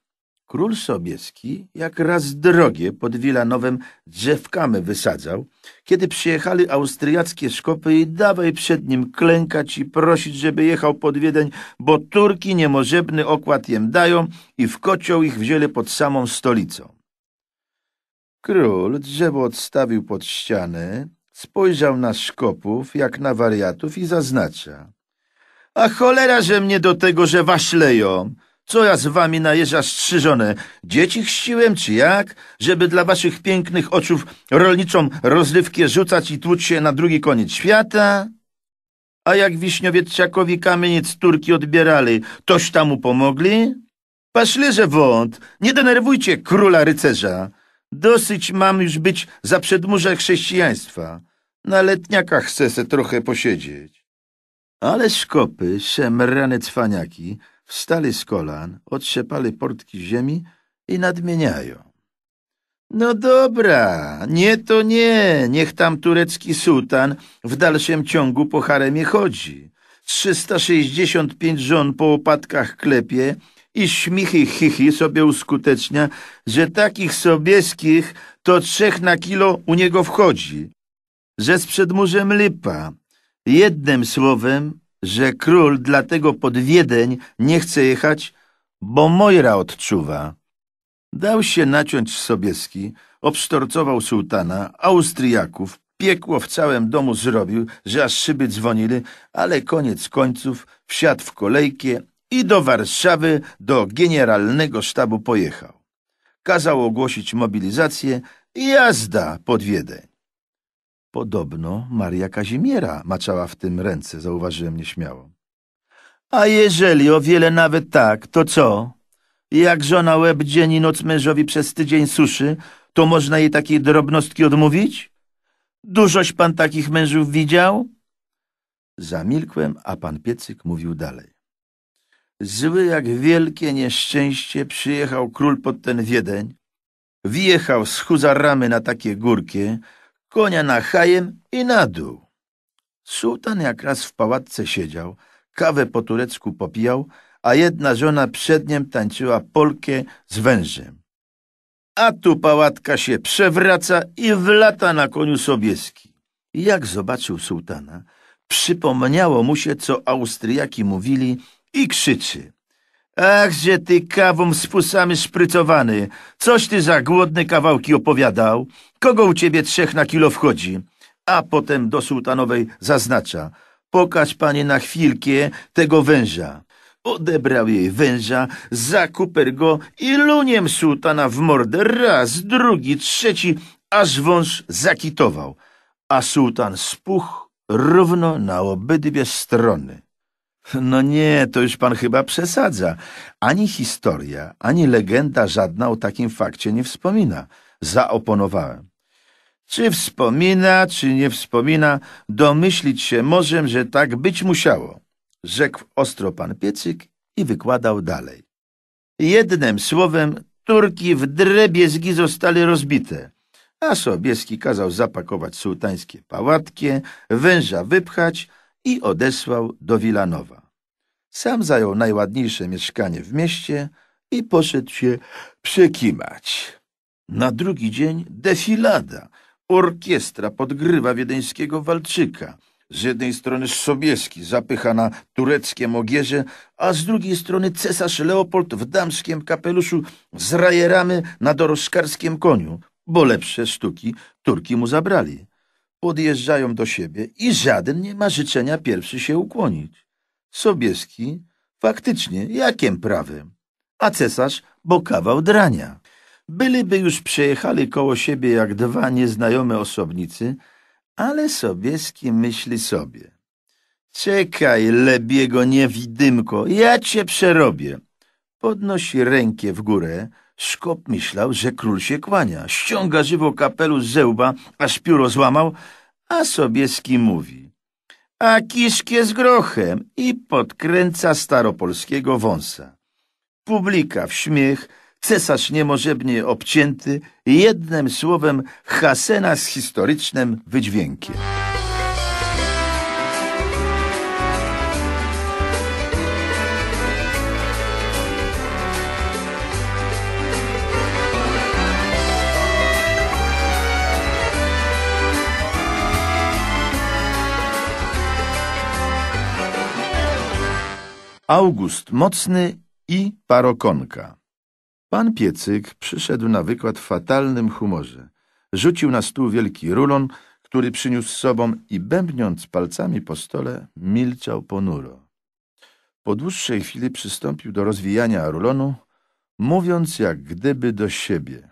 Król Sobieski jak raz drogie pod Wilanowem drzewkamy wysadzał, kiedy przyjechali austriackie szkopy i dawaj przed nim klękać i prosić, żeby jechał pod Wiedeń, bo Turki niemożebny okład jem dają i w kocioł ich wzięli pod samą stolicą. Król drzewo odstawił pod ścianę, spojrzał na szkopów jak na wariatów i zaznacza. A cholera, że mnie do tego, że waszleją! Co ja z wami na jeża strzyżone? Dzieci chciłem, czy jak? Żeby dla waszych pięknych oczów rolniczą rozrywkę rzucać i tłuć się na drugi koniec świata? A jak Wiśniowieczakowi kamieniec Turki odbierali, toś tam mu pomogli? Paszlerze wąt, nie denerwujcie króla rycerza. Dosyć mam już być za przedmurze chrześcijaństwa. Na letniakach chcę se trochę posiedzieć. Ale szkopy, szemrane cwaniaki, Wstali z kolan, otrzepali portki ziemi i nadmieniają. No dobra, nie to nie, niech tam turecki sułtan w dalszym ciągu po haremie chodzi. 365 żon po łopatkach klepie i śmichy chichy sobie uskutecznia, że takich sobieskich to trzech na kilo u niego wchodzi. Że z przedmurzem lipa. Jednym słowem że król dlatego pod Wiedeń nie chce jechać, bo Mojra odczuwa. Dał się naciąć Sobieski, obsztorcował sułtana, Austriaków, piekło w całym domu zrobił, że aż szyby dzwonili, ale koniec końców wsiadł w kolejkę i do Warszawy, do generalnego sztabu pojechał. Kazał ogłosić mobilizację i jazda pod Wiedeń. Podobno Maria Kazimiera maczała w tym ręce, zauważyłem nieśmiało. A jeżeli o wiele nawet tak, to co? Jak żona łeb dzień i noc mężowi przez tydzień suszy, to można jej takiej drobnostki odmówić? Dużoś pan takich mężów widział? Zamilkłem, a pan Piecyk mówił dalej. Zły jak wielkie nieszczęście przyjechał król pod ten Wiedeń, wjechał z huzaramy na takie górkie, konia na hajem i na dół. Sułtan jak raz w pałatce siedział, kawę po turecku popijał, a jedna żona przed nim tańczyła polkę z wężem. A tu pałatka się przewraca i wlata na koniu Sobieski. Jak zobaczył sułtana, przypomniało mu się, co Austriaki mówili i krzyczy. Ach, że ty kawą z pusami sprycowany. Coś ty za głodne kawałki opowiadał. Kogo u ciebie trzech na kilo wchodzi? A potem do sułtanowej zaznacza. Pokaż panie na chwilkę tego węża. Odebrał jej węża, zakuper go i luniem sułtana w mordę. Raz, drugi, trzeci, aż wąż zakitował. A sułtan spuch równo na obydwie strony. No nie, to już pan chyba przesadza. Ani historia, ani legenda żadna o takim fakcie nie wspomina. Zaoponowałem. Czy wspomina, czy nie wspomina, domyślić się możem, że tak być musiało, rzekł ostro pan Piecyk i wykładał dalej. Jednym słowem, Turki w drebiezgi zostali rozbite, a Sobieski kazał zapakować sułtańskie pałatkie, węża wypchać, i odesłał do Wilanowa. Sam zajął najładniejsze mieszkanie w mieście i poszedł się przekimać. Na drugi dzień defilada. Orkiestra podgrywa wiedeńskiego walczyka. Z jednej strony Sobieski zapycha na tureckie mogierze, a z drugiej strony cesarz Leopold w damskim kapeluszu z rajerami na dorożkarskim koniu, bo lepsze sztuki Turki mu zabrali podjeżdżają do siebie i żaden nie ma życzenia pierwszy się ukłonić. Sobieski faktycznie jakiem prawem, a cesarz bo kawał drania. Byliby już przejechali koło siebie jak dwa nieznajome osobnicy, ale Sobieski myśli sobie. Czekaj, lebiego niewidymko, ja cię przerobię. Podnosi rękę w górę, Skop myślał, że król się kłania. Ściąga żywo kapelusz z zełba, aż pióro złamał, a sobie z kim mówi. A kiszkie z grochem i podkręca staropolskiego wąsa. Publika w śmiech, cesarz niemożebnie obcięty, jednym słowem hasena z historycznym wydźwiękiem. August Mocny i Parokonka. Pan Piecyk przyszedł na wykład w fatalnym humorze. Rzucił na stół wielki rulon, który przyniósł z sobą i bębniąc palcami po stole, milczał ponuro. Po dłuższej chwili przystąpił do rozwijania rulonu, mówiąc jak gdyby do siebie.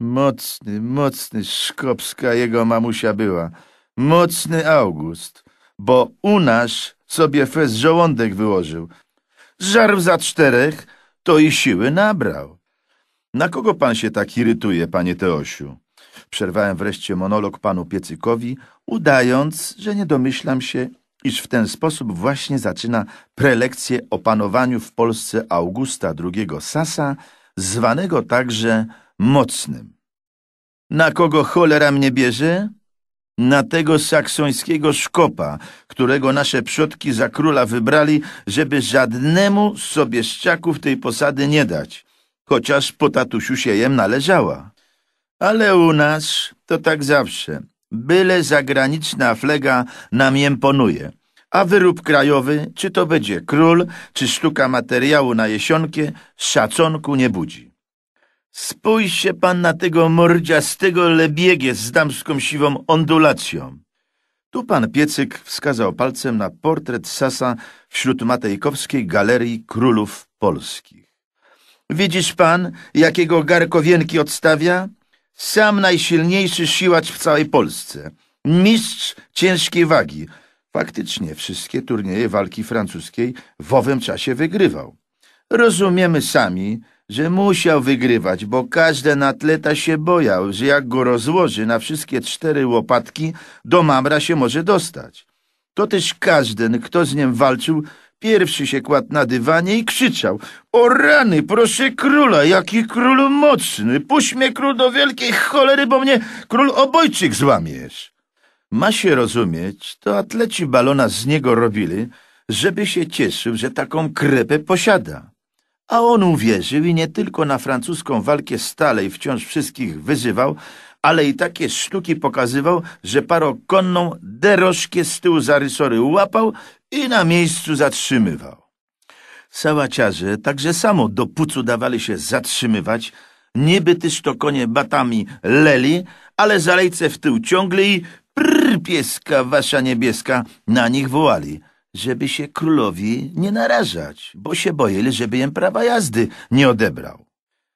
Mocny, mocny szkopska jego mamusia była. Mocny August, bo u nas sobie fez żołądek wyłożył. Zżarł za czterech, to i siły nabrał. Na kogo pan się tak irytuje, panie Teosiu? Przerwałem wreszcie monolog panu Piecykowi, udając, że nie domyślam się, iż w ten sposób właśnie zaczyna prelekcję o panowaniu w Polsce Augusta II Sasa, zwanego także Mocnym. Na kogo cholera mnie bierze? na tego saksońskiego szkopa, którego nasze przodki za króla wybrali, żeby żadnemu z sobieszczaków tej posady nie dać, chociaż po tatusiu należała. Ale u nas to tak zawsze. Byle zagraniczna flega nam imponuje. A wyrób krajowy, czy to będzie król, czy sztuka materiału na jesionkie, szacunku nie budzi. Spójrz się pan na tego mordziastego lebiegie z damską siwą ondulacją. Tu pan Piecyk wskazał palcem na portret Sasa wśród Matejkowskiej Galerii Królów Polskich. Widzisz pan, jakiego garkowienki odstawia? Sam najsilniejszy siłacz w całej Polsce. Mistrz ciężkiej wagi. Faktycznie wszystkie turnieje walki francuskiej w owym czasie wygrywał. Rozumiemy sami, że musiał wygrywać, bo każdy atleta się bojał, że jak go rozłoży na wszystkie cztery łopatki, do mamra się może dostać. To też każdy, kto z nim walczył, pierwszy się kładł na dywanie i krzyczał O rany, proszę króla, jaki król mocny, puść mnie król do wielkiej cholery, bo mnie król obojczyk złamiesz. Ma się rozumieć, to atleci balona z niego robili, żeby się cieszył, że taką krepę posiada. A on uwierzył i nie tylko na francuską walkę stale i wciąż wszystkich wyzywał, ale i takie sztuki pokazywał, że parokonną derożkę z tyłu zarysory łapał i na miejscu zatrzymywał. Sałaciarze także samo do pucu dawali się zatrzymywać, niby też to konie batami leli, ale zalejce w tył ciągle i prr, pieska wasza niebieska na nich wołali – żeby się królowi nie narażać, bo się boili, żeby im prawa jazdy nie odebrał.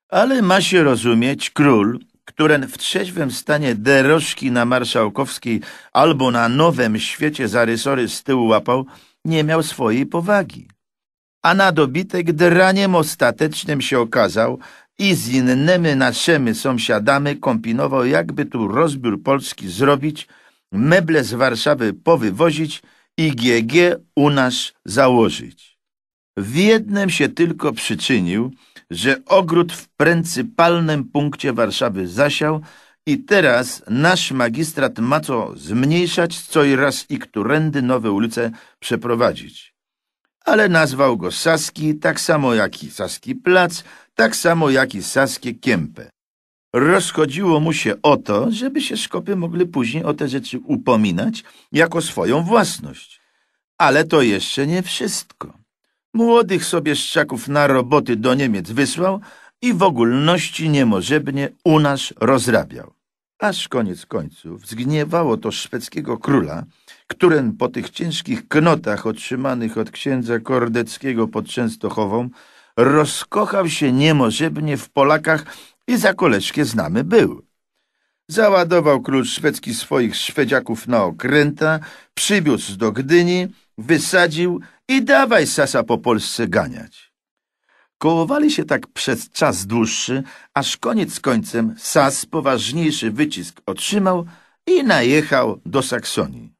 Ale ma się rozumieć, król, któren w trzeźwym stanie derożki na marszałkowskiej albo na nowym świecie zarysory z tyłu łapał, nie miał swojej powagi. A na dobitek draniem ostatecznym się okazał i z innymi naszymi sąsiadami kompinował, jakby tu rozbiór Polski zrobić, meble z Warszawy powywozić, IGG u nas założyć. W jednym się tylko przyczynił, że ogród w pryncypalnym punkcie Warszawy zasiał i teraz nasz magistrat ma co zmniejszać, co i raz i którędy nowe ulice przeprowadzić. Ale nazwał go Saski, tak samo jak i Saski Plac, tak samo jak i Saskie Kiempe. Rozchodziło mu się o to, żeby się szkopy mogli później o te rzeczy upominać jako swoją własność. Ale to jeszcze nie wszystko. Młodych sobie szczaków na roboty do Niemiec wysłał i w ogólności niemożebnie u nas rozrabiał. Aż koniec końców zgniewało to szwedzkiego króla, któren po tych ciężkich knotach otrzymanych od księdza Kordeckiego pod Częstochową rozkochał się niemożebnie w Polakach i za koleżkę znamy był. Załadował król szwedzki swoich szwedziaków na okręta, przybiósł do Gdyni, wysadził i dawaj sasa po Polsce ganiać. Kołowali się tak przez czas dłuższy, aż koniec końcem sas poważniejszy wycisk otrzymał i najechał do Saksonii.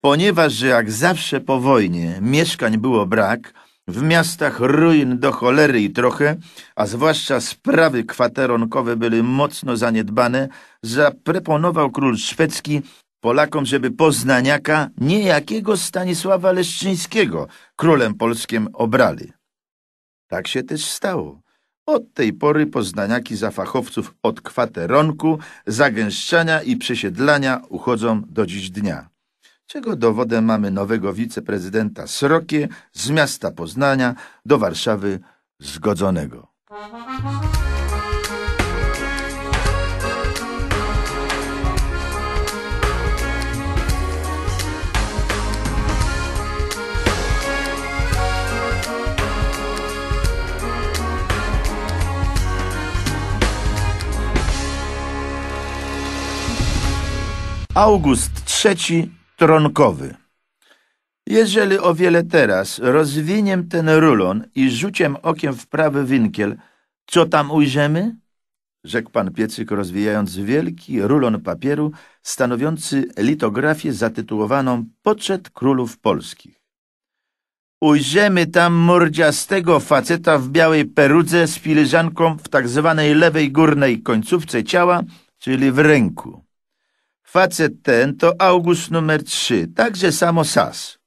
Ponieważ, że jak zawsze po wojnie mieszkań było brak, w miastach ruin do cholery i trochę, a zwłaszcza sprawy kwateronkowe były mocno zaniedbane, zaproponował król szwedzki Polakom, żeby poznaniaka niejakiego Stanisława Leszczyńskiego królem polskim obrali. Tak się też stało. Od tej pory poznaniaki za fachowców od kwateronku, zagęszczania i przesiedlania uchodzą do dziś dnia czego dowodem mamy nowego wiceprezydenta Srokie z miasta Poznania do Warszawy zgodzonego. August III tronkowy. Jeżeli o wiele teraz rozwiniem ten rulon i rzuciem okiem w prawy winkiel, co tam ujrzymy? Rzekł pan Piecyk, rozwijając wielki rulon papieru stanowiący litografię zatytułowaną Poczet Królów Polskich. Ujrzymy tam mordziastego faceta w białej perudze z filiżanką w tak zwanej lewej górnej końcówce ciała, czyli w ręku. Facet ten to August numer 3, także samo sas.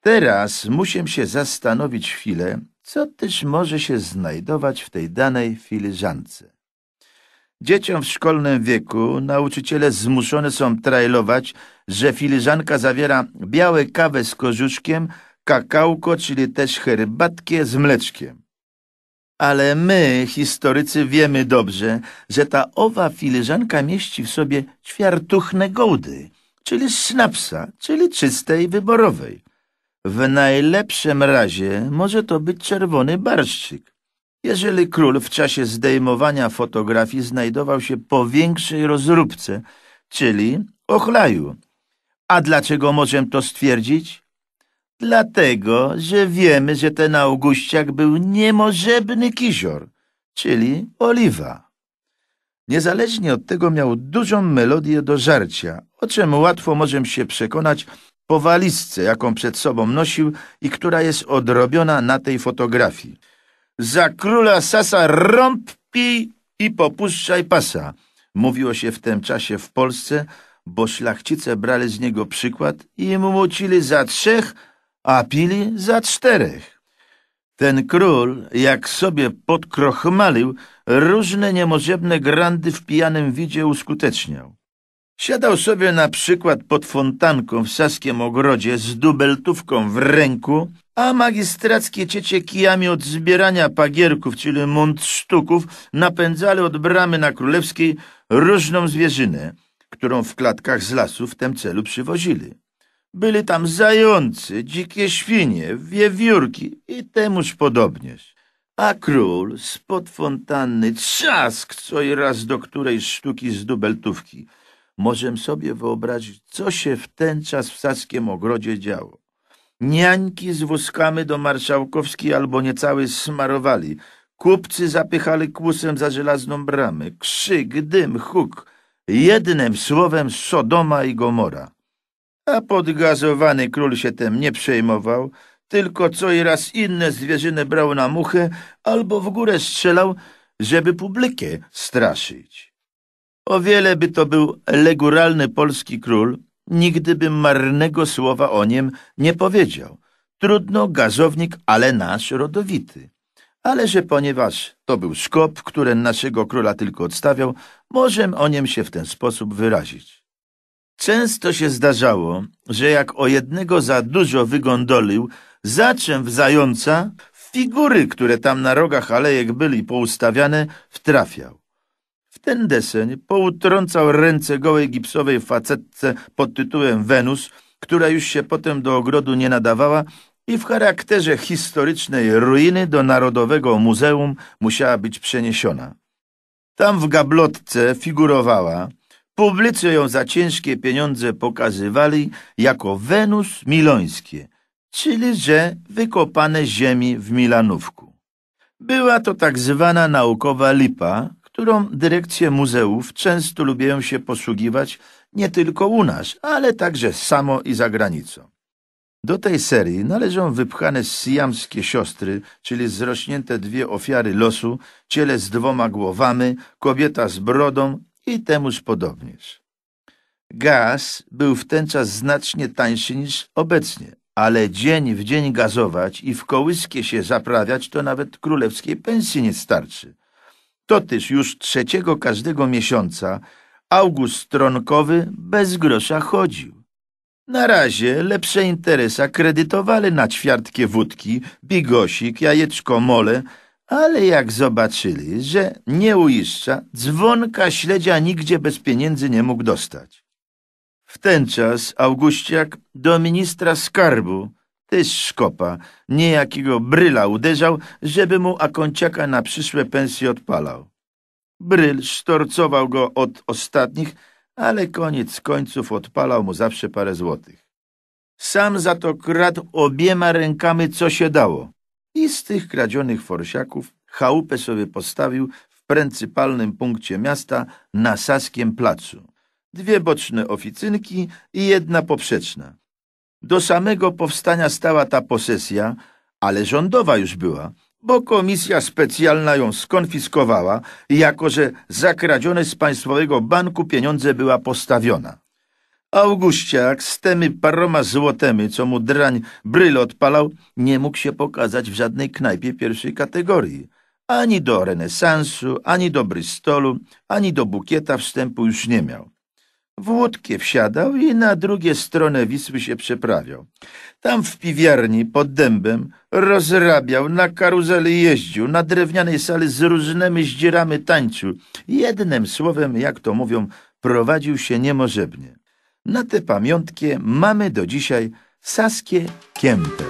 Teraz muszę się zastanowić chwilę, co też może się znajdować w tej danej filiżance. Dzieciom w szkolnym wieku nauczyciele zmuszone są trailować, że filiżanka zawiera białe kawę z korzuszkiem, kakałko, czyli też herbatkę z mleczkiem. Ale my, historycy, wiemy dobrze, że ta owa filiżanka mieści w sobie ćwiartuchne gołdy, czyli snapsa, czyli czystej, wyborowej. W najlepszym razie może to być czerwony barszczyk. Jeżeli król w czasie zdejmowania fotografii znajdował się po większej rozróbce, czyli ochlaju. A dlaczego możemy to stwierdzić? Dlatego, że wiemy, że ten Augustiak był niemożebny kisior, czyli oliwa. Niezależnie od tego miał dużą melodię do żarcia, o czym łatwo możemy się przekonać po walizce, jaką przed sobą nosił i która jest odrobiona na tej fotografii. Za króla Sasa rąb i popuszczaj pasa. Mówiło się w tym czasie w Polsce, bo szlachcice brali z niego przykład i mu młocili za trzech a pili za czterech. Ten król, jak sobie podkrochmalił, różne niemożebne grandy w pijanym widzie uskuteczniał. Siadał sobie na przykład pod fontanką w Saskiem Ogrodzie z dubeltówką w ręku, a magistrackie ciecie kijami od zbierania pagierków, czyli mundsztuków, napędzali od bramy na Królewskiej różną zwierzynę, którą w klatkach z lasu w tym celu przywozili. Byli tam zający, dzikie świnie, wiewiórki i temuż podobnież. A król spod fontanny trzask co i raz do której sztuki z dubeltówki. Możem sobie wyobrazić, co się w ten czas w Saskiem ogrodzie działo. Niańki z wózkami do marszałkowskiej albo niecałej smarowali. Kupcy zapychali kłusem za żelazną bramę. Krzyk, dym, huk. Jednym słowem Sodoma i Gomora. A podgazowany król się tem nie przejmował, tylko co i raz inne zwierzynę brał na muchę albo w górę strzelał, żeby publikę straszyć. O wiele by to był leguralny polski król, nigdy bym marnego słowa o nim nie powiedział. Trudno gazownik, ale nasz rodowity. Ale że ponieważ to był szkop, który naszego króla tylko odstawiał, możemy o nim się w ten sposób wyrazić. Często się zdarzało, że jak o jednego za dużo wygondolił, w zająca, figury, które tam na rogach alejek byli poustawiane, wtrafiał. W ten deseń poutrącał ręce gołej gipsowej facetce pod tytułem Wenus, która już się potem do ogrodu nie nadawała i w charakterze historycznej ruiny do Narodowego Muzeum musiała być przeniesiona. Tam w gablotce figurowała Publicy ją za ciężkie pieniądze pokazywali jako Wenus Milońskie, czyli że wykopane ziemi w Milanówku. Była to tak zwana naukowa lipa, którą dyrekcje muzeów często lubią się posługiwać nie tylko u nas, ale także samo i za granicą. Do tej serii należą wypchane syjamskie siostry, czyli zrośnięte dwie ofiary losu, ciele z dwoma głowami, kobieta z brodą i temuż podobnież. Gaz był w ten czas znacznie tańszy niż obecnie, ale dzień w dzień gazować i w kołyskie się zaprawiać to nawet królewskiej pensji nie starczy. Totyż już trzeciego każdego miesiąca August Tronkowy bez grosza chodził. Na razie lepsze interesa kredytowali na ćwiartkie wódki, bigosik, jajeczko, mole – ale jak zobaczyli, że nie uiszcza, dzwonka śledzia nigdzie bez pieniędzy nie mógł dostać. W ten czas Augustiak do ministra skarbu, tyś szkopa, niejakiego bryla uderzał, żeby mu akonciaka na przyszłe pensje odpalał. Bryl sztorcował go od ostatnich, ale koniec końców odpalał mu zawsze parę złotych. Sam za to kradł obiema rękami, co się dało i z tych kradzionych forsiaków chałupę sobie postawił w pryncypalnym punkcie miasta na Saskiem Placu. Dwie boczne oficynki i jedna poprzeczna. Do samego powstania stała ta posesja, ale rządowa już była, bo komisja specjalna ją skonfiskowała, jako że zakradzione z państwowego banku pieniądze była postawiona. Augustiak z temi paroma złotemi, co mu drań bryl odpalał, nie mógł się pokazać w żadnej knajpie pierwszej kategorii. Ani do renesansu, ani do Bristolu, ani do bukieta wstępu już nie miał. W łódkę wsiadał i na drugie stronę Wisły się przeprawiał. Tam w piwiarni pod dębem rozrabiał, na karuzeli jeździł, na drewnianej sali z różnymi zdzierami tańczył. Jednym słowem, jak to mówią, prowadził się niemożebnie. Na te pamiątkę mamy do dzisiaj Saskie Kiemper.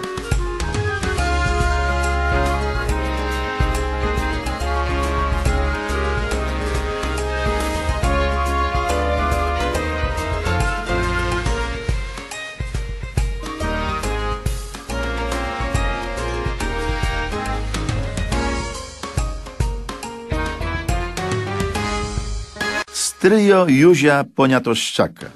Stryjo Józia Poniatoszczaka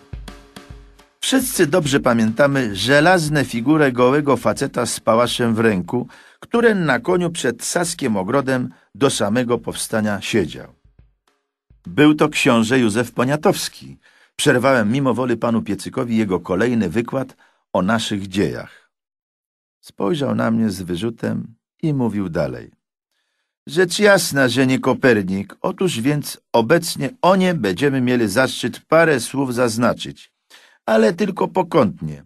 Wszyscy dobrze pamiętamy żelazne figurę gołego faceta z pałaszem w ręku, który na koniu przed Saskiem Ogrodem do samego powstania siedział. Był to książę Józef Poniatowski. Przerwałem mimo woli panu Piecykowi jego kolejny wykład o naszych dziejach. Spojrzał na mnie z wyrzutem i mówił dalej. Rzecz jasna, że nie Kopernik. Otóż więc obecnie o nie będziemy mieli zaszczyt parę słów zaznaczyć ale tylko pokątnie.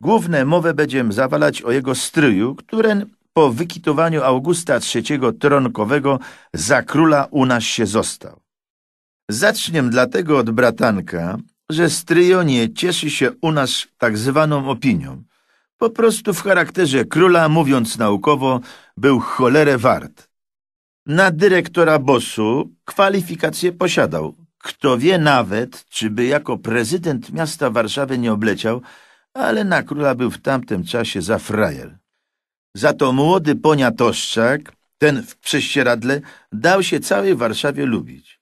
Główne mowę będziemy zawalać o jego stryju, któren po wykitowaniu Augusta III tronkowego za króla u nas się został. Zaczniem dlatego od bratanka, że stryjonie nie cieszy się u nas tak zwaną opinią. Po prostu w charakterze króla, mówiąc naukowo, był cholerę wart. Na dyrektora bosu kwalifikacje posiadał, kto wie nawet, czy by jako prezydent miasta Warszawy nie obleciał, ale na króla był w tamtym czasie za frajer. Za to młody poniatoszczak, ten w prześcieradle, dał się całej Warszawie lubić.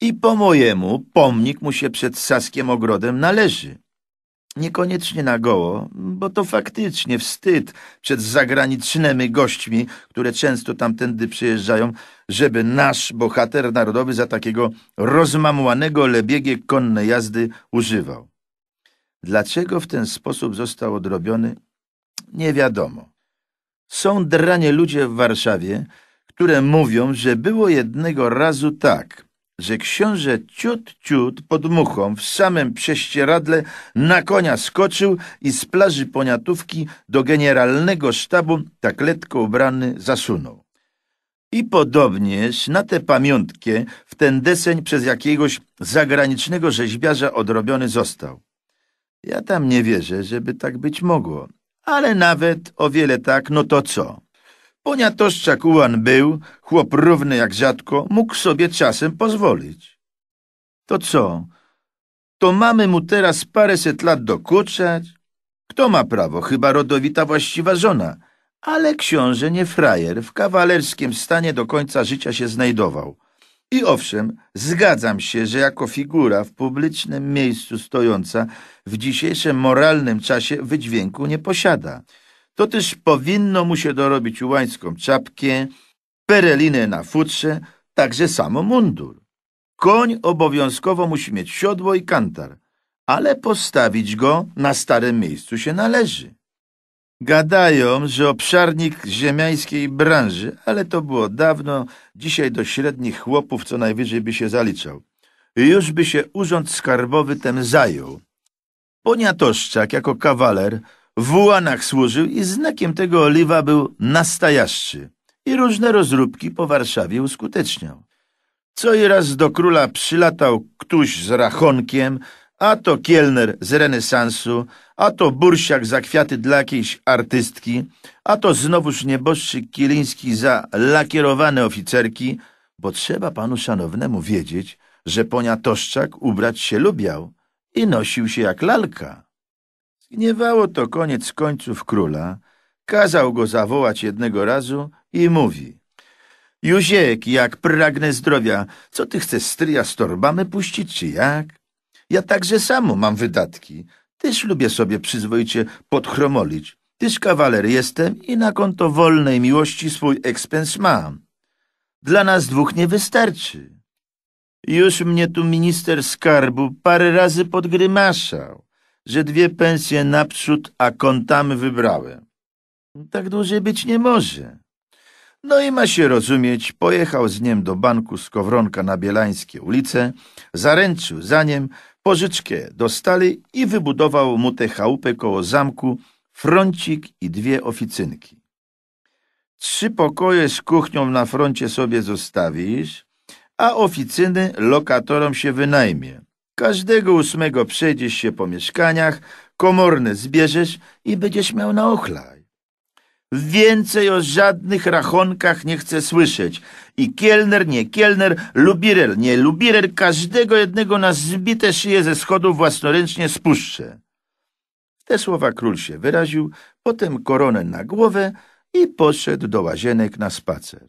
I po mojemu pomnik mu się przed Saskiem Ogrodem należy. Niekoniecznie na goło, bo to faktycznie wstyd przed zagranicznymi gośćmi, które często tamtędy przyjeżdżają, żeby nasz bohater narodowy za takiego rozmamłanego lebiegie konne jazdy używał. Dlaczego w ten sposób został odrobiony? Nie wiadomo. Są dranie ludzie w Warszawie, które mówią, że było jednego razu tak – że książę ciut, ciut pod muchą w samym prześcieradle na konia skoczył i z plaży poniatówki do generalnego sztabu tak letko ubrany zasunął. I podobnież na tę pamiątkę w ten deseń przez jakiegoś zagranicznego rzeźbiarza odrobiony został. Ja tam nie wierzę, żeby tak być mogło, ale nawet o wiele tak, no to co? Poniatosca Kułan był, chłop równy jak ziadko, mógł sobie czasem pozwolić. To co? To mamy mu teraz paręset lat dokuczać? Kto ma prawo? Chyba rodowita właściwa żona. Ale książę nie frajer, w kawalerskim stanie do końca życia się znajdował. I owszem, zgadzam się, że jako figura w publicznym miejscu stojąca w dzisiejszym moralnym czasie wydźwięku nie posiada to też powinno mu się dorobić ułańską czapkę, perelinę na futrze, także samo mundur. Koń obowiązkowo musi mieć siodło i kantar, ale postawić go na starym miejscu się należy. Gadają, że obszarnik ziemiańskiej branży, ale to było dawno, dzisiaj do średnich chłopów co najwyżej by się zaliczał. Już by się urząd skarbowy tem zajął. Poniatoszczak jako kawaler w łanach służył i znakiem tego oliwa był nastajaszczy i różne rozróbki po Warszawie uskuteczniał. Co i raz do króla przylatał ktoś z rachunkiem, a to kielner z renesansu, a to bursiak za kwiaty dla jakiejś artystki, a to znowuż nieboszczyk kieliński za lakierowane oficerki, bo trzeba panu szanownemu wiedzieć, że ponia Toszczak ubrać się lubiał i nosił się jak lalka. Gniewało to koniec końców króla, kazał go zawołać jednego razu i mówi — Józiek, jak pragnę zdrowia, co ty chcesz stryja z torbamy puścić, czy jak? Ja także samo mam wydatki, tyż lubię sobie przyzwoicie podchromolić. Tyż kawaler jestem i na konto wolnej miłości swój ekspens mam. Dla nas dwóch nie wystarczy. Już mnie tu minister skarbu parę razy podgrymaszał że dwie pensje naprzód, a kontamy wybrałem. Tak dłużej być nie może. No i ma się rozumieć, pojechał z niem do banku z Kowronka na Bielańskie ulice, zaręczył za nim pożyczkę do i wybudował mu tę chałupę koło zamku, froncik i dwie oficynki. Trzy pokoje z kuchnią na froncie sobie zostawisz, a oficyny lokatorom się wynajmie. Każdego ósmego przejdziesz się po mieszkaniach, komorne zbierzesz i będziesz miał na ochlaj. Więcej o żadnych rachunkach nie chcę słyszeć. I kielner, nie kielner, lubirer, nie lubirer, każdego jednego na zbite szyje ze schodów własnoręcznie spuszczę. Te słowa król się wyraził, potem koronę na głowę i poszedł do łazienek na spacer.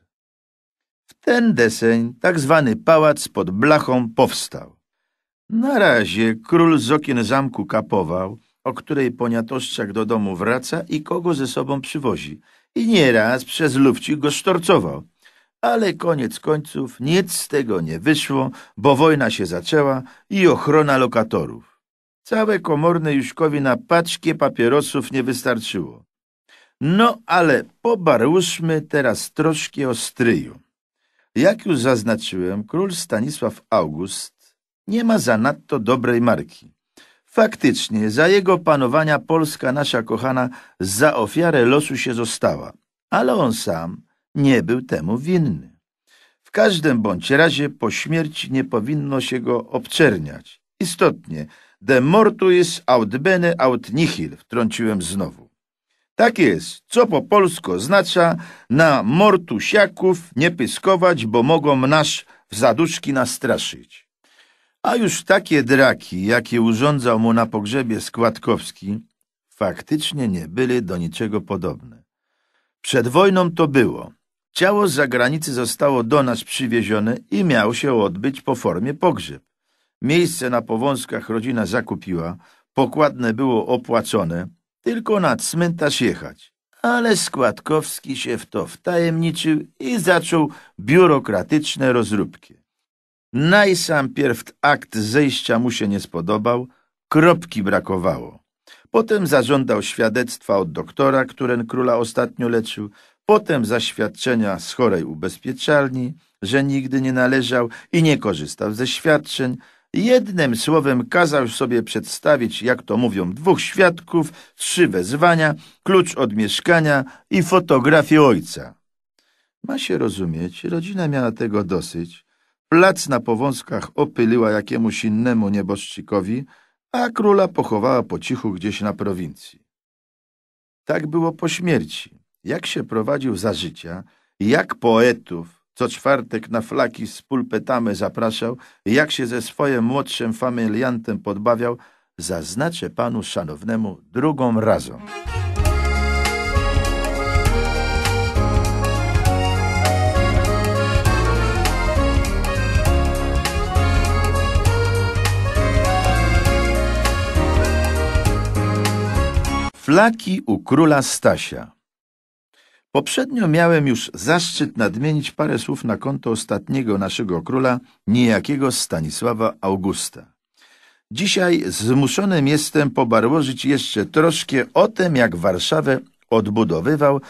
W ten deseń tak zwany pałac pod blachą powstał. Na razie król z okien zamku kapował, o której poniatoszczak do domu wraca i kogo ze sobą przywozi. I nieraz przez lufcik go sztorcował. Ale koniec końców nic z tego nie wyszło, bo wojna się zaczęła i ochrona lokatorów. Całe komorne Juszkowi na paczkę papierosów nie wystarczyło. No ale pobarłóżmy teraz troszkę o stryju. Jak już zaznaczyłem, król Stanisław August nie ma zanadto dobrej marki. Faktycznie, za jego panowania Polska nasza kochana za ofiarę losu się została, ale on sam nie był temu winny. W każdym bądź razie po śmierci nie powinno się go obczerniać. Istotnie, de mortuis aut bene aut nihil, wtrąciłem znowu. Tak jest, co po polsku oznacza na mortusiaków nie pyskować, bo mogą nasz w zaduszki nastraszyć. A już takie draki, jakie urządzał mu na pogrzebie Składkowski, faktycznie nie były do niczego podobne. Przed wojną to było. Ciało z zagranicy zostało do nas przywiezione i miał się odbyć po formie pogrzeb. Miejsce na Powązkach rodzina zakupiła, pokładne było opłacone, tylko na cmentarz jechać. Ale Składkowski się w to wtajemniczył i zaczął biurokratyczne rozróbki. Najsampierw akt zejścia mu się nie spodobał, kropki brakowało. Potem zażądał świadectwa od doktora, któren króla ostatnio leczył, potem zaświadczenia z chorej ubezpieczalni, że nigdy nie należał i nie korzystał ze świadczeń. Jednym słowem kazał sobie przedstawić, jak to mówią, dwóch świadków, trzy wezwania, klucz od mieszkania i fotografię ojca. Ma się rozumieć, rodzina miała tego dosyć. Plac na powązkach opyliła jakiemuś innemu nieboszczykowi, a króla pochowała po cichu gdzieś na prowincji. Tak było po śmierci. Jak się prowadził za życia, jak poetów co czwartek na flaki z pulpetamy zapraszał, jak się ze swoim młodszym familiantem podbawiał, zaznaczę panu szanownemu drugą razą. Flaki u króla Stasia Poprzednio miałem już zaszczyt nadmienić parę słów na konto ostatniego naszego króla, niejakiego Stanisława Augusta. Dzisiaj zmuszonym jestem pobarłożyć jeszcze troszkę o tym, jak Warszawę odbudowywał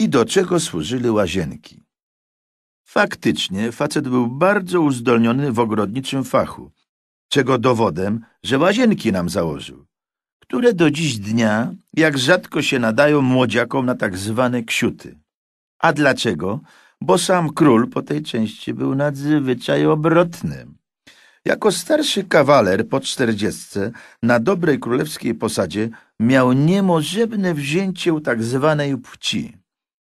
i do czego służyły łazienki. Faktycznie facet był bardzo uzdolniony w ogrodniczym fachu, czego dowodem, że łazienki nam założył które do dziś dnia jak rzadko się nadają młodziakom na tak zwane ksiuty. A dlaczego? Bo sam król po tej części był nadzwyczaj obrotny. Jako starszy kawaler po czterdziestce na dobrej królewskiej posadzie miał niemożebne wzięcie u tak zwanej płci.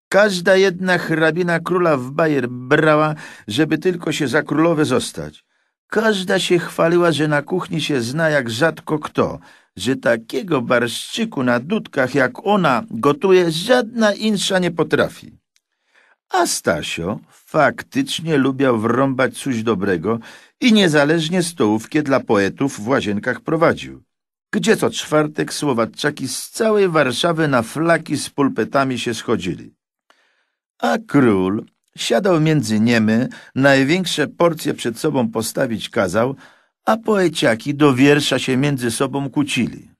Każda jedna hrabina króla w Bayer brała, żeby tylko się za królowę zostać. Każda się chwaliła, że na kuchni się zna jak rzadko kto – że takiego barszczyku na dudkach jak ona gotuje żadna insza nie potrafi. A Stasio faktycznie lubiał wrąbać coś dobrego i niezależnie stołówki dla poetów w łazienkach prowadził. Gdzie co czwartek słowaczaki z całej Warszawy na flaki z pulpetami się schodzili. A król siadał między niemy, największe porcje przed sobą postawić kazał, a poeciaki do wiersza się między sobą kłócili.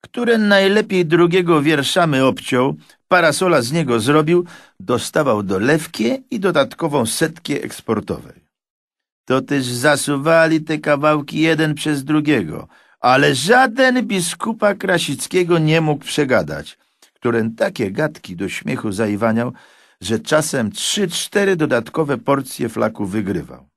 Które najlepiej drugiego wierszamy obciął, parasola z niego zrobił, dostawał dolewkę i dodatkową setkę eksportowej. To też zasuwali te kawałki jeden przez drugiego, ale żaden biskupa Krasickiego nie mógł przegadać, któren takie gadki do śmiechu zaiwaniał, że czasem trzy, cztery dodatkowe porcje flaku wygrywał.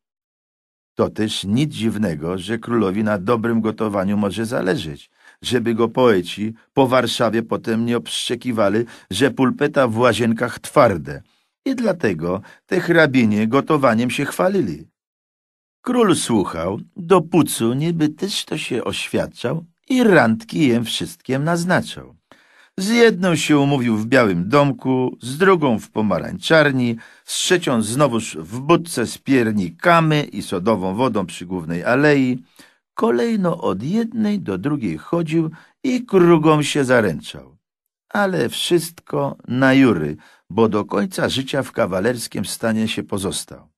To też nic dziwnego, że królowi na dobrym gotowaniu może zależeć, żeby go poeci po Warszawie potem nie obszczekiwali, że pulpeta w łazienkach twarde. I dlatego te hrabinie gotowaniem się chwalili. Król słuchał, do pucu niby też to się oświadczał i randki jem wszystkim naznaczał. Z jedną się umówił w Białym Domku, z drugą w Pomarańczarni, z trzecią znowuż w budce z piernikami i sodową wodą przy głównej alei, kolejno od jednej do drugiej chodził i krugą się zaręczał. Ale wszystko na jury, bo do końca życia w kawalerskim stanie się pozostał.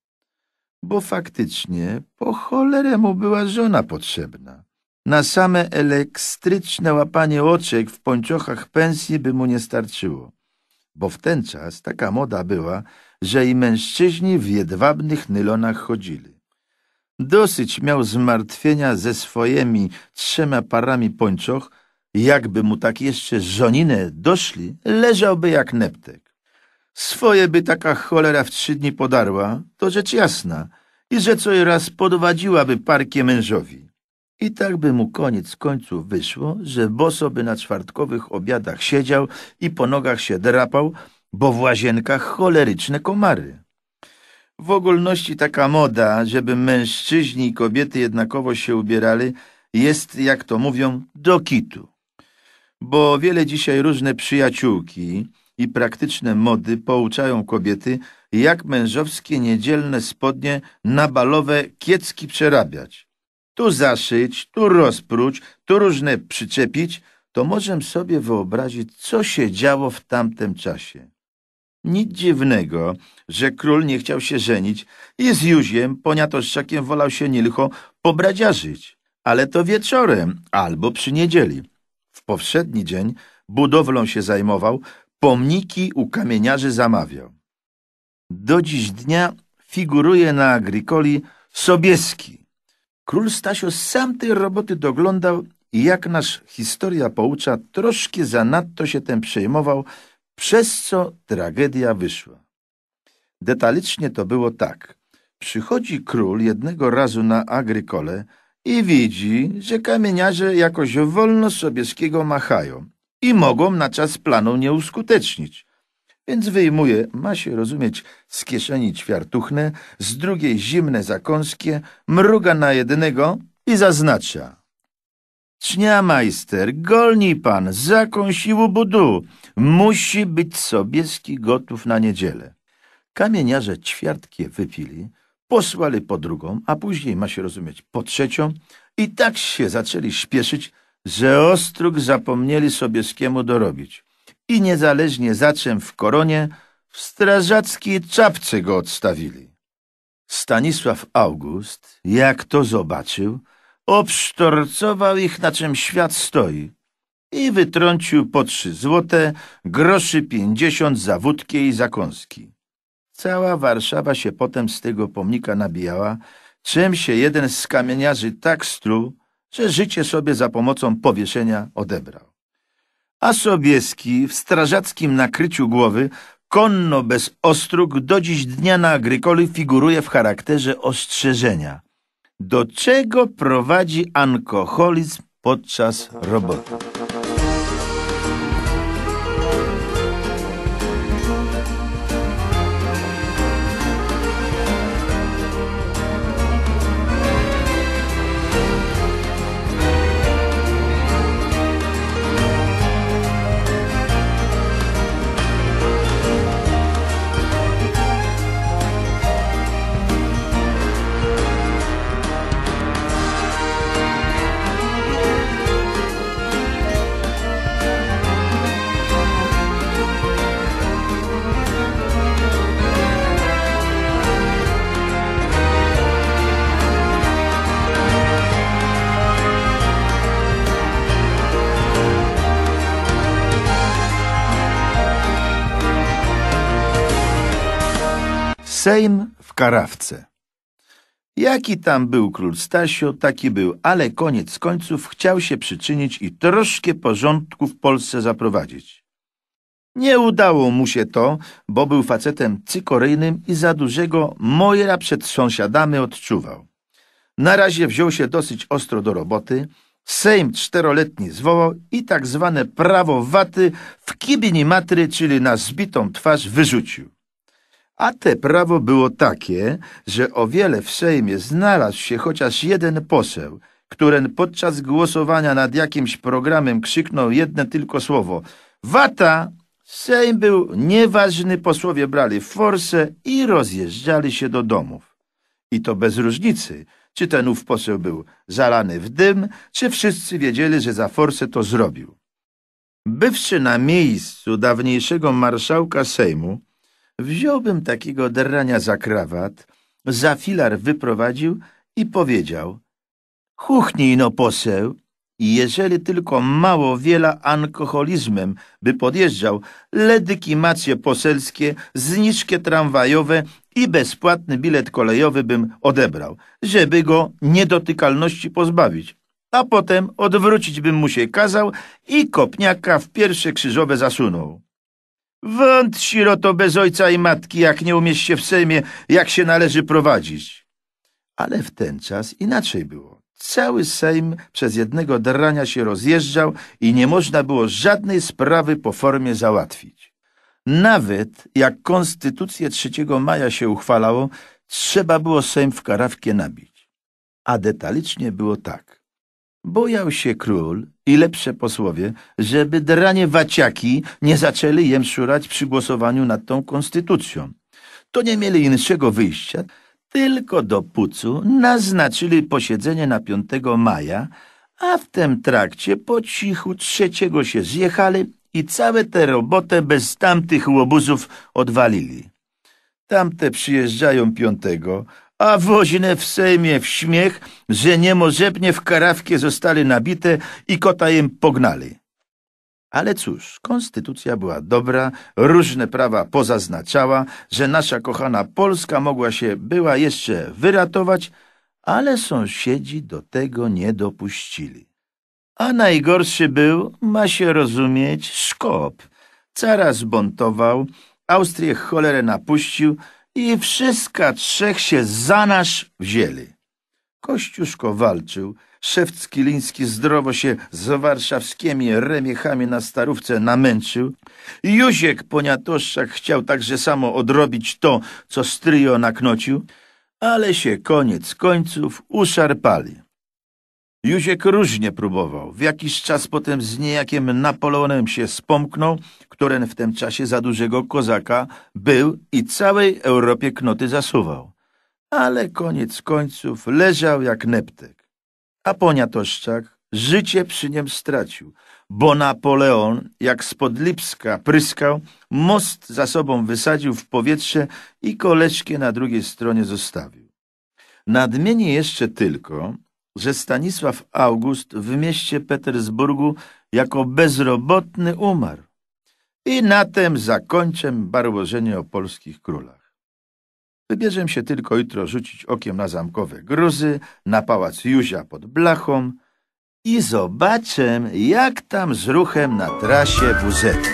Bo faktycznie po cholerę mu była żona potrzebna. Na same elektryczne łapanie oczek w pończochach pensji by mu nie starczyło. Bo w ten czas taka moda była, że i mężczyźni w jedwabnych nylonach chodzili. Dosyć miał zmartwienia ze swojemi trzema parami pończoch, jakby mu tak jeszcze żoninę doszli, leżałby jak neptek. Swoje by taka cholera w trzy dni podarła, to rzecz jasna, i że co raz podwadziłaby parkie mężowi. I tak by mu koniec końców wyszło, że boso by na czwartkowych obiadach siedział i po nogach się drapał, bo w łazienkach choleryczne komary. W ogólności taka moda, żeby mężczyźni i kobiety jednakowo się ubierali, jest, jak to mówią, do kitu. Bo wiele dzisiaj różne przyjaciółki i praktyczne mody pouczają kobiety, jak mężowskie niedzielne spodnie na balowe kiecki przerabiać. Tu zaszyć, tu rozpróć, tu różne przyczepić, to możemy sobie wyobrazić, co się działo w tamtym czasie. Nic dziwnego, że król nie chciał się żenić i z Józiem, poniatoszczakiem, wolał się nielicho pobradziarzyć, ale to wieczorem albo przy niedzieli. W powszedni dzień budowlą się zajmował, pomniki u kamieniarzy zamawiał. Do dziś dnia figuruje na Agricoli Sobieski. Król Stasio sam tej roboty doglądał i jak nasz historia poucza, troszkę zanadto się tym przejmował, przez co tragedia wyszła. Detalicznie to było tak. Przychodzi król jednego razu na agrykole i widzi, że kamieniarze jakoś wolno sobieskiego machają i mogą na czas planu nie uskutecznić. Więc wyjmuje, ma się rozumieć, z kieszeni ćwiartuchne, z drugiej zimne zakąskie, mruga na jednego i zaznacza – Cnia, majster, golnij pan, zakąsił budu. Musi być sobieski gotów na niedzielę. Kamieniarze ćwiartkie wypili, posłali po drugą, a później, ma się rozumieć, po trzecią i tak się zaczęli śpieszyć, że ostróg zapomnieli sobieskiemu dorobić. I niezależnie za czym w koronie, w strażackiej czapce go odstawili. Stanisław August, jak to zobaczył, obsztorcował ich, na czym świat stoi i wytrącił po trzy złote, groszy pięćdziesiąt za wódkie i zakąski. Cała Warszawa się potem z tego pomnika nabijała, czym się jeden z kamieniarzy tak struł, że życie sobie za pomocą powieszenia odebrał. A Sobieski w strażackim nakryciu głowy, konno bez ostróg, do dziś dnia na Agrykoli figuruje w charakterze ostrzeżenia – do czego prowadzi alkoholizm podczas roboty? Sejm w karawce. Jaki tam był król Stasio, taki był, ale koniec końców chciał się przyczynić i troszkę porządku w Polsce zaprowadzić. Nie udało mu się to, bo był facetem cykoryjnym i za dużego mojera przed sąsiadami odczuwał. Na razie wziął się dosyć ostro do roboty, Sejm czteroletni zwołał i tak zwane prawo waty w kibini matry, czyli na zbitą twarz, wyrzucił. A te prawo było takie, że o wiele w Sejmie znalazł się chociaż jeden poseł, który podczas głosowania nad jakimś programem krzyknął jedno tylko słowo – wata! Sejm był nieważny, posłowie brali forsę i rozjeżdżali się do domów. I to bez różnicy, czy ten ów poseł był zalany w dym, czy wszyscy wiedzieli, że za forsę to zrobił. Bywszy na miejscu dawniejszego marszałka Sejmu, Wziąłbym takiego drania za krawat, za filar wyprowadził i powiedział — Chuchnij no poseł! jeżeli tylko mało wiela alkoholizmem by podjeżdżał, macie poselskie, zniżkie tramwajowe i bezpłatny bilet kolejowy bym odebrał, żeby go niedotykalności pozbawić. A potem odwrócić bym mu się kazał i kopniaka w pierwsze krzyżowe zasunął. Wąt, sieroto bez ojca i matki, jak nie umiesz się w Sejmie, jak się należy prowadzić. Ale w ten czas inaczej było. Cały Sejm przez jednego drania się rozjeżdżał i nie można było żadnej sprawy po formie załatwić. Nawet jak konstytucję 3 maja się uchwalało, trzeba było Sejm w karawkę nabić. A detalicznie było tak. Bojał się król i lepsze posłowie, żeby dranie waciaki nie zaczęli jem szurać przy głosowaniu nad tą konstytucją. To nie mieli innego wyjścia, tylko do pucu naznaczyli posiedzenie na 5 maja, a w tym trakcie po cichu trzeciego się zjechali i całe tę robotę bez tamtych łobuzów odwalili. Tamte przyjeżdżają piątego, a woźne w sejmie w śmiech, że niemożebnie w karawkie zostali nabite i kota im pognali. Ale cóż, konstytucja była dobra, różne prawa pozaznaczała, że nasza kochana Polska mogła się była jeszcze wyratować, ale sąsiedzi do tego nie dopuścili. A najgorszy był, ma się rozumieć, Szkop. Cara zbuntował, Austrię cholerę napuścił, i wszystka trzech się za nasz wzięli. Kościuszko walczył, szewc Kiliński zdrowo się z warszawskimi remiechami na starówce namęczył. Józiek Poniatoszczak chciał także samo odrobić to, co stryjo naknocił, ale się koniec końców uszarpali. Józiek różnie próbował. W jakiś czas potem z niejakim Napoleonem się spomknął, któren w tym czasie za dużego kozaka był i całej Europie knoty zasuwał. Ale koniec końców leżał jak neptek. A poniatoszczak życie przy nim stracił, bo Napoleon, jak spod Lipska pryskał, most za sobą wysadził w powietrze i koleczkę na drugiej stronie zostawił. Nadmienię jeszcze tylko, że Stanisław August w mieście Petersburgu jako bezrobotny umarł. I na tem zakończę barwożenie o polskich królach. Wybierzę się tylko jutro rzucić okiem na zamkowe gruzy, na pałac Józia pod blachą i zobaczę, jak tam z ruchem na trasie WZ.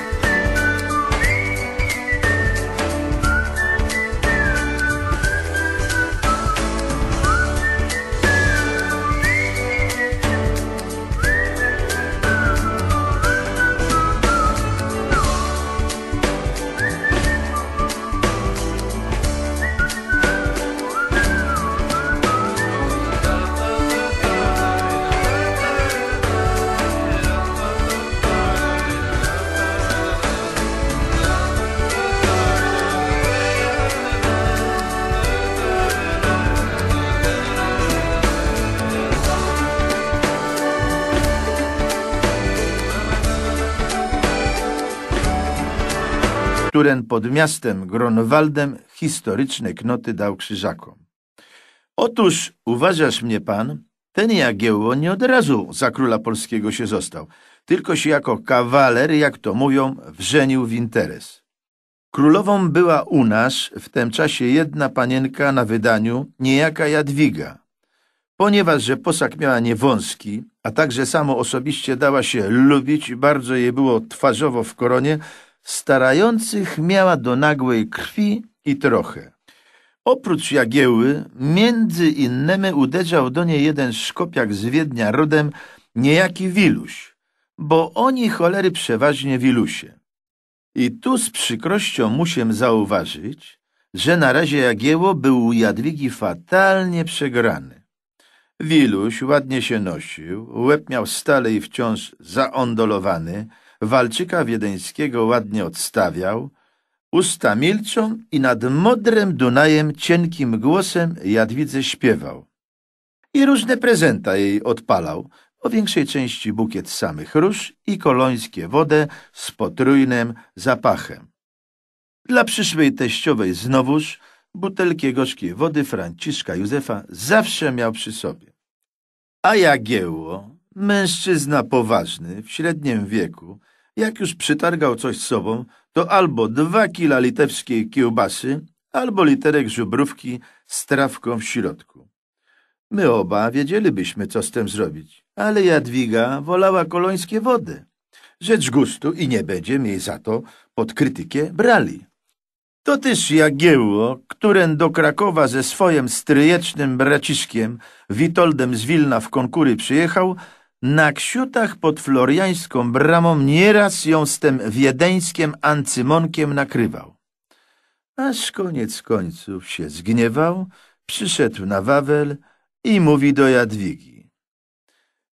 pod miastem Gronwaldem historyczne knoty dał krzyżakom. Otóż, uważasz mnie pan, ten Jagiełło nie od razu za króla polskiego się został, tylko się jako kawaler, jak to mówią, wrzenił w interes. Królową była u nas w tym czasie jedna panienka na wydaniu, niejaka Jadwiga. Ponieważ, że posag miała niewąski, a także samo osobiście dała się lubić i bardzo jej było twarzowo w koronie, starających miała do nagłej krwi i trochę. Oprócz Jagieły, między innymi uderzał do niej jeden szkopiak z Wiednia rodem, niejaki Wiluś, bo oni cholery przeważnie Wilusie. I tu z przykrością musiem zauważyć, że na razie Jagieło był u Jadwigi fatalnie przegrany. Wiluś ładnie się nosił, łeb miał stale i wciąż zaondolowany, walczyka wiedeńskiego ładnie odstawiał, usta milczą i nad modrem Dunajem cienkim głosem Jadwidze śpiewał. I różne prezenta jej odpalał, o większej części bukiet samych róż i kolońskie wodę z potrójnym zapachem. Dla przyszłej teściowej znowuż butelkę gorzkiej wody Franciszka Józefa zawsze miał przy sobie. A Jagiełło, mężczyzna poważny, w średnim wieku, jak już przytargał coś z sobą, to albo dwa kila litewskiej kiełbasy, albo literek żubrówki z trawką w środku. My oba wiedzielibyśmy, co z tym zrobić, ale Jadwiga wolała kolońskie wody. Rzecz gustu i nie będziemy jej za to pod krytykę brali. To też Jagiełło, którę do Krakowa ze swoim stryjecznym braciszkiem Witoldem z Wilna w konkury przyjechał, na ksiutach pod floriańską bramą nieraz ją z tym wiedeńskim ancymonkiem nakrywał. Aż koniec końców się zgniewał, przyszedł na Wawel i mówi do Jadwigi.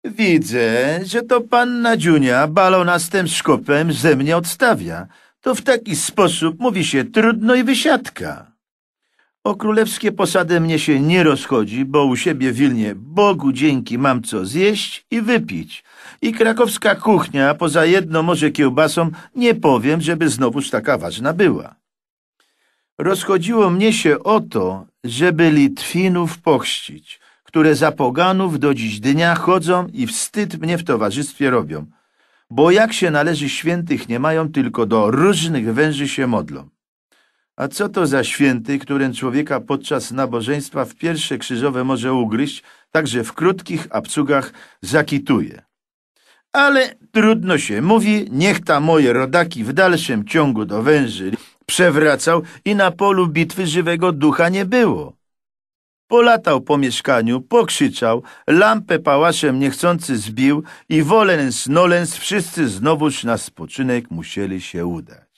Widzę, że to panna Dziunia balona z tym szkopem ze mnie odstawia. To w taki sposób mówi się trudno i wysiadka. O królewskie posady mnie się nie rozchodzi, bo u siebie w Wilnie Bogu dzięki mam co zjeść i wypić. I krakowska kuchnia, poza jedno może kiełbasą, nie powiem, żeby znowuż taka ważna była. Rozchodziło mnie się o to, żeby Litwinów pochścić, które za poganów do dziś dnia chodzą i wstyd mnie w towarzystwie robią, bo jak się należy świętych nie mają, tylko do różnych węży się modlą. A co to za święty, którym człowieka podczas nabożeństwa w pierwsze krzyżowe może ugryźć, także w krótkich abcugach zakituje? Ale trudno się mówi, niech ta moje rodaki w dalszym ciągu do węży przewracał i na polu bitwy żywego ducha nie było. Polatał po mieszkaniu, pokrzyczał, lampę pałaszem niechcący zbił i wolens nolens wszyscy znowuż na spoczynek musieli się udać.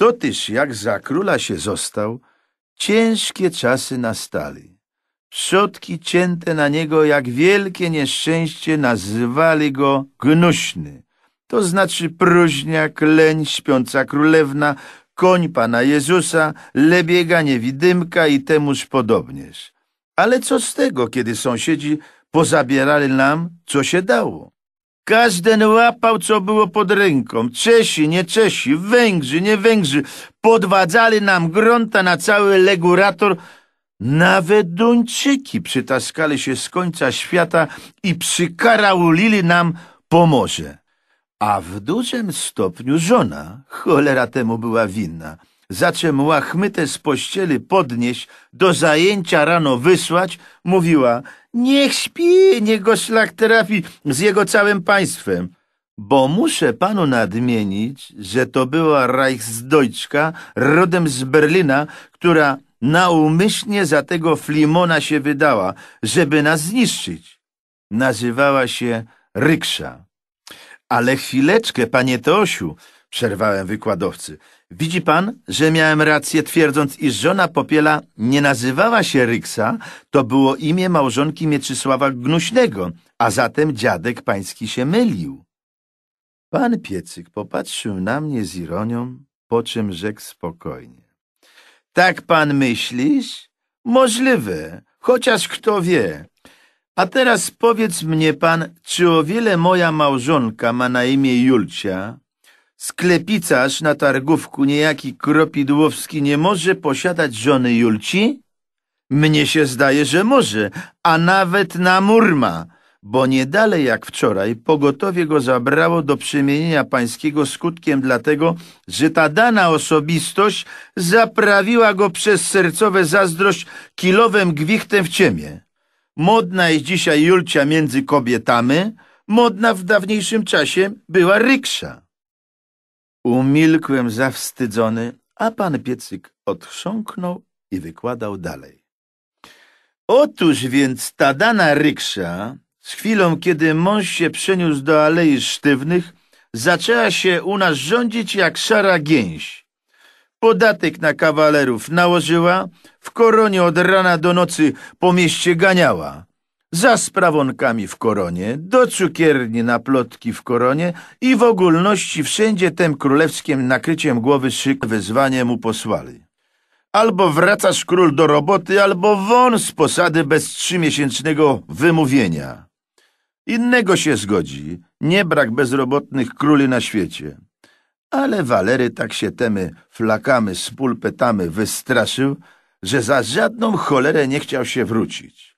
To tyż jak za króla się został, ciężkie czasy nastali. Przodki cięte na niego jak wielkie nieszczęście nazywali go gnuśny, to znaczy próźniak, leń, śpiąca królewna, koń Pana Jezusa, lebiega, niewidymka i temuż podobnież. Ale co z tego, kiedy sąsiedzi pozabierali nam, co się dało? Każden łapał, co było pod ręką. Czesi, nie Czesi, Węgrzy, nie Węgrzy. Podwadzali nam grunta na cały legurator. Nawet Duńczyki przytaskali się z końca świata i przykaraulili nam pomorze. A w dużym stopniu żona, cholera temu była winna, zaczem łachmytę z pościeli podnieść, do zajęcia rano wysłać, mówiła – Niech śpi, niech go szlak trafi z jego całym państwem. Bo muszę panu nadmienić, że to była Reichsdeutschka rodem z Berlina, która naumyślnie za tego Flimona się wydała, żeby nas zniszczyć. Nazywała się Ryksza. Ale chwileczkę, panie Tosiu, przerwałem wykładowcy. Widzi pan, że miałem rację twierdząc, iż żona Popiela nie nazywała się Ryksa, to było imię małżonki Mieczysława Gnuśnego, a zatem dziadek pański się mylił. Pan Piecyk popatrzył na mnie z ironią, po czym rzekł spokojnie. Tak pan myślisz? Możliwe, chociaż kto wie. A teraz powiedz mnie pan, czy o wiele moja małżonka ma na imię Julcia, sklepicarz na targówku niejaki Kropidłowski nie może posiadać żony Julci? Mnie się zdaje, że może, a nawet na murma, bo nie dalej jak wczoraj pogotowie go zabrało do przemienienia pańskiego skutkiem dlatego, że ta dana osobistość zaprawiła go przez sercowe zazdrość kilowym gwichtem w ciemię. Modna jest dzisiaj Julcia między kobietami, modna w dawniejszym czasie była ryksza. Umilkłem zawstydzony, a pan piecyk odchrząknął i wykładał dalej. Otóż więc ta dana ryksza, z chwilą kiedy mąż się przeniósł do Alei Sztywnych, zaczęła się u nas rządzić jak szara gęś. Podatek na kawalerów nałożyła, w koronie od rana do nocy po mieście ganiała za sprawonkami w koronie, do cukierni na plotki w koronie i w ogólności wszędzie tem królewskim nakryciem głowy szyk wezwanie mu posłali. Albo wracasz król do roboty, albo won z posady bez trzymiesięcznego wymówienia. Innego się zgodzi, nie brak bezrobotnych króli na świecie. Ale Walery tak się temy flakamy z pulpetamy wystraszył, że za żadną cholerę nie chciał się wrócić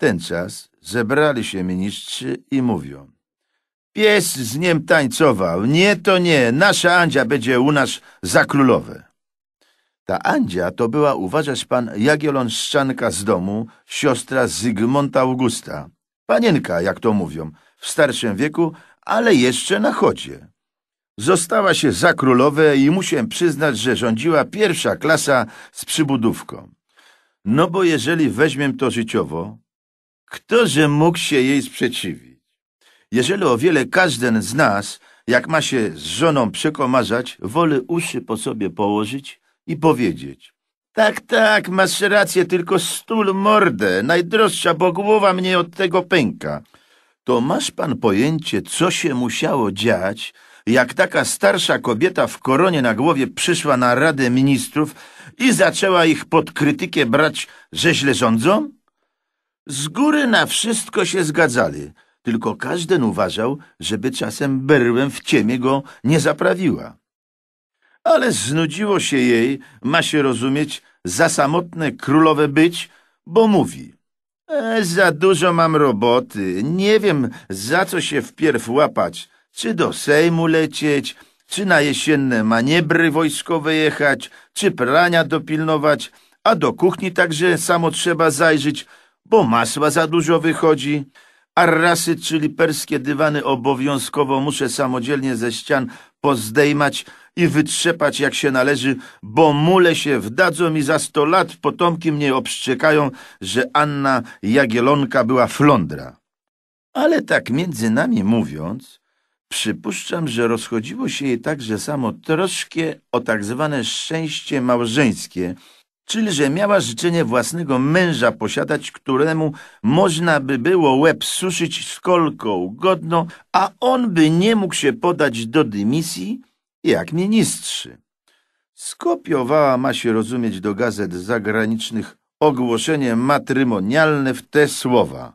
ten czas zebrali się ministrzy i mówią. Pies z niem tańcował. Nie to nie, nasza Andzia będzie u nas za królowe. Ta Andzia to była, uważasz pan, Szczanka z domu, siostra Zygmunta Augusta. Panienka, jak to mówią, w starszym wieku, ale jeszcze na chodzie. Została się za królowe i muszę przyznać, że rządziła pierwsza klasa z przybudówką. No bo jeżeli weźmiem to życiowo, Ktoże mógł się jej sprzeciwić? Jeżeli o wiele każdy z nas, jak ma się z żoną przekomarzać, woli uszy po sobie położyć i powiedzieć. Tak, tak, masz rację, tylko stul mordę, najdroższa, bo głowa mnie od tego pęka. To masz pan pojęcie, co się musiało dziać, jak taka starsza kobieta w koronie na głowie przyszła na Radę Ministrów i zaczęła ich pod krytykę brać, że źle rządzą? Z góry na wszystko się zgadzali, tylko każdy uważał, żeby czasem berłem w ciemię go nie zaprawiła. Ale znudziło się jej, ma się rozumieć, za samotne królowe być, bo mówi – E, za dużo mam roboty. Nie wiem, za co się wpierw łapać. Czy do Sejmu lecieć, czy na jesienne maniebry wojskowe jechać, czy prania dopilnować, a do kuchni także samo trzeba zajrzeć, bo masła za dużo wychodzi. Arrasy, czyli perskie dywany, obowiązkowo muszę samodzielnie ze ścian pozdejmać i wytrzepać jak się należy, bo mule się wdadzą i za sto lat potomki mnie obszczekają, że Anna Jagielonka była flądra. Ale tak między nami mówiąc, przypuszczam, że rozchodziło się jej także samo troszkę o tak zwane szczęście małżeńskie – czyli że miała życzenie własnego męża posiadać, któremu można by było łeb suszyć z kolką godną, a on by nie mógł się podać do dymisji jak ministrzy. Skopiowała, ma się rozumieć, do gazet zagranicznych ogłoszenie matrymonialne w te słowa.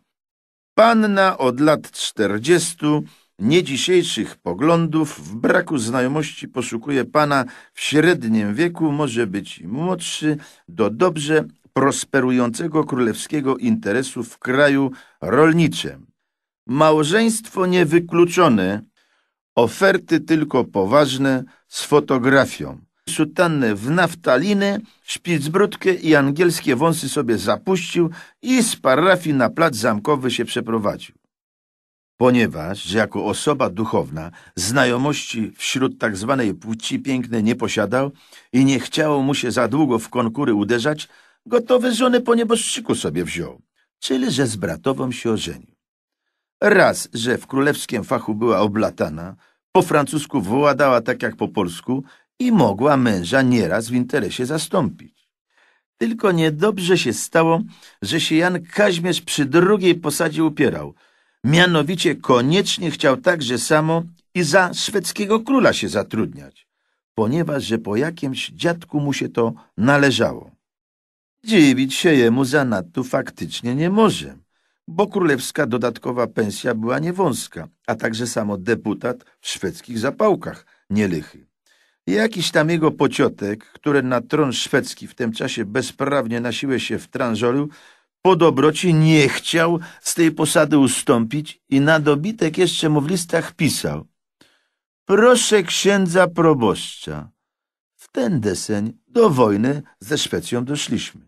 Panna od lat czterdziestu nie dzisiejszych poglądów, w braku znajomości poszukuje Pana w średnim wieku, może być młodszy, do dobrze prosperującego królewskiego interesu w kraju rolniczym. Małżeństwo niewykluczone, oferty tylko poważne z fotografią. Sutannę w naftaliny, szpicbrudkę i angielskie wąsy sobie zapuścił i z parafii na plac zamkowy się przeprowadził ponieważ jako osoba duchowna znajomości wśród tak zwanej płci pięknej nie posiadał i nie chciało mu się za długo w konkury uderzać, gotowy żony po nieboszczyku sobie wziął, czyli że z bratową się ożenił. Raz, że w królewskim fachu była oblatana, po francusku władała tak jak po polsku i mogła męża nieraz w interesie zastąpić. Tylko niedobrze się stało, że się Jan Kaźmierz przy drugiej posadzie upierał – Mianowicie koniecznie chciał także samo i za szwedzkiego króla się zatrudniać, ponieważ że po jakimś dziadku mu się to należało. Dziwić się jemu zanadto faktycznie nie może, bo królewska dodatkowa pensja była niewąska, a także samo deputat w szwedzkich zapałkach nielichy. Jakiś tam jego pociotek, który na tron szwedzki w tym czasie bezprawnie na siłę się wtrążolił, po dobroci nie chciał z tej posady ustąpić i na dobitek jeszcze mu w listach pisał. Proszę księdza proboszcza. W ten deseń do wojny ze Szwecją doszliśmy.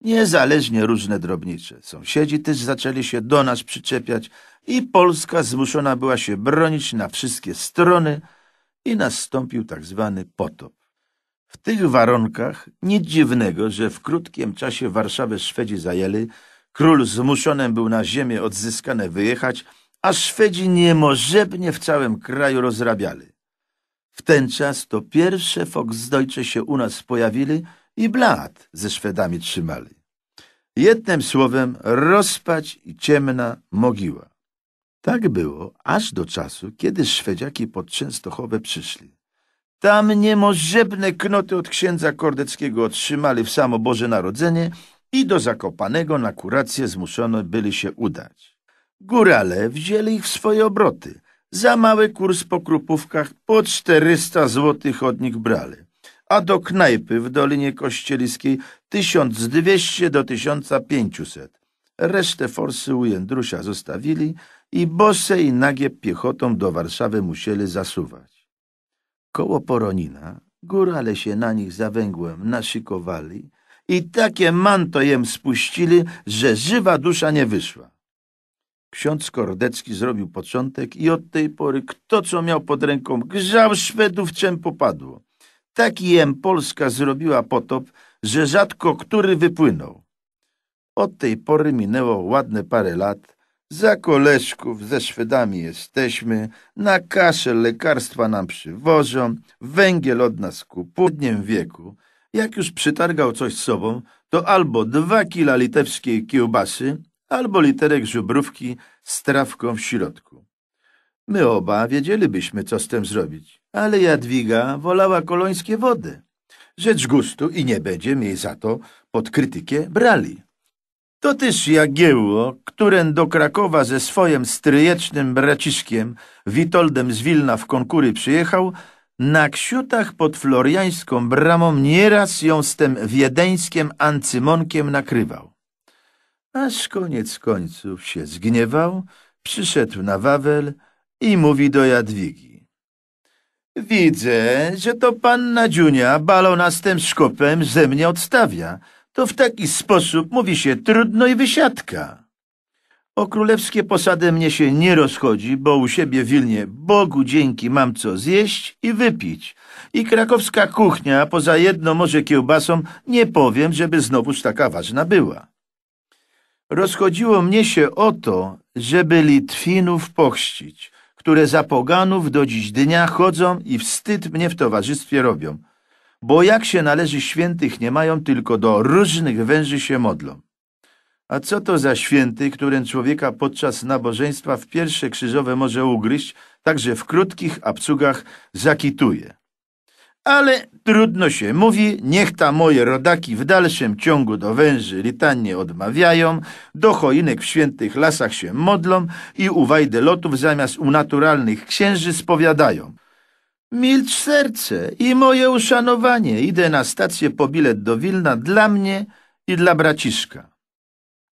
Niezależnie różne drobnicze. Sąsiedzi też zaczęli się do nas przyczepiać i Polska zmuszona była się bronić na wszystkie strony i nastąpił tak zwany potop. W tych warunkach nic dziwnego, że w krótkim czasie Warszawę Szwedzi zajęli, król zmuszonym był na ziemię odzyskane wyjechać, a Szwedzi niemożebnie w całym kraju rozrabiali. W ten czas to pierwsze Volksdeutsche się u nas pojawili i blat ze Szwedami trzymali. Jednym słowem rozpać i ciemna mogiła. Tak było aż do czasu, kiedy Szwedziaki pod Częstochowę przyszli. Tam niemożebne knoty od księdza Kordeckiego otrzymali w samo Boże Narodzenie i do Zakopanego na kurację zmuszono byli się udać. Górale wzięli ich w swoje obroty. Za mały kurs po krupówkach po 400 złotych od nich brali, a do knajpy w Dolinie Kościeliskiej 1200 do 1500. Resztę forsy u Jędrusia zostawili i bose i nagie piechotą do Warszawy musieli zasuwać. Koło Poronina, górale się na nich za węgłem naszykowali i takie manto jem spuścili, że żywa dusza nie wyszła. Ksiądz Kordecki zrobił początek i od tej pory kto co miał pod ręką, grzał Szwedów czem popadło. Taki jem Polska zrobiła potop, że rzadko który wypłynął. Od tej pory minęło ładne parę lat, za koleżków ze Szwedami jesteśmy, na kaszę lekarstwa nam przywożą, węgiel od nas kupudniem wieku. Jak już przytargał coś z sobą, to albo dwa kila litewskiej kiełbasy, albo literek żubrówki z trawką w środku. My oba wiedzielibyśmy, co z tym zrobić, ale Jadwiga wolała kolońskie wody. Rzecz gustu i nie będziemy jej za to pod krytykę brali. To też Jagiełło, któren do Krakowa ze swoim stryjecznym braciszkiem Witoldem z Wilna w konkury przyjechał, na ksiutach pod floriańską bramą nieraz ją z tym wiedeńskim ancymonkiem nakrywał. Aż koniec końców się zgniewał, przyszedł na Wawel i mówi do Jadwigi. Widzę, że to panna Dziunia balona z tym szkopem ze mnie odstawia – to w taki sposób mówi się trudno i wysiadka. O królewskie posady mnie się nie rozchodzi, bo u siebie w Wilnie Bogu dzięki mam co zjeść i wypić. I krakowska kuchnia, poza jedno może kiełbasą, nie powiem, żeby znowuż taka ważna była. Rozchodziło mnie się o to, żeby Litwinów pochścić, które za poganów do dziś dnia chodzą i wstyd mnie w towarzystwie robią bo jak się należy świętych nie mają, tylko do różnych węży się modlą. A co to za święty, którym człowieka podczas nabożeństwa w pierwsze krzyżowe może ugryźć, także w krótkich abcugach zakituje. Ale trudno się mówi, niech ta moje rodaki w dalszym ciągu do węży litanie odmawiają, do choinek w świętych lasach się modlą i u lotów zamiast u naturalnych księży spowiadają. Milcz serce i moje uszanowanie. Idę na stację po bilet do Wilna dla mnie i dla braciszka.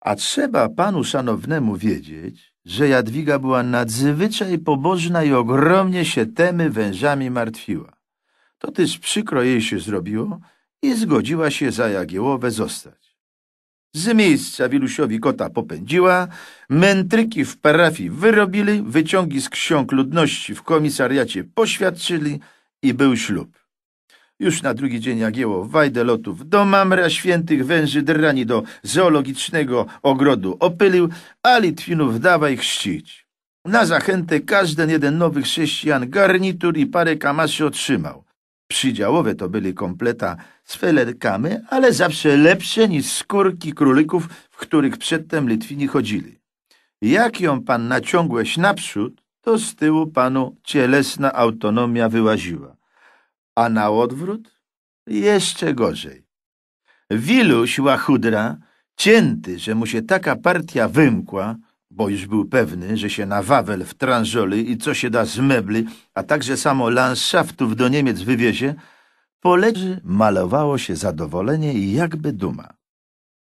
A trzeba panu szanownemu wiedzieć, że Jadwiga była nadzwyczaj pobożna i ogromnie się temy wężami martwiła. To też przykro jej się zrobiło i zgodziła się za Jagiełowę zostać. Z miejsca Wilusiowi kota popędziła, mędryki w parafii wyrobili, wyciągi z ksiąg ludności w komisariacie poświadczyli i był ślub. Już na drugi dzień Jagieło wajdę lotów do mamra świętych węży drani do zoologicznego ogrodu opylił, a Litwinów dawaj chrzcić. Na zachętę każdy jeden nowych chrześcijan garnitur i parę kamaszy otrzymał. Przydziałowe to byli kompleta z felerkamy, ale zawsze lepsze niż skórki królików, w których przedtem Litwini chodzili. Jak ją pan naciągłeś naprzód, to z tyłu panu cielesna autonomia wyłaziła. A na odwrót? Jeszcze gorzej. Wiluś łachudra, cięty, że mu się taka partia wymkła, bo już był pewny, że się na Wawel w tranżoli i co się da z mebli, a także samo landschaftów do Niemiec wywiezie, po leży malowało się zadowolenie i jakby duma.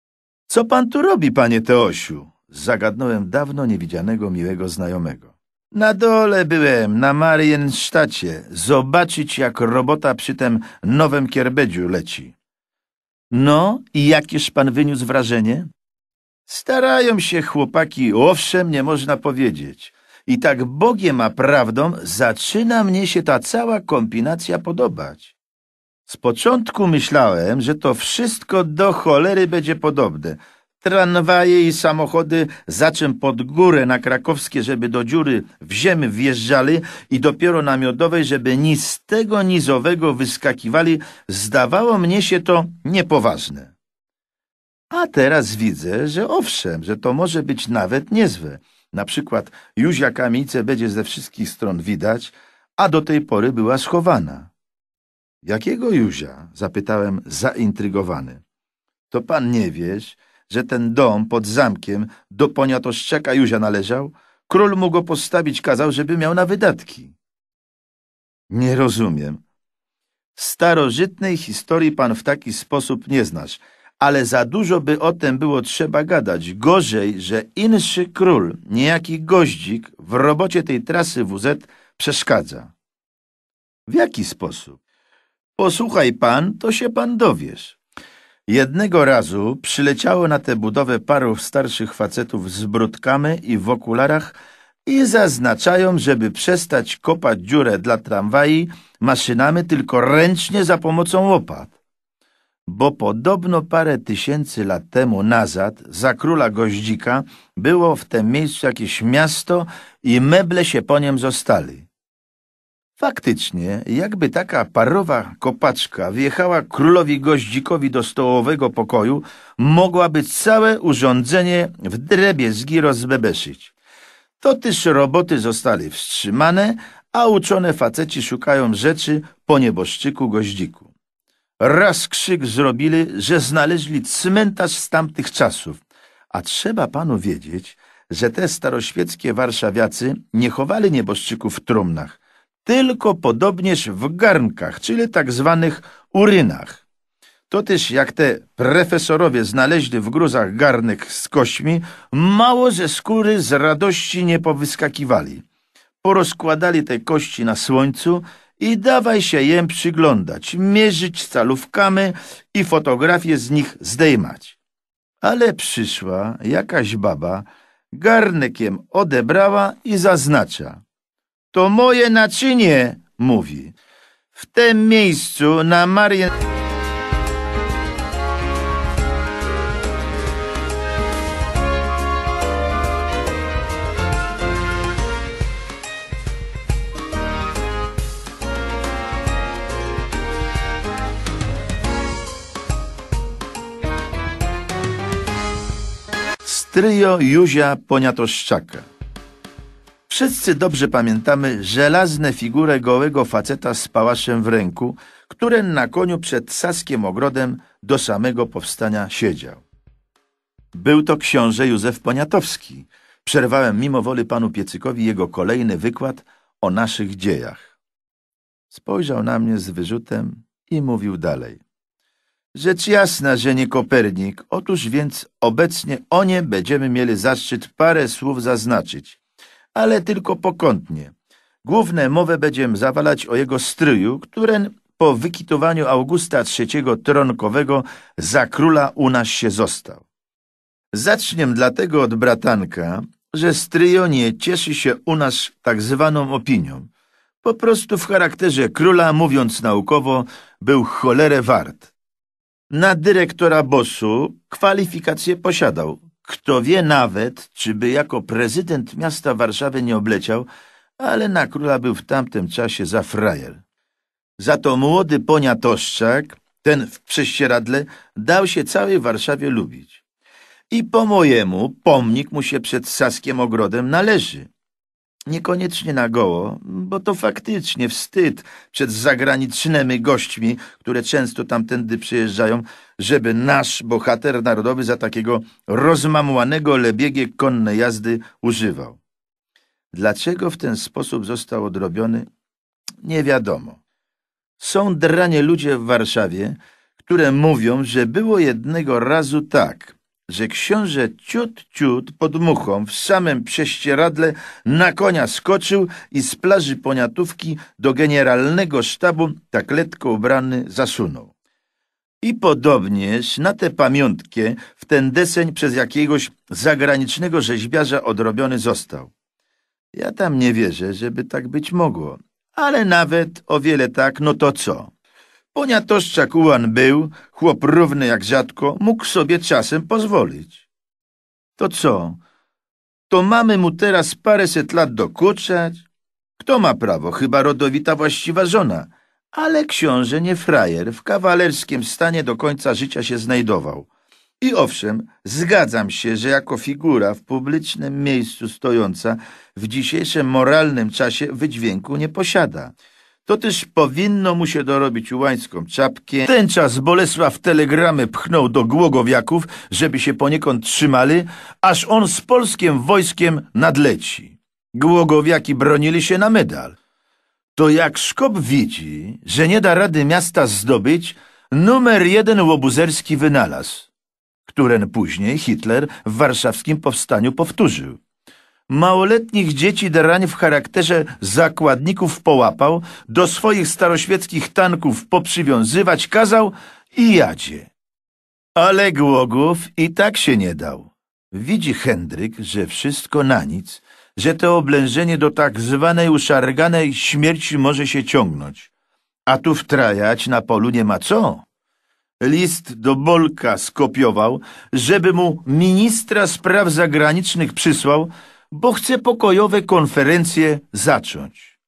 — Co pan tu robi, panie Teosiu? — zagadnąłem dawno niewidzianego miłego znajomego. — Na dole byłem, na Mariensztacie, zobaczyć jak robota przy tym nowym kierbedziu leci. — No i jakież pan wyniósł wrażenie? Starają się chłopaki, owszem, nie można powiedzieć. I tak Bogiem a prawdą zaczyna mnie się ta cała kombinacja podobać. Z początku myślałem, że to wszystko do cholery będzie podobne. Tranwaje i samochody czym pod górę na krakowskie, żeby do dziury w ziemi wjeżdżali i dopiero na miodowej, żeby ni z tego nizowego wyskakiwali, zdawało mnie się to niepoważne. A teraz widzę, że owszem, że to może być nawet niezłe. Na przykład Józia kamice będzie ze wszystkich stron widać, a do tej pory była schowana. Jakiego Józia? zapytałem zaintrygowany. To pan nie wiesz, że ten dom pod zamkiem do poniatoszczaka Józia należał? Król mu go postawić kazał, żeby miał na wydatki. Nie rozumiem. Starożytnej historii pan w taki sposób nie znasz – ale za dużo by o tym było trzeba gadać. Gorzej, że inszy król, niejaki goździk, w robocie tej trasy WZ przeszkadza. W jaki sposób? Posłuchaj pan, to się pan dowiesz. Jednego razu przyleciało na tę budowę paru starszych facetów z brudkami i w okularach i zaznaczają, żeby przestać kopać dziurę dla tramwaji maszynami tylko ręcznie za pomocą łopat bo podobno parę tysięcy lat temu nazad, za króla Goździka, było w tym miejscu jakieś miasto i meble się po nim zostali. Faktycznie, jakby taka parowa kopaczka wjechała królowi Goździkowi do stołowego pokoju, mogłaby całe urządzenie w drebie zgi rozbebeszyć. Totyż roboty zostali wstrzymane, a uczone faceci szukają rzeczy po nieboszczyku Goździku. Raz krzyk zrobili, że znaleźli cmentarz z tamtych czasów. A trzeba panu wiedzieć, że te staroświeckie warszawiacy nie chowali nieboszczyków w trumnach, tylko podobnież w garnkach, czyli tak zwanych urynach. To też jak te profesorowie znaleźli w gruzach garnek z kośmi, mało ze skóry z radości nie powyskakiwali. Porozkładali te kości na słońcu, i dawaj się jem przyglądać, mierzyć calówkami i fotografie z nich zdejmać. Ale przyszła jakaś baba, garnekiem odebrała i zaznacza. To moje naczynie, mówi. W tym miejscu na Marię... Trio Józia Poniatoszczaka. Wszyscy dobrze pamiętamy żelazne figurę gołego faceta z pałaszem w ręku, który na koniu przed Saskiem Ogrodem do samego powstania siedział. Był to książę Józef Poniatowski. Przerwałem mimo woli panu Piecykowi jego kolejny wykład o naszych dziejach. Spojrzał na mnie z wyrzutem i mówił dalej. Rzecz jasna, że nie Kopernik. Otóż więc obecnie o nie będziemy mieli zaszczyt parę słów zaznaczyć, ale tylko pokątnie. Główne mowę będziemy zawalać o jego stryju, któren po wykitowaniu Augusta III tronkowego za króla u nas się został. Zaczniem dlatego od bratanka, że stryjonie nie cieszy się u nas tak zwaną opinią. Po prostu w charakterze króla, mówiąc naukowo, był cholerę wart. Na dyrektora Bosu kwalifikacje posiadał. Kto wie nawet, czy by jako prezydent miasta Warszawy nie obleciał, ale na króla był w tamtym czasie za frajer. Za to młody poniatoszczak, ten w prześcieradle, dał się całej Warszawie lubić. I po mojemu pomnik mu się przed Saskiem Ogrodem należy. Niekoniecznie na goło, bo to faktycznie wstyd przed zagranicznymi gośćmi, które często tamtędy przyjeżdżają, żeby nasz bohater narodowy za takiego rozmamłanego lebiegie konne jazdy używał. Dlaczego w ten sposób został odrobiony? Nie wiadomo. Są dranie ludzie w Warszawie, które mówią, że było jednego razu tak że książę ciut, ciut pod muchą w samym prześcieradle na konia skoczył i z plaży poniatówki do generalnego sztabu tak letko ubrany zasunął. I podobnież na tę pamiątkę w ten deseń przez jakiegoś zagranicznego rzeźbiarza odrobiony został. Ja tam nie wierzę, żeby tak być mogło, ale nawet o wiele tak, no to co? Poniatoż Czakułan był, chłop równy jak ziadko, mógł sobie czasem pozwolić. To co? To mamy mu teraz paręset lat dokuczać? Kto ma prawo? Chyba rodowita właściwa żona. Ale książę nie frajer, w kawalerskim stanie do końca życia się znajdował. I owszem, zgadzam się, że jako figura w publicznym miejscu stojąca w dzisiejszym moralnym czasie wydźwięku nie posiada. To też powinno mu się dorobić ułańską czapkę. Ten czas Bolesław telegramy pchnął do Głogowiaków, żeby się poniekąd trzymali, aż on z polskim wojskiem nadleci. Głogowiaki bronili się na medal. To jak Szkop widzi, że nie da rady miasta zdobyć, numer jeden łobuzerski wynalazł, któren później Hitler w warszawskim powstaniu powtórzył małoletnich dzieci drań w charakterze zakładników połapał, do swoich staroświeckich tanków poprzywiązywać kazał i jadzie. Ale Głogów i tak się nie dał. Widzi Hendryk, że wszystko na nic, że to oblężenie do tak zwanej uszarganej śmierci może się ciągnąć. A tu wtrajać na polu nie ma co. List do Bolka skopiował, żeby mu ministra spraw zagranicznych przysłał, bo chce pokojowe konferencje zacząć.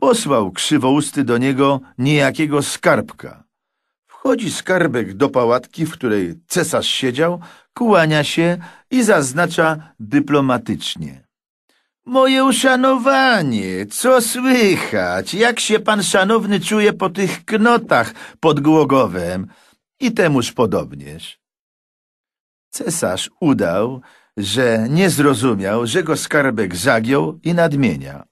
Posłał krzywousty do niego niejakiego skarbka. Wchodzi skarbek do pałatki, w której cesarz siedział, kłania się i zaznacza dyplomatycznie. Moje uszanowanie, co słychać, jak się pan szanowny czuje po tych knotach pod Głogowem i temuż podobnież. Cesarz udał, że nie zrozumiał, że go skarbek zagiął i nadmienia.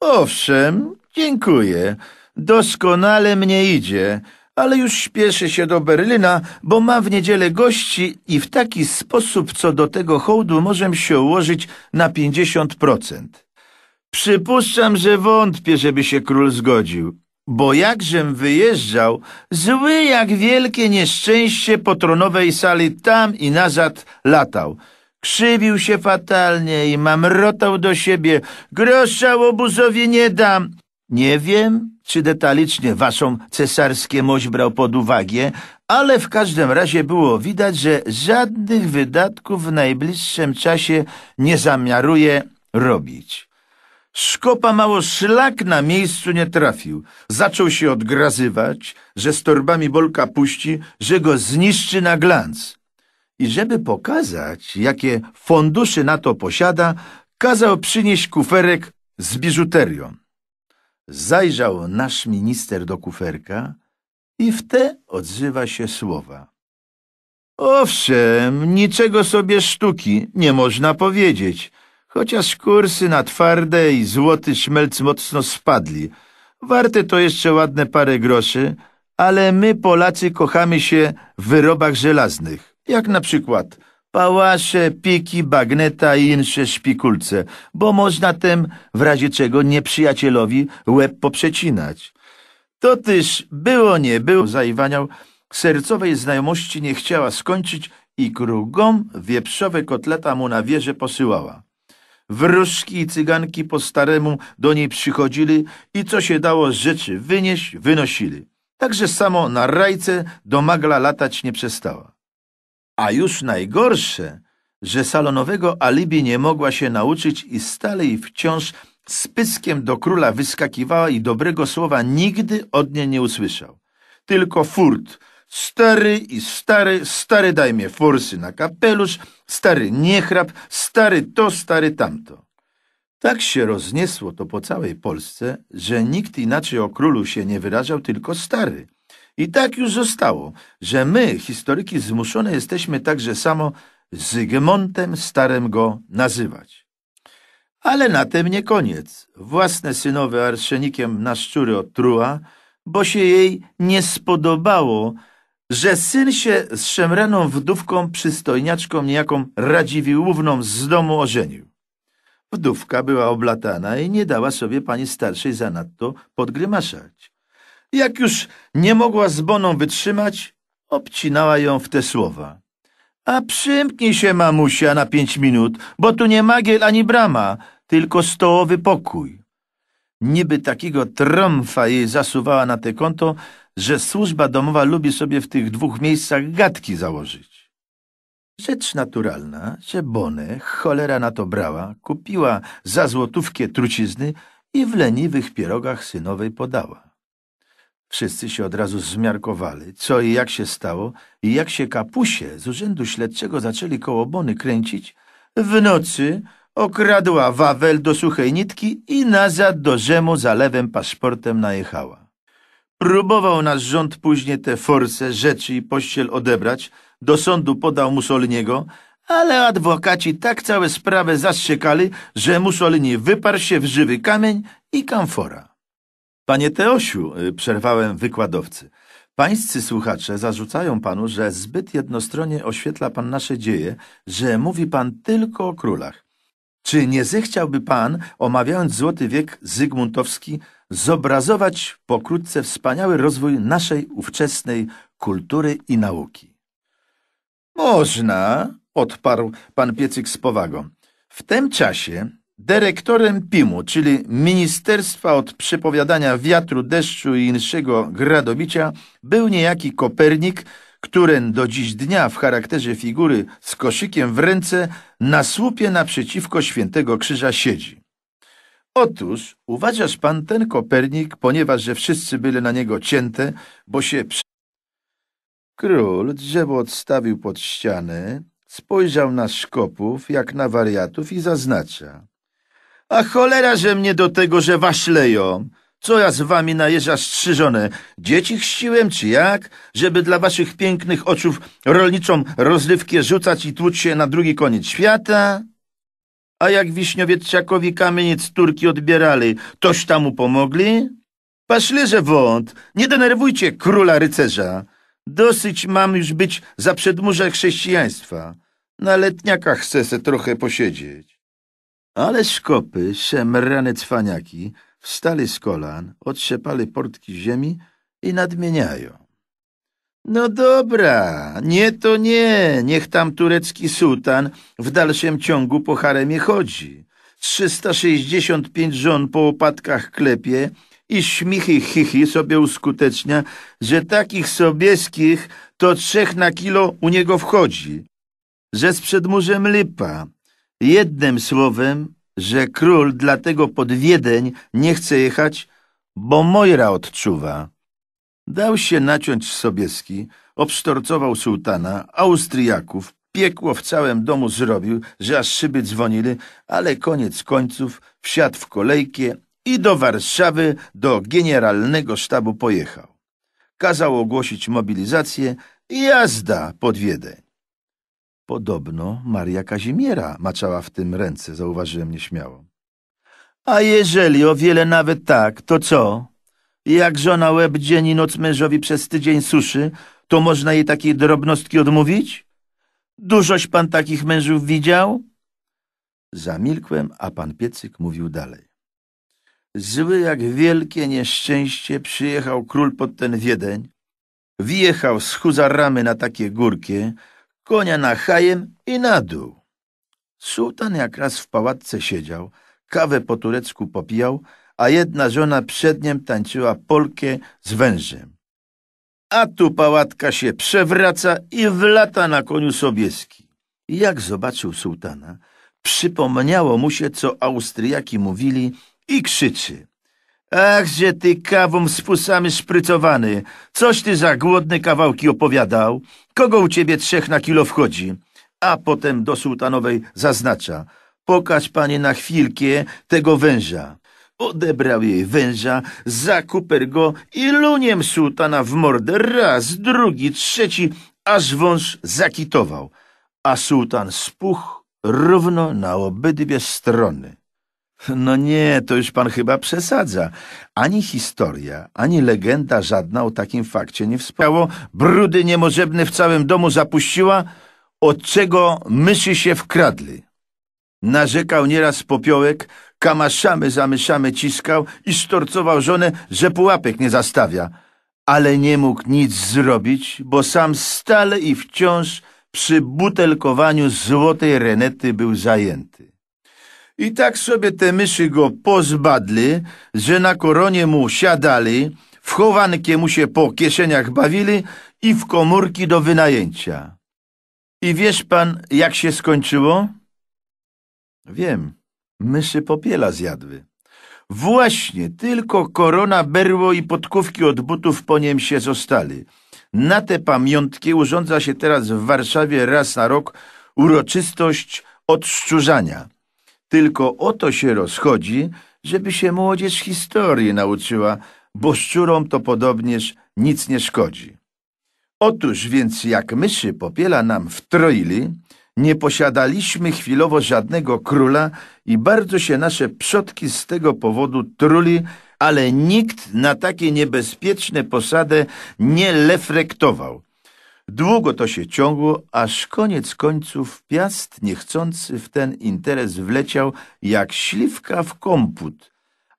Owszem, dziękuję, doskonale mnie idzie, ale już śpieszy się do Berlina, bo ma w niedzielę gości i w taki sposób co do tego hołdu możemy się ułożyć na pięćdziesiąt procent. Przypuszczam, że wątpię, żeby się król zgodził, bo jakżem wyjeżdżał, zły jak wielkie nieszczęście po tronowej sali tam i nazad latał. Krzywił się fatalnie i mamrotał do siebie. Grosza łobuzowi nie dam. Nie wiem, czy detalicznie waszą cesarskie mość brał pod uwagę, ale w każdym razie było widać, że żadnych wydatków w najbliższym czasie nie zamiaruje robić. Szkopa mało szlak na miejscu nie trafił. Zaczął się odgrazywać, że z torbami Bolka puści, że go zniszczy na glanc i żeby pokazać, jakie fundusze na to posiada, kazał przynieść kuferek z biżuterią. Zajrzał nasz minister do kuferka i w te odzywa się słowa. Owszem, niczego sobie sztuki nie można powiedzieć, chociaż kursy na twarde i złoty szmelc mocno spadli. Warte to jeszcze ładne parę groszy, ale my Polacy kochamy się w wyrobach żelaznych jak na przykład pałasze, piki, bagneta i insze szpikulce, bo można tym w razie czego nieprzyjacielowi łeb poprzecinać. To też było nie było, zaiwaniał, sercowej znajomości nie chciała skończyć i krugom wieprzowe kotleta mu na wieżę posyłała. Wróżki i cyganki po staremu do niej przychodzili i co się dało z rzeczy wynieść, wynosili. Także samo na rajce do magla latać nie przestała. A już najgorsze, że salonowego alibi nie mogła się nauczyć i stale i wciąż z pyskiem do króla wyskakiwała i dobrego słowa nigdy od niej nie usłyszał. Tylko furt. Stary i stary, stary daj mi forsy na kapelusz, stary niechrap, stary to, stary tamto. Tak się rozniesło to po całej Polsce, że nikt inaczej o królu się nie wyrażał, tylko stary – i tak już zostało, że my, historyki, zmuszone jesteśmy także samo Zygmuntem Starym go nazywać. Ale na tym nie koniec. Własne synowe arszenikiem na szczury otruła, bo się jej nie spodobało, że syn się z szemraną wdówką przystojniaczką niejaką Radziwiłówną z domu ożenił. Wdówka była oblatana i nie dała sobie pani starszej zanadto podgrymaszać. Jak już nie mogła z Boną wytrzymać, obcinała ją w te słowa. A przymknij się, mamusia, na pięć minut, bo tu nie magiel ani brama, tylko stołowy pokój. Niby takiego trąfa jej zasuwała na te konto, że służba domowa lubi sobie w tych dwóch miejscach gadki założyć. Rzecz naturalna, że Bonę, cholera na to brała, kupiła za złotówkę trucizny i w leniwych pierogach synowej podała. Wszyscy się od razu zmiarkowali, co i jak się stało i jak się kapusie z urzędu śledczego zaczęli koło Bony kręcić, w nocy okradła Wawel do suchej nitki i nazad do Rzemu za lewym paszportem najechała. Próbował nasz rząd później te force, rzeczy i pościel odebrać, do sądu podał Mussoliniego, ale adwokaci tak całe sprawę zastrzekali, że Mussolini wyparł się w żywy kamień i kamfora. Panie Teosiu, y, przerwałem wykładowcy. Pańscy słuchacze zarzucają panu, że zbyt jednostronnie oświetla pan nasze dzieje, że mówi pan tylko o królach. Czy nie zechciałby pan, omawiając Złoty Wiek Zygmuntowski, zobrazować pokrótce wspaniały rozwój naszej ówczesnej kultury i nauki? Można, odparł pan Piecyk z powagą. W tym czasie dyrektorem PIM-u, czyli Ministerstwa od Przepowiadania Wiatru, Deszczu i Inszego Gradobicia, był niejaki Kopernik, który do dziś dnia w charakterze figury z koszykiem w ręce na słupie naprzeciwko Świętego Krzyża siedzi. Otóż uważasz pan ten Kopernik, ponieważ że wszyscy byli na niego cięte, bo się... Król drzewo odstawił pod ścianę, spojrzał na szkopów jak na wariatów i zaznacza. A cholera, że mnie do tego, że waszleją. Co ja z wami na jeża strzyżone? Dzieci chciłem, czy jak? Żeby dla waszych pięknych oczów rolniczą rozrywkę rzucać i tłuć się na drugi koniec świata? A jak Wiśniowieczakowi kamieniec Turki odbierali, toś tam mu pomogli? Paszlerze wąt, nie denerwujcie króla rycerza. Dosyć mam już być za przedmurze chrześcijaństwa. Na letniakach chcę se trochę posiedzieć. Ale szkopy, szemrane cwaniaki, wstali z kolan, otrzepali portki ziemi i nadmieniają. No dobra, nie to nie, niech tam turecki sułtan w dalszym ciągu po haremie chodzi. 365 żon po opadkach klepie i śmichy chichy sobie uskutecznia, że takich sobieskich to trzech na kilo u niego wchodzi. Że z przedmurzem lipa, Jednym słowem, że król dlatego pod Wiedeń nie chce jechać, bo Mojra odczuwa. Dał się naciąć Sobieski, obsztorcował sułtana, Austriaków, piekło w całym domu zrobił, że aż szyby dzwonili, ale koniec końców wsiadł w kolejkę i do Warszawy, do generalnego sztabu pojechał. Kazał ogłosić mobilizację i jazda pod Wiedeń. Podobno Maria Kazimiera maczała w tym ręce, zauważyłem nieśmiało. A jeżeli o wiele nawet tak, to co? Jak żona łeb dzień i noc mężowi przez tydzień suszy, to można jej takiej drobnostki odmówić? Dużoś pan takich mężów widział? Zamilkłem, a pan Piecyk mówił dalej. Zły jak wielkie nieszczęście przyjechał król pod ten Wiedeń, wjechał z huzaramy na takie górkie, konia na hajem i na dół. Sułtan jak raz w pałatce siedział, kawę po turecku popijał, a jedna żona przed nim tańczyła polkę z wężem. A tu pałatka się przewraca i wlata na koniu sobieski. Jak zobaczył sułtana, przypomniało mu się, co Austriaki mówili i krzyczy że ty kawą z fusami sprycowany? coś ty za głodne kawałki opowiadał, kogo u ciebie trzech na kilo wchodzi? A potem do sułtanowej zaznacza, pokaż panie na chwilkę tego węża. Odebrał jej węża, zakuper go i luniem sułtana w mordę, raz, drugi, trzeci, aż wąż zakitował, a sułtan spuch równo na obydwie strony. No nie, to już pan chyba przesadza. Ani historia, ani legenda żadna o takim fakcie nie wspomniało. Brudy niemożebne w całym domu zapuściła, od czego myszy się wkradli. Narzekał nieraz popiołek, kamaszamy myszamy ciskał i sztorcował żonę, że pułapek nie zastawia. Ale nie mógł nic zrobić, bo sam stale i wciąż przy butelkowaniu złotej renety był zajęty. I tak sobie te myszy go pozbadli, że na koronie mu siadali, w chowankie mu się po kieszeniach bawili i w komórki do wynajęcia. I wiesz pan, jak się skończyło? Wiem, myszy popiela zjadły. Właśnie, tylko korona, berło i podkówki od butów po niem się zostali. Na te pamiątki urządza się teraz w Warszawie raz na rok uroczystość odszczurzania. Tylko o to się rozchodzi, żeby się młodzież historii nauczyła, bo szczurom to podobnież nic nie szkodzi. Otóż więc jak myszy popiela nam wtroili, nie posiadaliśmy chwilowo żadnego króla i bardzo się nasze przodki z tego powodu truli, ale nikt na takie niebezpieczne posadę nie lefrektował. Długo to się ciągło, aż koniec końców Piast niechcący w ten interes wleciał jak śliwka w komput,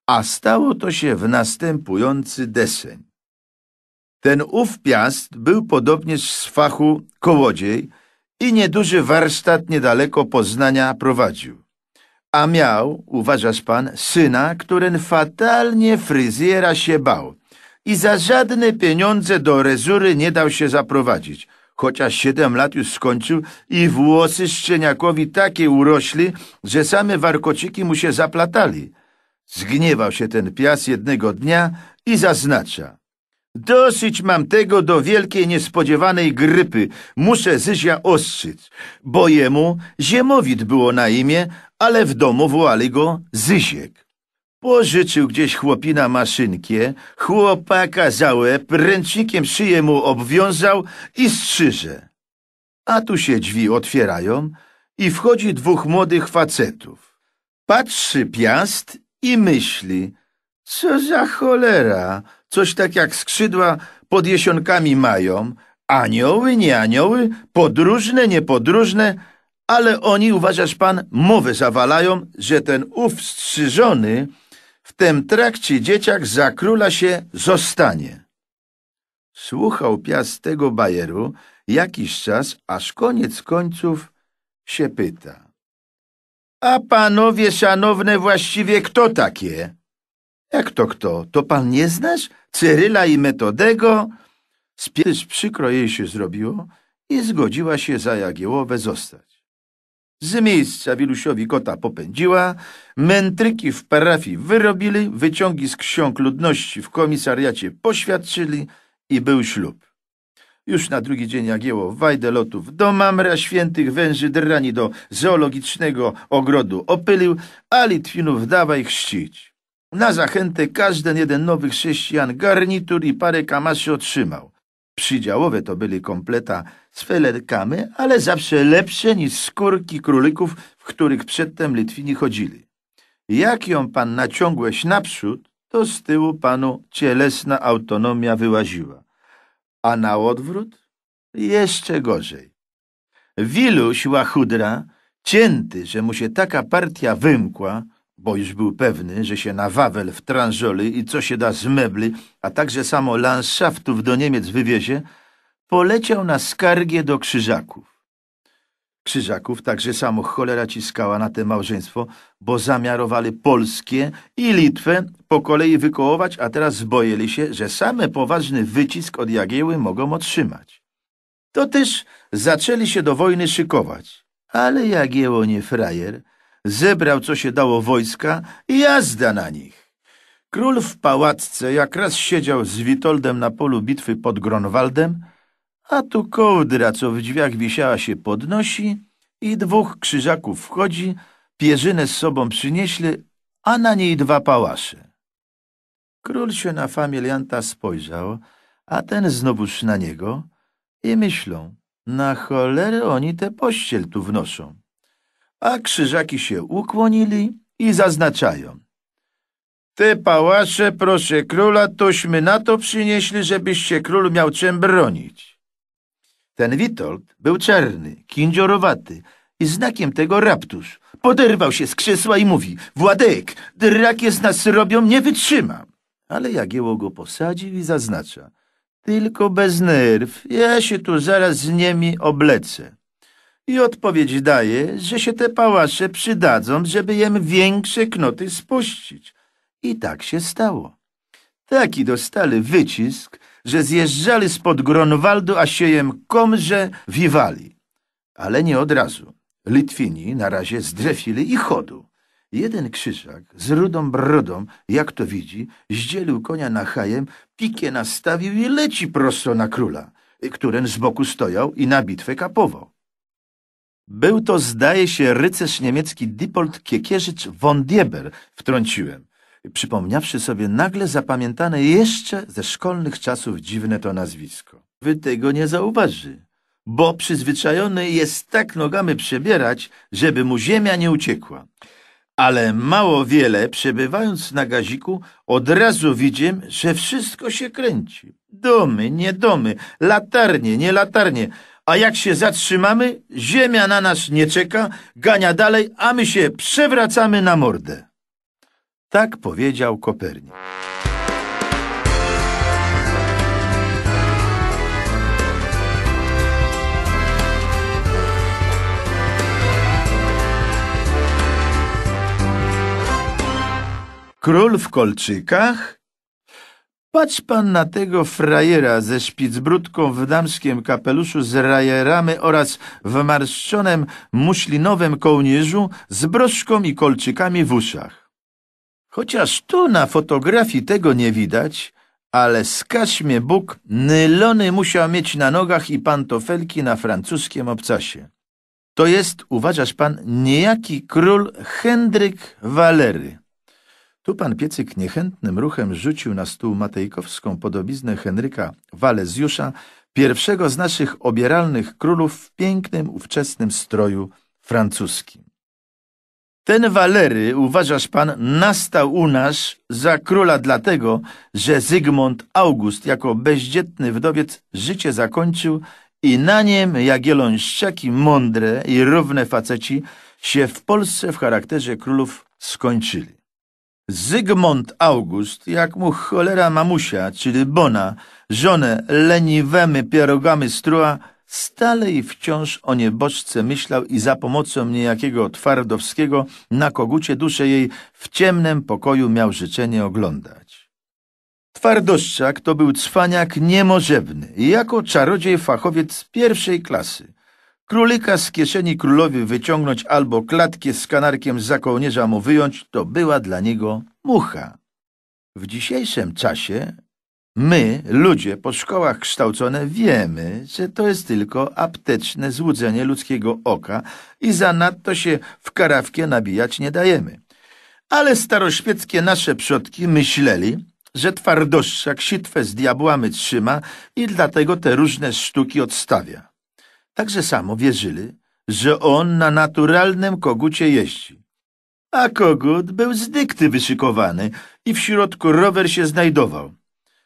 a stało to się w następujący deseń. Ten ów Piast był podobnie z fachu kołodziej i nieduży warsztat niedaleko Poznania prowadził. A miał, uważasz pan, syna, któren fatalnie fryzjera się bał i za żadne pieniądze do rezury nie dał się zaprowadzić, chociaż siedem lat już skończył i włosy szczeniakowi takie urośli, że same warkociki mu się zaplatali. Zgniewał się ten pias jednego dnia i zaznacza. Dosyć mam tego do wielkiej niespodziewanej grypy. Muszę Zyzia ostrzyć, bo jemu Ziemowit było na imię, ale w domu wołali go Zyziek.” Pożyczył gdzieś chłopina maszynkę, chłopaka za łeb, ręcznikiem szyję mu obwiązał i strzyże. A tu się drzwi otwierają i wchodzi dwóch młodych facetów. Patrzy piast i myśli, co za cholera, coś tak jak skrzydła pod jesionkami mają, anioły, nie anioły, podróżne, niepodróżne, ale oni, uważasz pan, mowę zawalają, że ten ów strzyżony w tym trakcie dzieciak za króla się zostanie. Słuchał Piast tego bajeru jakiś czas, aż koniec końców się pyta. A panowie szanowne właściwie kto takie? Jak to kto? To pan nie znasz? Cyryla i Metodego? Spiesz przykro jej się zrobiło i zgodziła się za Jagiełowę zostać. Z miejsca Wilusiowi kota popędziła, mędryki w parafii wyrobili, wyciągi z ksiąg ludności w komisariacie poświadczyli i był ślub. Już na drugi dzień Jagieło wajdę lotów do Mamra Świętych Węży drani do zoologicznego ogrodu opylił, a Litwinów dawaj chrzcić. Na zachętę każdy jeden nowy chrześcijan garnitur i parę kamaszy otrzymał. Przydziałowe to byli kompleta z felerkami, ale zawsze lepsze niż skórki królików, w których przedtem Litwini chodzili. Jak ją pan naciągłeś naprzód, to z tyłu panu cielesna autonomia wyłaziła. A na odwrót? Jeszcze gorzej. Wiluś łachudra, cięty, że mu się taka partia wymkła, bo już był pewny, że się na Wawel w tranżoly i co się da z mebli, a także samo landszaftów do Niemiec wywiezie, poleciał na skargę do Krzyżaków. Krzyżaków także samo cholera ciskała na te małżeństwo, bo zamiarowali Polskie i Litwę po kolei wykołować, a teraz zbojeli się, że same poważny wycisk od Jagieły mogą otrzymać. To też zaczęli się do wojny szykować. Ale Jagieło nie frajer – zebrał co się dało wojska i jazda na nich. Król w pałatce jak raz siedział z Witoldem na polu bitwy pod Gronwaldem, a tu kołdra, co w drzwiach wisiała się, podnosi i dwóch krzyżaków wchodzi, pierzynę z sobą przynieśli, a na niej dwa pałasze. Król się na familianta spojrzał, a ten znowuż na niego i myślą, na cholerę oni te pościel tu wnoszą a krzyżaki się ukłonili i zaznaczają. Te pałasze, proszę króla, tośmy na to przynieśli, żebyście król miał czym bronić. Ten Witold był czarny, kindziorowaty i znakiem tego raptusz. Poderwał się z krzesła i mówi, Władek, drakie z nas robią, nie wytrzymam. Ale Jagiełło go posadził i zaznacza, tylko bez nerw, ja się tu zaraz z nimi oblecę i odpowiedź daje, że się te pałasze przydadzą, żeby jem większe knoty spuścić. I tak się stało. Taki dostali wycisk, że zjeżdżali spod Gronwaldu, a siejem komrze wiwali. Ale nie od razu. Litwini na razie zdrefili i chodu. Jeden krzyżak z rudą brodą, jak to widzi, zdzielił konia na hajem, pikie nastawił i leci prosto na króla, którym z boku stojał i na bitwę kapował. Był to, zdaje się, rycerz niemiecki Dipold Kiekierzycz von Dieber, wtrąciłem, przypomniawszy sobie nagle zapamiętane jeszcze ze szkolnych czasów dziwne to nazwisko. Wy tego nie zauważy, bo przyzwyczajony jest tak nogami przebierać, żeby mu ziemia nie uciekła. Ale mało wiele, przebywając na gaziku, od razu widziem, że wszystko się kręci. Domy, nie domy, latarnie, nie latarnie – a jak się zatrzymamy, ziemia na nas nie czeka, gania dalej, a my się przewracamy na mordę. Tak powiedział Kopernik. Król w kolczykach Patrz pan na tego frajera ze szpicbrudką w damskim kapeluszu z rajeramy oraz w marszczonym muślinowym kołnierzu z broszką i kolczykami w uszach. Chociaż tu na fotografii tego nie widać, ale skaż mnie Bóg, nylony musiał mieć na nogach i pantofelki na francuskim obcasie. To jest, uważasz pan, niejaki król Hendryk Walery. Tu pan Piecyk niechętnym ruchem rzucił na stół matejkowską podobiznę Henryka Walezjusza, pierwszego z naszych obieralnych królów w pięknym ówczesnym stroju francuskim. Ten Walery, uważasz pan, nastał u nas za króla dlatego, że Zygmunt August jako bezdzietny wdowiec życie zakończył i na niem jagielonszczaki mądre i równe faceci się w Polsce w charakterze królów skończyli. Zygmunt August, jak mu cholera mamusia, czyli Bona, żonę leniwemy pierogamy strua, stale i wciąż o nieboszce myślał i za pomocą niejakiego Twardowskiego na kogucie duszę jej w ciemnym pokoju miał życzenie oglądać. Twardoszczak to był cwaniak niemożebny i jako czarodziej fachowiec pierwszej klasy. Królika z kieszeni królowi wyciągnąć albo klatkę z kanarkiem za kołnierza mu wyjąć, to była dla niego mucha. W dzisiejszym czasie my, ludzie po szkołach kształcone, wiemy, że to jest tylko apteczne złudzenie ludzkiego oka i zanadto się w karawkę nabijać nie dajemy. Ale staroświeckie nasze przodki myśleli, że twardoszczak sitwę z diabłami trzyma i dlatego te różne sztuki odstawia także samo wierzyli, że on na naturalnym kogucie jeździ. A kogut był z dykty wyszykowany i w środku rower się znajdował.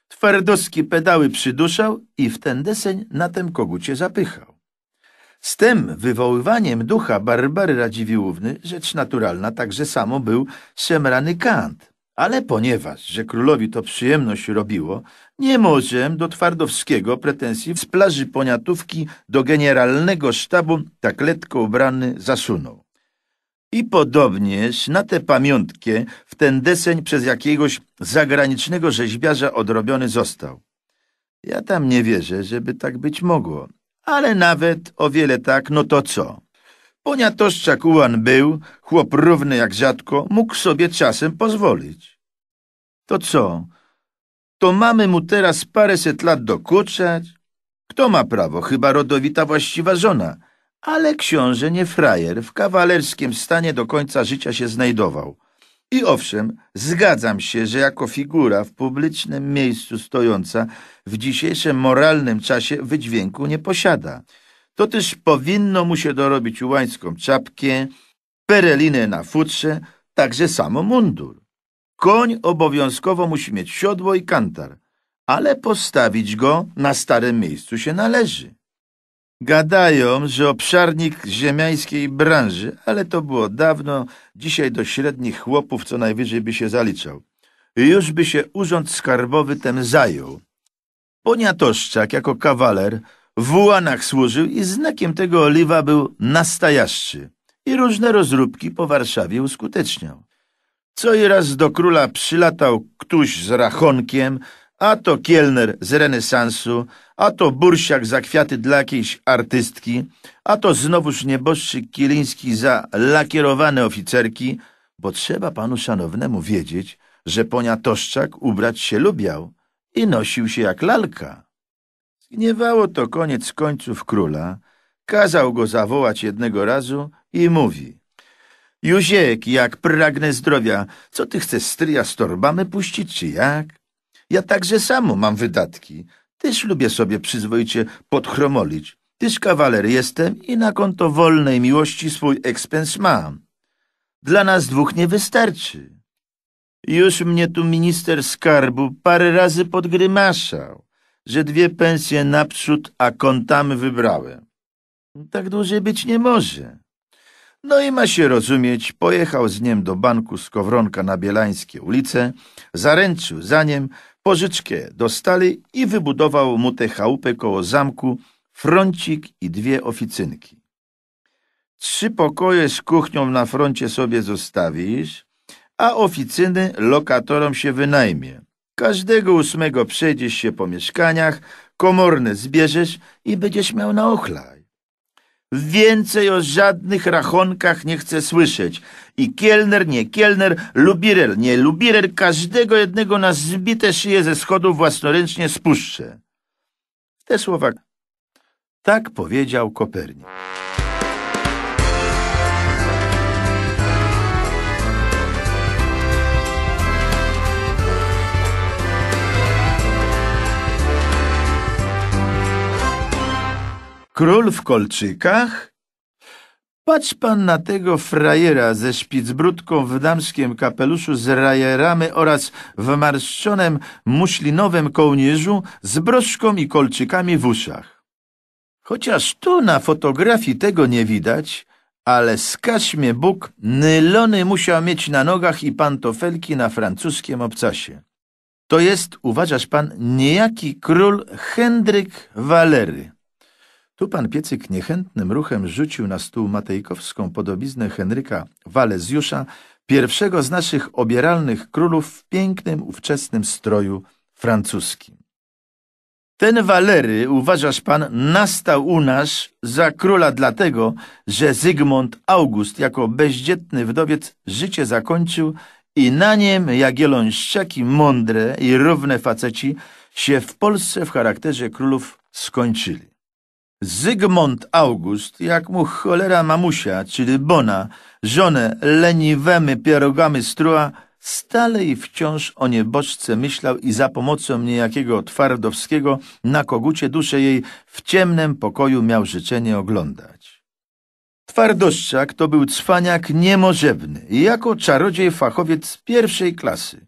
Twardowski pedały przyduszał i w ten deseń na tym kogucie zapychał. Z tym wywoływaniem ducha Barbary Radziwiłówny rzecz naturalna także samo był szemrany Kant. Ale ponieważ, że królowi to przyjemność robiło, nie może do Twardowskiego pretensji z plaży poniatówki do generalnego sztabu tak letko ubrany zasunął. I podobnież na te pamiątkę w ten deseń przez jakiegoś zagranicznego rzeźbiarza odrobiony został. Ja tam nie wierzę, żeby tak być mogło, ale nawet o wiele tak, no to co? Poniatożca Kułan był, chłop równy jak ziadko, mógł sobie czasem pozwolić. To co? To mamy mu teraz paręset lat dokuczać? Kto ma prawo? Chyba rodowita właściwa żona. Ale książę nie frajer, w kawalerskim stanie do końca życia się znajdował. I owszem, zgadzam się, że jako figura w publicznym miejscu stojąca w dzisiejszym moralnym czasie wydźwięku nie posiada to też powinno mu się dorobić ułańską czapkę, perelinę na futrze, także samo mundur. Koń obowiązkowo musi mieć siodło i kantar, ale postawić go na starym miejscu się należy. Gadają, że obszarnik ziemiańskiej branży, ale to było dawno, dzisiaj do średnich chłopów co najwyżej by się zaliczał. Już by się urząd skarbowy tem zajął. Poniatoszczak jako kawaler w łanach służył i znakiem tego Oliwa był nastajaszczy i różne rozróbki po Warszawie uskuteczniał. Co i raz do króla przylatał ktoś z rachunkiem, a to kielner z renesansu, a to bursiak za kwiaty dla jakiejś artystki, a to znowuż nieboszczyk Kieliński za lakierowane oficerki, bo trzeba panu szanownemu wiedzieć, że ponia Toszczak ubrać się lubiał i nosił się jak lalka. Gniewało to koniec końców króla, kazał go zawołać jednego razu i mówi — Józiek, jak pragnę zdrowia, co ty chcesz stryja z torbamy puścić, czy jak? Ja także samo mam wydatki, Tyś lubię sobie przyzwoicie podchromolić. Tyż kawaler jestem i na konto wolnej miłości swój ekspens mam. Dla nas dwóch nie wystarczy. Już mnie tu minister skarbu parę razy podgrymaszał że dwie pensje naprzód, a kontamy wybrałem. Tak dłużej być nie może. No i ma się rozumieć, pojechał z niem do banku z Kowronka na Bielańskie ulice, zaręczył za niem, pożyczkę dostali i wybudował mu tę chałupę koło zamku, froncik i dwie oficynki. Trzy pokoje z kuchnią na froncie sobie zostawisz, a oficyny lokatorom się wynajmie. Każdego ósmego przejdziesz się po mieszkaniach, komorne zbierzesz i będziesz miał na ochlaj. Więcej o żadnych rachunkach nie chcę słyszeć. I kielner, nie kielner, lubirer, nie lubirer, każdego jednego na zbite szyje ze schodów własnoręcznie spuszczę. Te słowa tak powiedział Kopernik. Król w kolczykach? Patrz pan na tego frajera ze szpicbrudką w damskim kapeluszu z rajeramy oraz w marszczonym muślinowym kołnierzu z broszką i kolczykami w uszach. Chociaż tu na fotografii tego nie widać, ale skaż mnie Bóg, nylony musiał mieć na nogach i pantofelki na francuskim obcasie. To jest, uważasz pan, niejaki król Hendryk Walery. Tu pan Piecyk niechętnym ruchem rzucił na stół matejkowską podobiznę Henryka Walezjusza, pierwszego z naszych obieralnych królów w pięknym ówczesnym stroju francuskim. Ten Walery, uważasz pan, nastał u nas za króla dlatego, że Zygmunt August jako bezdzietny wdowiec życie zakończył i na niem jagielonszczaki mądre i równe faceci się w Polsce w charakterze królów skończyli. Zygmunt August, jak mu cholera mamusia, czyli Bona, żonę leniwemy pierogami strua, stale i wciąż o nieboczce myślał i za pomocą niejakiego Twardowskiego na kogucie duszę jej w ciemnym pokoju miał życzenie oglądać. Twardoszczak to był cwaniak niemożebny i jako czarodziej fachowiec pierwszej klasy –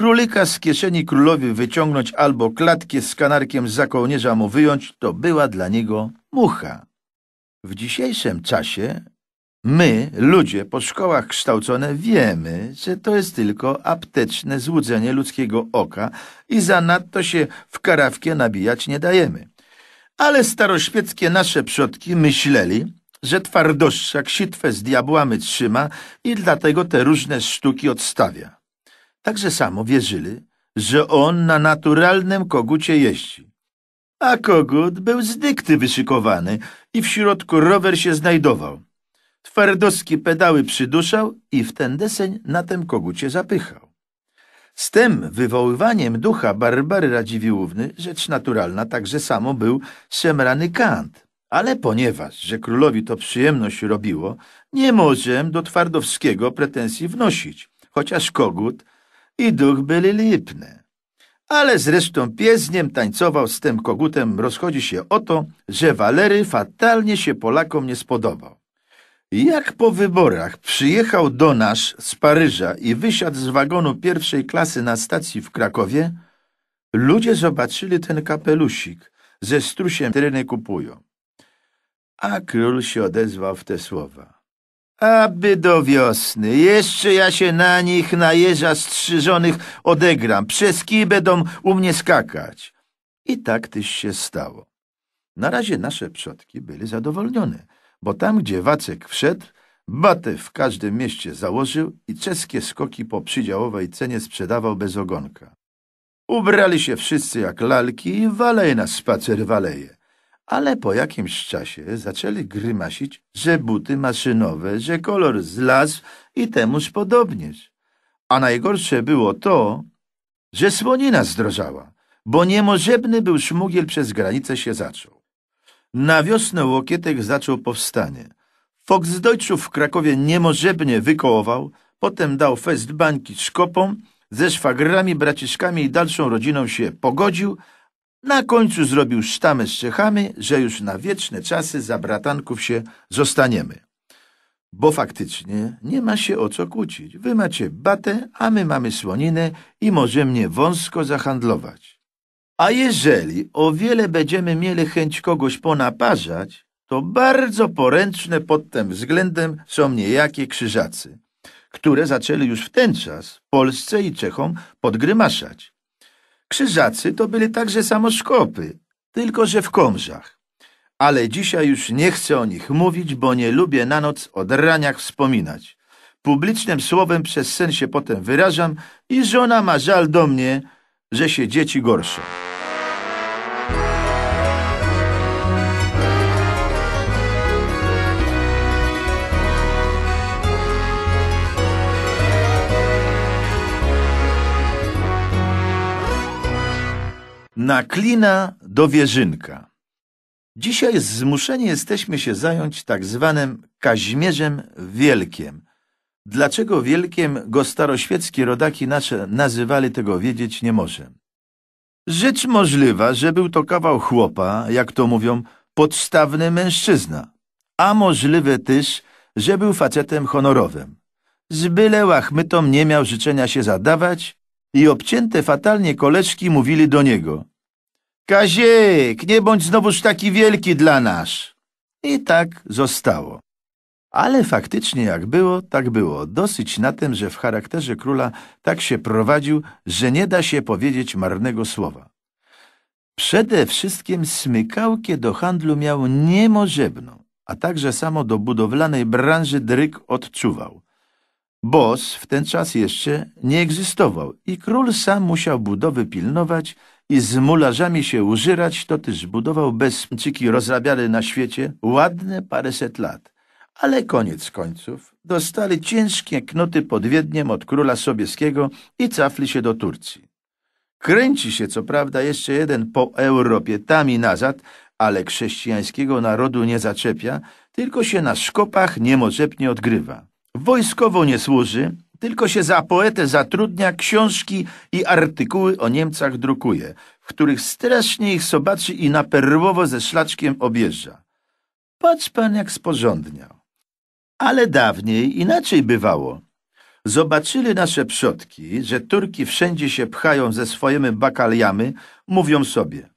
Królika z kieszeni królowi wyciągnąć albo klatkę z kanarkiem za kołnierza mu wyjąć, to była dla niego mucha. W dzisiejszym czasie my, ludzie po szkołach kształcone, wiemy, że to jest tylko apteczne złudzenie ludzkiego oka i zanadto się w karawkę nabijać nie dajemy. Ale staroświeckie nasze przodki myśleli, że twardoszczak sitwę z diabłami trzyma i dlatego te różne sztuki odstawia także samo wierzyli, że on na naturalnym kogucie jeździ. A kogut był z dykty wyszykowany i w środku rower się znajdował. Twardowski pedały przyduszał i w ten deseń na tym kogucie zapychał. Z tym wywoływaniem ducha Barbary Radziwiłówny rzecz naturalna także samo był szemrany Kant. Ale ponieważ, że królowi to przyjemność robiło, nie możem do Twardowskiego pretensji wnosić, chociaż kogut i duch byli lipne. Ale zresztą pies niem tańcował z tym kogutem, rozchodzi się o to, że Walery fatalnie się Polakom nie spodobał. Jak po wyborach przyjechał do nas z Paryża i wysiadł z wagonu pierwszej klasy na stacji w Krakowie, ludzie zobaczyli ten kapelusik, ze strusiem tereny kupują. A król się odezwał w te słowa. Aby do wiosny. Jeszcze ja się na nich, na jeża strzyżonych, odegram. Przez kij będą u mnie skakać. I tak tyś się stało. Na razie nasze przodki byli zadowolnione, bo tam, gdzie Wacek wszedł, batę w każdym mieście założył i czeskie skoki po przydziałowej cenie sprzedawał bez ogonka. Ubrali się wszyscy jak lalki i waleje na spacer waleje. Ale po jakimś czasie zaczęli grymasić, że buty maszynowe, że kolor zlazł i temuż podobnież. A najgorsze było to, że słonina zdrożała, bo niemożebny był szmugiel przez granicę się zaczął. Na wiosnę Łokietek zaczął powstanie. Volksdeutschów w Krakowie niemożebnie wykołował, potem dał fest bańki szkopom, ze szwagrami, braciszkami i dalszą rodziną się pogodził, na końcu zrobił sztamę z Czechami, że już na wieczne czasy za bratanków się zostaniemy. Bo faktycznie nie ma się o co kłócić. Wy macie batę, a my mamy słoninę i możemy wąsko zahandlować. A jeżeli o wiele będziemy mieli chęć kogoś ponaparzać, to bardzo poręczne pod tym względem są niejakie krzyżacy, które zaczęli już w ten czas Polsce i Czechom podgrymaszać. Krzyżacy to byli także samoszkopy, tylko że w Komrzach. Ale dzisiaj już nie chcę o nich mówić, bo nie lubię na noc o draniach wspominać. Publicznym słowem przez sen się potem wyrażam i żona ma żal do mnie, że się dzieci gorszą. Naklina do wieżynka. Dzisiaj zmuszeni jesteśmy się zająć tak zwanym Kaźmierzem Wielkiem. Dlaczego Wielkiem go staroświeckie rodaki nasze nazywali, tego wiedzieć nie może. Rzecz możliwa, że był to kawał chłopa, jak to mówią, podstawny mężczyzna, a możliwe też, że był facetem honorowym. Z byle łachmytom nie miał życzenia się zadawać i obcięte fatalnie koleżki mówili do niego Kaziek, nie bądź znowuż taki wielki dla nas. I tak zostało. Ale faktycznie jak było, tak było. Dosyć na tym, że w charakterze króla tak się prowadził, że nie da się powiedzieć marnego słowa. Przede wszystkim smykałkę do handlu miał niemożebną, a także samo do budowlanej branży dryk odczuwał. Bos w ten czas jeszcze nie egzystował i król sam musiał budowy pilnować, i z mularzami się użyrać, to tyż budował bezmczyki rozrabiane na świecie ładne paręset lat. Ale koniec końców dostali ciężkie knoty pod Wiedniem od króla Sobieskiego i cafli się do Turcji. Kręci się co prawda jeszcze jeden po Europie tam i nazad, ale chrześcijańskiego narodu nie zaczepia, tylko się na szkopach niemożebnie odgrywa. Wojskowo nie służy, tylko się za poetę zatrudnia, książki i artykuły o Niemcach drukuje, w których strasznie ich sobaczy i naperłowo ze szlaczkiem objeżdża. Patrz pan, jak sporządniał. Ale dawniej inaczej bywało. Zobaczyli nasze przodki, że Turki wszędzie się pchają ze swoimi bakaliami, mówią sobie.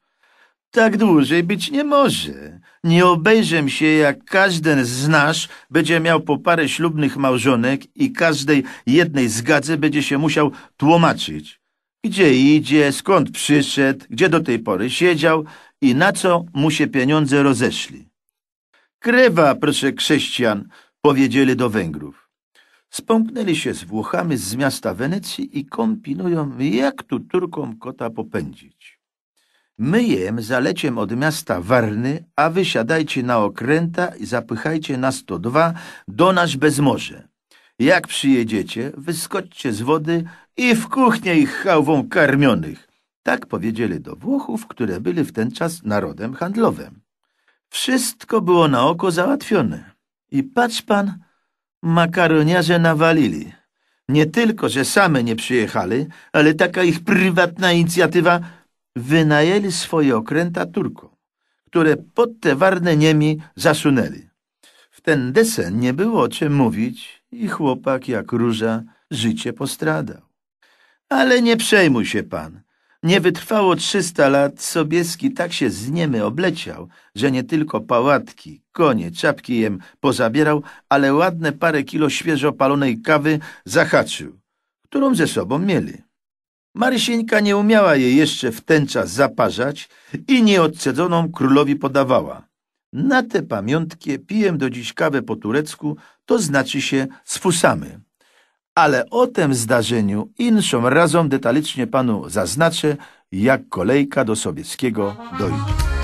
Tak dłużej być nie może. Nie obejrzę się, jak każdy z nas będzie miał po parę ślubnych małżonek i każdej jednej zgadze będzie się musiał tłumaczyć. Gdzie idzie, skąd przyszedł, gdzie do tej pory siedział i na co mu się pieniądze rozeszli. Krewa, proszę chrześcijan, powiedzieli do Węgrów. Spąknęli się z Włochami z miasta Wenecji i kombinują, jak tu Turkom kota popędzić myjem zaleciem od miasta Warny, a wysiadajcie na okręta i zapychajcie na 102 do nas bez morze. Jak przyjedziecie, wyskoczcie z wody i w kuchnię ich chałwą karmionych. Tak powiedzieli do Włochów, które byli w ten czas narodem handlowym. Wszystko było na oko załatwione. I patrz pan, makaroniarze nawalili. Nie tylko, że same nie przyjechali, ale taka ich prywatna inicjatywa wynajęli swoje okręta Turkom, które pod te warne Niemi zasunęli. W ten desen nie było o czym mówić i chłopak jak róża życie postradał. Ale nie przejmuj się pan. Nie wytrwało trzysta lat, Sobieski tak się z Niemy obleciał, że nie tylko pałatki, konie, czapki jem pozabierał, ale ładne parę kilo świeżo palonej kawy zahaczył, którą ze sobą mieli. Marysieńka nie umiała jej jeszcze w ten czas zaparzać i nieodcedzoną królowi podawała. Na te pamiątki piję do dziś kawę po turecku, to znaczy się sfusamy. Ale o tym zdarzeniu inszą razą detalicznie panu zaznaczę, jak kolejka do Sowieckiego dojdzie.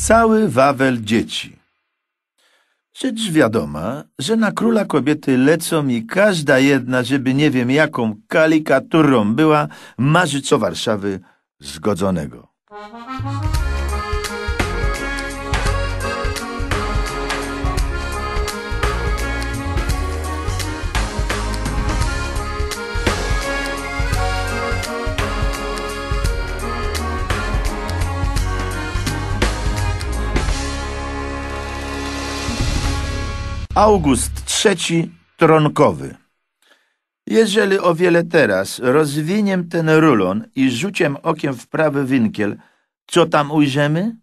cały Wawel dzieci. Rzecz wiadoma, że na króla kobiety lecą i każda jedna, żeby nie wiem jaką kalikaturą była, marzy co Warszawy zgodzonego. August III Tronkowy Jeżeli o wiele teraz rozwiniem ten rulon i rzuciem okiem w prawy winkiel, co tam ujrzymy?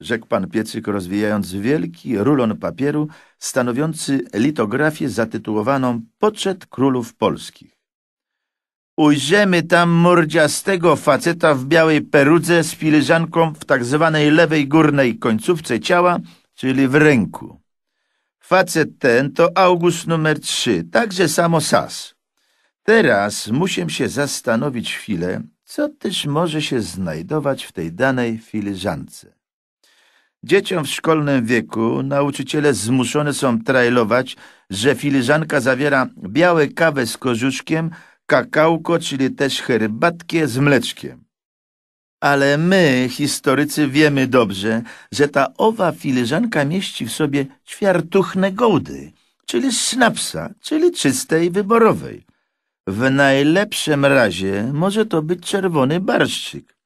Rzekł pan Piecyk, rozwijając wielki rulon papieru stanowiący litografię zatytułowaną Poczet Królów Polskich. Ujrzymy tam mordziastego faceta w białej perudze z filiżanką w tak zwanej lewej górnej końcówce ciała, czyli w ręku. Facet ten to August numer 3, także samo sas. Teraz muszę się zastanowić chwilę, co też może się znajdować w tej danej filiżance. Dzieciom w szkolnym wieku nauczyciele zmuszone są trailować, że filiżanka zawiera białe kawę z korzuszkiem, kakałko, czyli też herbatkę z mleczkiem ale my, historycy, wiemy dobrze, że ta owa filiżanka mieści w sobie ćwiartuchne gołdy, czyli snapsa, czyli czystej, wyborowej. W najlepszym razie może to być czerwony barszczyk.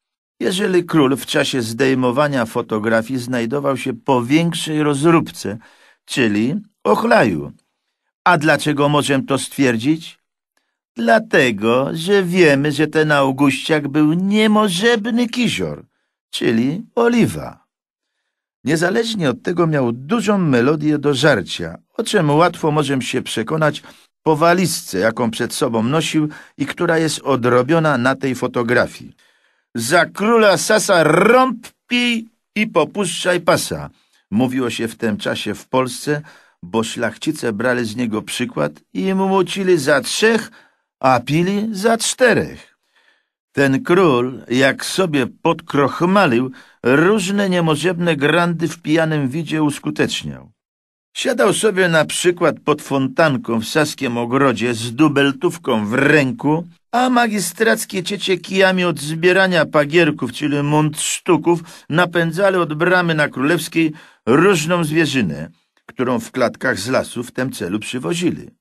Jeżeli król w czasie zdejmowania fotografii znajdował się po większej rozróbce, czyli ochlaju. A dlaczego możemy to stwierdzić? Dlatego, że wiemy, że ten Augustiak był niemożebny kisior, czyli oliwa. Niezależnie od tego miał dużą melodię do żarcia, o czym łatwo możemy się przekonać po walizce, jaką przed sobą nosił i która jest odrobiona na tej fotografii. Za króla Sasa rąb i popuszczaj pasa, mówiło się w tym czasie w Polsce, bo szlachcice brali z niego przykład i mu młocili za trzech a pili za czterech. Ten król, jak sobie podkrochmalił, różne niemożebne grandy w pijanym widzie uskuteczniał. Siadał sobie na przykład pod fontanką w Saskiem Ogrodzie z dubeltówką w ręku, a magistrackie ciecie kijami od zbierania pagierków, czyli mundsztuków, napędzali od bramy na Królewskiej różną zwierzynę, którą w klatkach z lasu w tym celu przywozili.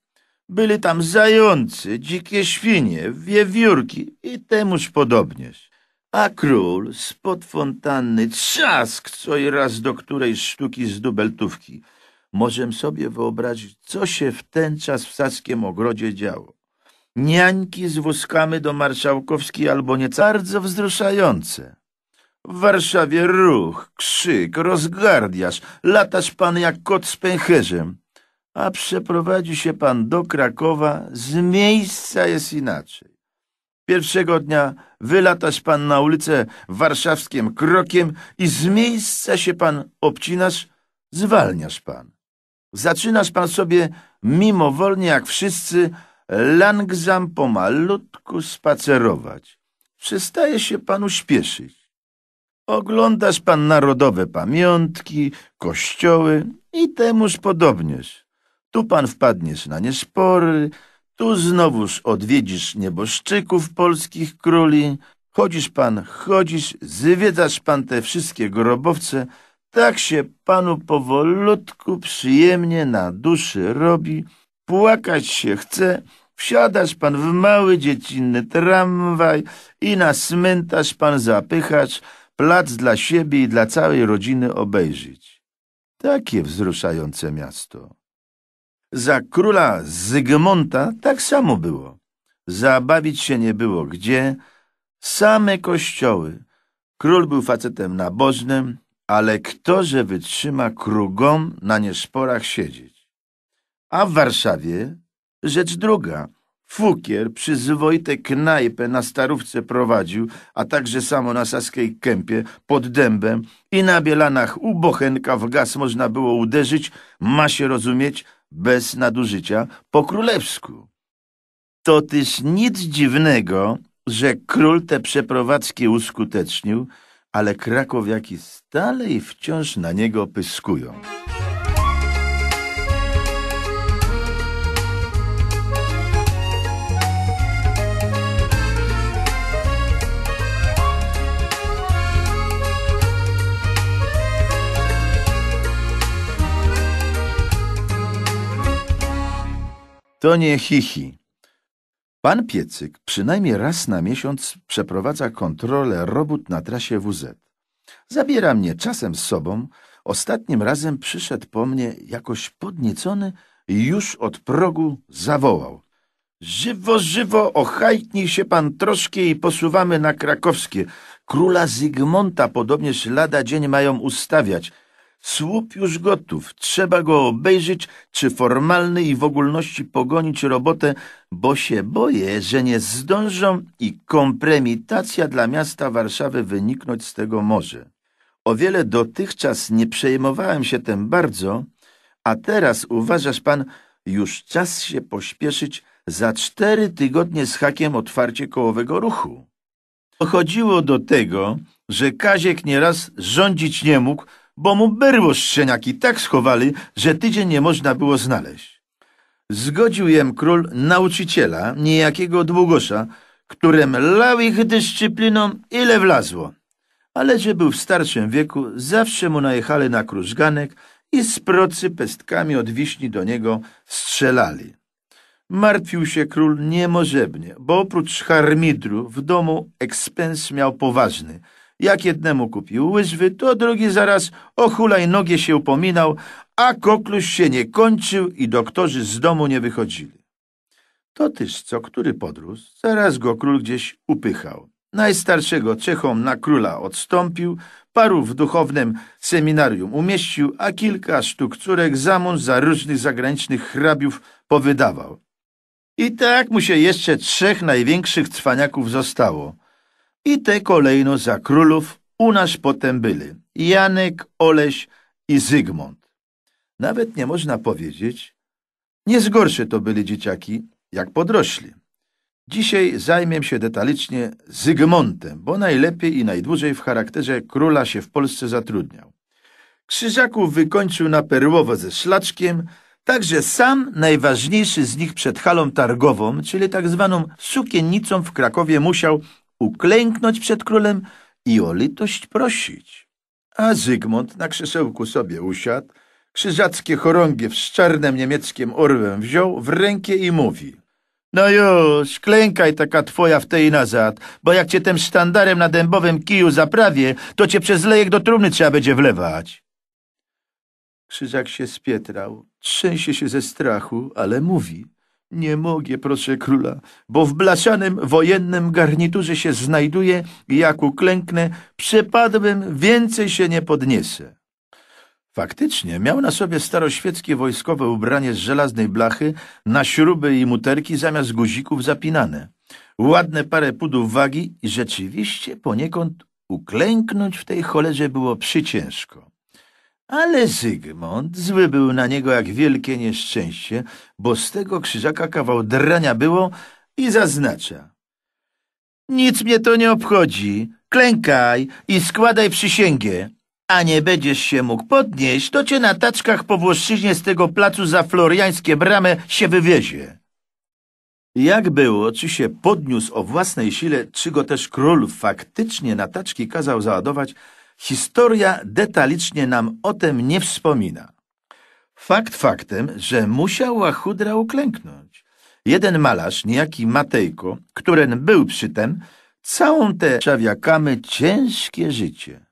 Byli tam zający, dzikie świnie, wiewiórki i temuż podobnież. A król spod fontanny trzask co i raz do której sztuki z dubeltówki. Możem sobie wyobrazić, co się w ten czas w Saskiem Ogrodzie działo. Niańki z wózkami do marszałkowskiej albo nie bardzo wzruszające. W Warszawie ruch, krzyk, rozgardiasz, latasz pan jak kot z pęcherzem a przeprowadzi się pan do Krakowa, z miejsca jest inaczej. Pierwszego dnia wylatasz pan na ulicę warszawskim krokiem i z miejsca się pan obcinasz, zwalniasz pan. Zaczynasz pan sobie mimowolnie, jak wszyscy, langzam pomalutku spacerować. Przestaje się pan uśpieszyć. Oglądasz pan narodowe pamiątki, kościoły i temuż podobnież. Tu pan wpadniesz na niespory, tu znowuż odwiedzisz nieboszczyków polskich króli. Chodzisz pan, chodzisz, zwiedzasz pan te wszystkie grobowce. Tak się panu powolutku przyjemnie na duszy robi. Płakać się chce. Wsiadasz pan w mały dziecinny tramwaj i na cmentarz pan zapychacz plac dla siebie i dla całej rodziny obejrzeć. Takie wzruszające miasto. Za króla Zygmunta tak samo było. Zabawić się nie było gdzie, same kościoły. Król był facetem nabożnym, ale kto, że wytrzyma krugom na nieszporach siedzieć? A w Warszawie rzecz druga. Fukier przyzwoite knajpę na Starówce prowadził, a także samo na Saskiej Kępie, pod dębem i na Bielanach u Bochenka w gaz można było uderzyć, ma się rozumieć, bez nadużycia, po królewsku. To tyż nic dziwnego, że król te przeprowadzki uskutecznił, ale krakowiaki stale i wciąż na niego pyskują. To nie chichi. Pan Piecyk przynajmniej raz na miesiąc przeprowadza kontrolę robót na trasie WZ. Zabiera mnie czasem z sobą. Ostatnim razem przyszedł po mnie jakoś podniecony i już od progu zawołał. Żywo, żywo, ochajtnij się pan troszkę i posuwamy na krakowskie. Króla Zygmunta podobnież lada dzień mają ustawiać. Słup już gotów, trzeba go obejrzeć, czy formalny i w ogólności pogonić robotę, bo się boję, że nie zdążą i kompromitacja dla miasta Warszawy wyniknąć z tego może. O wiele dotychczas nie przejmowałem się tym bardzo, a teraz uważasz pan, już czas się pośpieszyć za cztery tygodnie z hakiem otwarcie kołowego ruchu. Dochodziło do tego, że Kaziek nieraz rządzić nie mógł, bo mu berło strzeniaki tak schowali, że tydzień nie można było znaleźć. Zgodził jem król nauczyciela, niejakiego długosza, którym lał ich dyscypliną ile wlazło. Ale że był w starszym wieku, zawsze mu najechali na krużganek i z procy pestkami od wiśni do niego strzelali. Martwił się król niemożebnie, bo oprócz harmidru w domu ekspens miał poważny – jak jednemu kupił łyżwy, to drugi zaraz o hulajnogie się upominał, a koklusz się nie kończył i doktorzy z domu nie wychodzili. To tyż co, który podróż, zaraz go król gdzieś upychał. Najstarszego Czechom na króla odstąpił, paru w duchownym seminarium umieścił, a kilka sztuk córek za mąż za różnych zagranicznych hrabiów powydawał. I tak mu się jeszcze trzech największych czwaniaków zostało – i te kolejno za królów u nas potem byli Janek, Oleś i Zygmunt. Nawet nie można powiedzieć, nie zgorsze to byli dzieciaki, jak podrośli. Dzisiaj zajmiem się detalicznie Zygmuntem, bo najlepiej i najdłużej w charakterze króla się w Polsce zatrudniał. Krzyżaków wykończył na perłowo ze szlaczkiem, także sam najważniejszy z nich przed halą targową, czyli tak zwaną sukiennicą w Krakowie musiał uklęknąć przed królem i o litość prosić. A Zygmunt na krzesełku sobie usiadł, krzyżackie chorągie z czarnym niemieckim orłem wziął w rękę i mówi — No już, klękaj taka twoja w tej nazad, bo jak cię tym sztandarem na dębowym kiju zaprawię, to cię przez lejek do trumny trzeba będzie wlewać. Krzyżak się spietrał, trzęsie się ze strachu, ale mówi — nie mogę, proszę króla, bo w blasianym wojennym garniturze się znajduję i jak uklęknę, przepadłbym, więcej się nie podniesę. Faktycznie miał na sobie staroświeckie wojskowe ubranie z żelaznej blachy, na śruby i muterki zamiast guzików zapinane. Ładne parę pudów wagi i rzeczywiście poniekąd uklęknąć w tej cholerze było przyciężko. Ale Zygmunt zły był na niego jak wielkie nieszczęście, bo z tego krzyżaka kawał drania było i zaznacza. Nic mnie to nie obchodzi. Klękaj i składaj przysięgę. A nie będziesz się mógł podnieść, to cię na taczkach po Włoszczyźnie z tego placu za floriańskie bramę się wywiezie. Jak było, czy się podniósł o własnej sile, czy go też król faktycznie na taczki kazał załadować, Historia detalicznie nam o tym nie wspomina. Fakt faktem, że musiał Łachudra uklęknąć. Jeden malarz, niejaki Matejko, któren był przytem, całą tę szawiakamy ciężkie życie.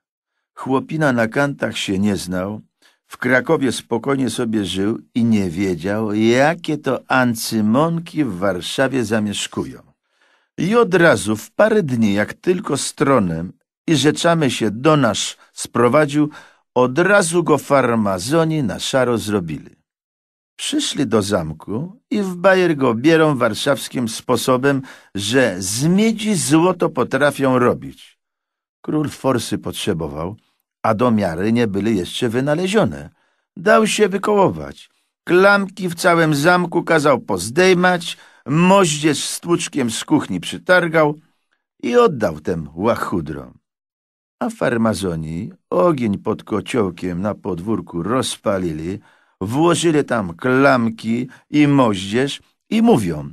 Chłopina na kantach się nie znał, w Krakowie spokojnie sobie żył i nie wiedział, jakie to ancymonki w Warszawie zamieszkują. I od razu w parę dni, jak tylko stronę i rzeczamy się do nas sprowadził, od razu go farmazoni na szaro zrobili. Przyszli do zamku i w bajer go bierą warszawskim sposobem, że z miedzi złoto potrafią robić. Król forsy potrzebował, a do nie były jeszcze wynalezione. Dał się wykołować. Klamki w całym zamku kazał pozdejmać, moździerz z tłuczkiem z kuchni przytargał i oddał tem łachudrom. A farmazoni ogień pod kociołkiem na podwórku rozpalili, włożyli tam klamki i moździerz i mówią,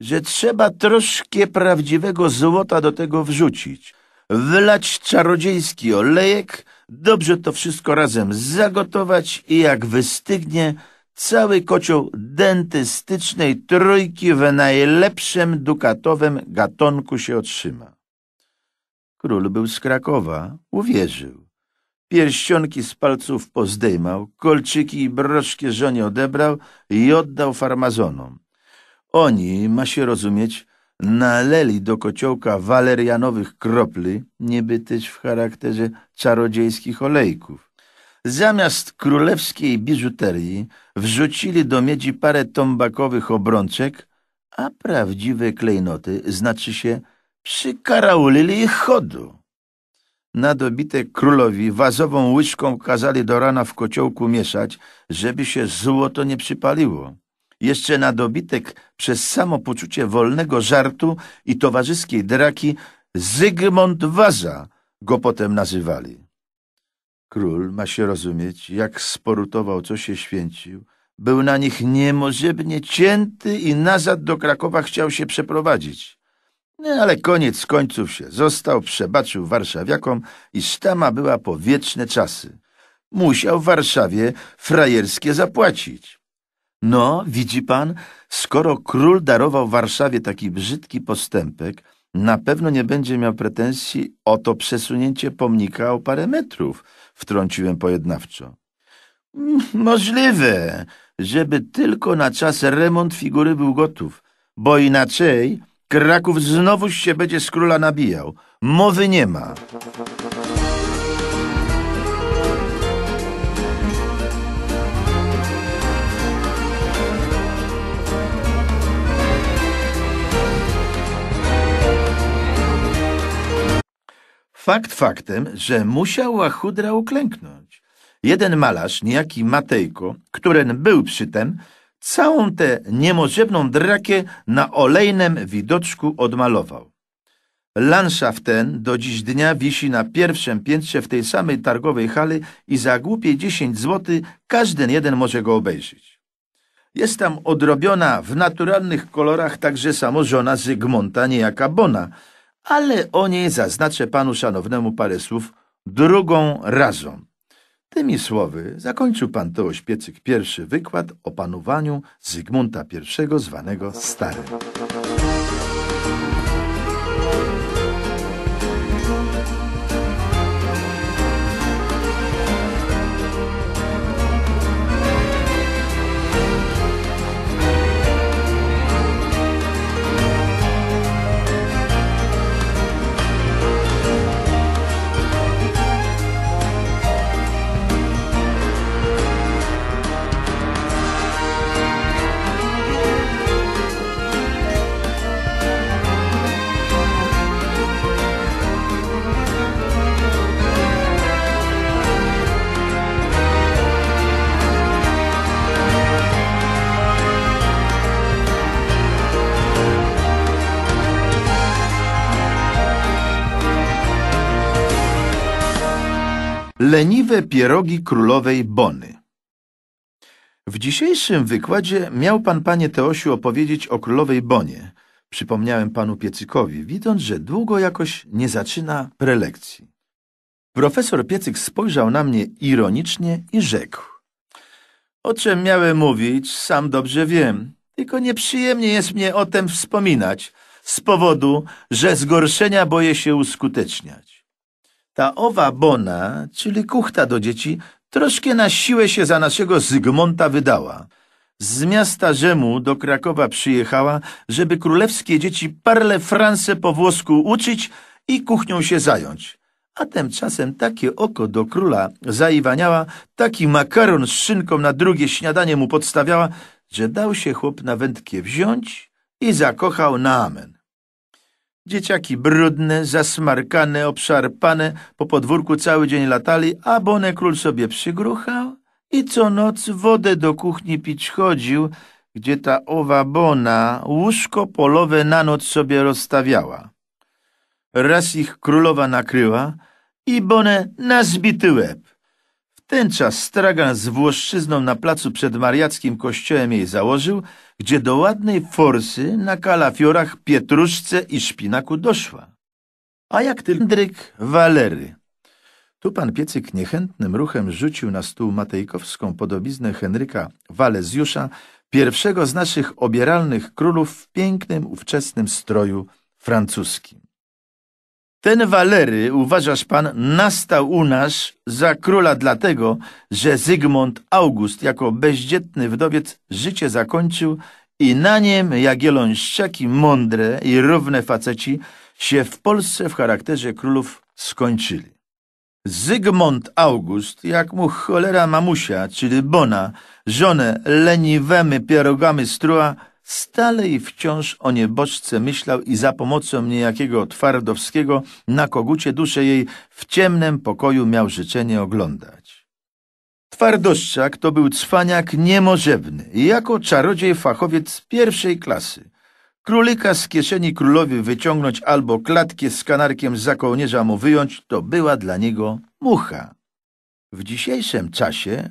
że trzeba troszkę prawdziwego złota do tego wrzucić, wylać czarodziejski olejek, dobrze to wszystko razem zagotować i jak wystygnie, cały kocioł dentystycznej trójki w najlepszym dukatowym gatunku się otrzyma. Król był z Krakowa, uwierzył. Pierścionki z palców pozdejmał, kolczyki i broszkie żonie odebrał i oddał farmazonom. Oni, ma się rozumieć, naleli do kociołka walerianowych kropli, niby też w charakterze czarodziejskich olejków. Zamiast królewskiej biżuterii wrzucili do miedzi parę tombakowych obrączek, a prawdziwe klejnoty, znaczy się przykaraulili ich chodu. Na dobitek królowi wazową łyżką kazali do rana w kociołku mieszać, żeby się złoto nie przypaliło. Jeszcze na dobitek przez samo poczucie wolnego żartu i towarzyskiej draki Zygmunt Waza go potem nazywali. Król, ma się rozumieć, jak sporutował, co się święcił, był na nich niemożebnie cięty i nazad do Krakowa chciał się przeprowadzić. Nie, no, ale koniec końców się został, przebaczył warszawiakom i sztama była po wieczne czasy. Musiał w Warszawie frajerskie zapłacić. No, widzi pan, skoro król darował Warszawie taki brzydki postępek, na pewno nie będzie miał pretensji o to przesunięcie pomnika o parę metrów, wtrąciłem pojednawczo. Mm, możliwe, żeby tylko na czas remont figury był gotów, bo inaczej Kraków znowu się będzie z króla nabijał. Mowy nie ma. Fakt faktem, że musiała chudra uklęknąć. Jeden malarz, niejaki Matejko, któren był przy tym, całą tę niemożebną drakię na olejnym widoczku odmalował. Lanszaft ten do dziś dnia wisi na pierwszym piętrze w tej samej targowej hali i za głupie 10 zł każdy jeden może go obejrzeć. Jest tam odrobiona w naturalnych kolorach także samo żona Zygmunta, niejaka Bona, ale o niej zaznaczę panu szanownemu parę słów drugą razą. Tymi słowy zakończył pan Tołoś Piecyk pierwszy wykład o panowaniu Zygmunta I zwanego Starym. Leniwe pierogi królowej Bony W dzisiejszym wykładzie miał pan, panie Teosiu, opowiedzieć o królowej Bonie. Przypomniałem panu Piecykowi, widząc, że długo jakoś nie zaczyna prelekcji. Profesor Piecyk spojrzał na mnie ironicznie i rzekł. O czym miałem mówić, sam dobrze wiem, tylko nieprzyjemnie jest mnie o tym wspominać, z powodu, że zgorszenia boję się uskuteczniać. Ta owa Bona, czyli kuchta do dzieci, troszkę na siłę się za naszego Zygmunta wydała. Z miasta Rzemu do Krakowa przyjechała, żeby królewskie dzieci parle France po włosku uczyć i kuchnią się zająć. A tymczasem takie oko do króla zaiwaniała, taki makaron z szynką na drugie śniadanie mu podstawiała, że dał się chłop na wędkę wziąć i zakochał na amen. Dzieciaki brudne, zasmarkane, obszarpane, po podwórku cały dzień latali, a Bonę król sobie przygruchał i co noc wodę do kuchni pić chodził, gdzie ta owa Bona łóżko polowe na noc sobie rozstawiała. Raz ich królowa nakryła i Bonę na zbity łeb. W ten czas stragan z Włoszczyzną na placu przed Mariackim kościołem jej założył, gdzie do ładnej forsy na kalafiorach pietruszce i szpinaku doszła. A jak ty, Dryk Walery. Tu pan Piecyk niechętnym ruchem rzucił na stół matejkowską podobiznę Henryka Walezjusza, pierwszego z naszych obieralnych królów w pięknym ówczesnym stroju francuskim. Ten Walery, uważasz pan, nastał u nas za króla dlatego, że Zygmunt August jako bezdzietny wdowiec życie zakończył i na niem jagielonszczaki mądre i równe faceci się w Polsce w charakterze królów skończyli. Zygmunt August, jak mu cholera mamusia, czyli Bona, żonę leniwemy pierogami strua, Stale i wciąż o nieboczce myślał i za pomocą niejakiego Twardowskiego na kogucie duszę jej w ciemnym pokoju miał życzenie oglądać. Twardoszczak to był cwaniak niemożebny i jako czarodziej fachowiec pierwszej klasy. Królika z kieszeni królowi wyciągnąć albo klatkę z kanarkiem za kołnierza mu wyjąć, to była dla niego mucha. W dzisiejszym czasie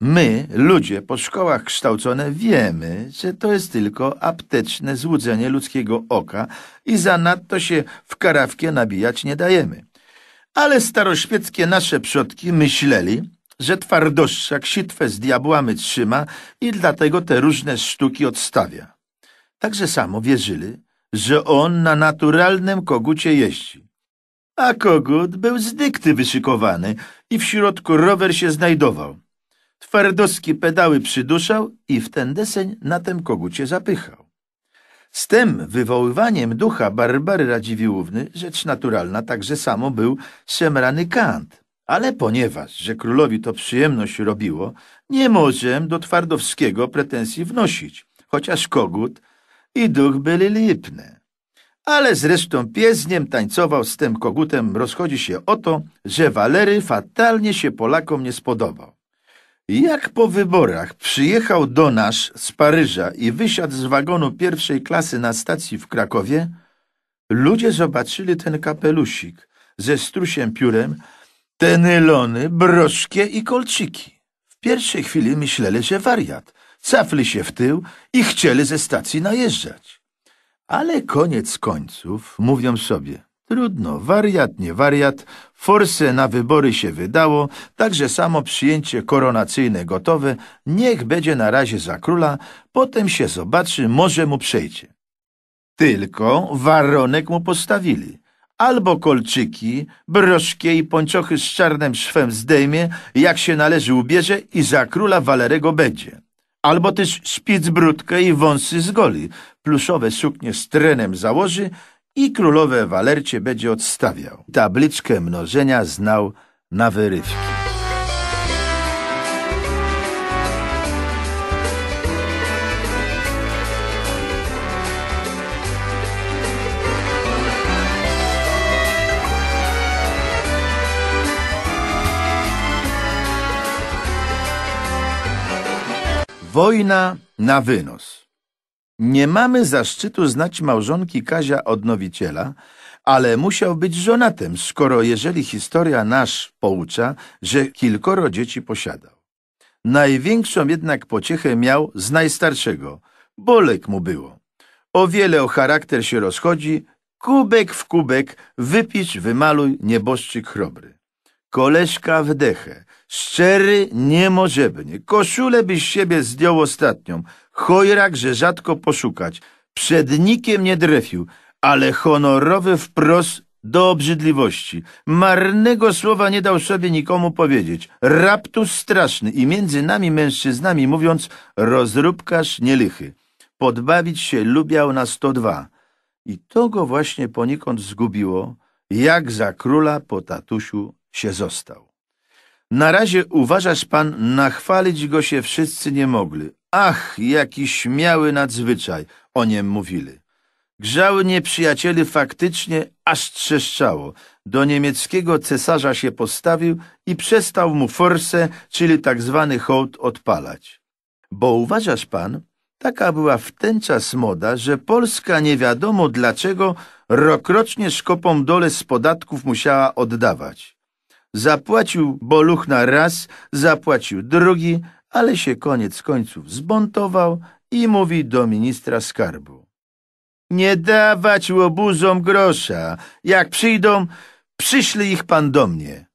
My, ludzie po szkołach kształcone, wiemy, że to jest tylko apteczne złudzenie ludzkiego oka i zanadto się w karawkę nabijać nie dajemy. Ale staroświeckie nasze przodki myśleli, że twardoszczak sitwę z diabłami trzyma i dlatego te różne sztuki odstawia. Także samo wierzyli, że on na naturalnym kogucie jeździ. A kogut był z dykty wyszykowany i w środku rower się znajdował. Twardowski pedały przyduszał i w ten deseń na tym kogucie zapychał. Z tym wywoływaniem ducha Barbary Radziwiłówny rzecz naturalna, także samo był szemrany Kant. Ale ponieważ, że królowi to przyjemność robiło, nie możem do Twardowskiego pretensji wnosić, chociaż kogut i duch byli lipne. Ale zresztą pies niem tańcował z tym kogutem, rozchodzi się o to, że Walery fatalnie się Polakom nie spodobał. Jak po wyborach przyjechał do nas z Paryża i wysiadł z wagonu pierwszej klasy na stacji w Krakowie, ludzie zobaczyli ten kapelusik ze strusiem piórem, te nylony, broszkie i kolczyki. W pierwszej chwili myśleli, że wariat. Cafli się w tył i chcieli ze stacji najeżdżać. Ale koniec końców mówią sobie, Trudno, wariat nie wariat, forse na wybory się wydało, także samo przyjęcie koronacyjne gotowe, niech będzie na razie za króla, potem się zobaczy, może mu przejdzie. Tylko waronek mu postawili. Albo kolczyki, broszkie i pończochy z czarnym szwem zdejmie, jak się należy ubierze i za króla Walerego będzie. Albo też szpic brudkę i wąsy z goli, pluszowe suknie z trenem założy, i królowe Walercie będzie odstawiał. Tabliczkę mnożenia znał na wyrywki. Wojna na wynos. Nie mamy zaszczytu znać małżonki Kazia Odnowiciela, ale musiał być żonatem, skoro jeżeli historia nasz poucza, że kilkoro dzieci posiadał. Największą jednak pociechę miał z najstarszego. Bolek mu było. O wiele o charakter się rozchodzi, kubek w kubek, wypić, wymaluj, nieboszczyk chrobry. Koleżka w dechę, szczery niemożebnie, koszulę byś siebie zdjął ostatnią, Chojrakże rzadko poszukać. Przed nikiem nie drefił, ale honorowy wprost do obrzydliwości. Marnego słowa nie dał sobie nikomu powiedzieć. Raptus straszny i między nami mężczyznami mówiąc rozróbkarz nielichy. Podbawić się lubiał na 102. I to go właśnie poniekąd zgubiło, jak za króla po tatusiu się został. Na razie uważasz pan, nachwalić go się wszyscy nie mogli, Ach, jaki śmiały nadzwyczaj, o niem mówili. Grzały nieprzyjacieli faktycznie aż trzeszczało. Do niemieckiego cesarza się postawił i przestał mu forsę, czyli tak zwany hołd, odpalać. Bo uważasz pan, taka była w ten czas moda, że Polska nie wiadomo dlaczego rokrocznie szkopom dole z podatków musiała oddawać. Zapłacił Boluchna raz, zapłacił drugi, ale się koniec końców zbuntował i mówi do ministra skarbu. Nie dawać łobuzom grosza. Jak przyjdą, przyślij ich pan do mnie.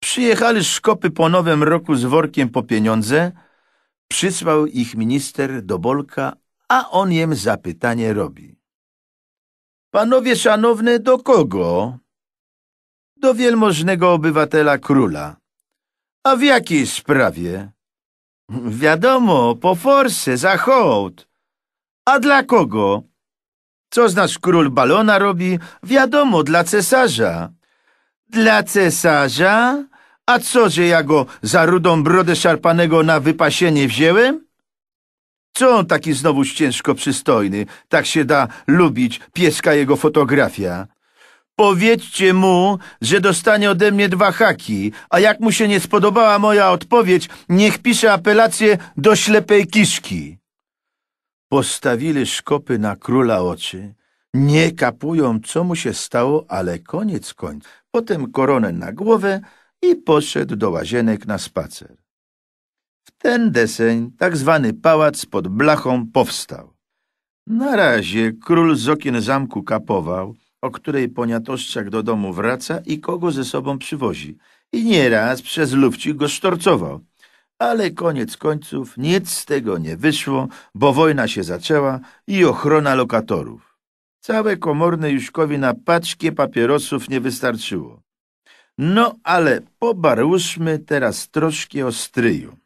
Przyjechali szkopy po nowym roku z workiem po pieniądze. Przysłał ich minister do Bolka, a on jem zapytanie robi. Panowie szanowne do kogo? Do wielmożnego obywatela króla. A w jakiej sprawie? Wiadomo, po forsę, za hołd. A dla kogo? Co znasz król balona robi? Wiadomo, dla cesarza. Dla cesarza? A co, że ja go za rudą brodę szarpanego na wypasienie wzięłem? Co on taki znowu ciężko przystojny? Tak się da lubić pieska jego fotografia. Powiedzcie mu, że dostanie ode mnie dwa haki, a jak mu się nie spodobała moja odpowiedź, niech pisze apelację do ślepej kiszki. Postawili szkopy na króla oczy. Nie kapują, co mu się stało, ale koniec końc. Potem koronę na głowę i poszedł do łazienek na spacer. W ten deseń tak zwany pałac pod blachą powstał. Na razie król z okien zamku kapował, o której poniatoszczak do domu wraca i kogo ze sobą przywozi. I nieraz przez lufcik go sztorcował. Ale koniec końców nic z tego nie wyszło, bo wojna się zaczęła i ochrona lokatorów. Całe komorne Juszkowi na paczkę papierosów nie wystarczyło. No ale pobarłóżmy teraz troszkę o stryju.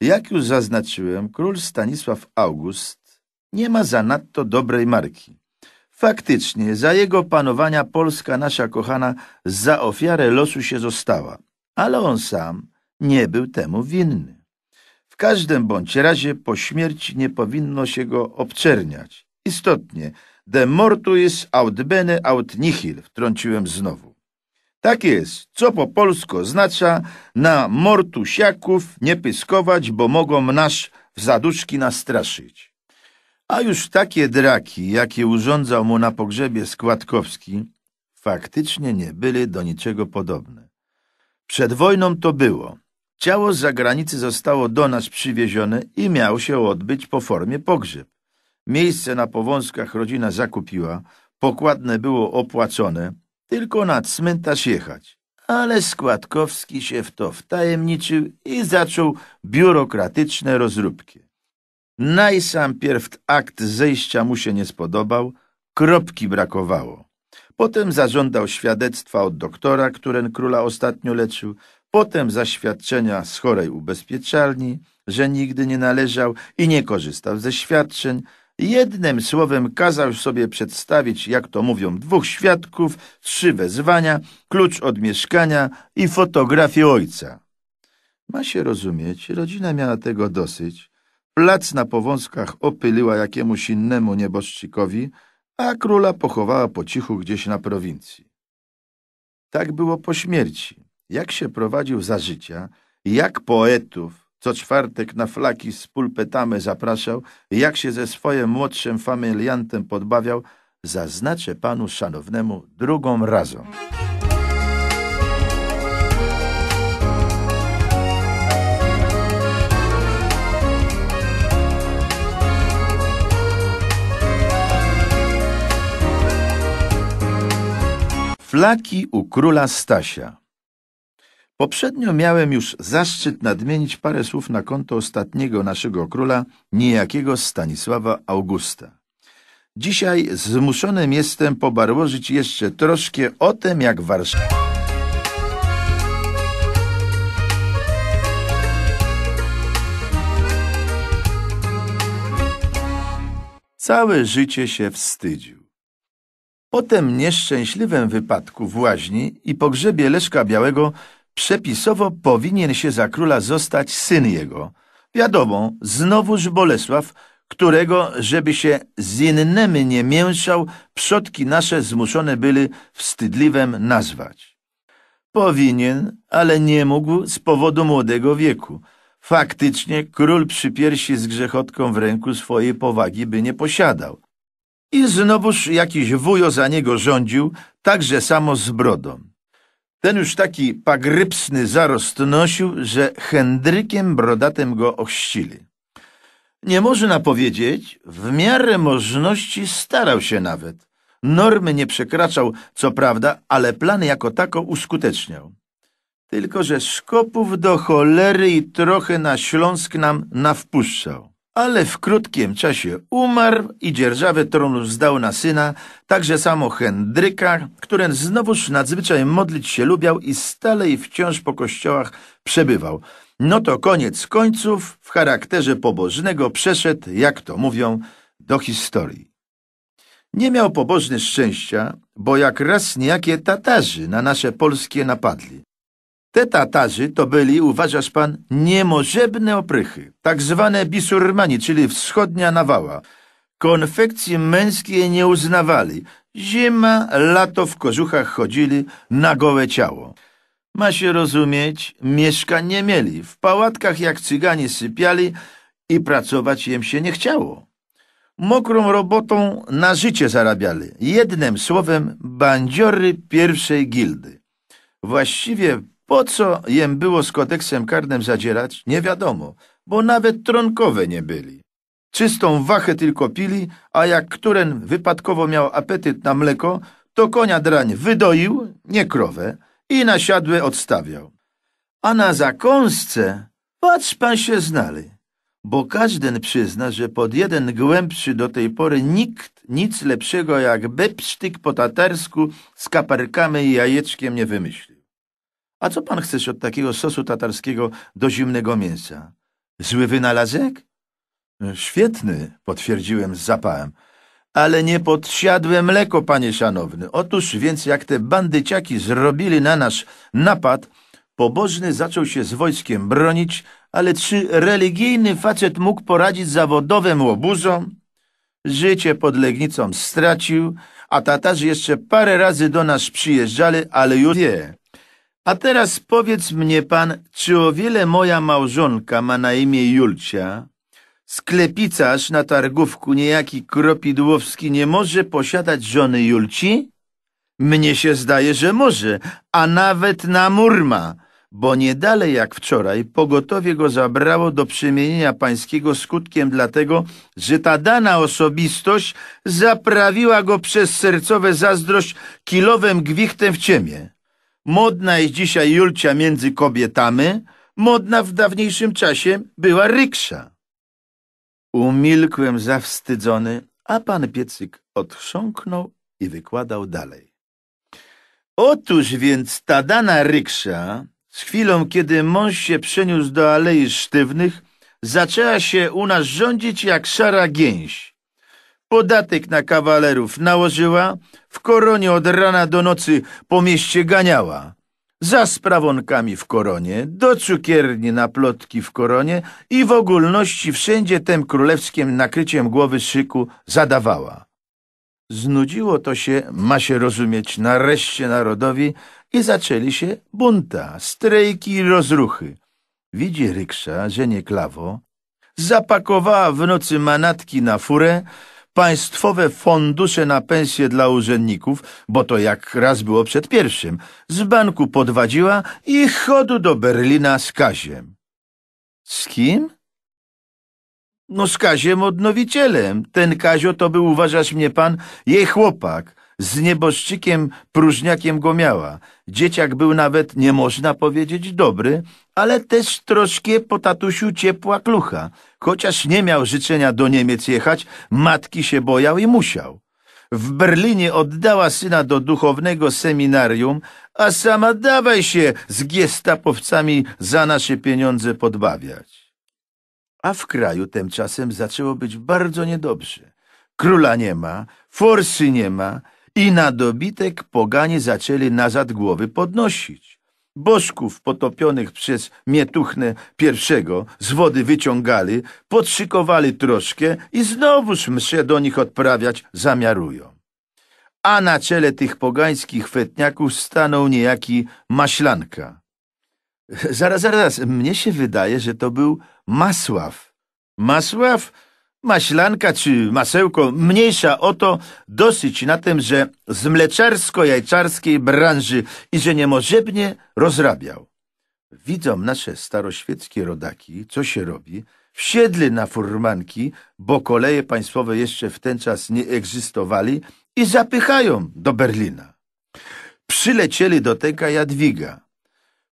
Jak już zaznaczyłem, król Stanisław August nie ma zanadto dobrej marki. Faktycznie, za jego panowania Polska nasza kochana za ofiarę losu się została, ale on sam nie był temu winny. W każdym bądź razie po śmierci nie powinno się go obczerniać. Istotnie, de mortuis aut bene aut nihil, wtrąciłem znowu. Tak jest, co po polsku oznacza na mortusiaków nie pyskować, bo mogą nasz w zaduszki nastraszyć. A już takie draki, jakie urządzał mu na pogrzebie Składkowski, faktycznie nie były do niczego podobne. Przed wojną to było. Ciało z zagranicy zostało do nas przywiezione i miał się odbyć po formie pogrzeb. Miejsce na powązkach rodzina zakupiła, pokładne było opłacone, tylko na cmentarz jechać. Ale Składkowski się w to wtajemniczył i zaczął biurokratyczne rozróbki. Najsampierw akt zejścia mu się nie spodobał, kropki brakowało. Potem zażądał świadectwa od doktora, który króla ostatnio leczył, potem zaświadczenia z chorej ubezpieczalni, że nigdy nie należał i nie korzystał ze świadczeń. Jednym słowem kazał sobie przedstawić, jak to mówią, dwóch świadków, trzy wezwania, klucz od mieszkania i fotografię ojca. Ma się rozumieć, rodzina miała tego dosyć Plac na powązkach opyliła jakiemuś innemu nieboszczykowi, a króla pochowała po cichu gdzieś na prowincji. Tak było po śmierci. Jak się prowadził za życia, jak poetów co czwartek na flaki z pulpetamy zapraszał, jak się ze swoim młodszym familiantem podbawiał, zaznaczę panu szanownemu drugą razą. Flaki u króla Stasia Poprzednio miałem już zaszczyt nadmienić parę słów na konto ostatniego naszego króla, niejakiego Stanisława Augusta. Dzisiaj zmuszonym jestem pobarłożyć jeszcze troszkę o tym, jak Warszawa... Całe życie się wstydził. Po tym nieszczęśliwym wypadku w łaźni i pogrzebie Leszka Białego przepisowo powinien się za króla zostać syn jego. Wiadomo, znowuż Bolesław, którego, żeby się z innymi nie mięszał, przodki nasze zmuszone byli wstydliwem nazwać. Powinien, ale nie mógł z powodu młodego wieku. Faktycznie król przy piersi z grzechotką w ręku swojej powagi by nie posiadał. I znowuż jakiś wujo za niego rządził, także samo z brodą. Ten już taki pagrypsny zarost nosił, że Hendrykiem brodatem go ochścili. Nie można powiedzieć, w miarę możności starał się nawet. Normy nie przekraczał, co prawda, ale plany jako tako uskuteczniał. Tylko, że szkopów do cholery i trochę na Śląsk nam nawpuszczał ale w krótkim czasie umarł i dzierżawę tronu zdał na syna, także samo Hendryka, który znowuż nadzwyczaj modlić się lubiał i stale i wciąż po kościołach przebywał. No to koniec końców w charakterze pobożnego przeszedł, jak to mówią, do historii. Nie miał pobożny szczęścia, bo jak raz niejakie Tatarzy na nasze polskie napadli. Te Tatarzy to byli, uważasz pan, niemożebne oprychy, tak zwane bisurmani, czyli wschodnia nawała. Konfekcji męskiej nie uznawali. Zima, lato w kożuchach chodzili na gołe ciało. Ma się rozumieć, mieszkań nie mieli. W pałatkach jak cyganie sypiali i pracować im się nie chciało. Mokrą robotą na życie zarabiali. Jednym słowem, bandziory pierwszej gildy. Właściwie po co jem było z kodeksem karnym zadzierać, nie wiadomo, bo nawet tronkowe nie byli. Czystą wachę tylko pili, a jak któren wypadkowo miał apetyt na mleko, to konia drań wydoił, nie krowę, i na odstawiał. A na zakąsce, patrz pan się znali, bo każden przyzna, że pod jeden głębszy do tej pory nikt nic lepszego jak bepsztyk po tatarsku z kaparkami i jajeczkiem nie wymyślił. A co pan chcesz od takiego sosu tatarskiego do zimnego mięsa? Zły wynalazek? Świetny, potwierdziłem z zapałem. Ale nie podsiadłem mleko, panie szanowny. Otóż więc jak te bandyciaki zrobili na nasz napad, pobożny zaczął się z wojskiem bronić, ale czy religijny facet mógł poradzić zawodowym łobuzom? Życie pod Legnicą stracił, a Tatarzy jeszcze parę razy do nas przyjeżdżali, ale już nie. A teraz powiedz mnie pan, czy o wiele moja małżonka ma na imię Julcia? Sklepicarz na targówku niejaki Kropidłowski nie może posiadać żony Julci? Mnie się zdaje, że może, a nawet na murma, bo nie dalej jak wczoraj pogotowie go zabrało do przemienienia pańskiego skutkiem dlatego, że ta dana osobistość zaprawiła go przez sercowe zazdrość kilowym gwichtem w ciemię. Modna jest dzisiaj Julcia między kobietami, modna w dawniejszym czasie była ryksza. Umilkłem zawstydzony, a pan piecyk odchrząknął i wykładał dalej. Otóż więc ta dana ryksza, z chwilą kiedy mąż się przeniósł do Alei Sztywnych, zaczęła się u nas rządzić jak szara gęś. Podatek na kawalerów nałożyła, w koronie od rana do nocy po mieście ganiała. Za sprawonkami w koronie, do cukierni na plotki w koronie i w ogólności wszędzie tem królewskim nakryciem głowy szyku zadawała. Znudziło to się, ma się rozumieć, nareszcie narodowi i zaczęli się bunta, strejki i rozruchy. Widzi Ryksza, że nie klawo, zapakowała w nocy manatki na furę, państwowe fundusze na pensje dla urzędników, bo to jak raz było przed pierwszym, z banku podwadziła i chodu do Berlina z Kaziem. Z kim? No z Kaziem odnowicielem. Ten Kazio to był, uważasz mnie pan, jej chłopak z nieboszczykiem próżniakiem go miała. Dzieciak był nawet, nie można powiedzieć, dobry, ale też troszkę po tatusiu ciepła klucha. Chociaż nie miał życzenia do Niemiec jechać, matki się bojał i musiał. W Berlinie oddała syna do duchownego seminarium, a sama dawaj się z gestapowcami za nasze pieniądze podbawiać. A w kraju tymczasem zaczęło być bardzo niedobrze. Króla nie ma, forsy nie ma, i na dobitek poganie zaczęli nazad głowy podnosić. Bożków potopionych przez mietuchnę pierwszego z wody wyciągali, podszykowali troszkę i znowuż msze do nich odprawiać zamiarują. A na czele tych pogańskich fetniaków stanął niejaki Maślanka. Zaraz, zaraz, mnie się wydaje, że to był Masław. Masław? Maślanka czy masełko, mniejsza o to, dosyć na tym, że z mleczarsko-jajczarskiej branży i że niemożebnie rozrabiał. Widzą nasze staroświeckie rodaki, co się robi, wsiedli na furmanki, bo koleje państwowe jeszcze w ten czas nie egzystowali i zapychają do Berlina. Przylecieli do teka Jadwiga.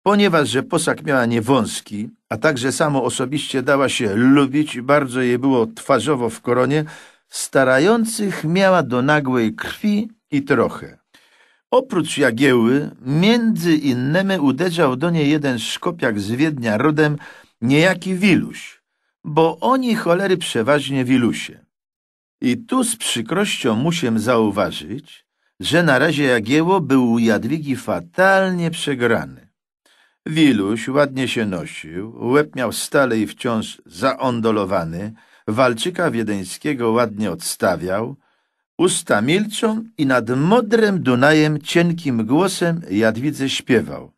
Ponieważ, że posag miała niewąski, a także samo osobiście dała się lubić i bardzo jej było twarzowo w koronie, starających miała do nagłej krwi i trochę. Oprócz Jagieły, między innymi uderzał do niej jeden szkopiak z Wiednia rodem, niejaki Wiluś, bo oni cholery przeważnie Wilusie. I tu z przykrością musiem zauważyć, że na razie Jagieło był u Jadwigi fatalnie przegrany. Wiluś ładnie się nosił, łeb miał stale i wciąż zaondolowany, walczyka wiedeńskiego ładnie odstawiał, usta milczą i nad modrem Dunajem cienkim głosem Jadwidze śpiewał.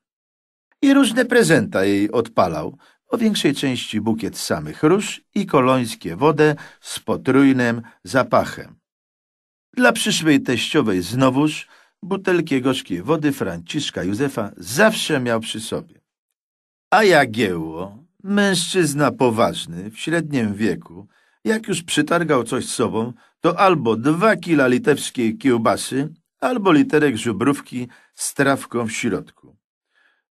I różne prezenta jej odpalał, o większej części bukiet samych róż i kolońskie wodę z potrójnym zapachem. Dla przyszłej teściowej znowuż butelkę gorzkiej wody Franciszka Józefa zawsze miał przy sobie. A Jagieło, mężczyzna poważny, w średnim wieku, jak już przytargał coś z sobą, to albo dwa kila litewskiej kiełbasy, albo literek żubrówki z trawką w środku.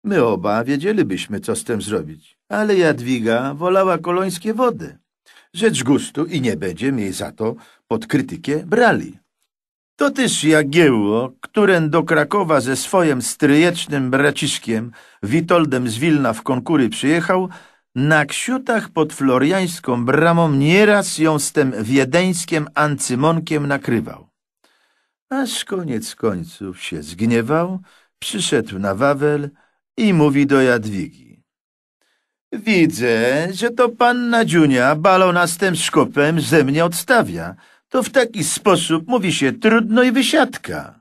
My oba wiedzielibyśmy, co z tym zrobić, ale Jadwiga wolała kolońskie wody. Rzecz gustu i nie będziemy jej za to pod krytykę brali. To też Jagiełło, któren do Krakowa ze swoim stryjecznym braciszkiem Witoldem z Wilna w konkury przyjechał, na ksiutach pod floriańską bramą nieraz ją z tym wiedeńskim ancymonkiem nakrywał. Aż koniec końców się zgniewał, przyszedł na Wawel i mówi do Jadwigi. Widzę, że to panna Dziunia balona z tym szkopem ze mnie odstawia, to w taki sposób mówi się trudno i wysiadka.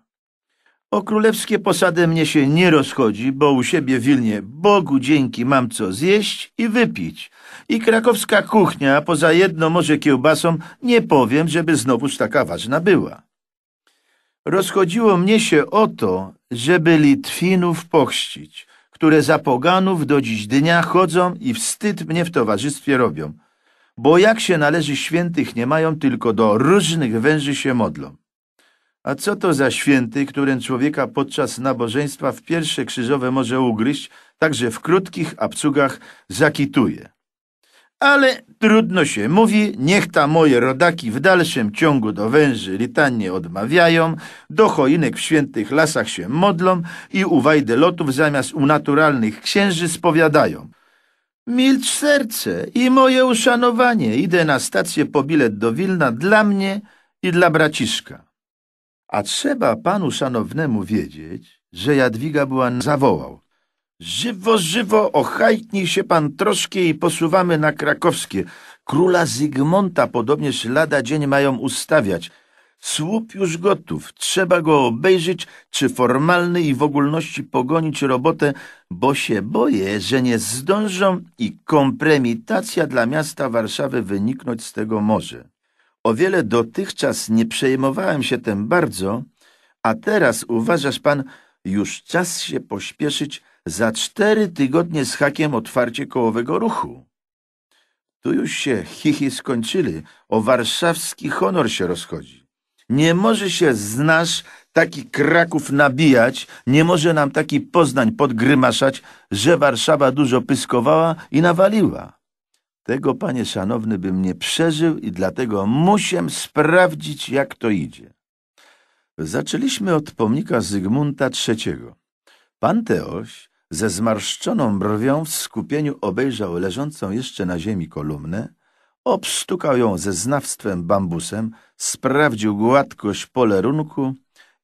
O królewskie posady mnie się nie rozchodzi, bo u siebie w Wilnie Bogu dzięki mam co zjeść i wypić. I krakowska kuchnia, poza jedno może kiełbasą, nie powiem, żeby znowuż taka ważna była. Rozchodziło mnie się o to, żeby Litwinów pochścić, które za poganów do dziś dnia chodzą i wstyd mnie w towarzystwie robią bo jak się należy świętych nie mają, tylko do różnych węży się modlą. A co to za święty, którym człowieka podczas nabożeństwa w pierwsze krzyżowe może ugryźć, także w krótkich abcugach zakituje. Ale trudno się mówi, niech ta moje rodaki w dalszym ciągu do węży litanie odmawiają, do choinek w świętych lasach się modlą i u lotów zamiast u naturalnych księży spowiadają. Milcz serce i moje uszanowanie. Idę na stację po bilet do Wilna dla mnie i dla braciszka. A trzeba panu szanownemu wiedzieć, że Jadwiga była zawołał. Żywo, żywo, ochajtnij się pan troszkę i posuwamy na krakowskie. Króla Zygmunta podobnież lada dzień mają ustawiać. Słup już gotów, trzeba go obejrzeć, czy formalny i w ogólności pogonić robotę, bo się boję, że nie zdążą i kompromitacja dla miasta Warszawy wyniknąć z tego może. O wiele dotychczas nie przejmowałem się tym bardzo, a teraz uważasz pan, już czas się pośpieszyć za cztery tygodnie z hakiem otwarcie kołowego ruchu. Tu już się chichy skończyli, o warszawski honor się rozchodzi. Nie może się z nas taki Kraków nabijać, nie może nam taki Poznań podgrymaszać, że Warszawa dużo pyskowała i nawaliła. Tego, panie szanowny, bym nie przeżył i dlatego musiem sprawdzić, jak to idzie. Zaczęliśmy od pomnika Zygmunta III. Pan Teoś ze zmarszczoną brwią w skupieniu obejrzał leżącą jeszcze na ziemi kolumnę, obstukał ją ze znawstwem bambusem, sprawdził gładkość polerunku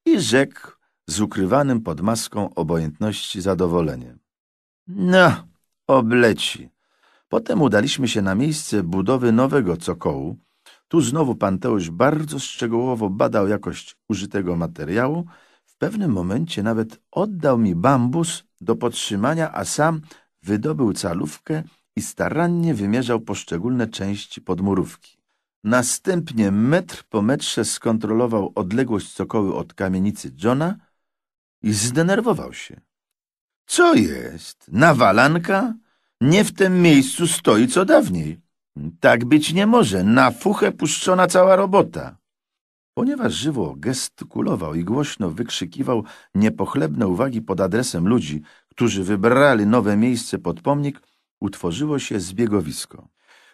i rzekł z ukrywanym pod maską obojętności zadowoleniem. No, obleci. Potem udaliśmy się na miejsce budowy nowego cokołu. Tu znowu pan Teusz bardzo szczegółowo badał jakość użytego materiału. W pewnym momencie nawet oddał mi bambus do podtrzymania, a sam wydobył calówkę i starannie wymierzał poszczególne części podmurówki. Następnie metr po metrze skontrolował odległość sokoły od kamienicy Johna i zdenerwował się. Co jest? Nawalanka? Nie w tym miejscu stoi co dawniej. Tak być nie może. Na fuchę puszczona cała robota. Ponieważ żywo gestykulował i głośno wykrzykiwał niepochlebne uwagi pod adresem ludzi, którzy wybrali nowe miejsce pod pomnik, utworzyło się zbiegowisko.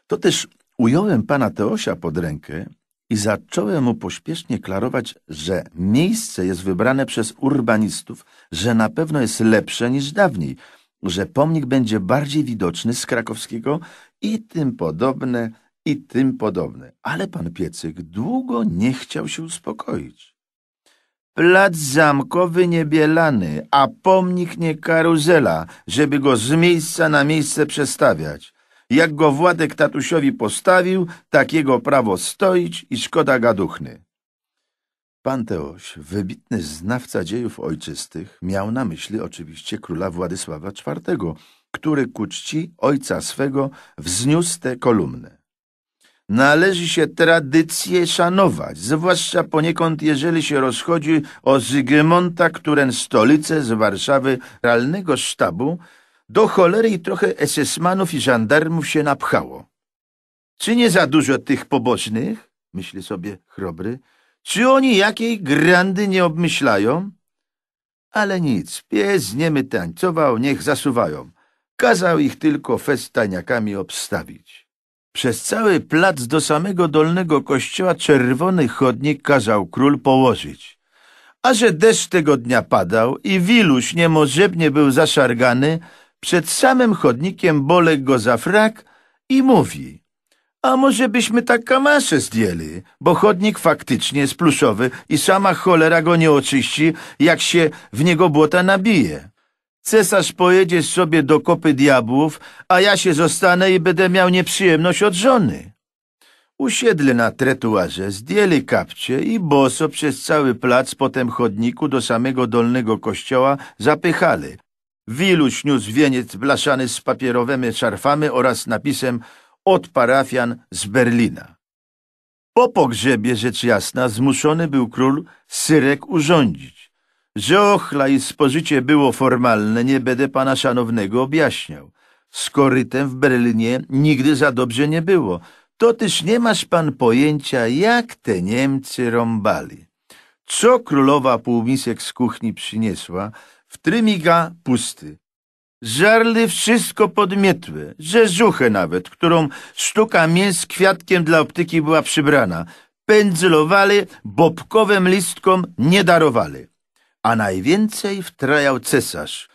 To też ująłem pana Teosia pod rękę i zacząłem mu pośpiesznie klarować, że miejsce jest wybrane przez urbanistów, że na pewno jest lepsze niż dawniej, że pomnik będzie bardziej widoczny z krakowskiego i tym podobne, i tym podobne. Ale pan Piecyk długo nie chciał się uspokoić. Plac zamkowy niebielany, a pomnik nie karuzela, żeby go z miejsca na miejsce przestawiać. Jak go Władek tatusiowi postawił, tak jego prawo stoić i szkoda gaduchny. Panteoś, wybitny znawca dziejów ojczystych, miał na myśli oczywiście króla Władysława IV, który ku czci ojca swego wzniósł tę kolumnę należy się tradycję szanować, zwłaszcza poniekąd jeżeli się rozchodzi o Zygmunta, któren stolicę z Warszawy realnego sztabu, do cholery i trochę esesmanów i żandarmów się napchało. Czy nie za dużo tych pobożnych? Myśli sobie chrobry. Czy oni jakiej grandy nie obmyślają? Ale nic, pies nie my tańcował, niech zasuwają. Kazał ich tylko festaniakami obstawić. Przez cały plac do samego dolnego kościoła czerwony chodnik kazał król położyć. A że deszcz tego dnia padał i Wiluś niemożebnie był zaszargany, przed samym chodnikiem Bolek go za frak i mówi A może byśmy tak kamasze zdjęli, bo chodnik faktycznie jest pluszowy i sama cholera go nie oczyści, jak się w niego błota nabije. Cesarz pojedzie sobie do kopy diabłów, a ja się zostanę i będę miał nieprzyjemność od żony. Usiedli na tretuarze, zdjęli kapcie i boso przez cały plac, potem chodniku do samego dolnego kościoła zapychali. Wiluś niósł wieniec blaszany z papierowymi szarfami oraz napisem od parafian z Berlina. Po pogrzebie, rzecz jasna, zmuszony był król Syrek urządzić. Ziochla spożycie było formalne, nie będę pana szanownego objaśniał. Z korytem w Berlinie nigdy za dobrze nie było. To też nie masz pan pojęcia, jak te Niemcy rąbali. Co królowa półmisek z kuchni przyniesła, w trymiga pusty. Żarli wszystko że rzeżuchę nawet, którą sztuka mięs kwiatkiem dla optyki była przybrana. Pędzlowali, bobkowym listkom nie darowali a najwięcej wtrajał cesarz.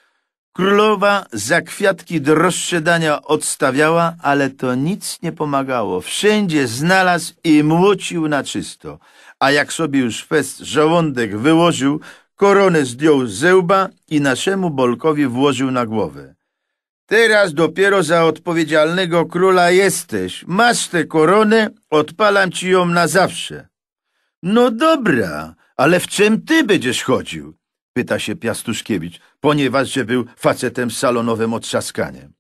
Królowa za kwiatki do dania odstawiała, ale to nic nie pomagało. Wszędzie znalazł i młocił na czysto. A jak sobie już fest żołądek wyłożył, koronę zdjął z łba i naszemu Bolkowi włożył na głowę. Teraz dopiero za odpowiedzialnego króla jesteś. Masz tę koronę, odpalam ci ją na zawsze. No dobra, ale w czym ty będziesz chodził? Pyta się Piastuszkiewicz, ponieważ że był facetem salonowym otrzaskaniem.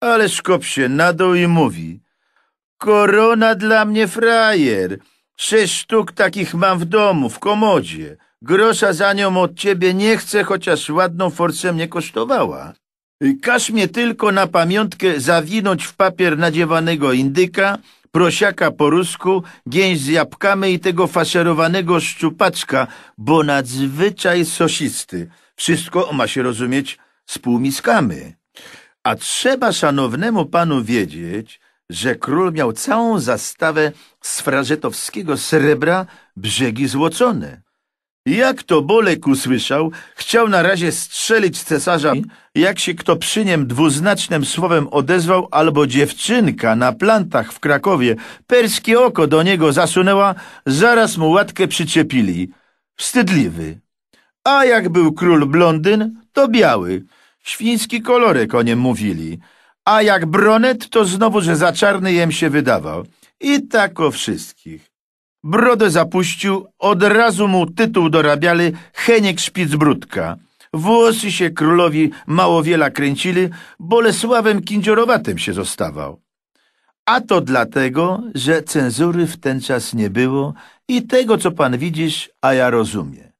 Ale szkop się na dół i mówi. Korona dla mnie frajer. Sześć sztuk takich mam w domu, w komodzie. Grosza za nią od ciebie nie chcę, chociaż ładną forcę mnie kosztowała. Każ mnie tylko na pamiątkę zawinąć w papier nadziewanego indyka, prosiaka po rusku, gień z jabłkami i tego faszerowanego szczupaczka, bo nadzwyczaj sosisty. Wszystko ma się rozumieć z półmiskami. A trzeba szanownemu panu wiedzieć, że król miał całą zastawę z frażetowskiego srebra brzegi złocone. Jak to Bolek usłyszał, chciał na razie strzelić cesarza, jak się kto przy niem dwuznacznym słowem odezwał, albo dziewczynka na plantach w Krakowie perskie oko do niego zasunęła, zaraz mu łatkę przyczepili. Wstydliwy. A jak był król blondyn, to biały. Świński kolorek o nim mówili. A jak bronet, to znowu, że za czarny jem się wydawał. I tak o wszystkich. Brodę zapuścił, od razu mu tytuł dorabiali Heniek Szpicbródka. Włosy się królowi mało wiela kręcili, Bolesławem Kindziorowatym się zostawał. A to dlatego, że cenzury w ten czas nie było i tego, co pan widzisz, a ja rozumiem.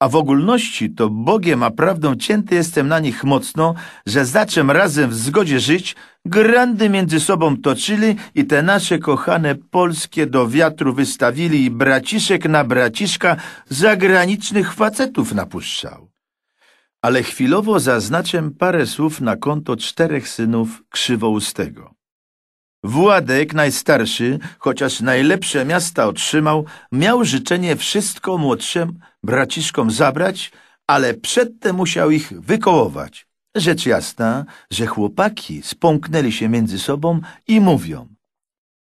A w ogólności to Bogiem a prawdą cięty jestem na nich mocno, że zaczem razem w zgodzie żyć, Grandy między sobą toczyli i te nasze kochane polskie do wiatru wystawili i braciszek na braciszka zagranicznych facetów napuszczał. Ale chwilowo zaznaczę parę słów na konto czterech synów Krzywoustego. Władek, najstarszy, chociaż najlepsze miasta otrzymał, miał życzenie wszystko młodszym braciszkom zabrać, ale przedtem musiał ich wykołować. Rzecz jasna, że chłopaki spąknęli się między sobą i mówią.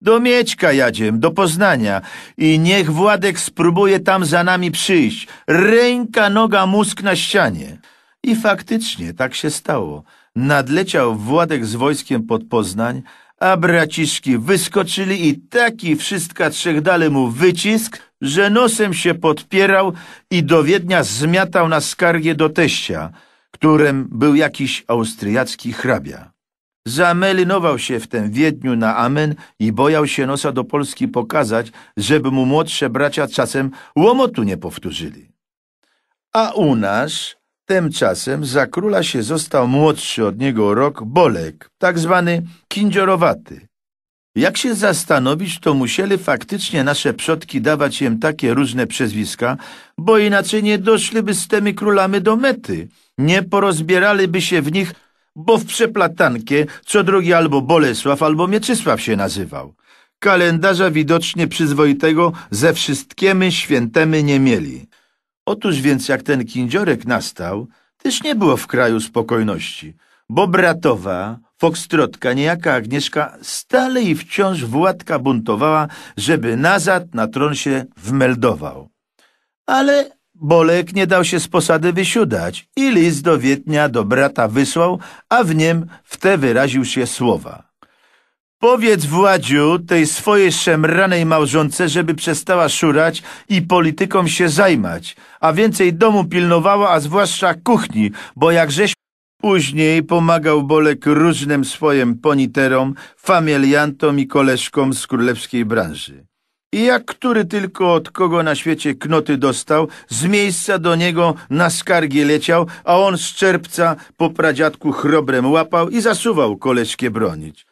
Do Miećka jadziem, do Poznania i niech Władek spróbuje tam za nami przyjść. Ręka, noga, mózg na ścianie. I faktycznie tak się stało. Nadleciał Władek z wojskiem pod Poznań, a braciszki wyskoczyli i taki wszystka trzech dali mu wycisk, że nosem się podpierał i do Wiednia zmiatał na skargę do teścia którym był jakiś austriacki hrabia. Zamelinował się w tym Wiedniu na amen i bojał się nosa do Polski pokazać, żeby mu młodsze bracia czasem łomotu nie powtórzyli. A u nas tymczasem za króla się został młodszy od niego rok Bolek, tak zwany kindziorowaty. Jak się zastanowić, to musieli faktycznie nasze przodki dawać im takie różne przezwiska, bo inaczej nie doszliby z tymi królami do mety, nie porozbieraliby się w nich, bo w przeplatankie co drugi albo Bolesław, albo Mieczysław się nazywał. Kalendarza widocznie przyzwoitego ze wszystkiemy świętemy nie mieli. Otóż więc jak ten kindziorek nastał, też nie było w kraju spokojności, bo bratowa, Fokstrotka, niejaka Agnieszka, stale i wciąż Władka buntowała, żeby nazad na tron się wmeldował. Ale Bolek nie dał się z posady wysiudać i list do Wietnia do brata wysłał, a w niem w te wyraził się słowa. Powiedz Władziu tej swojej szemranej małżonce, żeby przestała szurać i polityką się zajmać, a więcej domu pilnowała, a zwłaszcza kuchni, bo jak żeś Później pomagał Bolek różnym swoim poniterom, familiantom i koleżkom z królewskiej branży. I jak który tylko od kogo na świecie knoty dostał, z miejsca do niego na skargie leciał, a on z czerpca po pradziadku chrobrem łapał i zasuwał koleżkę bronić.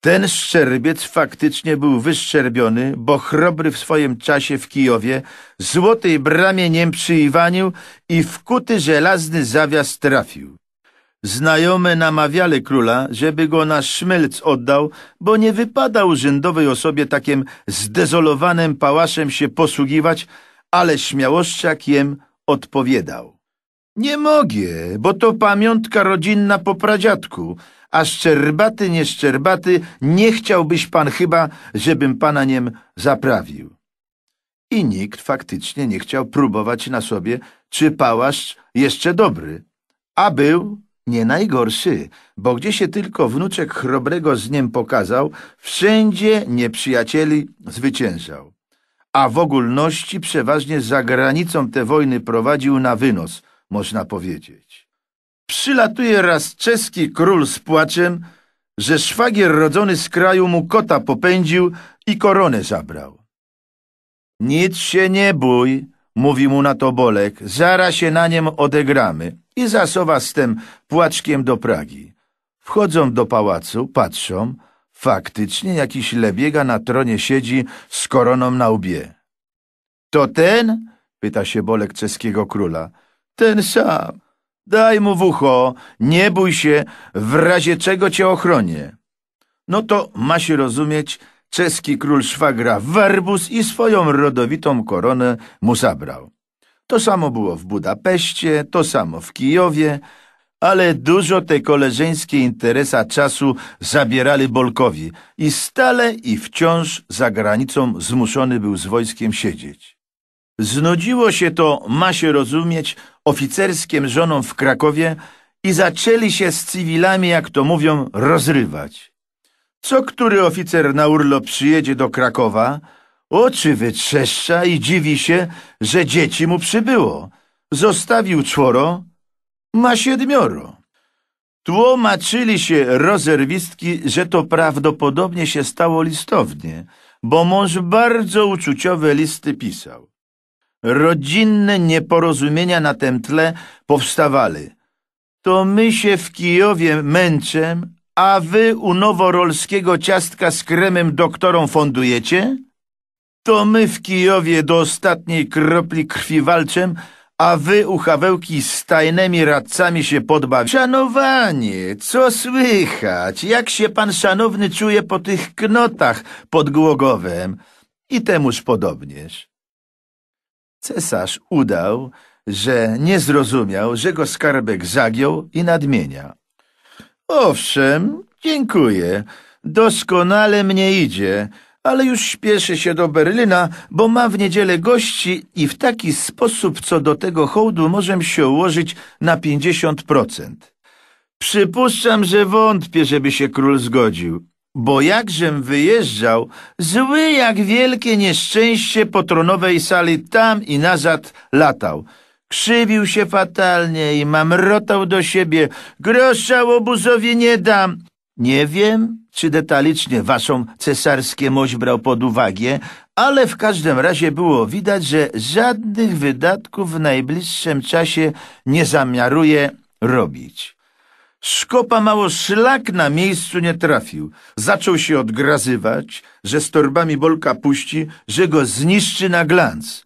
Ten szczerbiec faktycznie był wyszczerbiony, bo chrobry w swoim czasie w Kijowie złotej bramie niem przyiwanił i w kuty żelazny zawias trafił. Znajome namawiali króla, żeby go na szmelc oddał, bo nie wypada urzędowej osobie takim zdezolowanym pałaszem się posługiwać, ale śmiałościak jem odpowiadał. Nie mogę, bo to pamiątka rodzinna po pradziadku, a szczerbaty nieszczerbaty nie chciałbyś pan chyba, żebym pana niem zaprawił. I nikt faktycznie nie chciał próbować na sobie, czy pałasz jeszcze dobry, a był nie najgorszy, bo gdzie się tylko wnuczek chrobrego z niem pokazał, wszędzie nieprzyjacieli zwyciężał. A w ogólności przeważnie za granicą te wojny prowadził na wynos, można powiedzieć. Przylatuje raz czeski król z płaczem, że szwagier rodzony z kraju mu kota popędził i koronę zabrał. Nic się nie bój, mówi mu na to Bolek, zara się na niem odegramy. I zasowa z tym płaczkiem do Pragi. Wchodzą do pałacu, patrzą, faktycznie jakiś lebiega na tronie siedzi z koroną na łbie. To ten? pyta się Bolek czeskiego króla. Ten sam. Daj mu w ucho, nie bój się, w razie czego cię ochronię. No to ma się rozumieć, Czeski król szwagra Warbus i swoją rodowitą koronę mu zabrał. To samo było w Budapeszcie, to samo w Kijowie, ale dużo te koleżeńskie interesa czasu zabierali Bolkowi i stale i wciąż za granicą zmuszony był z wojskiem siedzieć. Znudziło się to, ma się rozumieć, oficerskim żonom w Krakowie i zaczęli się z cywilami, jak to mówią, rozrywać. Co który oficer na urlop przyjedzie do Krakowa, oczy wytrzeszcza i dziwi się, że dzieci mu przybyło. Zostawił czworo, ma siedmioro. Tłomaczyli się rozerwistki, że to prawdopodobnie się stało listownie, bo mąż bardzo uczuciowe listy pisał. Rodzinne nieporozumienia na tym tle powstawały. To my się w Kijowie męczem, a wy u noworolskiego ciastka z kremem doktorom fondujecie? To my w Kijowie do ostatniej kropli krwi walczem, a wy u Hawełki z tajnymi radcami się podbawicie. Szanowanie, co słychać? Jak się pan szanowny czuje po tych knotach pod Głogowem? I temuż podobnież. Cesarz udał, że nie zrozumiał, że go skarbek zagiął i nadmienia. Owszem, dziękuję. Doskonale mnie idzie, ale już śpieszy się do Berlina, bo ma w niedzielę gości i w taki sposób co do tego hołdu możemy się ułożyć na pięćdziesiąt procent. Przypuszczam, że wątpię, żeby się król zgodził, bo jakżem wyjeżdżał, zły jak wielkie nieszczęście po tronowej sali tam i nazad latał. Krzywił się fatalnie i mamrotał do siebie. Grosza łobuzowi nie dam. Nie wiem, czy detalicznie waszą cesarskie mość brał pod uwagę, ale w każdym razie było widać, że żadnych wydatków w najbliższym czasie nie zamiaruje robić. Szkopa mało szlak na miejscu nie trafił. Zaczął się odgrazywać, że z torbami bolka puści, że go zniszczy na glanc.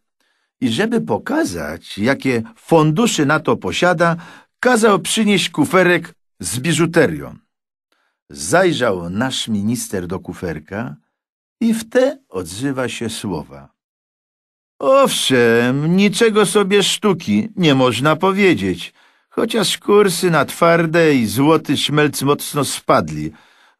I żeby pokazać, jakie fundusze na to posiada, kazał przynieść kuferek z biżuterią. Zajrzał nasz minister do kuferka i w te odzywa się słowa. Owszem, niczego sobie sztuki nie można powiedzieć, chociaż kursy na twarde i złoty szmelc mocno spadli.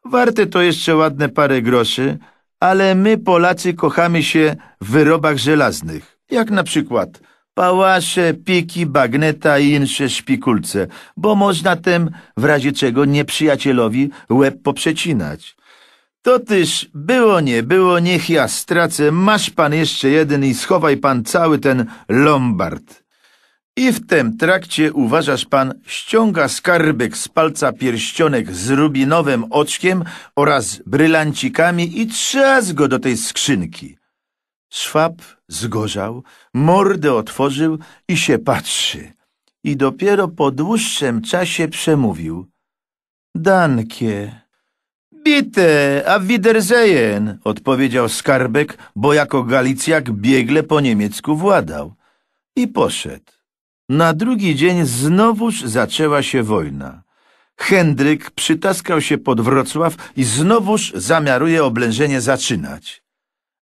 Warte to jeszcze ładne parę groszy, ale my Polacy kochamy się w wyrobach żelaznych jak na przykład pałasze, piki, bagneta i insze szpikulce, bo można tym w razie czego nieprzyjacielowi łeb poprzecinać. To też było nie było, niech ja stracę, masz pan jeszcze jeden i schowaj pan cały ten lombard. I w tym trakcie, uważasz pan, ściąga skarbek z palca pierścionek z rubinowym oczkiem oraz brylancikami i trzask go do tej skrzynki. Szwab zgorzał, mordę otworzył i się patrzy. I dopiero po dłuższym czasie przemówił. Dankie. Bite, a wiedersehen, odpowiedział skarbek, bo jako Galicjak biegle po niemiecku władał. I poszedł. Na drugi dzień znowuż zaczęła się wojna. Hendryk przytaskał się pod Wrocław i znowuż zamiaruje oblężenie zaczynać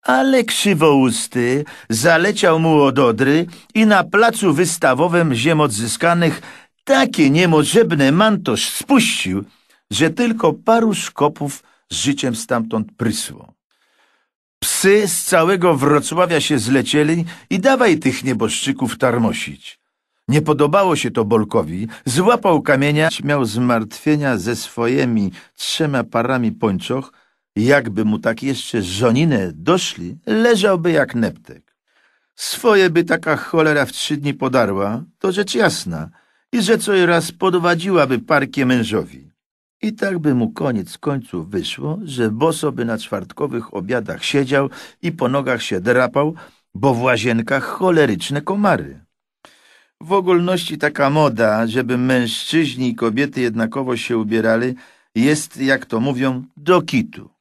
ale krzywousty zaleciał mu od Odry i na placu wystawowym ziem odzyskanych takie niemożebne mantoż spuścił, że tylko paru szkopów z życiem stamtąd prysło. Psy z całego Wrocławia się zlecieli i dawaj tych nieboszczyków tarmosić. Nie podobało się to Bolkowi, złapał kamienia, miał zmartwienia ze swoimi trzema parami pończoch, jakby mu tak jeszcze żoninę doszli, leżałby jak neptek. Swoje by taka cholera w trzy dni podarła, to rzecz jasna, i że co raz podwadziłaby parkie mężowi. I tak by mu koniec końców wyszło, że boso by na czwartkowych obiadach siedział i po nogach się drapał, bo w łazienkach choleryczne komary. W ogólności taka moda, żeby mężczyźni i kobiety jednakowo się ubierali, jest, jak to mówią, do kitu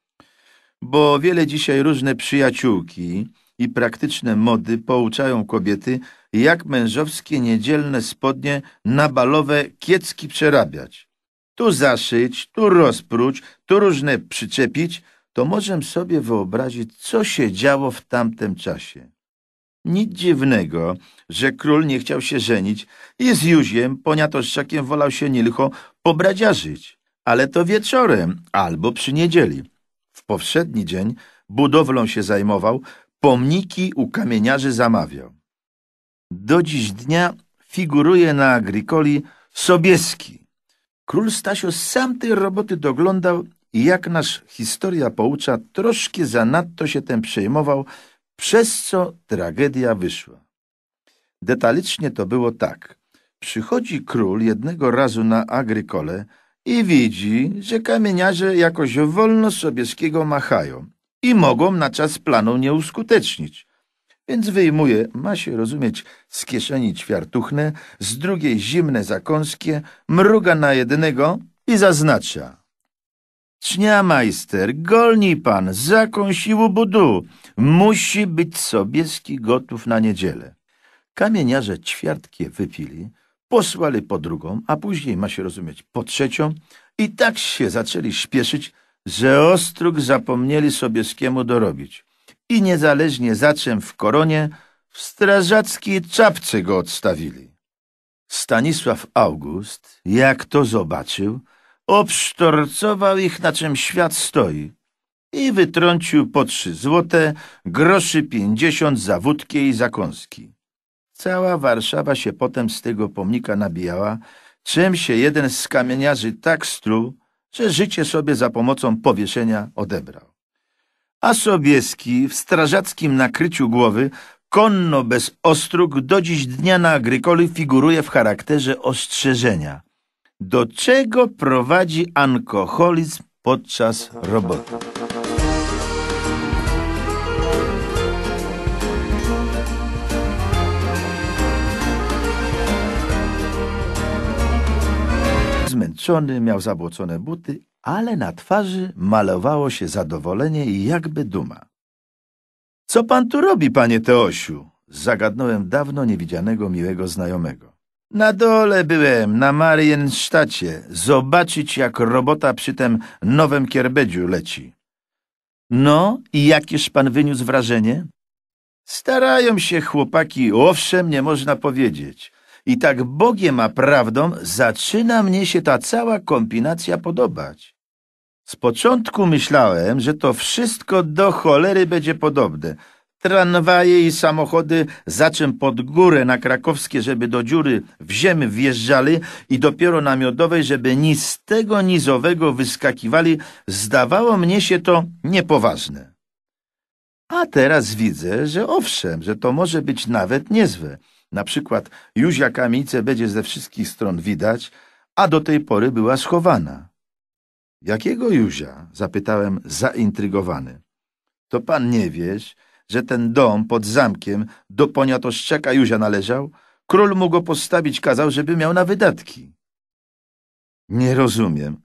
bo wiele dzisiaj różne przyjaciółki i praktyczne mody pouczają kobiety, jak mężowskie niedzielne spodnie na balowe kiecki przerabiać. Tu zaszyć, tu rozpróć, tu różne przyczepić, to możemy sobie wyobrazić, co się działo w tamtym czasie. Nic dziwnego, że król nie chciał się żenić i z Józiem, poniatoszczakiem wolał się nie pobradziarzyć, ale to wieczorem albo przy niedzieli powszedni dzień budowlą się zajmował, pomniki u kamieniarzy zamawiał. Do dziś dnia figuruje na agrikoli Sobieski. Król Stasio sam tej roboty doglądał i jak nasz historia poucza, troszkę zanadto się tym przejmował, przez co tragedia wyszła. Detalicznie to było tak. Przychodzi król jednego razu na agrikole i widzi, że kamieniarze jakoś wolno sobieskiego machają i mogą na czas planu nie uskutecznić. Więc wyjmuje, ma się rozumieć, z kieszeni ćwiartuchne, z drugiej zimne zakąskie, mruga na jednego i zaznacza. Cznia majster, golni pan, zakąsił budu, musi być sobieski gotów na niedzielę. Kamieniarze ćwiartkie wypili, posłali po drugą, a później, ma się rozumieć, po trzecią i tak się zaczęli śpieszyć, że ostróg zapomnieli sobie z kiemu dorobić. I niezależnie za czym w koronie, w strażackiej czapce go odstawili. Stanisław August, jak to zobaczył, obsztorcował ich, na czym świat stoi i wytrącił po trzy złote, groszy pięćdziesiąt za wódkę i zakąski. Cała Warszawa się potem z tego pomnika nabijała, czym się jeden z kamieniarzy tak struł, że życie sobie za pomocą powieszenia odebrał. A Sobieski w strażackim nakryciu głowy konno bez ostróg do dziś dnia na Agrykoli figuruje w charakterze ostrzeżenia. Do czego prowadzi alkoholizm podczas roboty? Zmęczony, miał zabłocone buty, ale na twarzy malowało się zadowolenie i jakby duma. — Co pan tu robi, panie Teosiu? — zagadnąłem dawno niewidzianego miłego znajomego. — Na dole byłem, na Marienstacie zobaczyć jak robota przy tym nowym kierbedziu leci. — No i jakież pan wyniósł wrażenie? — Starają się chłopaki, owszem, nie można powiedzieć. I tak Bogiem a prawdą zaczyna mnie się ta cała kombinacja podobać. Z początku myślałem, że to wszystko do cholery będzie podobne. Tranwaje i samochody czym pod górę na krakowskie, żeby do dziury w ziemi wjeżdżali i dopiero na miodowej, żeby nic z tego nizowego wyskakiwali, zdawało mnie się to niepoważne. A teraz widzę, że owszem, że to może być nawet niezłe. Na przykład Józia kamice będzie ze wszystkich stron widać, a do tej pory była schowana. Jakiego Józia? zapytałem zaintrygowany. To pan nie wiesz, że ten dom pod zamkiem do poniatoszczaka Józia należał? Król mu go postawić kazał, żeby miał na wydatki. Nie rozumiem.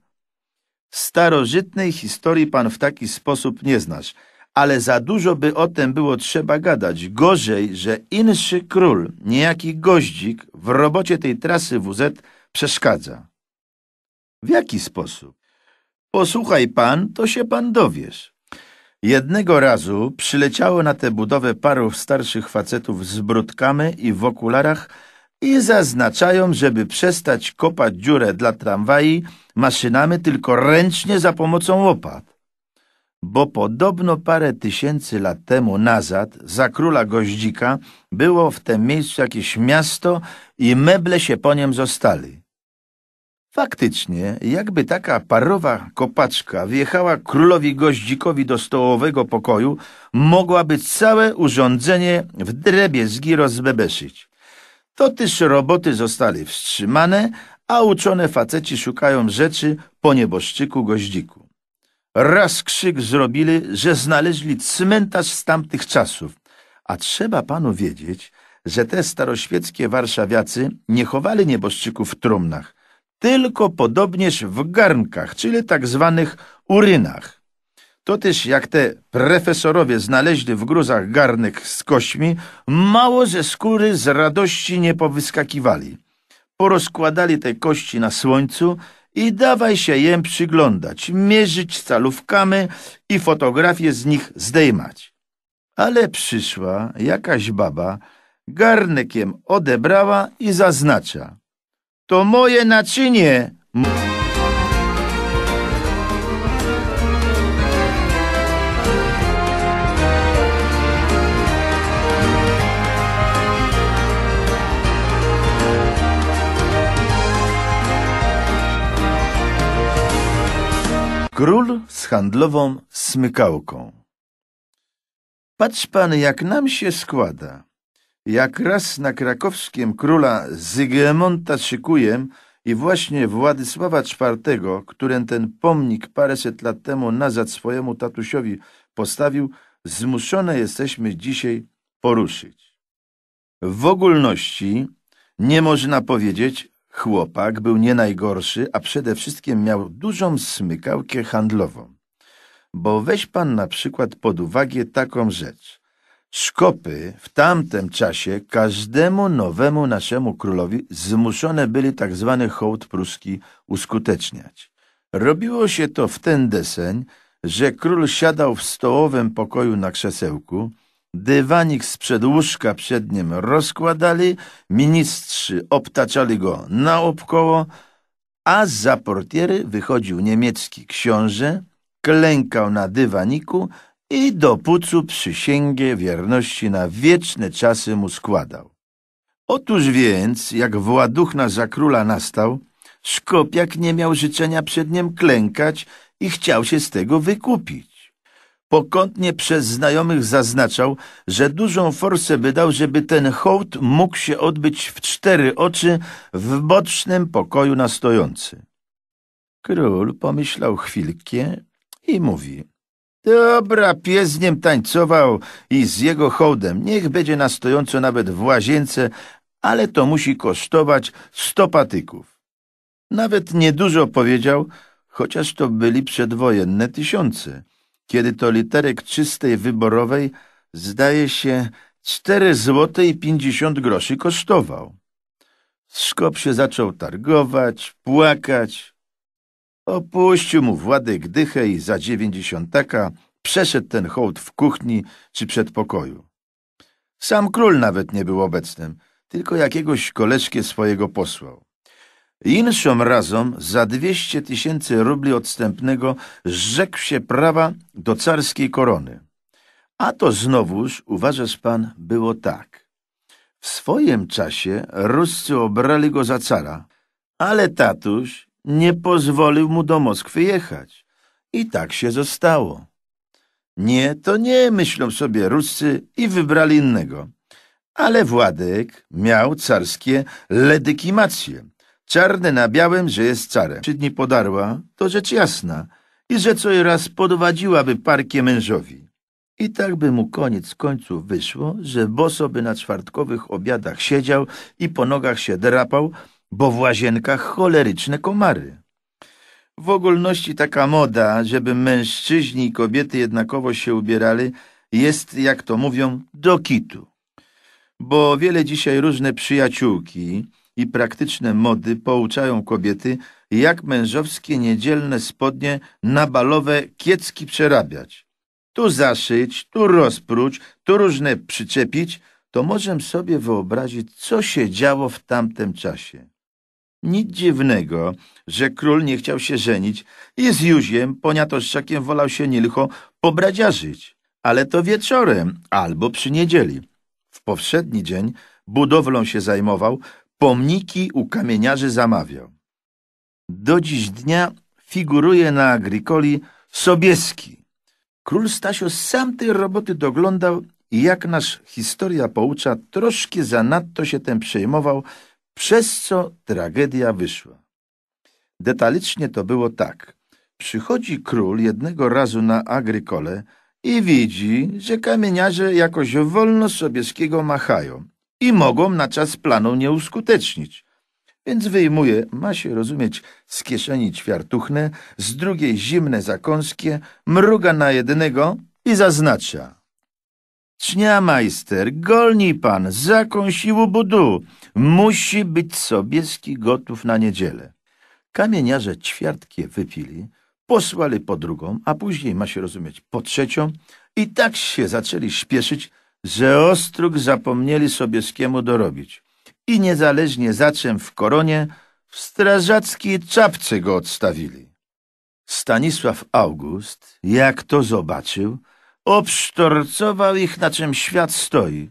Starożytnej historii pan w taki sposób nie znasz – ale za dużo by o tym było trzeba gadać. Gorzej, że inszy król, niejaki goździk, w robocie tej trasy WZ przeszkadza. W jaki sposób? Posłuchaj pan, to się pan dowiesz. Jednego razu przyleciało na tę budowę paru starszych facetów z brudkami i w okularach i zaznaczają, żeby przestać kopać dziurę dla tramwaji maszynami tylko ręcznie za pomocą łopat bo podobno parę tysięcy lat temu nazad, za króla Goździka, było w tym miejscu jakieś miasto i meble się po nim zostali. Faktycznie, jakby taka parowa kopaczka wjechała królowi Goździkowi do stołowego pokoju, mogłaby całe urządzenie w drobiezgi rozbebeszyć. To też roboty zostali wstrzymane, a uczone faceci szukają rzeczy po nieboszczyku Goździku. Raz krzyk zrobili, że znaleźli cmentarz z tamtych czasów. A trzeba panu wiedzieć, że te staroświeckie warszawiacy nie chowali nieboszczyków w trumnach, tylko podobnież w garnkach, czyli tak zwanych urynach. To też jak te profesorowie znaleźli w gruzach garnek z kośmi, mało ze skóry z radości nie powyskakiwali. Porozkładali te kości na słońcu i dawaj się jem przyglądać, mierzyć calówkami i fotografie z nich zdejmać. Ale przyszła jakaś baba, garnekiem odebrała i zaznacza. To moje naczynie! Król z handlową smykałką. Patrz pan, jak nam się składa. Jak raz na krakowskim króla Zygmunta szykuję i właśnie Władysława IV, którym ten pomnik paręset lat temu nazad swojemu tatusiowi postawił, zmuszone jesteśmy dzisiaj poruszyć. W ogólności nie można powiedzieć, Chłopak był nie najgorszy, a przede wszystkim miał dużą smykałkę handlową. Bo weź pan na przykład pod uwagę taką rzecz. Szkopy w tamtym czasie każdemu nowemu naszemu królowi zmuszone byli tak zwany hołd pruski uskuteczniać. Robiło się to w ten deseń, że król siadał w stołowym pokoju na krzesełku, Dywanik z przedłóżka przed nim rozkładali, ministrzy obtaczali go na naokoło, a za portiery wychodził niemiecki książę, klękał na dywaniku i do pucu przysięgę wierności na wieczne czasy mu składał. Otóż więc, jak Właduchna za króla nastał, Szkopiak nie miał życzenia przed nim klękać i chciał się z tego wykupić pokątnie przez znajomych zaznaczał, że dużą forsę wydał, żeby ten hołd mógł się odbyć w cztery oczy w bocznym pokoju na stojący. Król pomyślał chwilkę i mówi. Dobra, pies z nim tańcował i z jego hołdem. Niech będzie na stojąco nawet w łazience, ale to musi kosztować sto patyków. Nawet niedużo powiedział, chociaż to byli przedwojenne tysiące kiedy to literek czystej wyborowej zdaje się cztery złote i pięćdziesiąt groszy kosztował. Skop się zaczął targować, płakać. Opuścił mu Władek dychę i za dziewięćdziesiątaka przeszedł ten hołd w kuchni czy przedpokoju. Sam król nawet nie był obecnym, tylko jakiegoś koleżkę swojego posłał. Inszym razem za 200 tysięcy rubli odstępnego zrzekł się prawa do carskiej korony. A to znowuż, uważasz pan, było tak. W swoim czasie Ruscy obrali go za cara, ale tatuś nie pozwolił mu do Moskwy jechać. I tak się zostało. Nie, to nie myślą sobie Ruscy i wybrali innego. Ale Władek miał carskie ledykimacje. Czarne na białym, że jest carem. Trzy dni podarła, to rzecz jasna, i że co raz podwadziłaby parkie mężowi. I tak by mu koniec końców wyszło, że boso by na czwartkowych obiadach siedział i po nogach się drapał, bo w łazienkach choleryczne komary. W ogólności taka moda, żeby mężczyźni i kobiety jednakowo się ubierali, jest, jak to mówią, do kitu. Bo wiele dzisiaj różne przyjaciółki i praktyczne mody pouczają kobiety, jak mężowskie niedzielne spodnie na balowe kiecki przerabiać. Tu zaszyć, tu rozpróć, tu różne przyczepić, to możemy sobie wyobrazić, co się działo w tamtym czasie. Nic dziwnego, że król nie chciał się żenić i z Józiem, poniatoszczakiem wolał się nilcho pobradziarzyć, ale to wieczorem albo przy niedzieli. W powszedni dzień budowlą się zajmował, Pomniki u kamieniarzy zamawiał. Do dziś dnia figuruje na Agrikoli Sobieski. Król Stasio sam tej roboty doglądał i jak nasz historia poucza, troszkę zanadto się tym przejmował, przez co tragedia wyszła. Detalicznie to było tak. Przychodzi król jednego razu na agrykole i widzi, że kamieniarze jakoś wolno Sobieskiego machają – i mogą na czas planu nie uskutecznić. Więc wyjmuje, ma się rozumieć, z kieszeni ćwiartuchne, z drugiej zimne zakąskie, mruga na jednego i zaznacza. Cznia majster, golni pan, zakąsił budu, musi być Sobieski gotów na niedzielę. Kamieniarze ćwiartkie wypili, posłali po drugą, a później, ma się rozumieć, po trzecią i tak się zaczęli śpieszyć, ostróg zapomnieli sobie z kiemu dorobić. I niezależnie za czym w koronie, w strażackiej czapce go odstawili. Stanisław August, jak to zobaczył, obsztorcował ich, na czym świat stoi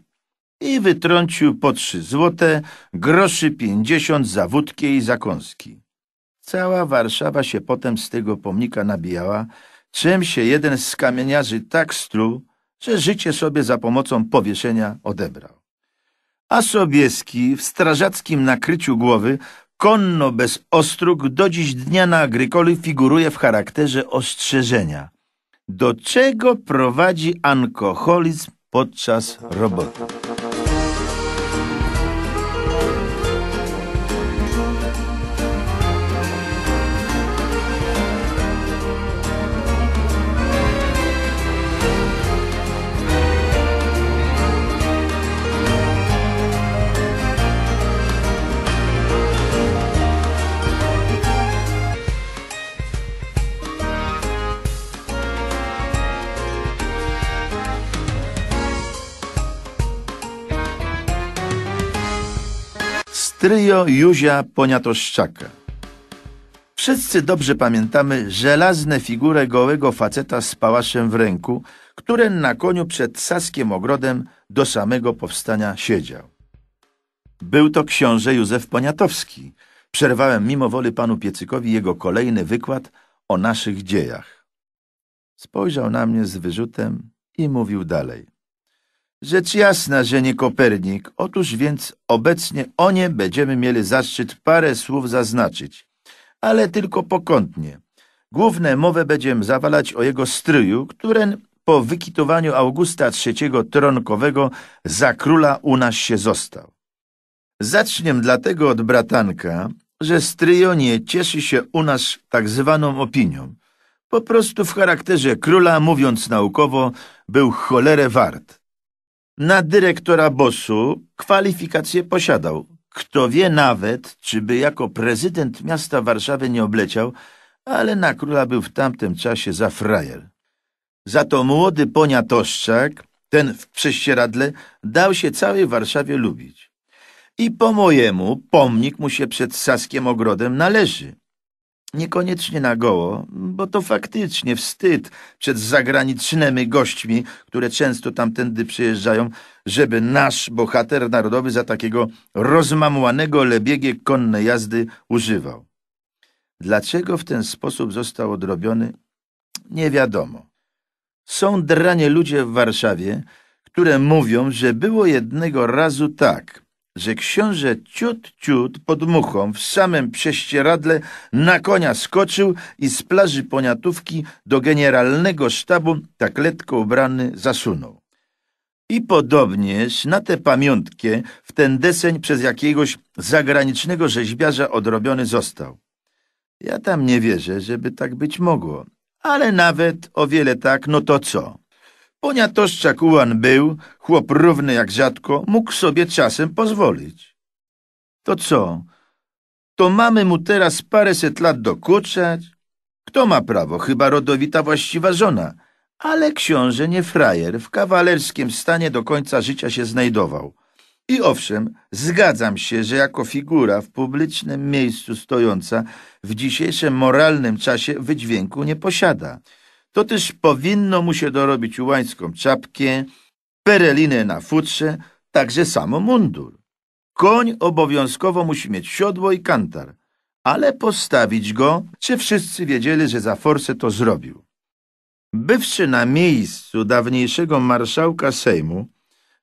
i wytrącił po trzy złote, groszy pięćdziesiąt za wódkę i zakąski. Cała Warszawa się potem z tego pomnika nabijała, czym się jeden z kamieniarzy tak struł, że życie sobie za pomocą powieszenia odebrał. A Sobieski w strażackim nakryciu głowy, konno bez ostróg, do dziś dnia na Agrykoli figuruje w charakterze ostrzeżenia. Do czego prowadzi alkoholizm podczas roboty? Trio Józia Poniatoszczaka. Wszyscy dobrze pamiętamy żelazne figurę gołego faceta z pałaszem w ręku, który na koniu przed Saskiem Ogrodem do samego powstania siedział. Był to książę Józef Poniatowski. Przerwałem mimo woli panu Piecykowi jego kolejny wykład o naszych dziejach. Spojrzał na mnie z wyrzutem i mówił dalej. Rzecz jasna, że nie Kopernik. Otóż więc obecnie o nie będziemy mieli zaszczyt parę słów zaznaczyć, ale tylko pokątnie. Główne mowę będziemy zawalać o jego stryju, któren po wykitowaniu Augusta III tronkowego za króla u nas się został. Zaczniem dlatego od bratanka, że stryjonie nie cieszy się u nas tak zwaną opinią. Po prostu w charakterze króla, mówiąc naukowo, był cholerę wart. Na dyrektora Bosu kwalifikacje posiadał. Kto wie nawet, czy by jako prezydent miasta Warszawy nie obleciał, ale na króla był w tamtym czasie za frajer. Za to młody poniatoszczak, ten w prześcieradle, dał się całej Warszawie lubić. I po mojemu pomnik mu się przed Saskiem Ogrodem należy. Niekoniecznie na goło, bo to faktycznie wstyd przed zagranicznymi gośćmi, które często tamtędy przyjeżdżają, żeby nasz bohater narodowy za takiego rozmamłanego lebiegiem konne jazdy używał. Dlaczego w ten sposób został odrobiony? Nie wiadomo. Są dranie ludzie w Warszawie, które mówią, że było jednego razu tak że książę ciut, ciut pod muchą w samym prześcieradle na konia skoczył i z plaży poniatówki do generalnego sztabu tak letko ubrany zasunął. I podobnież na tę pamiątkę w ten deseń przez jakiegoś zagranicznego rzeźbiarza odrobiony został. Ja tam nie wierzę, żeby tak być mogło, ale nawet o wiele tak, no to co? Poniatoż Czakułan był, chłop równy jak ziadko, mógł sobie czasem pozwolić. To co? To mamy mu teraz paręset lat dokuczać? Kto ma prawo? Chyba rodowita właściwa żona. Ale książę nie frajer, w kawalerskim stanie do końca życia się znajdował. I owszem, zgadzam się, że jako figura w publicznym miejscu stojąca w dzisiejszym moralnym czasie wydźwięku nie posiada to też powinno mu się dorobić ułańską czapkę, perelinę na futrze, także samo mundur. Koń obowiązkowo musi mieć siodło i kantar, ale postawić go, czy wszyscy wiedzieli, że za forsę to zrobił. Bywszy na miejscu dawniejszego marszałka Sejmu,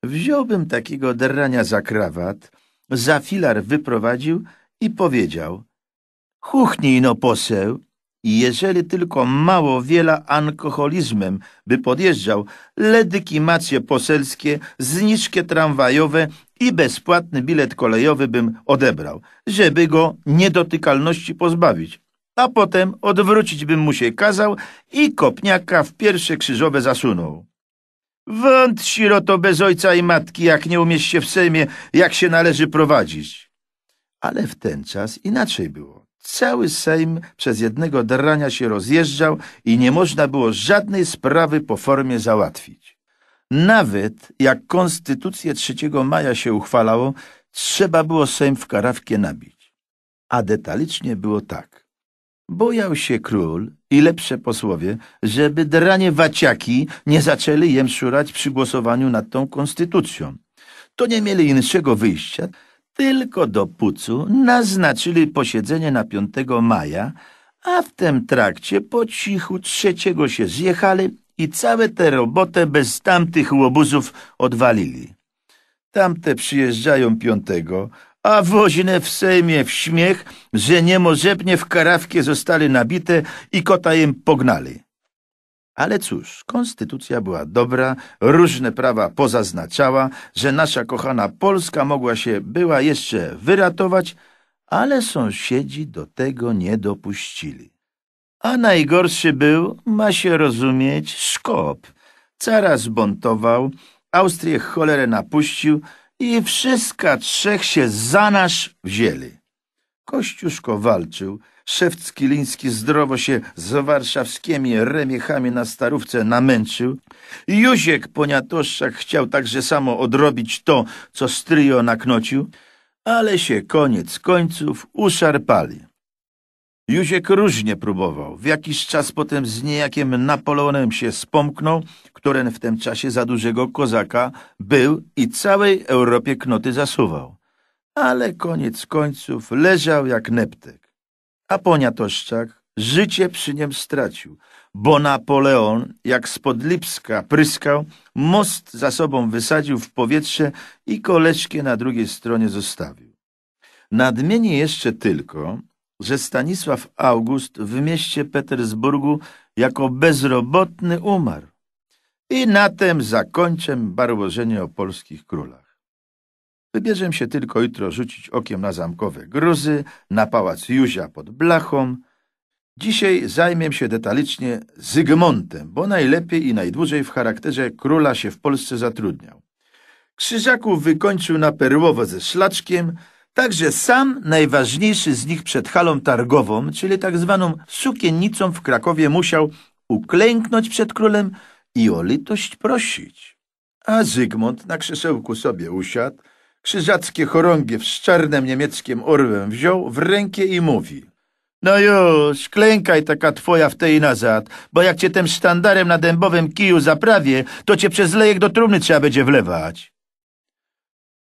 wziąłbym takiego drania za krawat, za filar wyprowadził i powiedział — Chuchnij no poseł, i jeżeli tylko mało wiela alkoholizmem by podjeżdżał, ledykimacje poselskie, zniżkie tramwajowe i bezpłatny bilet kolejowy bym odebrał, żeby go niedotykalności pozbawić. A potem odwrócić bym mu się kazał i kopniaka w pierwsze krzyżowe zasunął. Wąt siroto bez ojca i matki, jak nie umieść się w Sejmie, jak się należy prowadzić. Ale w ten czas inaczej było. Cały Sejm przez jednego drania się rozjeżdżał i nie można było żadnej sprawy po formie załatwić. Nawet jak konstytucję 3 maja się uchwalało, trzeba było Sejm w karawkie nabić. A detalicznie było tak. Bojał się król i lepsze posłowie, żeby dranie waciaki nie zaczęli jem szurać przy głosowaniu nad tą konstytucją. To nie mieli innego wyjścia, tylko do Pucu naznaczyli posiedzenie na 5 maja, a w tym trakcie po cichu trzeciego się zjechali i całe tę robotę bez tamtych łobuzów odwalili. Tamte przyjeżdżają piątego, a woźne w Sejmie w śmiech, że niemożebnie w karawkie zostali nabite i kota im pognali. Ale cóż, konstytucja była dobra, różne prawa pozaznaczała, że nasza kochana Polska mogła się była jeszcze wyratować, ale sąsiedzi do tego nie dopuścili. A najgorszy był, ma się rozumieć, Szkop. Cara zbuntował, Austrię cholerę napuścił i wszystka trzech się za nasz wzięli. Kościuszko walczył, Szewc Kiliński zdrowo się z warszawskimi remiechami na starówce namęczył. Józiek Poniatoszczak chciał także samo odrobić to, co stryjo naknocił, ale się koniec końców uszarpali. Józiek różnie próbował. W jakiś czas potem z niejakim Napoleonem się spomknął, któren w tym czasie za dużego kozaka był i całej Europie knoty zasuwał. Ale koniec końców leżał jak neptek. A poniatoszczak życie przy niem stracił, bo Napoleon, jak spod Lipska pryskał, most za sobą wysadził w powietrze i koleczkę na drugiej stronie zostawił. Nadmienię jeszcze tylko, że Stanisław August w mieście Petersburgu jako bezrobotny umarł. I na tym zakończę barłożenie o polskich królach. Wybierzem się tylko jutro rzucić okiem na zamkowe gruzy, na pałac Józia pod blachą. Dzisiaj zajmiem się detalicznie Zygmuntem, bo najlepiej i najdłużej w charakterze króla się w Polsce zatrudniał. Krzyżaków wykończył na perłowo ze szlaczkiem, także sam najważniejszy z nich przed halą targową, czyli tak zwaną sukiennicą w Krakowie musiał uklęknąć przed królem i o litość prosić. A Zygmunt na krzesełku sobie usiadł, Krzyżackie chorągie z czarnym niemieckim orłem wziął w rękę i mówi — No już, klękaj taka twoja w tej nazad, bo jak cię tym sztandarem na dębowym kiju zaprawię, to cię przez lejek do trumny trzeba będzie wlewać.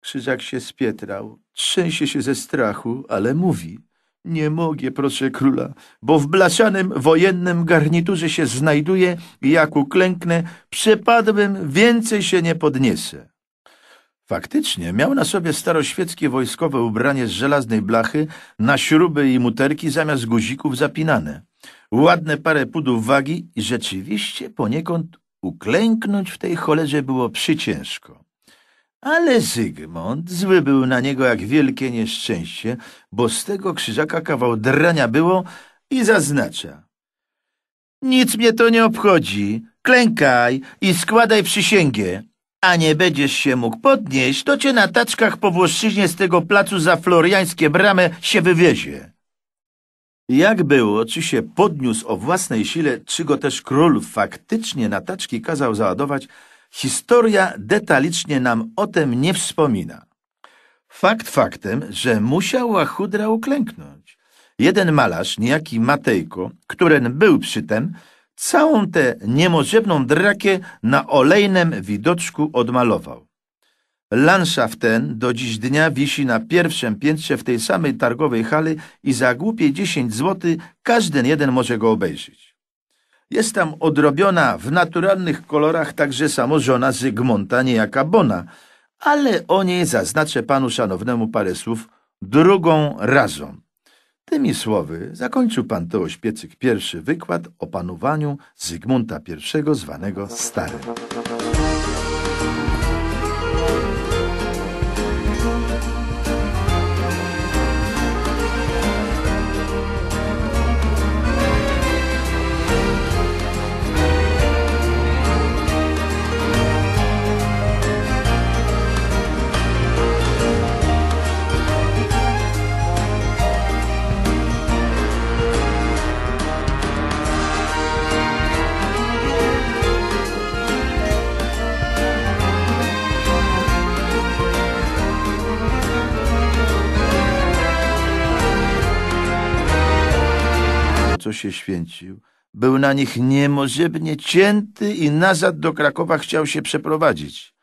Krzyżak się spietrał, trzęsie się ze strachu, ale mówi — nie mogę, proszę króla, bo w blaszanym wojennym garniturze się znajduję i jak uklęknę, przepadłem, więcej się nie podniesę. Faktycznie, miał na sobie staroświeckie wojskowe ubranie z żelaznej blachy, na śruby i muterki zamiast guzików zapinane. Ładne parę pudów wagi i rzeczywiście poniekąd uklęknąć w tej cholerze było przyciężko. Ale Zygmunt zły był na niego jak wielkie nieszczęście, bo z tego krzyżaka kawał drania było i zaznacza. Nic mnie to nie obchodzi, klękaj i składaj przysięgę a nie będziesz się mógł podnieść, to cię na taczkach po Włoszczyźnie z tego placu za floriańskie bramę się wywiezie. Jak było, czy się podniósł o własnej sile, czy go też król faktycznie na taczki kazał załadować, historia detalicznie nam o tym nie wspomina. Fakt faktem, że musiał łachudra uklęknąć. Jeden malarz, niejaki Matejko, któren był przytem, tym, całą tę niemożebną drakę na olejnym widoczku odmalował. Lanszaft ten do dziś dnia wisi na pierwszym piętrze w tej samej targowej hali i za głupie 10 zł każdy jeden może go obejrzeć. Jest tam odrobiona w naturalnych kolorach także samo żona Zygmunta, niejaka Bona, ale o niej zaznaczę panu szanownemu parę słów drugą razą. Tymi słowy zakończył pan Teoś Piecyk pierwszy wykład o panowaniu Zygmunta I zwanego Starym. co się święcił. Był na nich niemożebnie cięty i nazad do Krakowa chciał się przeprowadzić.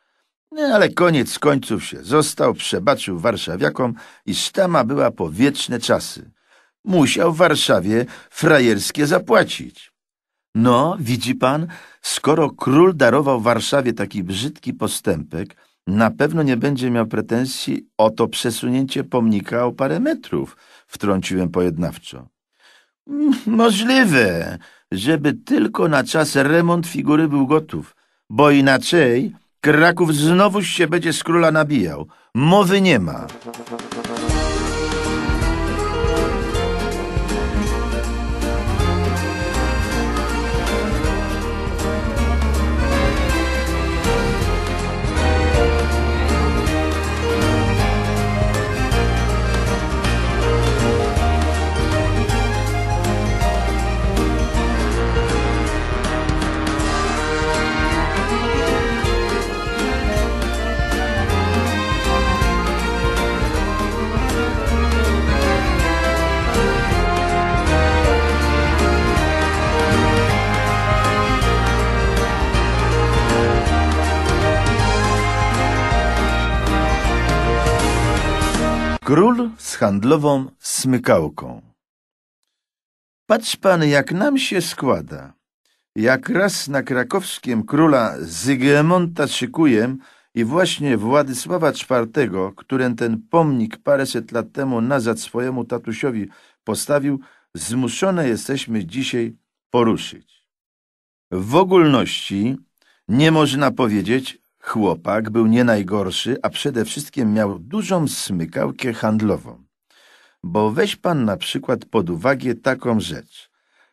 No, ale koniec końców się został, przebaczył warszawiakom i sztama była po wieczne czasy. Musiał w Warszawie frajerskie zapłacić. No, widzi pan, skoro król darował Warszawie taki brzydki postępek, na pewno nie będzie miał pretensji o to przesunięcie pomnika o parę metrów, wtrąciłem pojednawczo. Możliwe, żeby tylko na czas remont figury był gotów, bo inaczej Kraków znowuż się będzie z króla nabijał. Mowy nie ma. Król z handlową smykałką. Patrz pan, jak nam się składa. Jak raz na krakowskim króla Zygmunta szykuję i właśnie Władysława IV, którym ten pomnik paręset lat temu nazad swojemu tatusiowi postawił, zmuszone jesteśmy dzisiaj poruszyć. W ogólności nie można powiedzieć, Chłopak był nie najgorszy, a przede wszystkim miał dużą smykałkę handlową. Bo weź pan na przykład pod uwagę taką rzecz.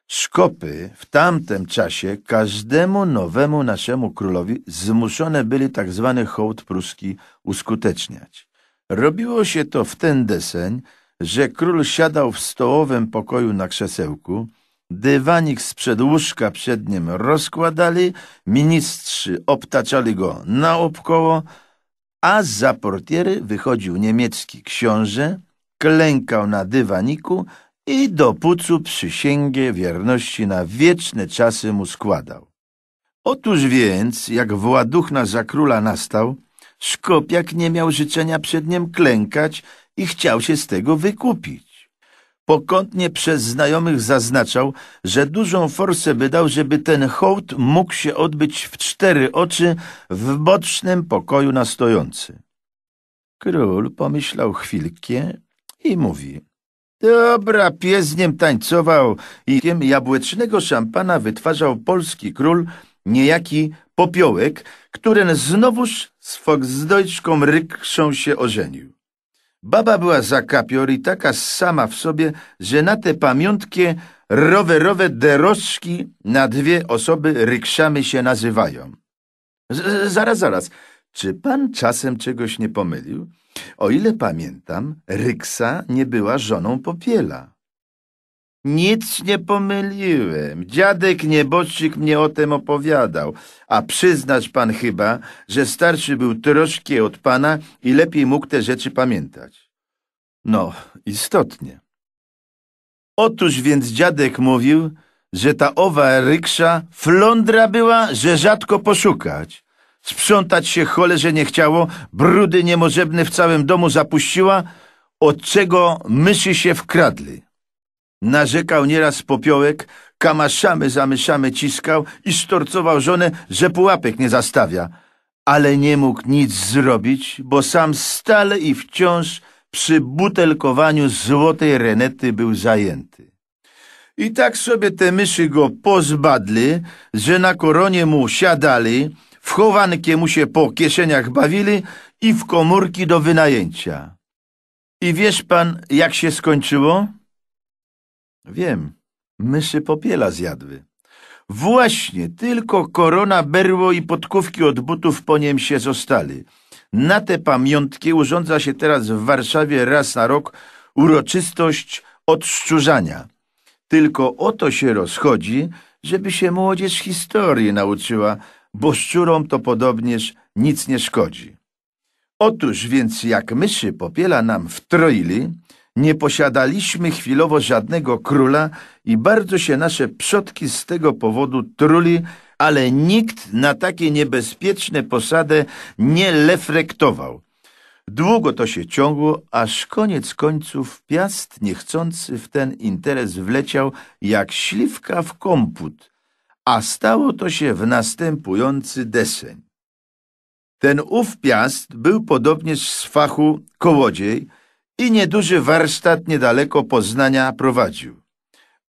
Szkopy w tamtym czasie każdemu nowemu naszemu królowi zmuszone byli tak zwany hołd pruski uskuteczniać. Robiło się to w ten deseń, że król siadał w stołowym pokoju na krzesełku, Dywanik z łóżka przed nim rozkładali, ministrzy obtaczali go na naokoło, a za portiery wychodził niemiecki książę, klękał na dywaniku i do pucu przysięgę wierności na wieczne czasy mu składał. Otóż więc, jak Właduchna za króla nastał, Szkopiak nie miał życzenia przed nim klękać i chciał się z tego wykupić. Pokątnie przez znajomych zaznaczał, że dużą forsę wydał, żeby ten hołd mógł się odbyć w cztery oczy w bocznym pokoju na stojący. Król pomyślał chwilkę i mówi. Dobra, pies z nim tańcował i jabłecznego szampana wytwarzał polski król, niejaki popiołek, który znowuż z Volksdeutschką rykszą się ożenił. Baba była zakapior i taka sama w sobie, że na te pamiątkie rowerowe deroszki na dwie osoby rykszamy się nazywają. Z zaraz, zaraz. Czy pan czasem czegoś nie pomylił? O ile pamiętam, Ryksa nie była żoną Popiela. Nic nie pomyliłem. Dziadek nieboczyk mnie o tym opowiadał. A przyznać pan chyba, że starszy był troszkę od pana i lepiej mógł te rzeczy pamiętać. No, istotnie. Otóż więc dziadek mówił, że ta owa ryksza flądra była, że rzadko poszukać. Sprzątać się cholerze nie chciało, brudy niemożebne w całym domu zapuściła, od czego myszy się wkradli. Narzekał nieraz popiołek, kamaszamy myszamy ciskał i storcował żonę, że pułapek nie zastawia. Ale nie mógł nic zrobić, bo sam stale i wciąż przy butelkowaniu złotej renety był zajęty. I tak sobie te myszy go pozbadli, że na koronie mu siadali, w chowankie mu się po kieszeniach bawili i w komórki do wynajęcia. I wiesz pan, jak się skończyło? Wiem, myszy popiela zjadły. Właśnie, tylko korona, berło i podkówki od butów po niem się zostali. Na te pamiątki urządza się teraz w Warszawie raz na rok uroczystość odszczurzania. Tylko o to się rozchodzi, żeby się młodzież historii nauczyła, bo szczurom to podobnież nic nie szkodzi. Otóż więc jak myszy popiela nam wtroili, nie posiadaliśmy chwilowo żadnego króla i bardzo się nasze przodki z tego powodu truli, ale nikt na takie niebezpieczne posadę nie lefrektował. Długo to się ciągło, aż koniec końców Piast niechcący w ten interes wleciał jak śliwka w komput, a stało to się w następujący deseń. Ten ów Piast był podobnie z fachu kołodziej, i nieduży warsztat niedaleko Poznania prowadził.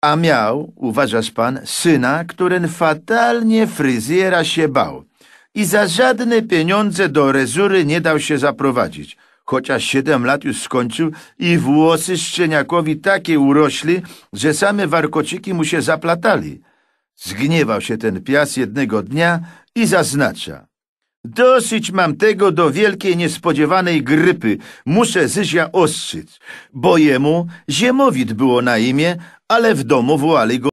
A miał, uważasz pan, syna, który fatalnie fryzjera się bał i za żadne pieniądze do rezury nie dał się zaprowadzić, chociaż siedem lat już skończył i włosy szczeniakowi takie urośli, że same warkociki mu się zaplatali. Zgniewał się ten pias jednego dnia i zaznacza. Dosyć mam tego do wielkiej niespodziewanej grypy. Muszę Zyzia ostrzyc. Bo jemu Ziemowit było na imię, ale w domu wołali go